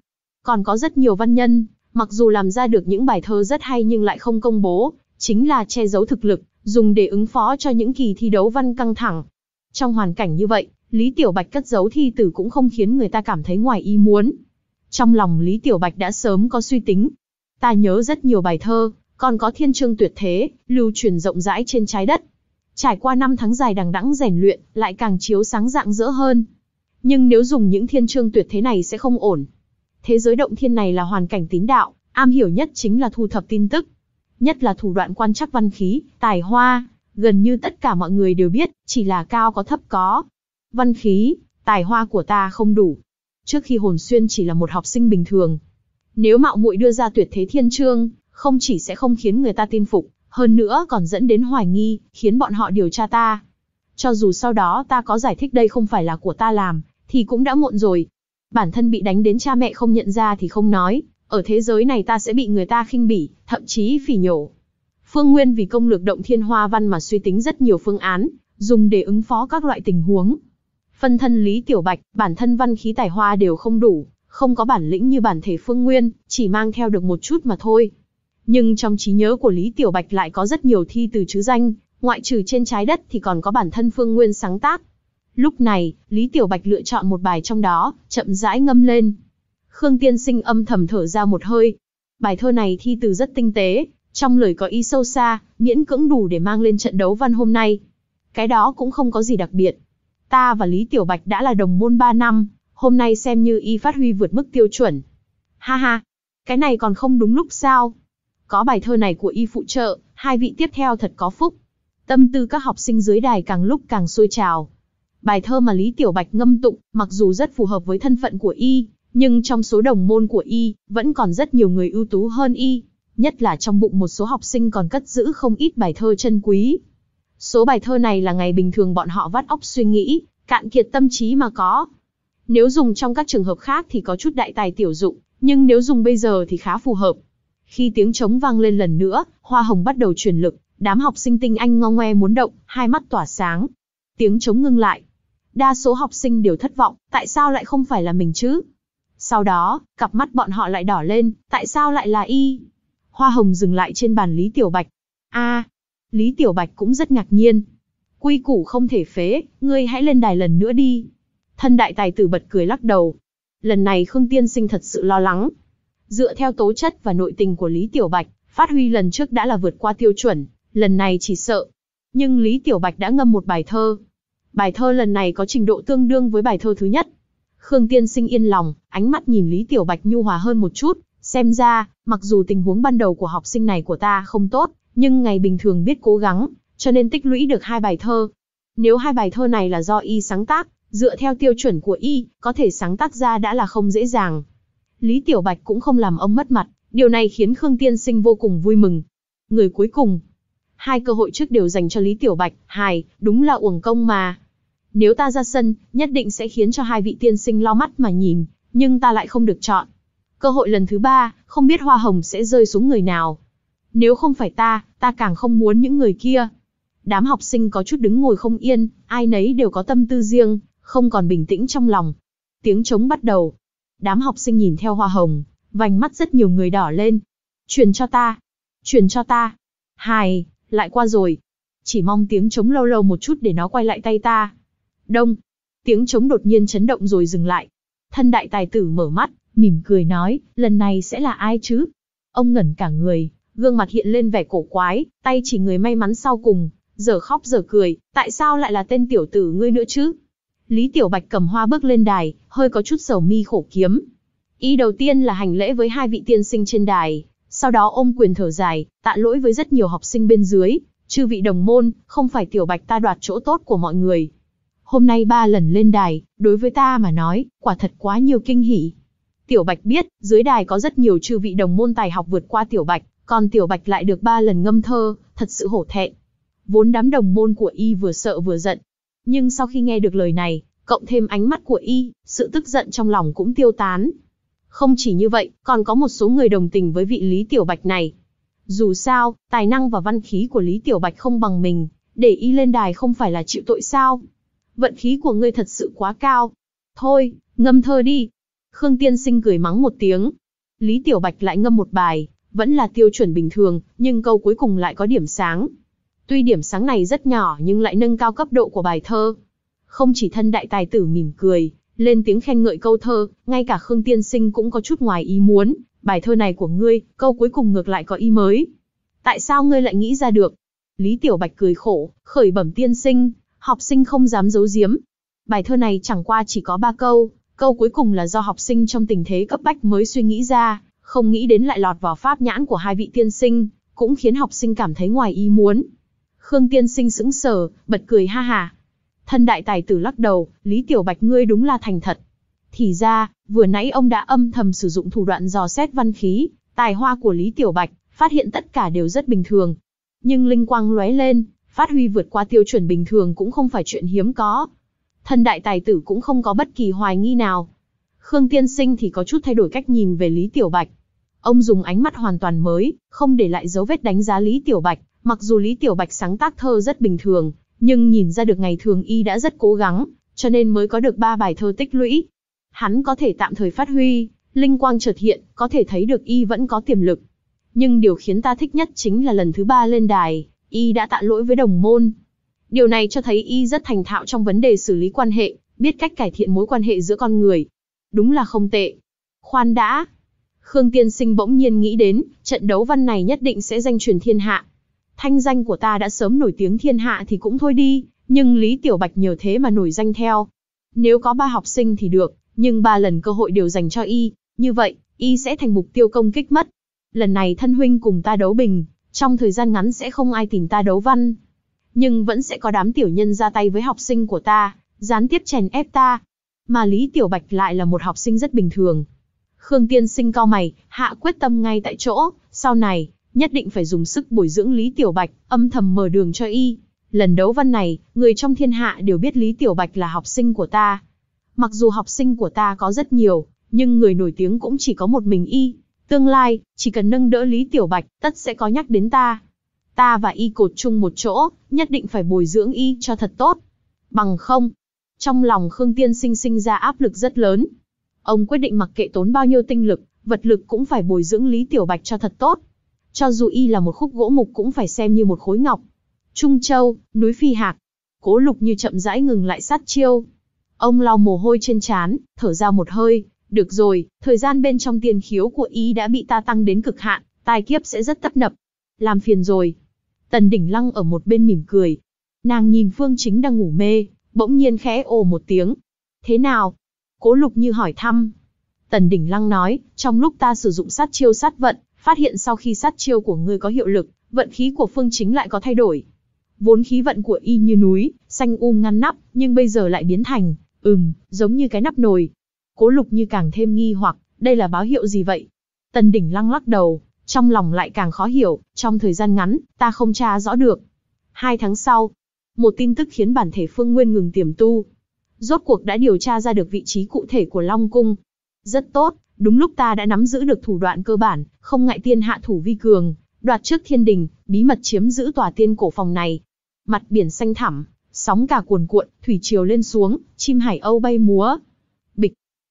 Còn có rất nhiều văn nhân, mặc dù làm ra được những bài thơ rất hay nhưng lại không công bố, chính là che giấu thực lực, dùng để ứng phó cho những kỳ thi đấu văn căng thẳng. Trong hoàn cảnh như vậy, Lý Tiểu Bạch cất giấu thi tử cũng không khiến người ta cảm thấy ngoài ý muốn. Trong lòng Lý Tiểu Bạch đã sớm có suy tính. Ta nhớ rất nhiều bài thơ, còn có thiên chương tuyệt thế, lưu truyền rộng rãi trên trái đất. Trải qua năm tháng dài đằng đẵng rèn luyện, lại càng chiếu sáng rạng rỡ hơn. Nhưng nếu dùng những thiên chương tuyệt thế này sẽ không ổn. Thế giới động thiên này là hoàn cảnh tín đạo, am hiểu nhất chính là thu thập tin tức, nhất là thủ đoạn quan trắc văn khí, tài hoa, gần như tất cả mọi người đều biết, chỉ là cao có thấp có. Văn khí, tài hoa của ta không đủ. Trước khi Hồn Xuyên chỉ là một học sinh bình thường, nếu mạo muội đưa ra tuyệt thế thiên chương, không chỉ sẽ không khiến người ta tin phục, hơn nữa còn dẫn đến hoài nghi, khiến bọn họ điều tra ta. Cho dù sau đó ta có giải thích đây không phải là của ta làm, thì cũng đã muộn rồi. Bản thân bị đánh đến cha mẹ không nhận ra thì không nói, ở thế giới này ta sẽ bị người ta khinh bỉ, thậm chí phỉ nhổ. Phương Nguyên vì công lược động thiên hoa văn mà suy tính rất nhiều phương án, dùng để ứng phó các loại tình huống. Phân thân Lý Tiểu Bạch, bản thân văn khí tài hoa đều không đủ, không có bản lĩnh như bản thể Phương Nguyên, chỉ mang theo được một chút mà thôi. Nhưng trong trí nhớ của Lý Tiểu Bạch lại có rất nhiều thi từ chữ danh, ngoại trừ trên trái đất thì còn có bản thân Phương Nguyên sáng tác. Lúc này, Lý Tiểu Bạch lựa chọn một bài trong đó, chậm rãi ngâm lên, Khương Tiên Sinh âm thầm thở ra một hơi. Bài thơ này thi từ rất tinh tế, trong lời có ý sâu xa, miễn cưỡng đủ để mang lên trận đấu văn hôm nay. Cái đó cũng không có gì đặc biệt. Ta và Lý Tiểu Bạch đã là đồng môn 3 năm, hôm nay xem như y phát huy vượt mức tiêu chuẩn. Ha ha, cái này còn không đúng lúc sao? Có bài thơ này của y phụ trợ, hai vị tiếp theo thật có phúc. Tâm tư các học sinh dưới đài càng lúc càng sôi trào. Bài thơ mà Lý Tiểu Bạch ngâm tụng, mặc dù rất phù hợp với thân phận của y, nhưng trong số đồng môn của y, vẫn còn rất nhiều người ưu tú hơn y, nhất là trong bụng một số học sinh còn cất giữ không ít bài thơ chân quý. Số bài thơ này là ngày bình thường bọn họ vắt óc suy nghĩ, cạn kiệt tâm trí mà có. Nếu dùng trong các trường hợp khác thì có chút đại tài tiểu dụng, nhưng nếu dùng bây giờ thì khá phù hợp. Khi tiếng trống vang lên lần nữa, hoa hồng bắt đầu truyền lực, đám học sinh tinh anh ngo ngoe muốn động, hai mắt tỏa sáng. Tiếng trống ngưng lại. Đa số học sinh đều thất vọng, tại sao lại không phải là mình chứ? Sau đó, cặp mắt bọn họ lại đỏ lên, tại sao lại là y? Hoa hồng dừng lại trên bàn Lý Tiểu Bạch. a Lý Tiểu Bạch cũng rất ngạc nhiên. Quy củ không thể phế, ngươi hãy lên đài lần nữa đi. Thân đại tài tử bật cười lắc đầu. Lần này Khương Tiên Sinh thật sự lo lắng. Dựa theo tố chất và nội tình của Lý Tiểu Bạch, phát huy lần trước đã là vượt qua tiêu chuẩn, lần này chỉ sợ. Nhưng Lý Tiểu Bạch đã ngâm một bài thơ. Bài thơ lần này có trình độ tương đương với bài thơ thứ nhất. Khương Tiên Sinh yên lòng, ánh mắt nhìn Lý Tiểu Bạch nhu hòa hơn một chút, xem ra, mặc dù tình huống ban đầu của học sinh này của ta không tốt, nhưng ngày bình thường biết cố gắng, cho nên tích lũy được hai bài thơ. Nếu hai bài thơ này là do y sáng tác, dựa theo tiêu chuẩn của y, có thể sáng tác ra đã là không dễ dàng. Lý Tiểu Bạch cũng không làm ông mất mặt, điều này khiến Khương Tiên Sinh vô cùng vui mừng. Người cuối cùng, hai cơ hội trước đều dành cho Lý Tiểu Bạch, hài, đúng là uổng công mà. Nếu ta ra sân, nhất định sẽ khiến cho hai vị tiên sinh lo mắt mà nhìn, nhưng ta lại không được chọn. Cơ hội lần thứ ba, không biết hoa hồng sẽ rơi xuống người nào. Nếu không phải ta, ta càng không muốn những người kia. Đám học sinh có chút đứng ngồi không yên, ai nấy đều có tâm tư riêng, không còn bình tĩnh trong lòng. Tiếng trống bắt đầu. Đám học sinh nhìn theo hoa hồng, vành mắt rất nhiều người đỏ lên. Truyền cho ta. Truyền cho ta. Hài, lại qua rồi. Chỉ mong tiếng trống lâu lâu một chút để nó quay lại tay ta đông. Tiếng trống đột nhiên chấn động rồi dừng lại. Thân đại tài tử mở mắt, mỉm cười nói, lần này sẽ là ai chứ? Ông ngẩn cả người, gương mặt hiện lên vẻ cổ quái, tay chỉ người may mắn sau cùng, giờ khóc giờ cười, tại sao lại là tên tiểu tử ngươi nữa chứ? Lý Tiểu Bạch cầm hoa bước lên đài, hơi có chút sầu mi khổ kiếm. Ý đầu tiên là hành lễ với hai vị tiên sinh trên đài, sau đó ôm quyền thở dài, tạ lỗi với rất nhiều học sinh bên dưới, chư vị đồng môn, không phải Tiểu Bạch ta đoạt chỗ tốt của mọi người, hôm nay ba lần lên đài, đối với ta mà nói, quả thật quá nhiều kinh hỉ. Tiểu Bạch biết, dưới đài có rất nhiều chư vị đồng môn tài học vượt qua Tiểu Bạch, còn Tiểu Bạch lại được ba lần ngâm thơ, thật sự hổ thẹn. Vốn đám đồng môn của y vừa sợ vừa giận. Nhưng sau khi nghe được lời này, cộng thêm ánh mắt của y, sự tức giận trong lòng cũng tiêu tán. Không chỉ như vậy, còn có một số người đồng tình với vị Lý Tiểu Bạch này. Dù sao, tài năng và văn khí của Lý Tiểu Bạch không bằng mình, để y lên đài không phải là chịu tội sao vận khí của ngươi thật sự quá cao. Thôi, ngâm thơ đi. Khương Tiên Sinh cười mắng một tiếng. Lý Tiểu Bạch lại ngâm một bài, vẫn là tiêu chuẩn bình thường, nhưng câu cuối cùng lại có điểm sáng. Tuy điểm sáng này rất nhỏ nhưng lại nâng cao cấp độ của bài thơ. Không chỉ thân đại tài tử mỉm cười, lên tiếng khen ngợi câu thơ, ngay cả Khương Tiên Sinh cũng có chút ngoài ý muốn, bài thơ này của ngươi, câu cuối cùng ngược lại có ý mới. Tại sao ngươi lại nghĩ ra được? Lý Tiểu Bạch cười khổ, khởi bẩm tiên sinh, học sinh không dám giấu giếm. Bài thơ này chẳng qua chỉ có ba câu, câu cuối cùng là do học sinh trong tình thế cấp bách mới suy nghĩ ra, không nghĩ đến lại lọt vào pháp nhãn của hai vị tiên sinh, cũng khiến học sinh cảm thấy ngoài ý muốn. Khương tiên sinh sững sờ, bật cười ha hà. Thân đại tài tử lắc đầu, Lý Tiểu Bạch ngươi đúng là thành thật. Thì ra, vừa nãy ông đã âm thầm sử dụng thủ đoạn dò xét văn khí, tài hoa của Lý Tiểu Bạch, phát hiện tất cả đều rất bình thường. Nhưng linh quang lóe lên, phát huy vượt qua tiêu chuẩn bình thường cũng không phải chuyện hiếm có. Thân đại tài tử cũng không có bất kỳ hoài nghi nào. Khương Tiên Sinh thì có chút thay đổi cách nhìn về Lý Tiểu Bạch. Ông dùng ánh mắt hoàn toàn mới, không để lại dấu vết đánh giá Lý Tiểu Bạch, mặc dù Lý Tiểu Bạch sáng tác thơ rất bình thường, nhưng nhìn ra được ngày thường y đã rất cố gắng, cho nên mới có được ba bài thơ tích lũy. Hắn có thể tạm thời phát huy, linh quang chợt hiện, có thể thấy được y vẫn có tiềm lực. Nhưng điều khiến ta thích nhất chính là lần thứ ba lên đài, y đã tạ lỗi với đồng môn. Điều này cho thấy y rất thành thạo trong vấn đề xử lý quan hệ, biết cách cải thiện mối quan hệ giữa con người. Đúng là không tệ. Khoan đã. Khương Tiên Sinh bỗng nhiên nghĩ đến, trận đấu văn này nhất định sẽ danh truyền thiên hạ. Thanh danh của ta đã sớm nổi tiếng thiên hạ thì cũng thôi đi, nhưng Lý Tiểu Bạch nhờ thế mà nổi danh theo. Nếu có ba học sinh thì được, nhưng ba lần cơ hội đều dành cho y, như vậy, y sẽ thành mục tiêu công kích mất. Lần này thân huynh cùng ta đấu bình, trong thời gian ngắn sẽ không ai tìm ta đấu văn. Nhưng vẫn sẽ có đám tiểu nhân ra tay với học sinh của ta, gián tiếp chèn ép ta. Mà Lý Tiểu Bạch lại là một học sinh rất bình thường. Khương Tiên sinh cao mày, hạ quyết tâm ngay tại chỗ, sau này, nhất định phải dùng sức bồi dưỡng Lý Tiểu Bạch, âm thầm mở đường cho y. Lần đấu văn này, người trong thiên hạ đều biết Lý Tiểu Bạch là học sinh của ta. Mặc dù học sinh của ta có rất nhiều, nhưng người nổi tiếng cũng chỉ có một mình y. Tương lai, chỉ cần nâng đỡ Lý Tiểu Bạch, tất sẽ có nhắc đến ta. Ta và y cột chung một chỗ, nhất định phải bồi dưỡng y cho thật tốt. Bằng không, trong lòng Khương Tiên sinh sinh ra áp lực rất lớn. Ông quyết định mặc kệ tốn bao nhiêu tinh lực, vật lực cũng phải bồi dưỡng Lý Tiểu Bạch cho thật tốt. Cho dù y là một khúc gỗ mục cũng phải xem như một khối ngọc. Trung Châu, núi Phi Hạc. Cố lục như chậm rãi ngừng lại sát chiêu. Ông lau mồ hôi trên trán, thở ra một hơi, được rồi, thời gian bên trong tiền khiếu của y đã bị ta tăng đến cực hạn, tai kiếp sẽ rất tấp nập. Làm phiền rồi. Tần đỉnh lăng ở một bên mỉm cười. Nàng nhìn phương chính đang ngủ mê, bỗng nhiên khẽ ồ một tiếng. Thế nào? Cố lục như hỏi thăm. Tần đỉnh lăng nói, trong lúc ta sử dụng sát chiêu sát vận, phát hiện sau khi sát chiêu của ngươi có hiệu lực, vận khí của phương chính lại có thay đổi. Vốn khí vận của y như núi, xanh u ngăn nắp, nhưng bây giờ lại biến thành, ừm, giống như cái nắp nồi, Cố lục như càng thêm nghi hoặc, đây là báo hiệu gì vậy? Tần đỉnh lăng lắc đầu, trong lòng lại càng khó hiểu, trong thời gian ngắn, ta không tra rõ được. Hai tháng sau, một tin tức khiến bản thể phương nguyên ngừng tiềm tu. Rốt cuộc đã điều tra ra được vị trí cụ thể của Long Cung. Rất tốt, đúng lúc ta đã nắm giữ được thủ đoạn cơ bản, không ngại tiên hạ thủ vi cường, đoạt trước thiên đình, bí mật chiếm giữ tòa tiên cổ phòng này. Mặt biển xanh thẳm, sóng cả cuồn cuộn, thủy triều lên xuống, chim hải âu bay múa.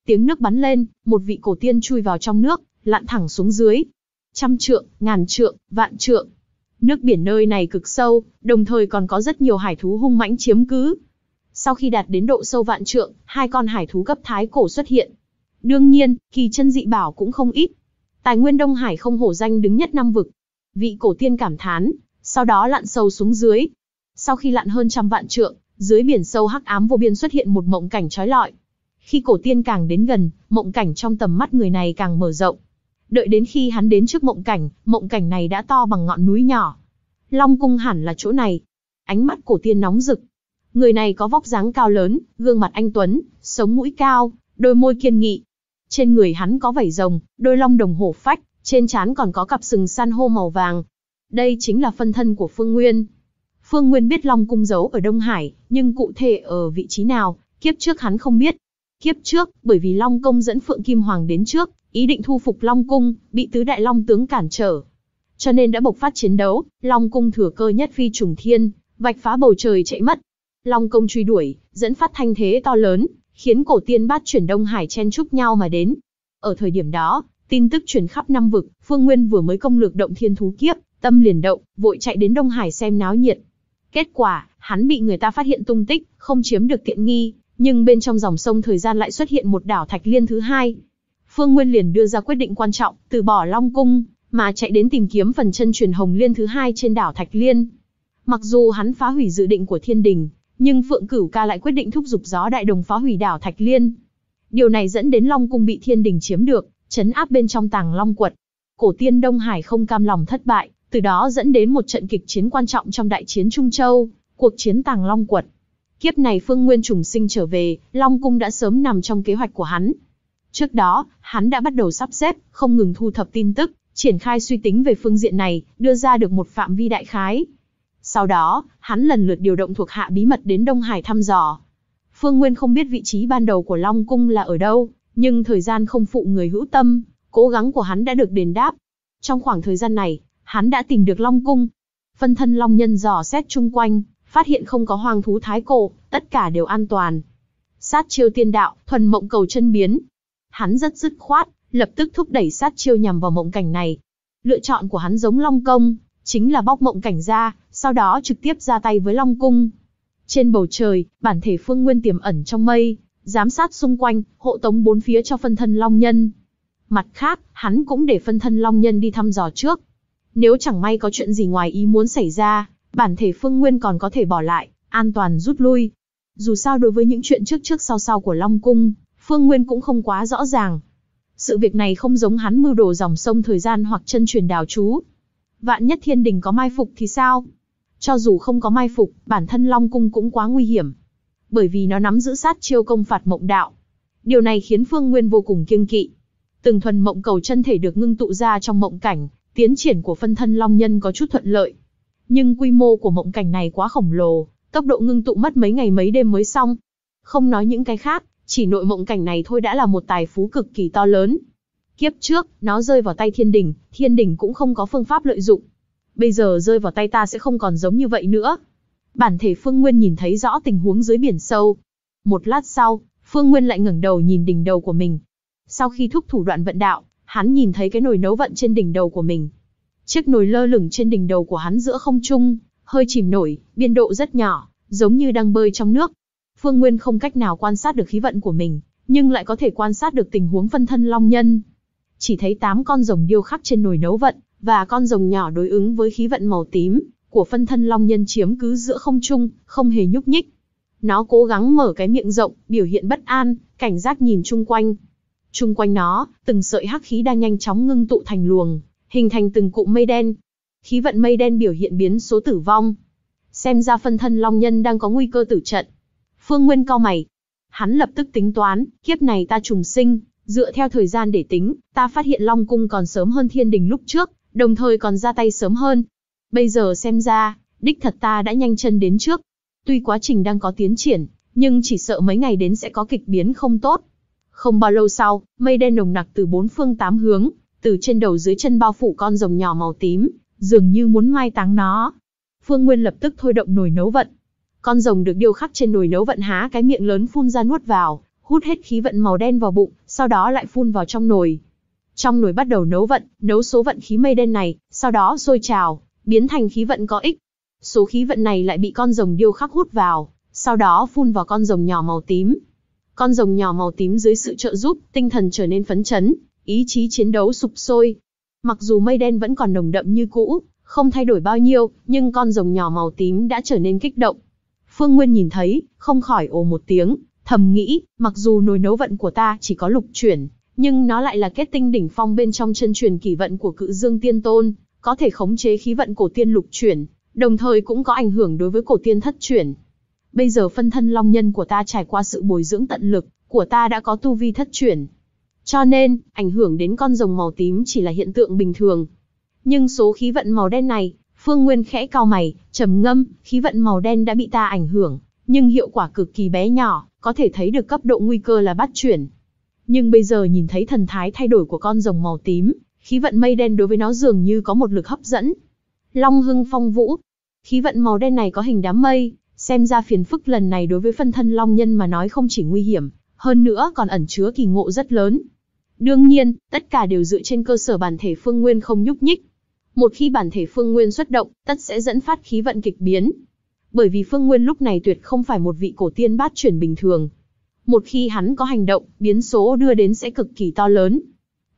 Tiếng nước bắn lên, một vị cổ tiên chui vào trong nước, lặn thẳng xuống dưới. Trăm trượng, ngàn trượng, vạn trượng. Nước biển nơi này cực sâu, đồng thời còn có rất nhiều hải thú hung mãnh chiếm cứ. Sau khi đạt đến độ sâu vạn trượng, hai con hải thú cấp thái cổ xuất hiện. Đương nhiên, kỳ chân dị bảo cũng không ít. Tài nguyên Đông Hải không hổ danh đứng nhất năm vực. Vị cổ tiên cảm thán, sau đó lặn sâu xuống dưới. Sau khi lặn hơn trăm vạn trượng, dưới biển sâu hắc ám vô biên xuất hiện một mộng cảnh trói lọi, khi cổ tiên càng đến gần, mộng cảnh trong tầm mắt người này càng mở rộng. Đợi đến khi hắn đến trước mộng cảnh, mộng cảnh này đã to bằng ngọn núi nhỏ. Long cung hẳn là chỗ này. Ánh mắt cổ tiên nóng rực. Người này có vóc dáng cao lớn, gương mặt anh Tuấn, sống mũi cao, đôi môi kiên nghị. Trên người hắn có vảy rồng, đôi long đồng hổ phách, trên trán còn có cặp sừng san hô màu vàng. Đây chính là phân thân của Phương Nguyên. Phương Nguyên biết Long Cung giấu ở Đông Hải, nhưng cụ thể ở vị trí nào, kiếp trước hắn không biết. Kiếp trước, bởi vì Long Công dẫn Phượng Kim Hoàng đến trước, ý định thu phục Long Cung, bị tứ đại Long tướng cản trở. Cho nên đã bộc phát chiến đấu, Long Cung thừa cơ nhất phi trùng thiên, vạch phá bầu trời chạy mất. Long Công truy đuổi, dẫn phát thanh thế to lớn, khiến cổ tiên bát chuyển Đông Hải chen chúc nhau mà đến. Ở thời điểm đó, tin tức truyền khắp năm vực, Phương Nguyên vừa mới công lược động thiên thú kiếp, tâm liền động, vội chạy đến Đông Hải xem náo nhiệt. Kết quả, hắn bị người ta phát hiện tung tích, không chiếm được tiện nghi, nhưng bên trong dòng sông thời gian lại xuất hiện một đảo thạch liên thứ hai. Phương Nguyên liền đưa ra quyết định quan trọng, từ bỏ Long Cung, mà chạy đến tìm kiếm phần chân truyền hồng liên thứ hai trên đảo Thạch Liên. Mặc dù hắn phá hủy dự định của thiên đình, nhưng Phượng Cửu Ca lại quyết định thúc giục gió đại đồng phá hủy đảo Thạch Liên. Điều này dẫn đến Long Cung bị thiên đình chiếm được, chấn áp bên trong tàng Long Quật. Cổ tiên Đông Hải không cam lòng thất bại, từ đó dẫn đến một trận kịch chiến quan trọng trong đại chiến Trung Châu, cuộc chiến tàng Long Quật. Kiếp này Phương Nguyên trùng sinh trở về, Long Cung đã sớm nằm trong kế hoạch của hắn. Trước đó, hắn đã bắt đầu sắp xếp, không ngừng thu thập tin tức, triển khai suy tính về phương diện này, đưa ra được một phạm vi đại khái. Sau đó, hắn lần lượt điều động thuộc hạ bí mật đến Đông Hải thăm dò. Phương Nguyên không biết vị trí ban đầu của Long Cung là ở đâu, nhưng thời gian không phụ người hữu tâm, cố gắng của hắn đã được đền đáp. Trong khoảng thời gian này, hắn đã tìm được Long Cung. Phân thân Long Nhân dò xét chung quanh, phát hiện không có hoang thú thái cổ, tất cả đều an toàn. Sát chiêu tiên đạo, thuần mộng cầu chân biến. Hắn rất dứt khoát, lập tức thúc đẩy sát chiêu nhằm vào mộng cảnh này. Lựa chọn của hắn giống Long Công, chính là bóc mộng cảnh ra, sau đó trực tiếp ra tay với Long Cung. Trên bầu trời, bản thể phương nguyên tiềm ẩn trong mây, giám sát xung quanh, hộ tống bốn phía cho phân thân Long Nhân. Mặt khác, hắn cũng để phân thân Long Nhân đi thăm dò trước. Nếu chẳng may có chuyện gì ngoài ý muốn xảy ra, bản thể Phương Nguyên còn có thể bỏ lại, an toàn rút lui. Dù sao đối với những chuyện trước trước sau sau của Long Cung, Phương Nguyên cũng không quá rõ ràng. Sự việc này không giống hắn mưu đồ dòng sông thời gian hoặc chân truyền đào chú. Vạn nhất thiên đình có mai phục thì sao? Cho dù không có mai phục, bản thân Long Cung cũng quá nguy hiểm. Bởi vì nó nắm giữ sát chiêu công phạt mộng đạo. Điều này khiến Phương Nguyên vô cùng kiêng kỵ. Từng thuần mộng cầu chân thể được ngưng tụ ra trong mộng cảnh, tiến triển của phân thân Long Nhân có chút thuận lợi nhưng quy mô của mộng cảnh này quá khổng lồ, tốc độ ngưng tụ mất mấy ngày mấy đêm mới xong. Không nói những cái khác, chỉ nội mộng cảnh này thôi đã là một tài phú cực kỳ to lớn. Kiếp trước, nó rơi vào tay thiên đình, thiên đình cũng không có phương pháp lợi dụng. Bây giờ rơi vào tay ta sẽ không còn giống như vậy nữa. Bản thể Phương Nguyên nhìn thấy rõ tình huống dưới biển sâu. Một lát sau, Phương Nguyên lại ngẩng đầu nhìn đỉnh đầu của mình. Sau khi thúc thủ đoạn vận đạo, hắn nhìn thấy cái nồi nấu vận trên đỉnh đầu của mình, Chiếc nồi lơ lửng trên đỉnh đầu của hắn giữa không trung, hơi chìm nổi, biên độ rất nhỏ, giống như đang bơi trong nước. Phương Nguyên không cách nào quan sát được khí vận của mình, nhưng lại có thể quan sát được tình huống phân thân long nhân. Chỉ thấy tám con rồng điêu khắc trên nồi nấu vận, và con rồng nhỏ đối ứng với khí vận màu tím của phân thân long nhân chiếm cứ giữa không trung, không hề nhúc nhích. Nó cố gắng mở cái miệng rộng, biểu hiện bất an, cảnh giác nhìn chung quanh. Chung quanh nó, từng sợi hắc khí đang nhanh chóng ngưng tụ thành luồng, hình thành từng cụm mây đen. Khí vận mây đen biểu hiện biến số tử vong. Xem ra phân thân Long Nhân đang có nguy cơ tử trận. Phương Nguyên cao mày. Hắn lập tức tính toán, kiếp này ta trùng sinh, dựa theo thời gian để tính, ta phát hiện Long Cung còn sớm hơn thiên đình lúc trước, đồng thời còn ra tay sớm hơn. Bây giờ xem ra, đích thật ta đã nhanh chân đến trước. Tuy quá trình đang có tiến triển, nhưng chỉ sợ mấy ngày đến sẽ có kịch biến không tốt. Không bao lâu sau, mây đen nồng nặc từ bốn phương tám hướng, từ trên đầu dưới chân bao phủ con rồng nhỏ màu tím, dường như muốn mai táng nó. Phương Nguyên lập tức thôi động nồi nấu vận. Con rồng được điêu khắc trên nồi nấu vận há cái miệng lớn phun ra nuốt vào, hút hết khí vận màu đen vào bụng, sau đó lại phun vào trong nồi. Trong nồi bắt đầu nấu vận, nấu số vận khí mây đen này, sau đó sôi trào, biến thành khí vận có ích. Số khí vận này lại bị con rồng điêu khắc hút vào, sau đó phun vào con rồng nhỏ màu tím. Con rồng nhỏ màu tím dưới sự trợ giúp, tinh thần trở nên phấn chấn, ý chí chiến đấu sụp sôi. Mặc dù mây đen vẫn còn nồng đậm như cũ, không thay đổi bao nhiêu, nhưng con rồng nhỏ màu tím đã trở nên kích động. Phương Nguyên nhìn thấy, không khỏi ồ một tiếng, thầm nghĩ, mặc dù nồi nấu vận của ta chỉ có lục chuyển, nhưng nó lại là kết tinh đỉnh phong bên trong chân truyền kỳ vận của cự dương tiên tôn, có thể khống chế khí vận cổ tiên lục chuyển, đồng thời cũng có ảnh hưởng đối với cổ tiên thất chuyển. Bây giờ phân thân long nhân của ta trải qua sự bồi dưỡng tận lực, của ta đã có tu vi thất chuyển, cho nên, ảnh hưởng đến con rồng màu tím chỉ là hiện tượng bình thường. Nhưng số khí vận màu đen này, Phương Nguyên khẽ cao mày, trầm ngâm, khí vận màu đen đã bị ta ảnh hưởng, nhưng hiệu quả cực kỳ bé nhỏ, có thể thấy được cấp độ nguy cơ là bắt chuyển. Nhưng bây giờ nhìn thấy thần thái thay đổi của con rồng màu tím, khí vận mây đen đối với nó dường như có một lực hấp dẫn. Long hưng phong vũ, khí vận màu đen này có hình đám mây, xem ra phiền phức lần này đối với phân thân long nhân mà nói không chỉ nguy hiểm, hơn nữa còn ẩn chứa kỳ ngộ rất lớn. Đương nhiên, tất cả đều dựa trên cơ sở bản thể phương nguyên không nhúc nhích. Một khi bản thể phương nguyên xuất động, tất sẽ dẫn phát khí vận kịch biến. Bởi vì phương nguyên lúc này tuyệt không phải một vị cổ tiên bát chuyển bình thường. Một khi hắn có hành động, biến số đưa đến sẽ cực kỳ to lớn.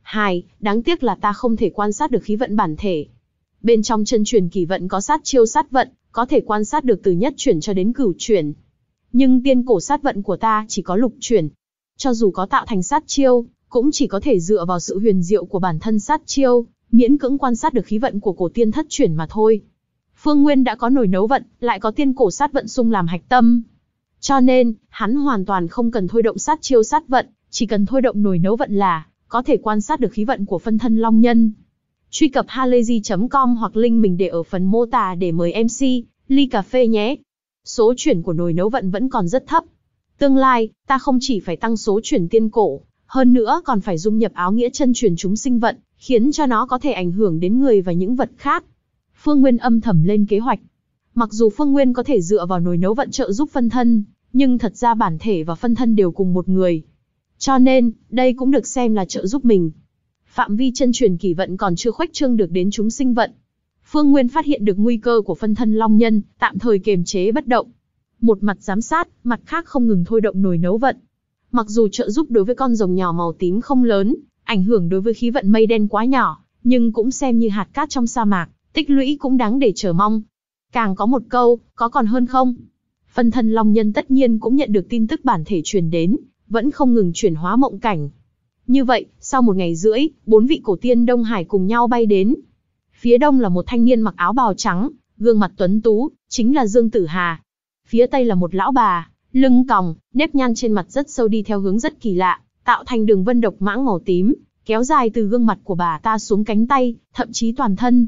Hai, đáng tiếc là ta không thể quan sát được khí vận bản thể. Bên trong chân truyền kỳ vận có sát chiêu sát vận, có thể quan sát được từ nhất chuyển cho đến cửu chuyển. Nhưng tiên cổ sát vận của ta chỉ có lục chuyển. Cho dù có tạo thành sát chiêu, cũng chỉ có thể dựa vào sự huyền diệu của bản thân sát chiêu, miễn cưỡng quan sát được khí vận của cổ tiên thất chuyển mà thôi. Phương Nguyên đã có nồi nấu vận, lại có tiên cổ sát vận sung làm hạch tâm. Cho nên, hắn hoàn toàn không cần thôi động sát chiêu sát vận, chỉ cần thôi động nồi nấu vận là có thể quan sát được khí vận của phân thân long nhân. Truy cập halayzi.com hoặc link mình để ở phần mô tả để mời MC, ly cà phê nhé. Số chuyển của nồi nấu vận vẫn còn rất thấp. Tương lai, ta không chỉ phải tăng số chuyển tiên cổ, hơn nữa còn phải dung nhập áo nghĩa chân truyền chúng sinh vận, khiến cho nó có thể ảnh hưởng đến người và những vật khác. Phương Nguyên âm thầm lên kế hoạch. Mặc dù Phương Nguyên có thể dựa vào nồi nấu vận trợ giúp phân thân, nhưng thật ra bản thể và phân thân đều cùng một người. Cho nên, đây cũng được xem là trợ giúp mình. Phạm vi chân truyền kỳ vận còn chưa khuếch trương được đến chúng sinh vận. Phương Nguyên phát hiện được nguy cơ của phân thân Long Nhân, tạm thời kiềm chế bất động. Một mặt giám sát, mặt khác không ngừng thôi động nồi nấu vận Mặc dù trợ giúp đối với con rồng nhỏ màu tím không lớn, ảnh hưởng đối với khí vận mây đen quá nhỏ, nhưng cũng xem như hạt cát trong sa mạc, tích lũy cũng đáng để chờ mong. Càng có một câu, có còn hơn không? Phân thân Long Nhân tất nhiên cũng nhận được tin tức bản thể truyền đến, vẫn không ngừng chuyển hóa mộng cảnh. Như vậy, sau một ngày rưỡi, bốn vị cổ tiên Đông Hải cùng nhau bay đến. Phía đông là một thanh niên mặc áo bào trắng, gương mặt tuấn tú, chính là Dương Tử Hà. Phía tây là một lão bà, lưng còng, nếp nhăn trên mặt rất sâu đi theo hướng rất kỳ lạ, tạo thành đường vân độc mãng màu tím, kéo dài từ gương mặt của bà ta xuống cánh tay, thậm chí toàn thân.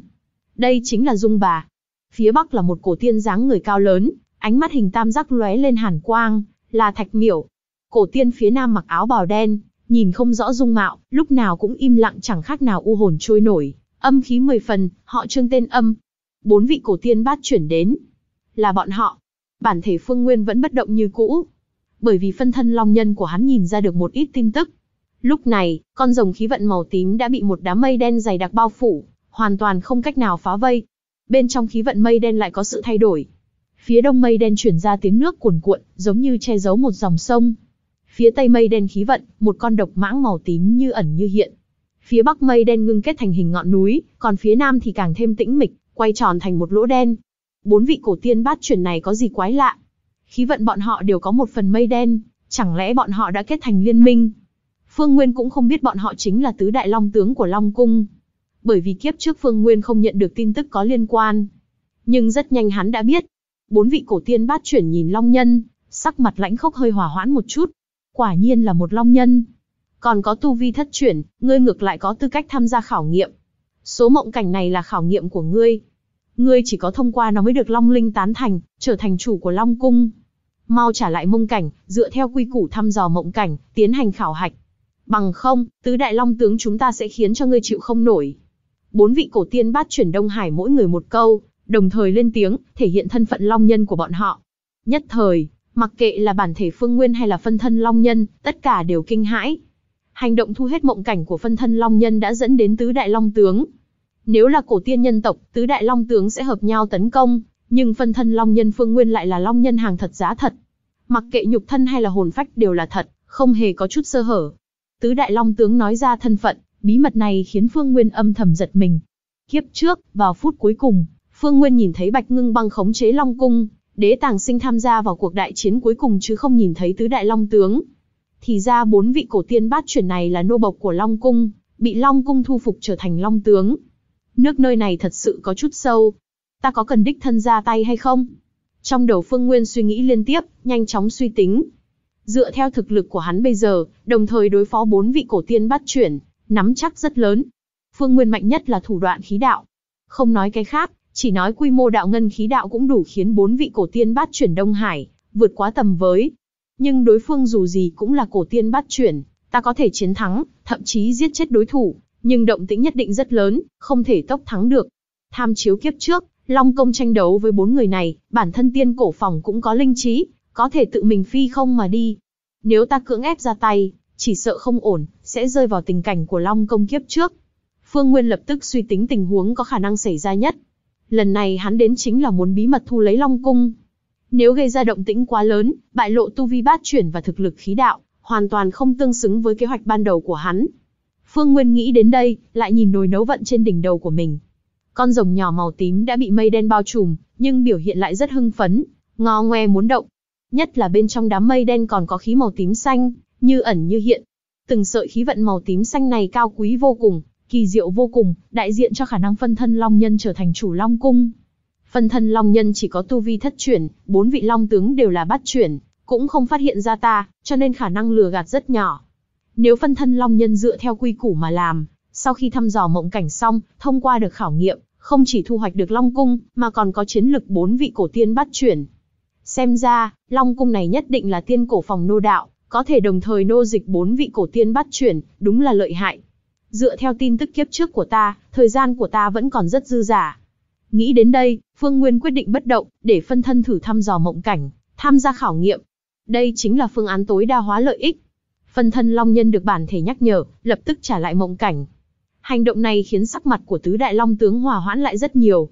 Đây chính là dung bà. Phía bắc là một cổ tiên dáng người cao lớn, ánh mắt hình tam giác lóe lên hàn quang, là thạch miểu. Cổ tiên phía nam mặc áo bào đen, nhìn không rõ dung mạo, lúc nào cũng im lặng chẳng khác nào u hồn trôi nổi, âm khí mười phần, họ trương tên âm. Bốn vị cổ tiên bát chuyển đến. Là bọn họ, bản thể Phương Nguyên vẫn bất động như cũ. Bởi vì phân thân long nhân của hắn nhìn ra được một ít tin tức. Lúc này, con rồng khí vận màu tím đã bị một đám mây đen dày đặc bao phủ, hoàn toàn không cách nào phá vây. Bên trong khí vận mây đen lại có sự thay đổi. Phía đông mây đen chuyển ra tiếng nước cuồn cuộn, giống như che giấu một dòng sông. Phía tây mây đen khí vận, một con độc mãng màu tím như ẩn như hiện. Phía bắc mây đen ngưng kết thành hình ngọn núi, còn phía nam thì càng thêm tĩnh mịch, quay tròn thành một lỗ đen, bốn vị cổ tiên bát chuyển này có gì quái lạ? Khí vận bọn họ đều có một phần mây đen, chẳng lẽ bọn họ đã kết thành liên minh? Phương Nguyên cũng không biết bọn họ chính là tứ đại long tướng của Long Cung. Bởi vì kiếp trước Phương Nguyên không nhận được tin tức có liên quan. Nhưng rất nhanh hắn đã biết. Bốn vị cổ tiên bát chuyển nhìn Long Nhân, sắc mặt lãnh khốc hơi hỏa hoãn một chút. Quả nhiên là một Long Nhân. Còn có tu vi thất chuyển, ngươi ngược lại có tư cách tham gia khảo nghiệm. Số mộng cảnh này là khảo nghiệm của ngươi, Ngươi chỉ có thông qua nó mới được Long Linh tán thành, trở thành chủ của Long Cung. Mau trả lại mông cảnh, dựa theo quy củ thăm dò mộng cảnh, tiến hành khảo hạch. Bằng không, tứ đại long tướng chúng ta sẽ khiến cho ngươi chịu không nổi. Bốn vị cổ tiên bát chuyển Đông Hải mỗi người một câu, đồng thời lên tiếng, thể hiện thân phận long nhân của bọn họ. Nhất thời, mặc kệ là bản thể phương nguyên hay là phân thân long nhân, tất cả đều kinh hãi. Hành động thu hết mộng cảnh của phân thân long nhân đã dẫn đến tứ đại long tướng, nếu là cổ tiên nhân tộc, tứ đại long tướng sẽ hợp nhau tấn công, nhưng phân thân long nhân phương nguyên lại là long nhân hàng thật giá thật. Mặc kệ nhục thân hay là hồn phách đều là thật, không hề có chút sơ hở. Tứ đại long tướng nói ra thân phận, bí mật này khiến phương nguyên âm thầm giật mình. Kiếp trước, vào phút cuối cùng, phương nguyên nhìn thấy bạch ngưng băng khống chế long cung, đế tàng sinh tham gia vào cuộc đại chiến cuối cùng chứ không nhìn thấy tứ đại long tướng. Thì ra bốn vị cổ tiên bát chuyển này là nô bộc của long cung, bị long cung thu phục trở thành long tướng, Nước nơi này thật sự có chút sâu. Ta có cần đích thân ra tay hay không? Trong đầu Phương Nguyên suy nghĩ liên tiếp, nhanh chóng suy tính. Dựa theo thực lực của hắn bây giờ, đồng thời đối phó bốn vị cổ tiên bắt chuyển, nắm chắc rất lớn. Phương Nguyên mạnh nhất là thủ đoạn khí đạo. Không nói cái khác, chỉ nói quy mô đạo ngân khí đạo cũng đủ khiến bốn vị cổ tiên bát chuyển Đông Hải, vượt quá tầm với. Nhưng đối phương dù gì cũng là cổ tiên bát chuyển, ta có thể chiến thắng, thậm chí giết chết đối thủ, nhưng động tĩnh nhất định rất lớn, không thể tốc thắng được. Tham chiếu kiếp trước, Long Công tranh đấu với bốn người này, bản thân tiên cổ phòng cũng có linh trí, có thể tự mình phi không mà đi. Nếu ta cưỡng ép ra tay, chỉ sợ không ổn, sẽ rơi vào tình cảnh của Long Công kiếp trước. Phương Nguyên lập tức suy tính tình huống có khả năng xảy ra nhất. Lần này hắn đến chính là muốn bí mật thu lấy Long Cung. Nếu gây ra động tĩnh quá lớn, bại lộ tu vi bát chuyển và thực lực khí đạo, hoàn toàn không tương xứng với kế hoạch ban đầu của hắn. Phương Nguyên nghĩ đến đây, lại nhìn nồi nấu vận trên đỉnh đầu của mình. Con rồng nhỏ màu tím đã bị mây đen bao trùm, nhưng biểu hiện lại rất hưng phấn, ngó ngoe muốn động. Nhất là bên trong đám mây đen còn có khí màu tím xanh, như ẩn như hiện. Từng sợi khí vận màu tím xanh này cao quý vô cùng, kỳ diệu vô cùng, đại diện cho khả năng phân thân Long Nhân trở thành chủ Long Cung. Phân thân Long Nhân chỉ có tu vi thất chuyển, bốn vị Long Tướng đều là bắt chuyển, cũng không phát hiện ra ta, cho nên khả năng lừa gạt rất nhỏ. Nếu phân thân long nhân dựa theo quy củ mà làm, sau khi thăm dò mộng cảnh xong, thông qua được khảo nghiệm, không chỉ thu hoạch được Long Cung, mà còn có chiến lực bốn vị cổ tiên bắt chuyển. Xem ra, Long Cung này nhất định là tiên cổ phòng nô đạo, có thể đồng thời nô dịch bốn vị cổ tiên bắt chuyển, đúng là lợi hại. Dựa theo tin tức kiếp trước của ta, thời gian của ta vẫn còn rất dư giả. Nghĩ đến đây, Phương Nguyên quyết định bất động, để phân thân thử thăm dò mộng cảnh, tham gia khảo nghiệm. Đây chính là phương án tối đa hóa lợi ích, Phân thân long nhân được bản thể nhắc nhở, lập tức trả lại mộng cảnh. Hành động này khiến sắc mặt của tứ đại long tướng hòa hoãn lại rất nhiều.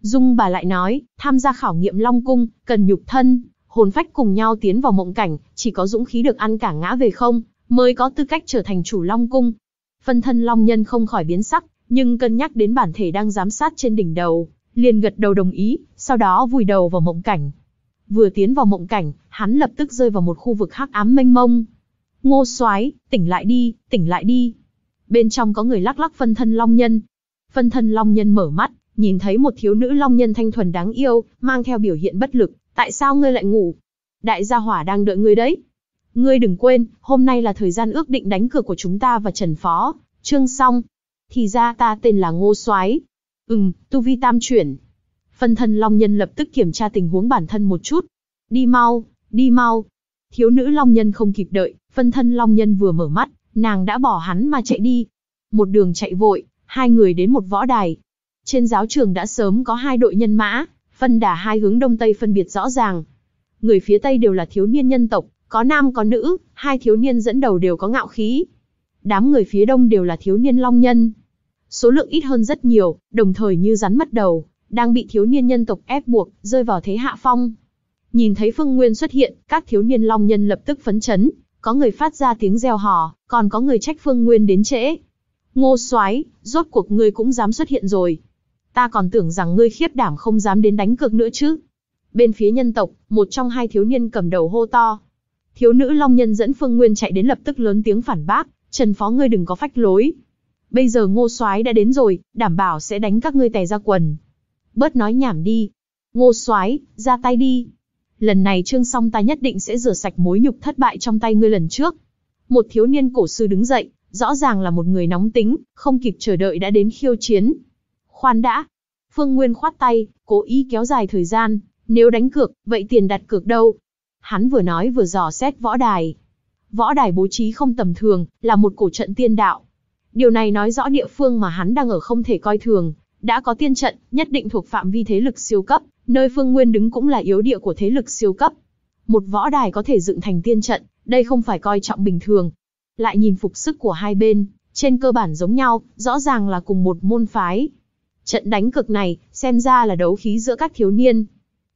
Dung bà lại nói, tham gia khảo nghiệm long cung, cần nhục thân, hồn phách cùng nhau tiến vào mộng cảnh, chỉ có dũng khí được ăn cả ngã về không, mới có tư cách trở thành chủ long cung. Phân thân long nhân không khỏi biến sắc, nhưng cân nhắc đến bản thể đang giám sát trên đỉnh đầu, liền gật đầu đồng ý, sau đó vùi đầu vào mộng cảnh. Vừa tiến vào mộng cảnh, hắn lập tức rơi vào một khu vực hắc ám mênh mông, Ngô Soái, tỉnh lại đi, tỉnh lại đi. Bên trong có người lắc lắc phân thân long nhân. Phân thân long nhân mở mắt, nhìn thấy một thiếu nữ long nhân thanh thuần đáng yêu, mang theo biểu hiện bất lực, tại sao ngươi lại ngủ? Đại gia hỏa đang đợi ngươi đấy. Ngươi đừng quên, hôm nay là thời gian ước định đánh cửa của chúng ta và Trần Phó, Trương Song. Thì ra ta tên là Ngô Soái. Ừm, tu vi tam chuyển. Phân thân long nhân lập tức kiểm tra tình huống bản thân một chút. Đi mau, đi mau. Thiếu nữ long nhân không kịp đợi, Phân thân Long Nhân vừa mở mắt, nàng đã bỏ hắn mà chạy đi. Một đường chạy vội, hai người đến một võ đài. Trên giáo trường đã sớm có hai đội nhân mã, phân đả hai hướng đông tây phân biệt rõ ràng. Người phía tây đều là thiếu niên nhân tộc, có nam có nữ, hai thiếu niên dẫn đầu đều có ngạo khí. Đám người phía đông đều là thiếu niên long nhân. Số lượng ít hơn rất nhiều, đồng thời như rắn mất đầu, đang bị thiếu niên nhân tộc ép buộc, rơi vào thế hạ phong. Nhìn thấy Phương Nguyên xuất hiện, các thiếu niên long nhân lập tức phấn chấn, có người phát ra tiếng reo hò, còn có người trách Phương Nguyên đến trễ. Ngô Soái, rốt cuộc ngươi cũng dám xuất hiện rồi. Ta còn tưởng rằng ngươi khiếp đảm không dám đến đánh cược nữa chứ. Bên phía nhân tộc, một trong hai thiếu niên cầm đầu hô to. Thiếu nữ Long Nhân dẫn Phương Nguyên chạy đến lập tức lớn tiếng phản bác, "Trần phó ngươi đừng có phách lối. Bây giờ Ngô Soái đã đến rồi, đảm bảo sẽ đánh các ngươi tè ra quần." Bớt nói nhảm đi. Ngô Soái, ra tay đi lần này trương song ta nhất định sẽ rửa sạch mối nhục thất bại trong tay ngươi lần trước. Một thiếu niên cổ sư đứng dậy, rõ ràng là một người nóng tính, không kịp chờ đợi đã đến khiêu chiến. Khoan đã. Phương Nguyên khoát tay, cố ý kéo dài thời gian, nếu đánh cược, vậy tiền đặt cược đâu? Hắn vừa nói vừa dò xét võ đài. Võ đài bố trí không tầm thường, là một cổ trận tiên đạo. Điều này nói rõ địa phương mà hắn đang ở không thể coi thường, đã có tiên trận, nhất định thuộc phạm vi thế lực siêu cấp, nơi Phương Nguyên đứng cũng là yếu địa của thế lực siêu cấp. Một võ đài có thể dựng thành tiên trận, đây không phải coi trọng bình thường. Lại nhìn phục sức của hai bên, trên cơ bản giống nhau, rõ ràng là cùng một môn phái. Trận đánh cực này, xem ra là đấu khí giữa các thiếu niên.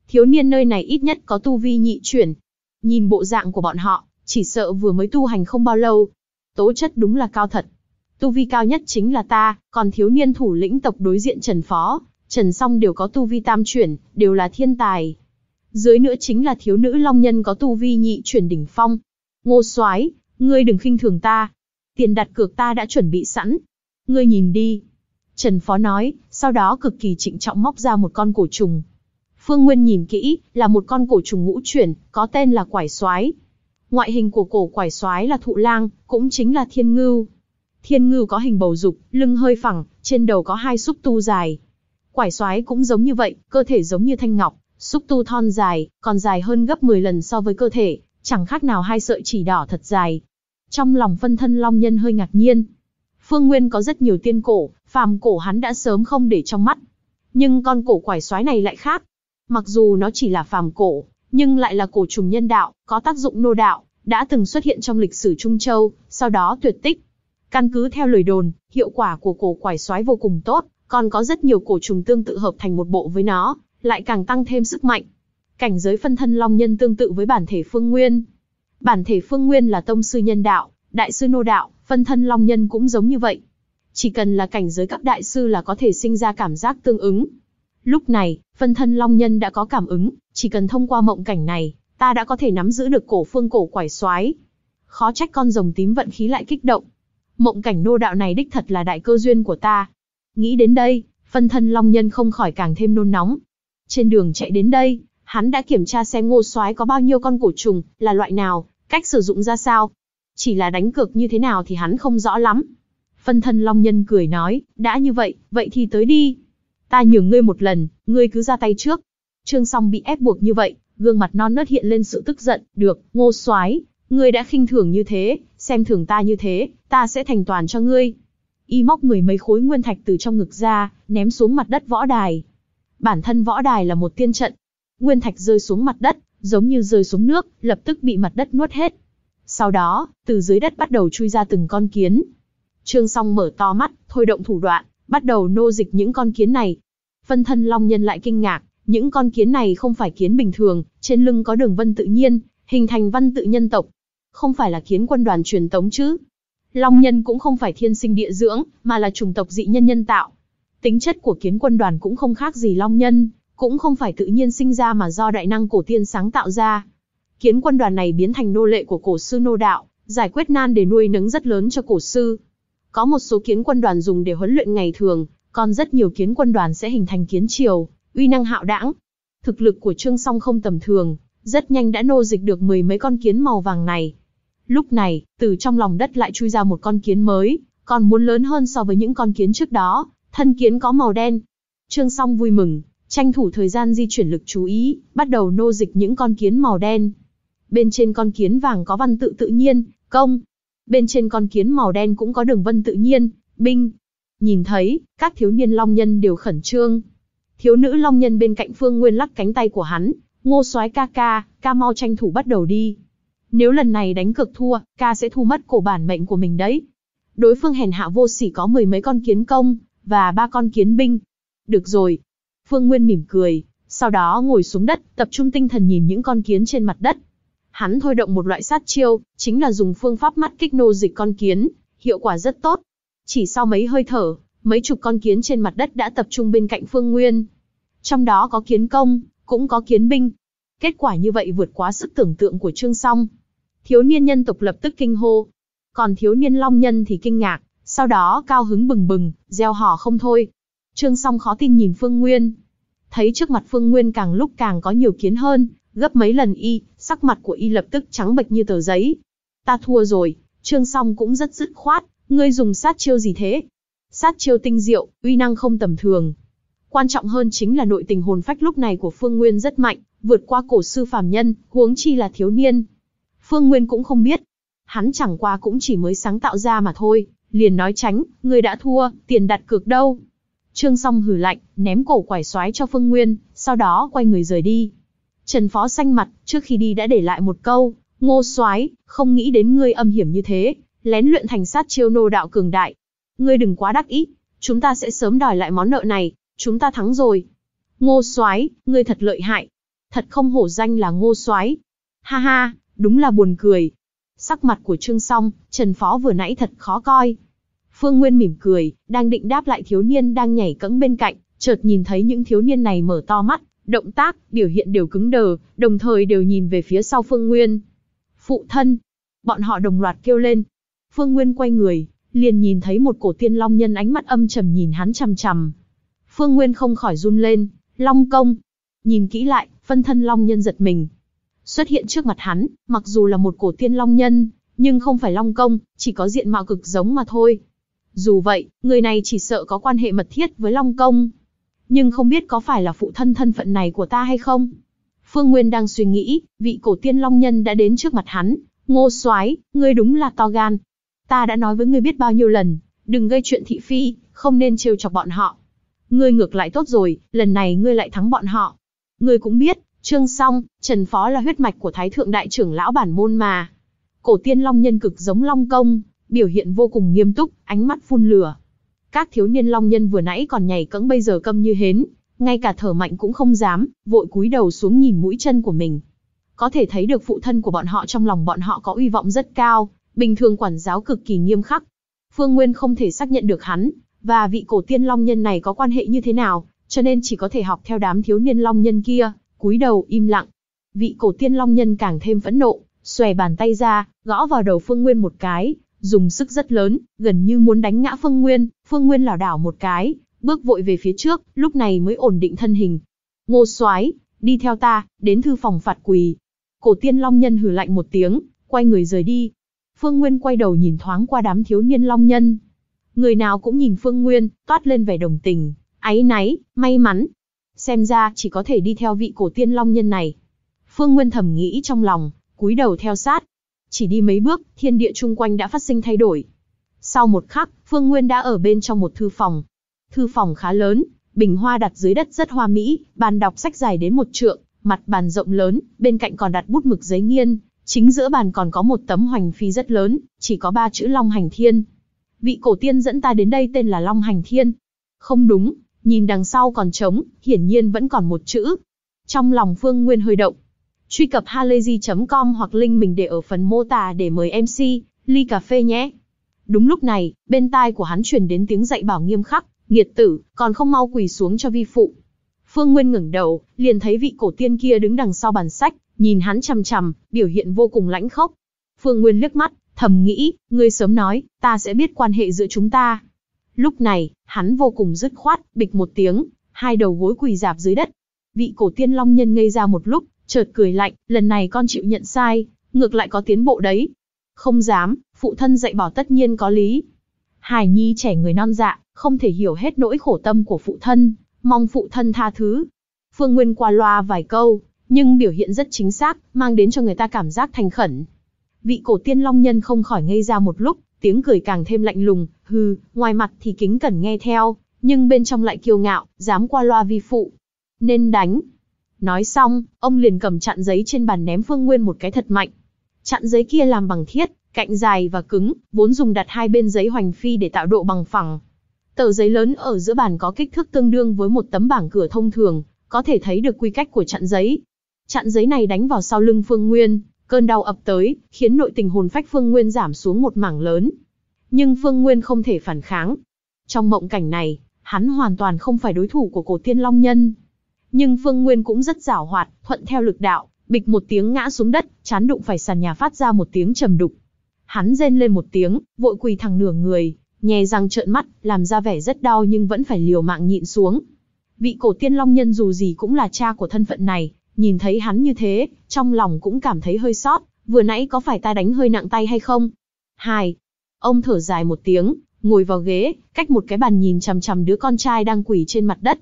Thiếu niên nơi này ít nhất có tu vi nhị chuyển. Nhìn bộ dạng của bọn họ, chỉ sợ vừa mới tu hành không bao lâu. Tố chất đúng là cao thật. Tu vi cao nhất chính là ta, còn thiếu niên thủ lĩnh tộc đối diện Trần Phó, Trần Song đều có tu vi tam chuyển, đều là thiên tài. Dưới nữa chính là thiếu nữ Long Nhân có tu vi nhị chuyển đỉnh phong. Ngô Soái, ngươi đừng khinh thường ta. Tiền đặt cược ta đã chuẩn bị sẵn. Ngươi nhìn đi. Trần Phó nói, sau đó cực kỳ trịnh trọng móc ra một con cổ trùng. Phương Nguyên nhìn kỹ, là một con cổ trùng ngũ chuyển, có tên là quải soái. Ngoại hình của cổ quải soái là thụ lang, cũng chính là thiên ngưu. Thiên ngư có hình bầu dục, lưng hơi phẳng, trên đầu có hai xúc tu dài. Quải soái cũng giống như vậy, cơ thể giống như thanh ngọc, xúc tu thon dài, còn dài hơn gấp 10 lần so với cơ thể, chẳng khác nào hai sợi chỉ đỏ thật dài. Trong lòng phân thân long nhân hơi ngạc nhiên. Phương Nguyên có rất nhiều tiên cổ, phàm cổ hắn đã sớm không để trong mắt. Nhưng con cổ quải soái này lại khác. Mặc dù nó chỉ là phàm cổ, nhưng lại là cổ trùng nhân đạo, có tác dụng nô đạo, đã từng xuất hiện trong lịch sử Trung Châu, sau đó tuyệt tích. Căn cứ theo lời đồn, hiệu quả của cổ quải xoái vô cùng tốt, còn có rất nhiều cổ trùng tương tự hợp thành một bộ với nó, lại càng tăng thêm sức mạnh. Cảnh giới phân thân long nhân tương tự với bản thể phương nguyên. Bản thể phương nguyên là tông sư nhân đạo, đại sư nô đạo, phân thân long nhân cũng giống như vậy. Chỉ cần là cảnh giới các đại sư là có thể sinh ra cảm giác tương ứng. Lúc này, phân thân long nhân đã có cảm ứng, chỉ cần thông qua mộng cảnh này, ta đã có thể nắm giữ được cổ phương cổ quải xoái. Khó trách con rồng tím vận khí lại kích động, mộng cảnh nô đạo này đích thật là đại cơ duyên của ta. Nghĩ đến đây, phân thân Long Nhân không khỏi càng thêm nôn nóng. Trên đường chạy đến đây, hắn đã kiểm tra xem ngô soái có bao nhiêu con cổ trùng, là loại nào, cách sử dụng ra sao. Chỉ là đánh cược như thế nào thì hắn không rõ lắm. Phân thân Long Nhân cười nói, đã như vậy, vậy thì tới đi. Ta nhường ngươi một lần, ngươi cứ ra tay trước. Trương Song bị ép buộc như vậy, gương mặt non nớt hiện lên sự tức giận, được, ngô soái ngươi đã khinh thường như thế, xem thường ta như thế, ta sẽ thành toàn cho ngươi. Y móc mười mấy khối nguyên thạch từ trong ngực ra, ném xuống mặt đất võ đài. Bản thân võ đài là một tiên trận. Nguyên thạch rơi xuống mặt đất, giống như rơi xuống nước, lập tức bị mặt đất nuốt hết. Sau đó, từ dưới đất bắt đầu chui ra từng con kiến. Trương Song mở to mắt, thôi động thủ đoạn, bắt đầu nô dịch những con kiến này. Phân thân Long Nhân lại kinh ngạc, những con kiến này không phải kiến bình thường, trên lưng có đường vân tự nhiên, hình thành văn tự nhân tộc. Không phải là kiến quân đoàn truyền tống chứ? Long nhân cũng không phải thiên sinh địa dưỡng, mà là chủng tộc dị nhân nhân tạo. Tính chất của kiến quân đoàn cũng không khác gì long nhân, cũng không phải tự nhiên sinh ra mà do đại năng cổ tiên sáng tạo ra. Kiến quân đoàn này biến thành nô lệ của cổ sư nô đạo, giải quyết nan để nuôi nấng rất lớn cho cổ sư. Có một số kiến quân đoàn dùng để huấn luyện ngày thường, còn rất nhiều kiến quân đoàn sẽ hình thành kiến triều, uy năng hạo đãng. Thực lực của Trương Song không tầm thường, rất nhanh đã nô dịch được mười mấy con kiến màu vàng này, Lúc này, từ trong lòng đất lại chui ra một con kiến mới, còn muốn lớn hơn so với những con kiến trước đó, thân kiến có màu đen. Trương Song vui mừng, tranh thủ thời gian di chuyển lực chú ý, bắt đầu nô dịch những con kiến màu đen. Bên trên con kiến vàng có văn tự tự nhiên, công. Bên trên con kiến màu đen cũng có đường vân tự nhiên, binh. Nhìn thấy, các thiếu niên long nhân đều khẩn trương. Thiếu nữ long nhân bên cạnh Phương Nguyên lắc cánh tay của hắn, ngô soái ca ca, ca mau tranh thủ bắt đầu đi. Nếu lần này đánh cực thua, ca sẽ thu mất cổ bản mệnh của mình đấy. Đối phương hèn hạ vô sỉ có mười mấy con kiến công, và ba con kiến binh. Được rồi. Phương Nguyên mỉm cười, sau đó ngồi xuống đất, tập trung tinh thần nhìn những con kiến trên mặt đất. Hắn thôi động một loại sát chiêu, chính là dùng phương pháp mắt kích nô dịch con kiến, hiệu quả rất tốt. Chỉ sau mấy hơi thở, mấy chục con kiến trên mặt đất đã tập trung bên cạnh Phương Nguyên. Trong đó có kiến công, cũng có kiến binh. Kết quả như vậy vượt quá sức tưởng tượng của Trương Song, Thiếu niên nhân tộc lập tức kinh hô. Còn thiếu niên long nhân thì kinh ngạc, sau đó cao hứng bừng bừng, gieo hò không thôi. Trương song khó tin nhìn Phương Nguyên. Thấy trước mặt Phương Nguyên càng lúc càng có nhiều kiến hơn, gấp mấy lần y, sắc mặt của y lập tức trắng bệch như tờ giấy. Ta thua rồi, Trương Song cũng rất dứt khoát, ngươi dùng sát chiêu gì thế? Sát chiêu tinh diệu, uy năng không tầm thường. Quan trọng hơn chính là nội tình hồn phách lúc này của Phương Nguyên rất mạnh, vượt qua cổ sư phàm nhân, huống chi là thiếu niên. Phương Nguyên cũng không biết. Hắn chẳng qua cũng chỉ mới sáng tạo ra mà thôi, liền nói tránh, người đã thua, tiền đặt cược đâu. Trương Song hừ lạnh, ném cổ quải xoái cho Phương Nguyên, sau đó quay người rời đi. Trần Phó xanh mặt, trước khi đi đã để lại một câu, ngô soái không nghĩ đến ngươi âm hiểm như thế, lén luyện thành sát chiêu nô đạo cường đại. Ngươi đừng quá đắc ý, chúng ta sẽ sớm đòi lại món nợ này, chúng ta thắng rồi. Ngô soái ngươi thật lợi hại. Thật không hổ danh là ngô soái Ha ha, Đúng là buồn cười. Sắc mặt của Trương Song, Trần Phó vừa nãy thật khó coi. Phương Nguyên mỉm cười, đang định đáp lại thiếu niên đang nhảy cẫng bên cạnh, chợt nhìn thấy những thiếu niên này mở to mắt, động tác, biểu hiện đều cứng đờ, đồng thời đều nhìn về phía sau Phương Nguyên. Phụ thân! Bọn họ đồng loạt kêu lên. Phương Nguyên quay người, liền nhìn thấy một cổ tiên long nhân ánh mắt âm trầm nhìn hắn chằm chằm. Phương Nguyên không khỏi run lên, long công. Nhìn kỹ lại, phân thân long nhân giật mình, Xuất hiện trước mặt hắn, mặc dù là một cổ tiên long nhân, nhưng không phải long công, chỉ có diện mạo cực giống mà thôi. Dù vậy, người này chỉ sợ có quan hệ mật thiết với long công. Nhưng không biết có phải là phụ thân thân phận này của ta hay không? Phương Nguyên đang suy nghĩ, vị cổ tiên long nhân đã đến trước mặt hắn. Ngô Soái, ngươi đúng là to gan. Ta đã nói với ngươi biết bao nhiêu lần, đừng gây chuyện thị phi, không nên trêu chọc bọn họ. Ngươi ngược lại tốt rồi, lần này ngươi lại thắng bọn họ. Ngươi cũng biết, Trương Song, Trần Phó là huyết mạch của Thái Thượng Đại trưởng lão bản môn mà. Cổ tiên long nhân cực giống long công, biểu hiện vô cùng nghiêm túc, ánh mắt phun lửa. Các thiếu niên long nhân vừa nãy còn nhảy cẫng bây giờ câm như hến, ngay cả thở mạnh cũng không dám, vội cúi đầu xuống nhìn mũi chân của mình. Có thể thấy được phụ thân của bọn họ trong lòng bọn họ có uy vọng rất cao, bình thường quản giáo cực kỳ nghiêm khắc. Phương Nguyên không thể xác nhận được hắn, và vị cổ tiên long nhân này có quan hệ như thế nào, cho nên chỉ có thể học theo đám thiếu niên long nhân kia cúi đầu im lặng. Vị cổ tiên long nhân càng thêm phẫn nộ, xòe bàn tay ra, gõ vào đầu Phương Nguyên một cái, dùng sức rất lớn, gần như muốn đánh ngã Phương Nguyên, Phương Nguyên lảo đảo một cái, bước vội về phía trước, lúc này mới ổn định thân hình. Ngô Soái, đi theo ta, đến thư phòng phạt quỳ. Cổ tiên long nhân hừ lạnh một tiếng, quay người rời đi. Phương Nguyên quay đầu nhìn thoáng qua đám thiếu niên long nhân. Người nào cũng nhìn Phương Nguyên, toát lên vẻ đồng tình, áy náy, may mắn, xem ra chỉ có thể đi theo vị cổ tiên long nhân này. Phương Nguyên thầm nghĩ trong lòng, cúi đầu theo sát. Chỉ đi mấy bước, thiên địa chung quanh đã phát sinh thay đổi. Sau một khắc, Phương Nguyên đã ở bên trong một thư phòng. Thư phòng khá lớn, bình hoa đặt dưới đất rất hoa mỹ, bàn đọc sách dài đến một trượng, mặt bàn rộng lớn, bên cạnh còn đặt bút mực giấy nghiên, chính giữa bàn còn có một tấm hoành phi rất lớn, chỉ có ba chữ Long Hành Thiên. Vị cổ tiên dẫn ta đến đây tên là Long Hành Thiên. Không đúng, Nhìn đằng sau còn trống, hiển nhiên vẫn còn một chữ. Trong lòng Phương Nguyên hơi động. Truy cập halayzi.com hoặc link mình để ở phần mô tả để mời MC, ly cà phê nhé. Đúng lúc này, bên tai của hắn truyền đến tiếng dạy bảo nghiêm khắc, nghiệt tử, còn không mau quỳ xuống cho vi phụ. Phương Nguyên ngẩng đầu, liền thấy vị cổ tiên kia đứng đằng sau bàn sách, nhìn hắn chằm chằm, biểu hiện vô cùng lãnh khốc. Phương Nguyên liếc mắt, thầm nghĩ, ngươi sớm nói, ta sẽ biết quan hệ giữa chúng ta. Lúc này, Hắn vô cùng dứt khoát, bịch một tiếng, hai đầu gối quỳ dạp dưới đất. Vị cổ tiên long nhân ngây ra một lúc, chợt cười lạnh, lần này con chịu nhận sai, ngược lại có tiến bộ đấy. Không dám, phụ thân dạy bảo tất nhiên có lý. Hải nhi trẻ người non dạ, không thể hiểu hết nỗi khổ tâm của phụ thân, mong phụ thân tha thứ. Phương Nguyên qua loa vài câu, nhưng biểu hiện rất chính xác, mang đến cho người ta cảm giác thành khẩn. Vị cổ tiên long nhân không khỏi ngây ra một lúc, tiếng cười càng thêm lạnh lùng, hừ, ngoài mặt thì kính cẩn nghe theo, nhưng bên trong lại kiêu ngạo, dám qua loa vi phụ. Nên đánh. Nói xong, ông liền cầm chặn giấy trên bàn ném Phương Nguyên một cái thật mạnh. Chặn giấy kia làm bằng thiết, cạnh dài và cứng, vốn dùng đặt hai bên giấy hoành phi để tạo độ bằng phẳng. Tờ giấy lớn ở giữa bàn có kích thước tương đương với một tấm bảng cửa thông thường, có thể thấy được quy cách của chặn giấy. Chặn giấy này đánh vào sau lưng Phương Nguyên, cơn đau ập tới, khiến nội tình hồn phách Phương Nguyên giảm xuống một mảng lớn nhưng Phương Nguyên không thể phản kháng. Trong mộng cảnh này, hắn hoàn toàn không phải đối thủ của cổ tiên long nhân. Nhưng Phương Nguyên cũng rất giảo hoạt, thuận theo lực đạo, bịch một tiếng ngã xuống đất, chán đụng phải sàn nhà phát ra một tiếng trầm đục. Hắn rên lên một tiếng, vội quỳ thẳng nửa người, nhè răng trợn mắt, làm ra vẻ rất đau nhưng vẫn phải liều mạng nhịn xuống. Vị cổ tiên long nhân dù gì cũng là cha của thân phận này, nhìn thấy hắn như thế, trong lòng cũng cảm thấy hơi sót, vừa nãy có phải ta đánh hơi nặng tay hay không? Hai, Ông thở dài một tiếng, ngồi vào ghế, cách một cái bàn nhìn chằm chằm đứa con trai đang quỳ trên mặt đất.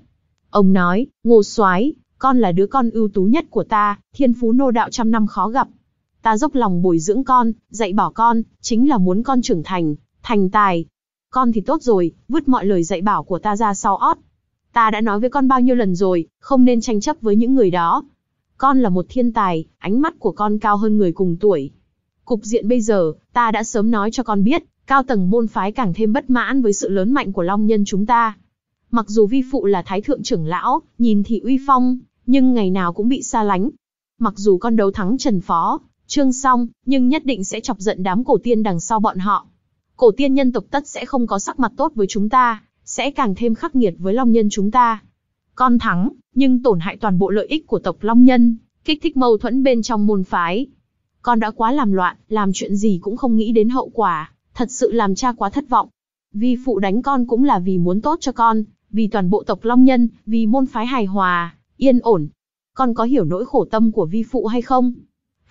Ông nói, ngô soái, con là đứa con ưu tú nhất của ta, thiên phú nô đạo trăm năm khó gặp. Ta dốc lòng bồi dưỡng con, dạy bảo con, chính là muốn con trưởng thành, thành tài. Con thì tốt rồi, vứt mọi lời dạy bảo của ta ra sau ót. Ta đã nói với con bao nhiêu lần rồi, không nên tranh chấp với những người đó. Con là một thiên tài, ánh mắt của con cao hơn người cùng tuổi, Cục diện bây giờ, ta đã sớm nói cho con biết, cao tầng môn phái càng thêm bất mãn với sự lớn mạnh của Long Nhân chúng ta. Mặc dù vi phụ là thái thượng trưởng lão, nhìn thì uy phong, nhưng ngày nào cũng bị xa lánh. Mặc dù con đấu thắng Trần Phó, Trương Song, nhưng nhất định sẽ chọc giận đám cổ tiên đằng sau bọn họ. Cổ tiên nhân tộc tất sẽ không có sắc mặt tốt với chúng ta, sẽ càng thêm khắc nghiệt với Long Nhân chúng ta. Con thắng, nhưng tổn hại toàn bộ lợi ích của tộc Long Nhân, kích thích mâu thuẫn bên trong môn phái, con đã quá làm loạn, làm chuyện gì cũng không nghĩ đến hậu quả, thật sự làm cha quá thất vọng. Vi phụ đánh con cũng là vì muốn tốt cho con, vì toàn bộ tộc Long Nhân, vì môn phái hài hòa, yên ổn. Con có hiểu nỗi khổ tâm của vi phụ hay không?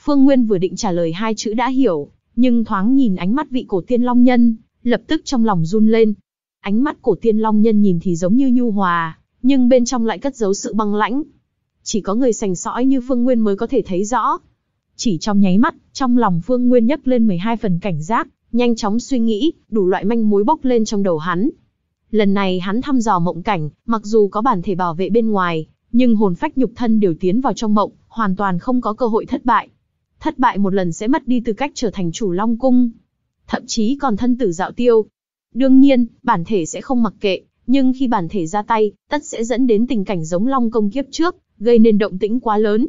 Phương Nguyên vừa định trả lời hai chữ đã hiểu, nhưng thoáng nhìn ánh mắt vị cổ tiên Long Nhân, lập tức trong lòng run lên. Ánh mắt cổ tiên Long Nhân nhìn thì giống như nhu hòa, nhưng bên trong lại cất giấu sự băng lãnh. Chỉ có người sành sõi như Phương Nguyên mới có thể thấy rõ. Chỉ trong nháy mắt, trong lòng Phương Nguyên nhấc lên 12 phần cảnh giác, nhanh chóng suy nghĩ, đủ loại manh mối bốc lên trong đầu hắn. Lần này hắn thăm dò mộng cảnh, mặc dù có bản thể bảo vệ bên ngoài, nhưng hồn phách nhục thân đều tiến vào trong mộng, hoàn toàn không có cơ hội thất bại. Thất bại một lần sẽ mất đi tư cách trở thành chủ Long Cung, thậm chí còn thân tử dạo tiêu. Đương nhiên, bản thể sẽ không mặc kệ, nhưng khi bản thể ra tay, tất sẽ dẫn đến tình cảnh giống Long Công kiếp trước, gây nên động tĩnh quá lớn.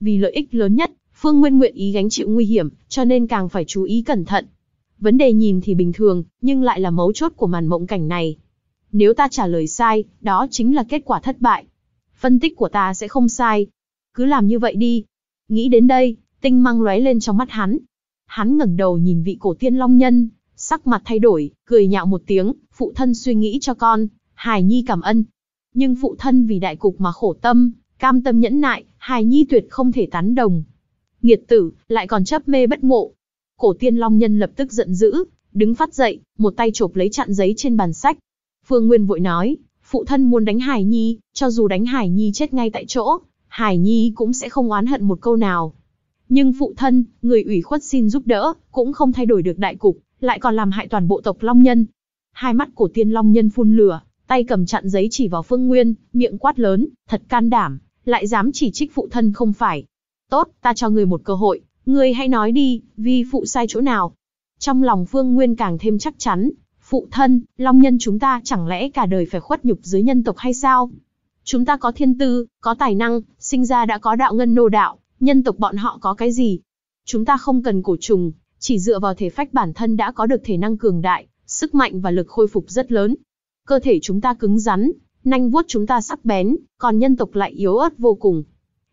Vì lợi ích lớn nhất, Phương Nguyên nguyện ý gánh chịu nguy hiểm, cho nên càng phải chú ý cẩn thận. Vấn đề nhìn thì bình thường, nhưng lại là mấu chốt của màn mộng cảnh này. Nếu ta trả lời sai, đó chính là kết quả thất bại. Phân tích của ta sẽ không sai. Cứ làm như vậy đi. Nghĩ đến đây, tinh măng lóe lên trong mắt hắn. Hắn ngẩng đầu nhìn vị cổ tiên long nhân, sắc mặt thay đổi, cười nhạo một tiếng, phụ thân suy nghĩ cho con, hài nhi cảm ân. Nhưng phụ thân vì đại cục mà khổ tâm, cam tâm nhẫn nại, hài nhi tuyệt không thể tán đồng nghiệt tử, lại còn chấp mê bất ngộ. Cổ tiên long nhân lập tức giận dữ, đứng phát dậy, một tay chộp lấy chặn giấy trên bàn sách. Phương Nguyên vội nói, phụ thân muốn đánh Hải Nhi, cho dù đánh Hải Nhi chết ngay tại chỗ, Hải Nhi cũng sẽ không oán hận một câu nào. Nhưng phụ thân, người ủy khuất xin giúp đỡ, cũng không thay đổi được đại cục, lại còn làm hại toàn bộ tộc Long Nhân. Hai mắt cổ tiên Long Nhân phun lửa, tay cầm chặn giấy chỉ vào Phương Nguyên, miệng quát lớn, thật can đảm, lại dám chỉ trích phụ thân không phải, Tốt, ta cho người một cơ hội, người hãy nói đi, vi phụ sai chỗ nào. Trong lòng Phương Nguyên càng thêm chắc chắn, phụ thân, long nhân chúng ta chẳng lẽ cả đời phải khuất nhục dưới nhân tộc hay sao? Chúng ta có thiên tư, có tài năng, sinh ra đã có đạo ngân nô đạo, nhân tộc bọn họ có cái gì? Chúng ta không cần cổ trùng, chỉ dựa vào thể phách bản thân đã có được thể năng cường đại, sức mạnh và lực khôi phục rất lớn. Cơ thể chúng ta cứng rắn, nanh vuốt chúng ta sắc bén, còn nhân tộc lại yếu ớt vô cùng,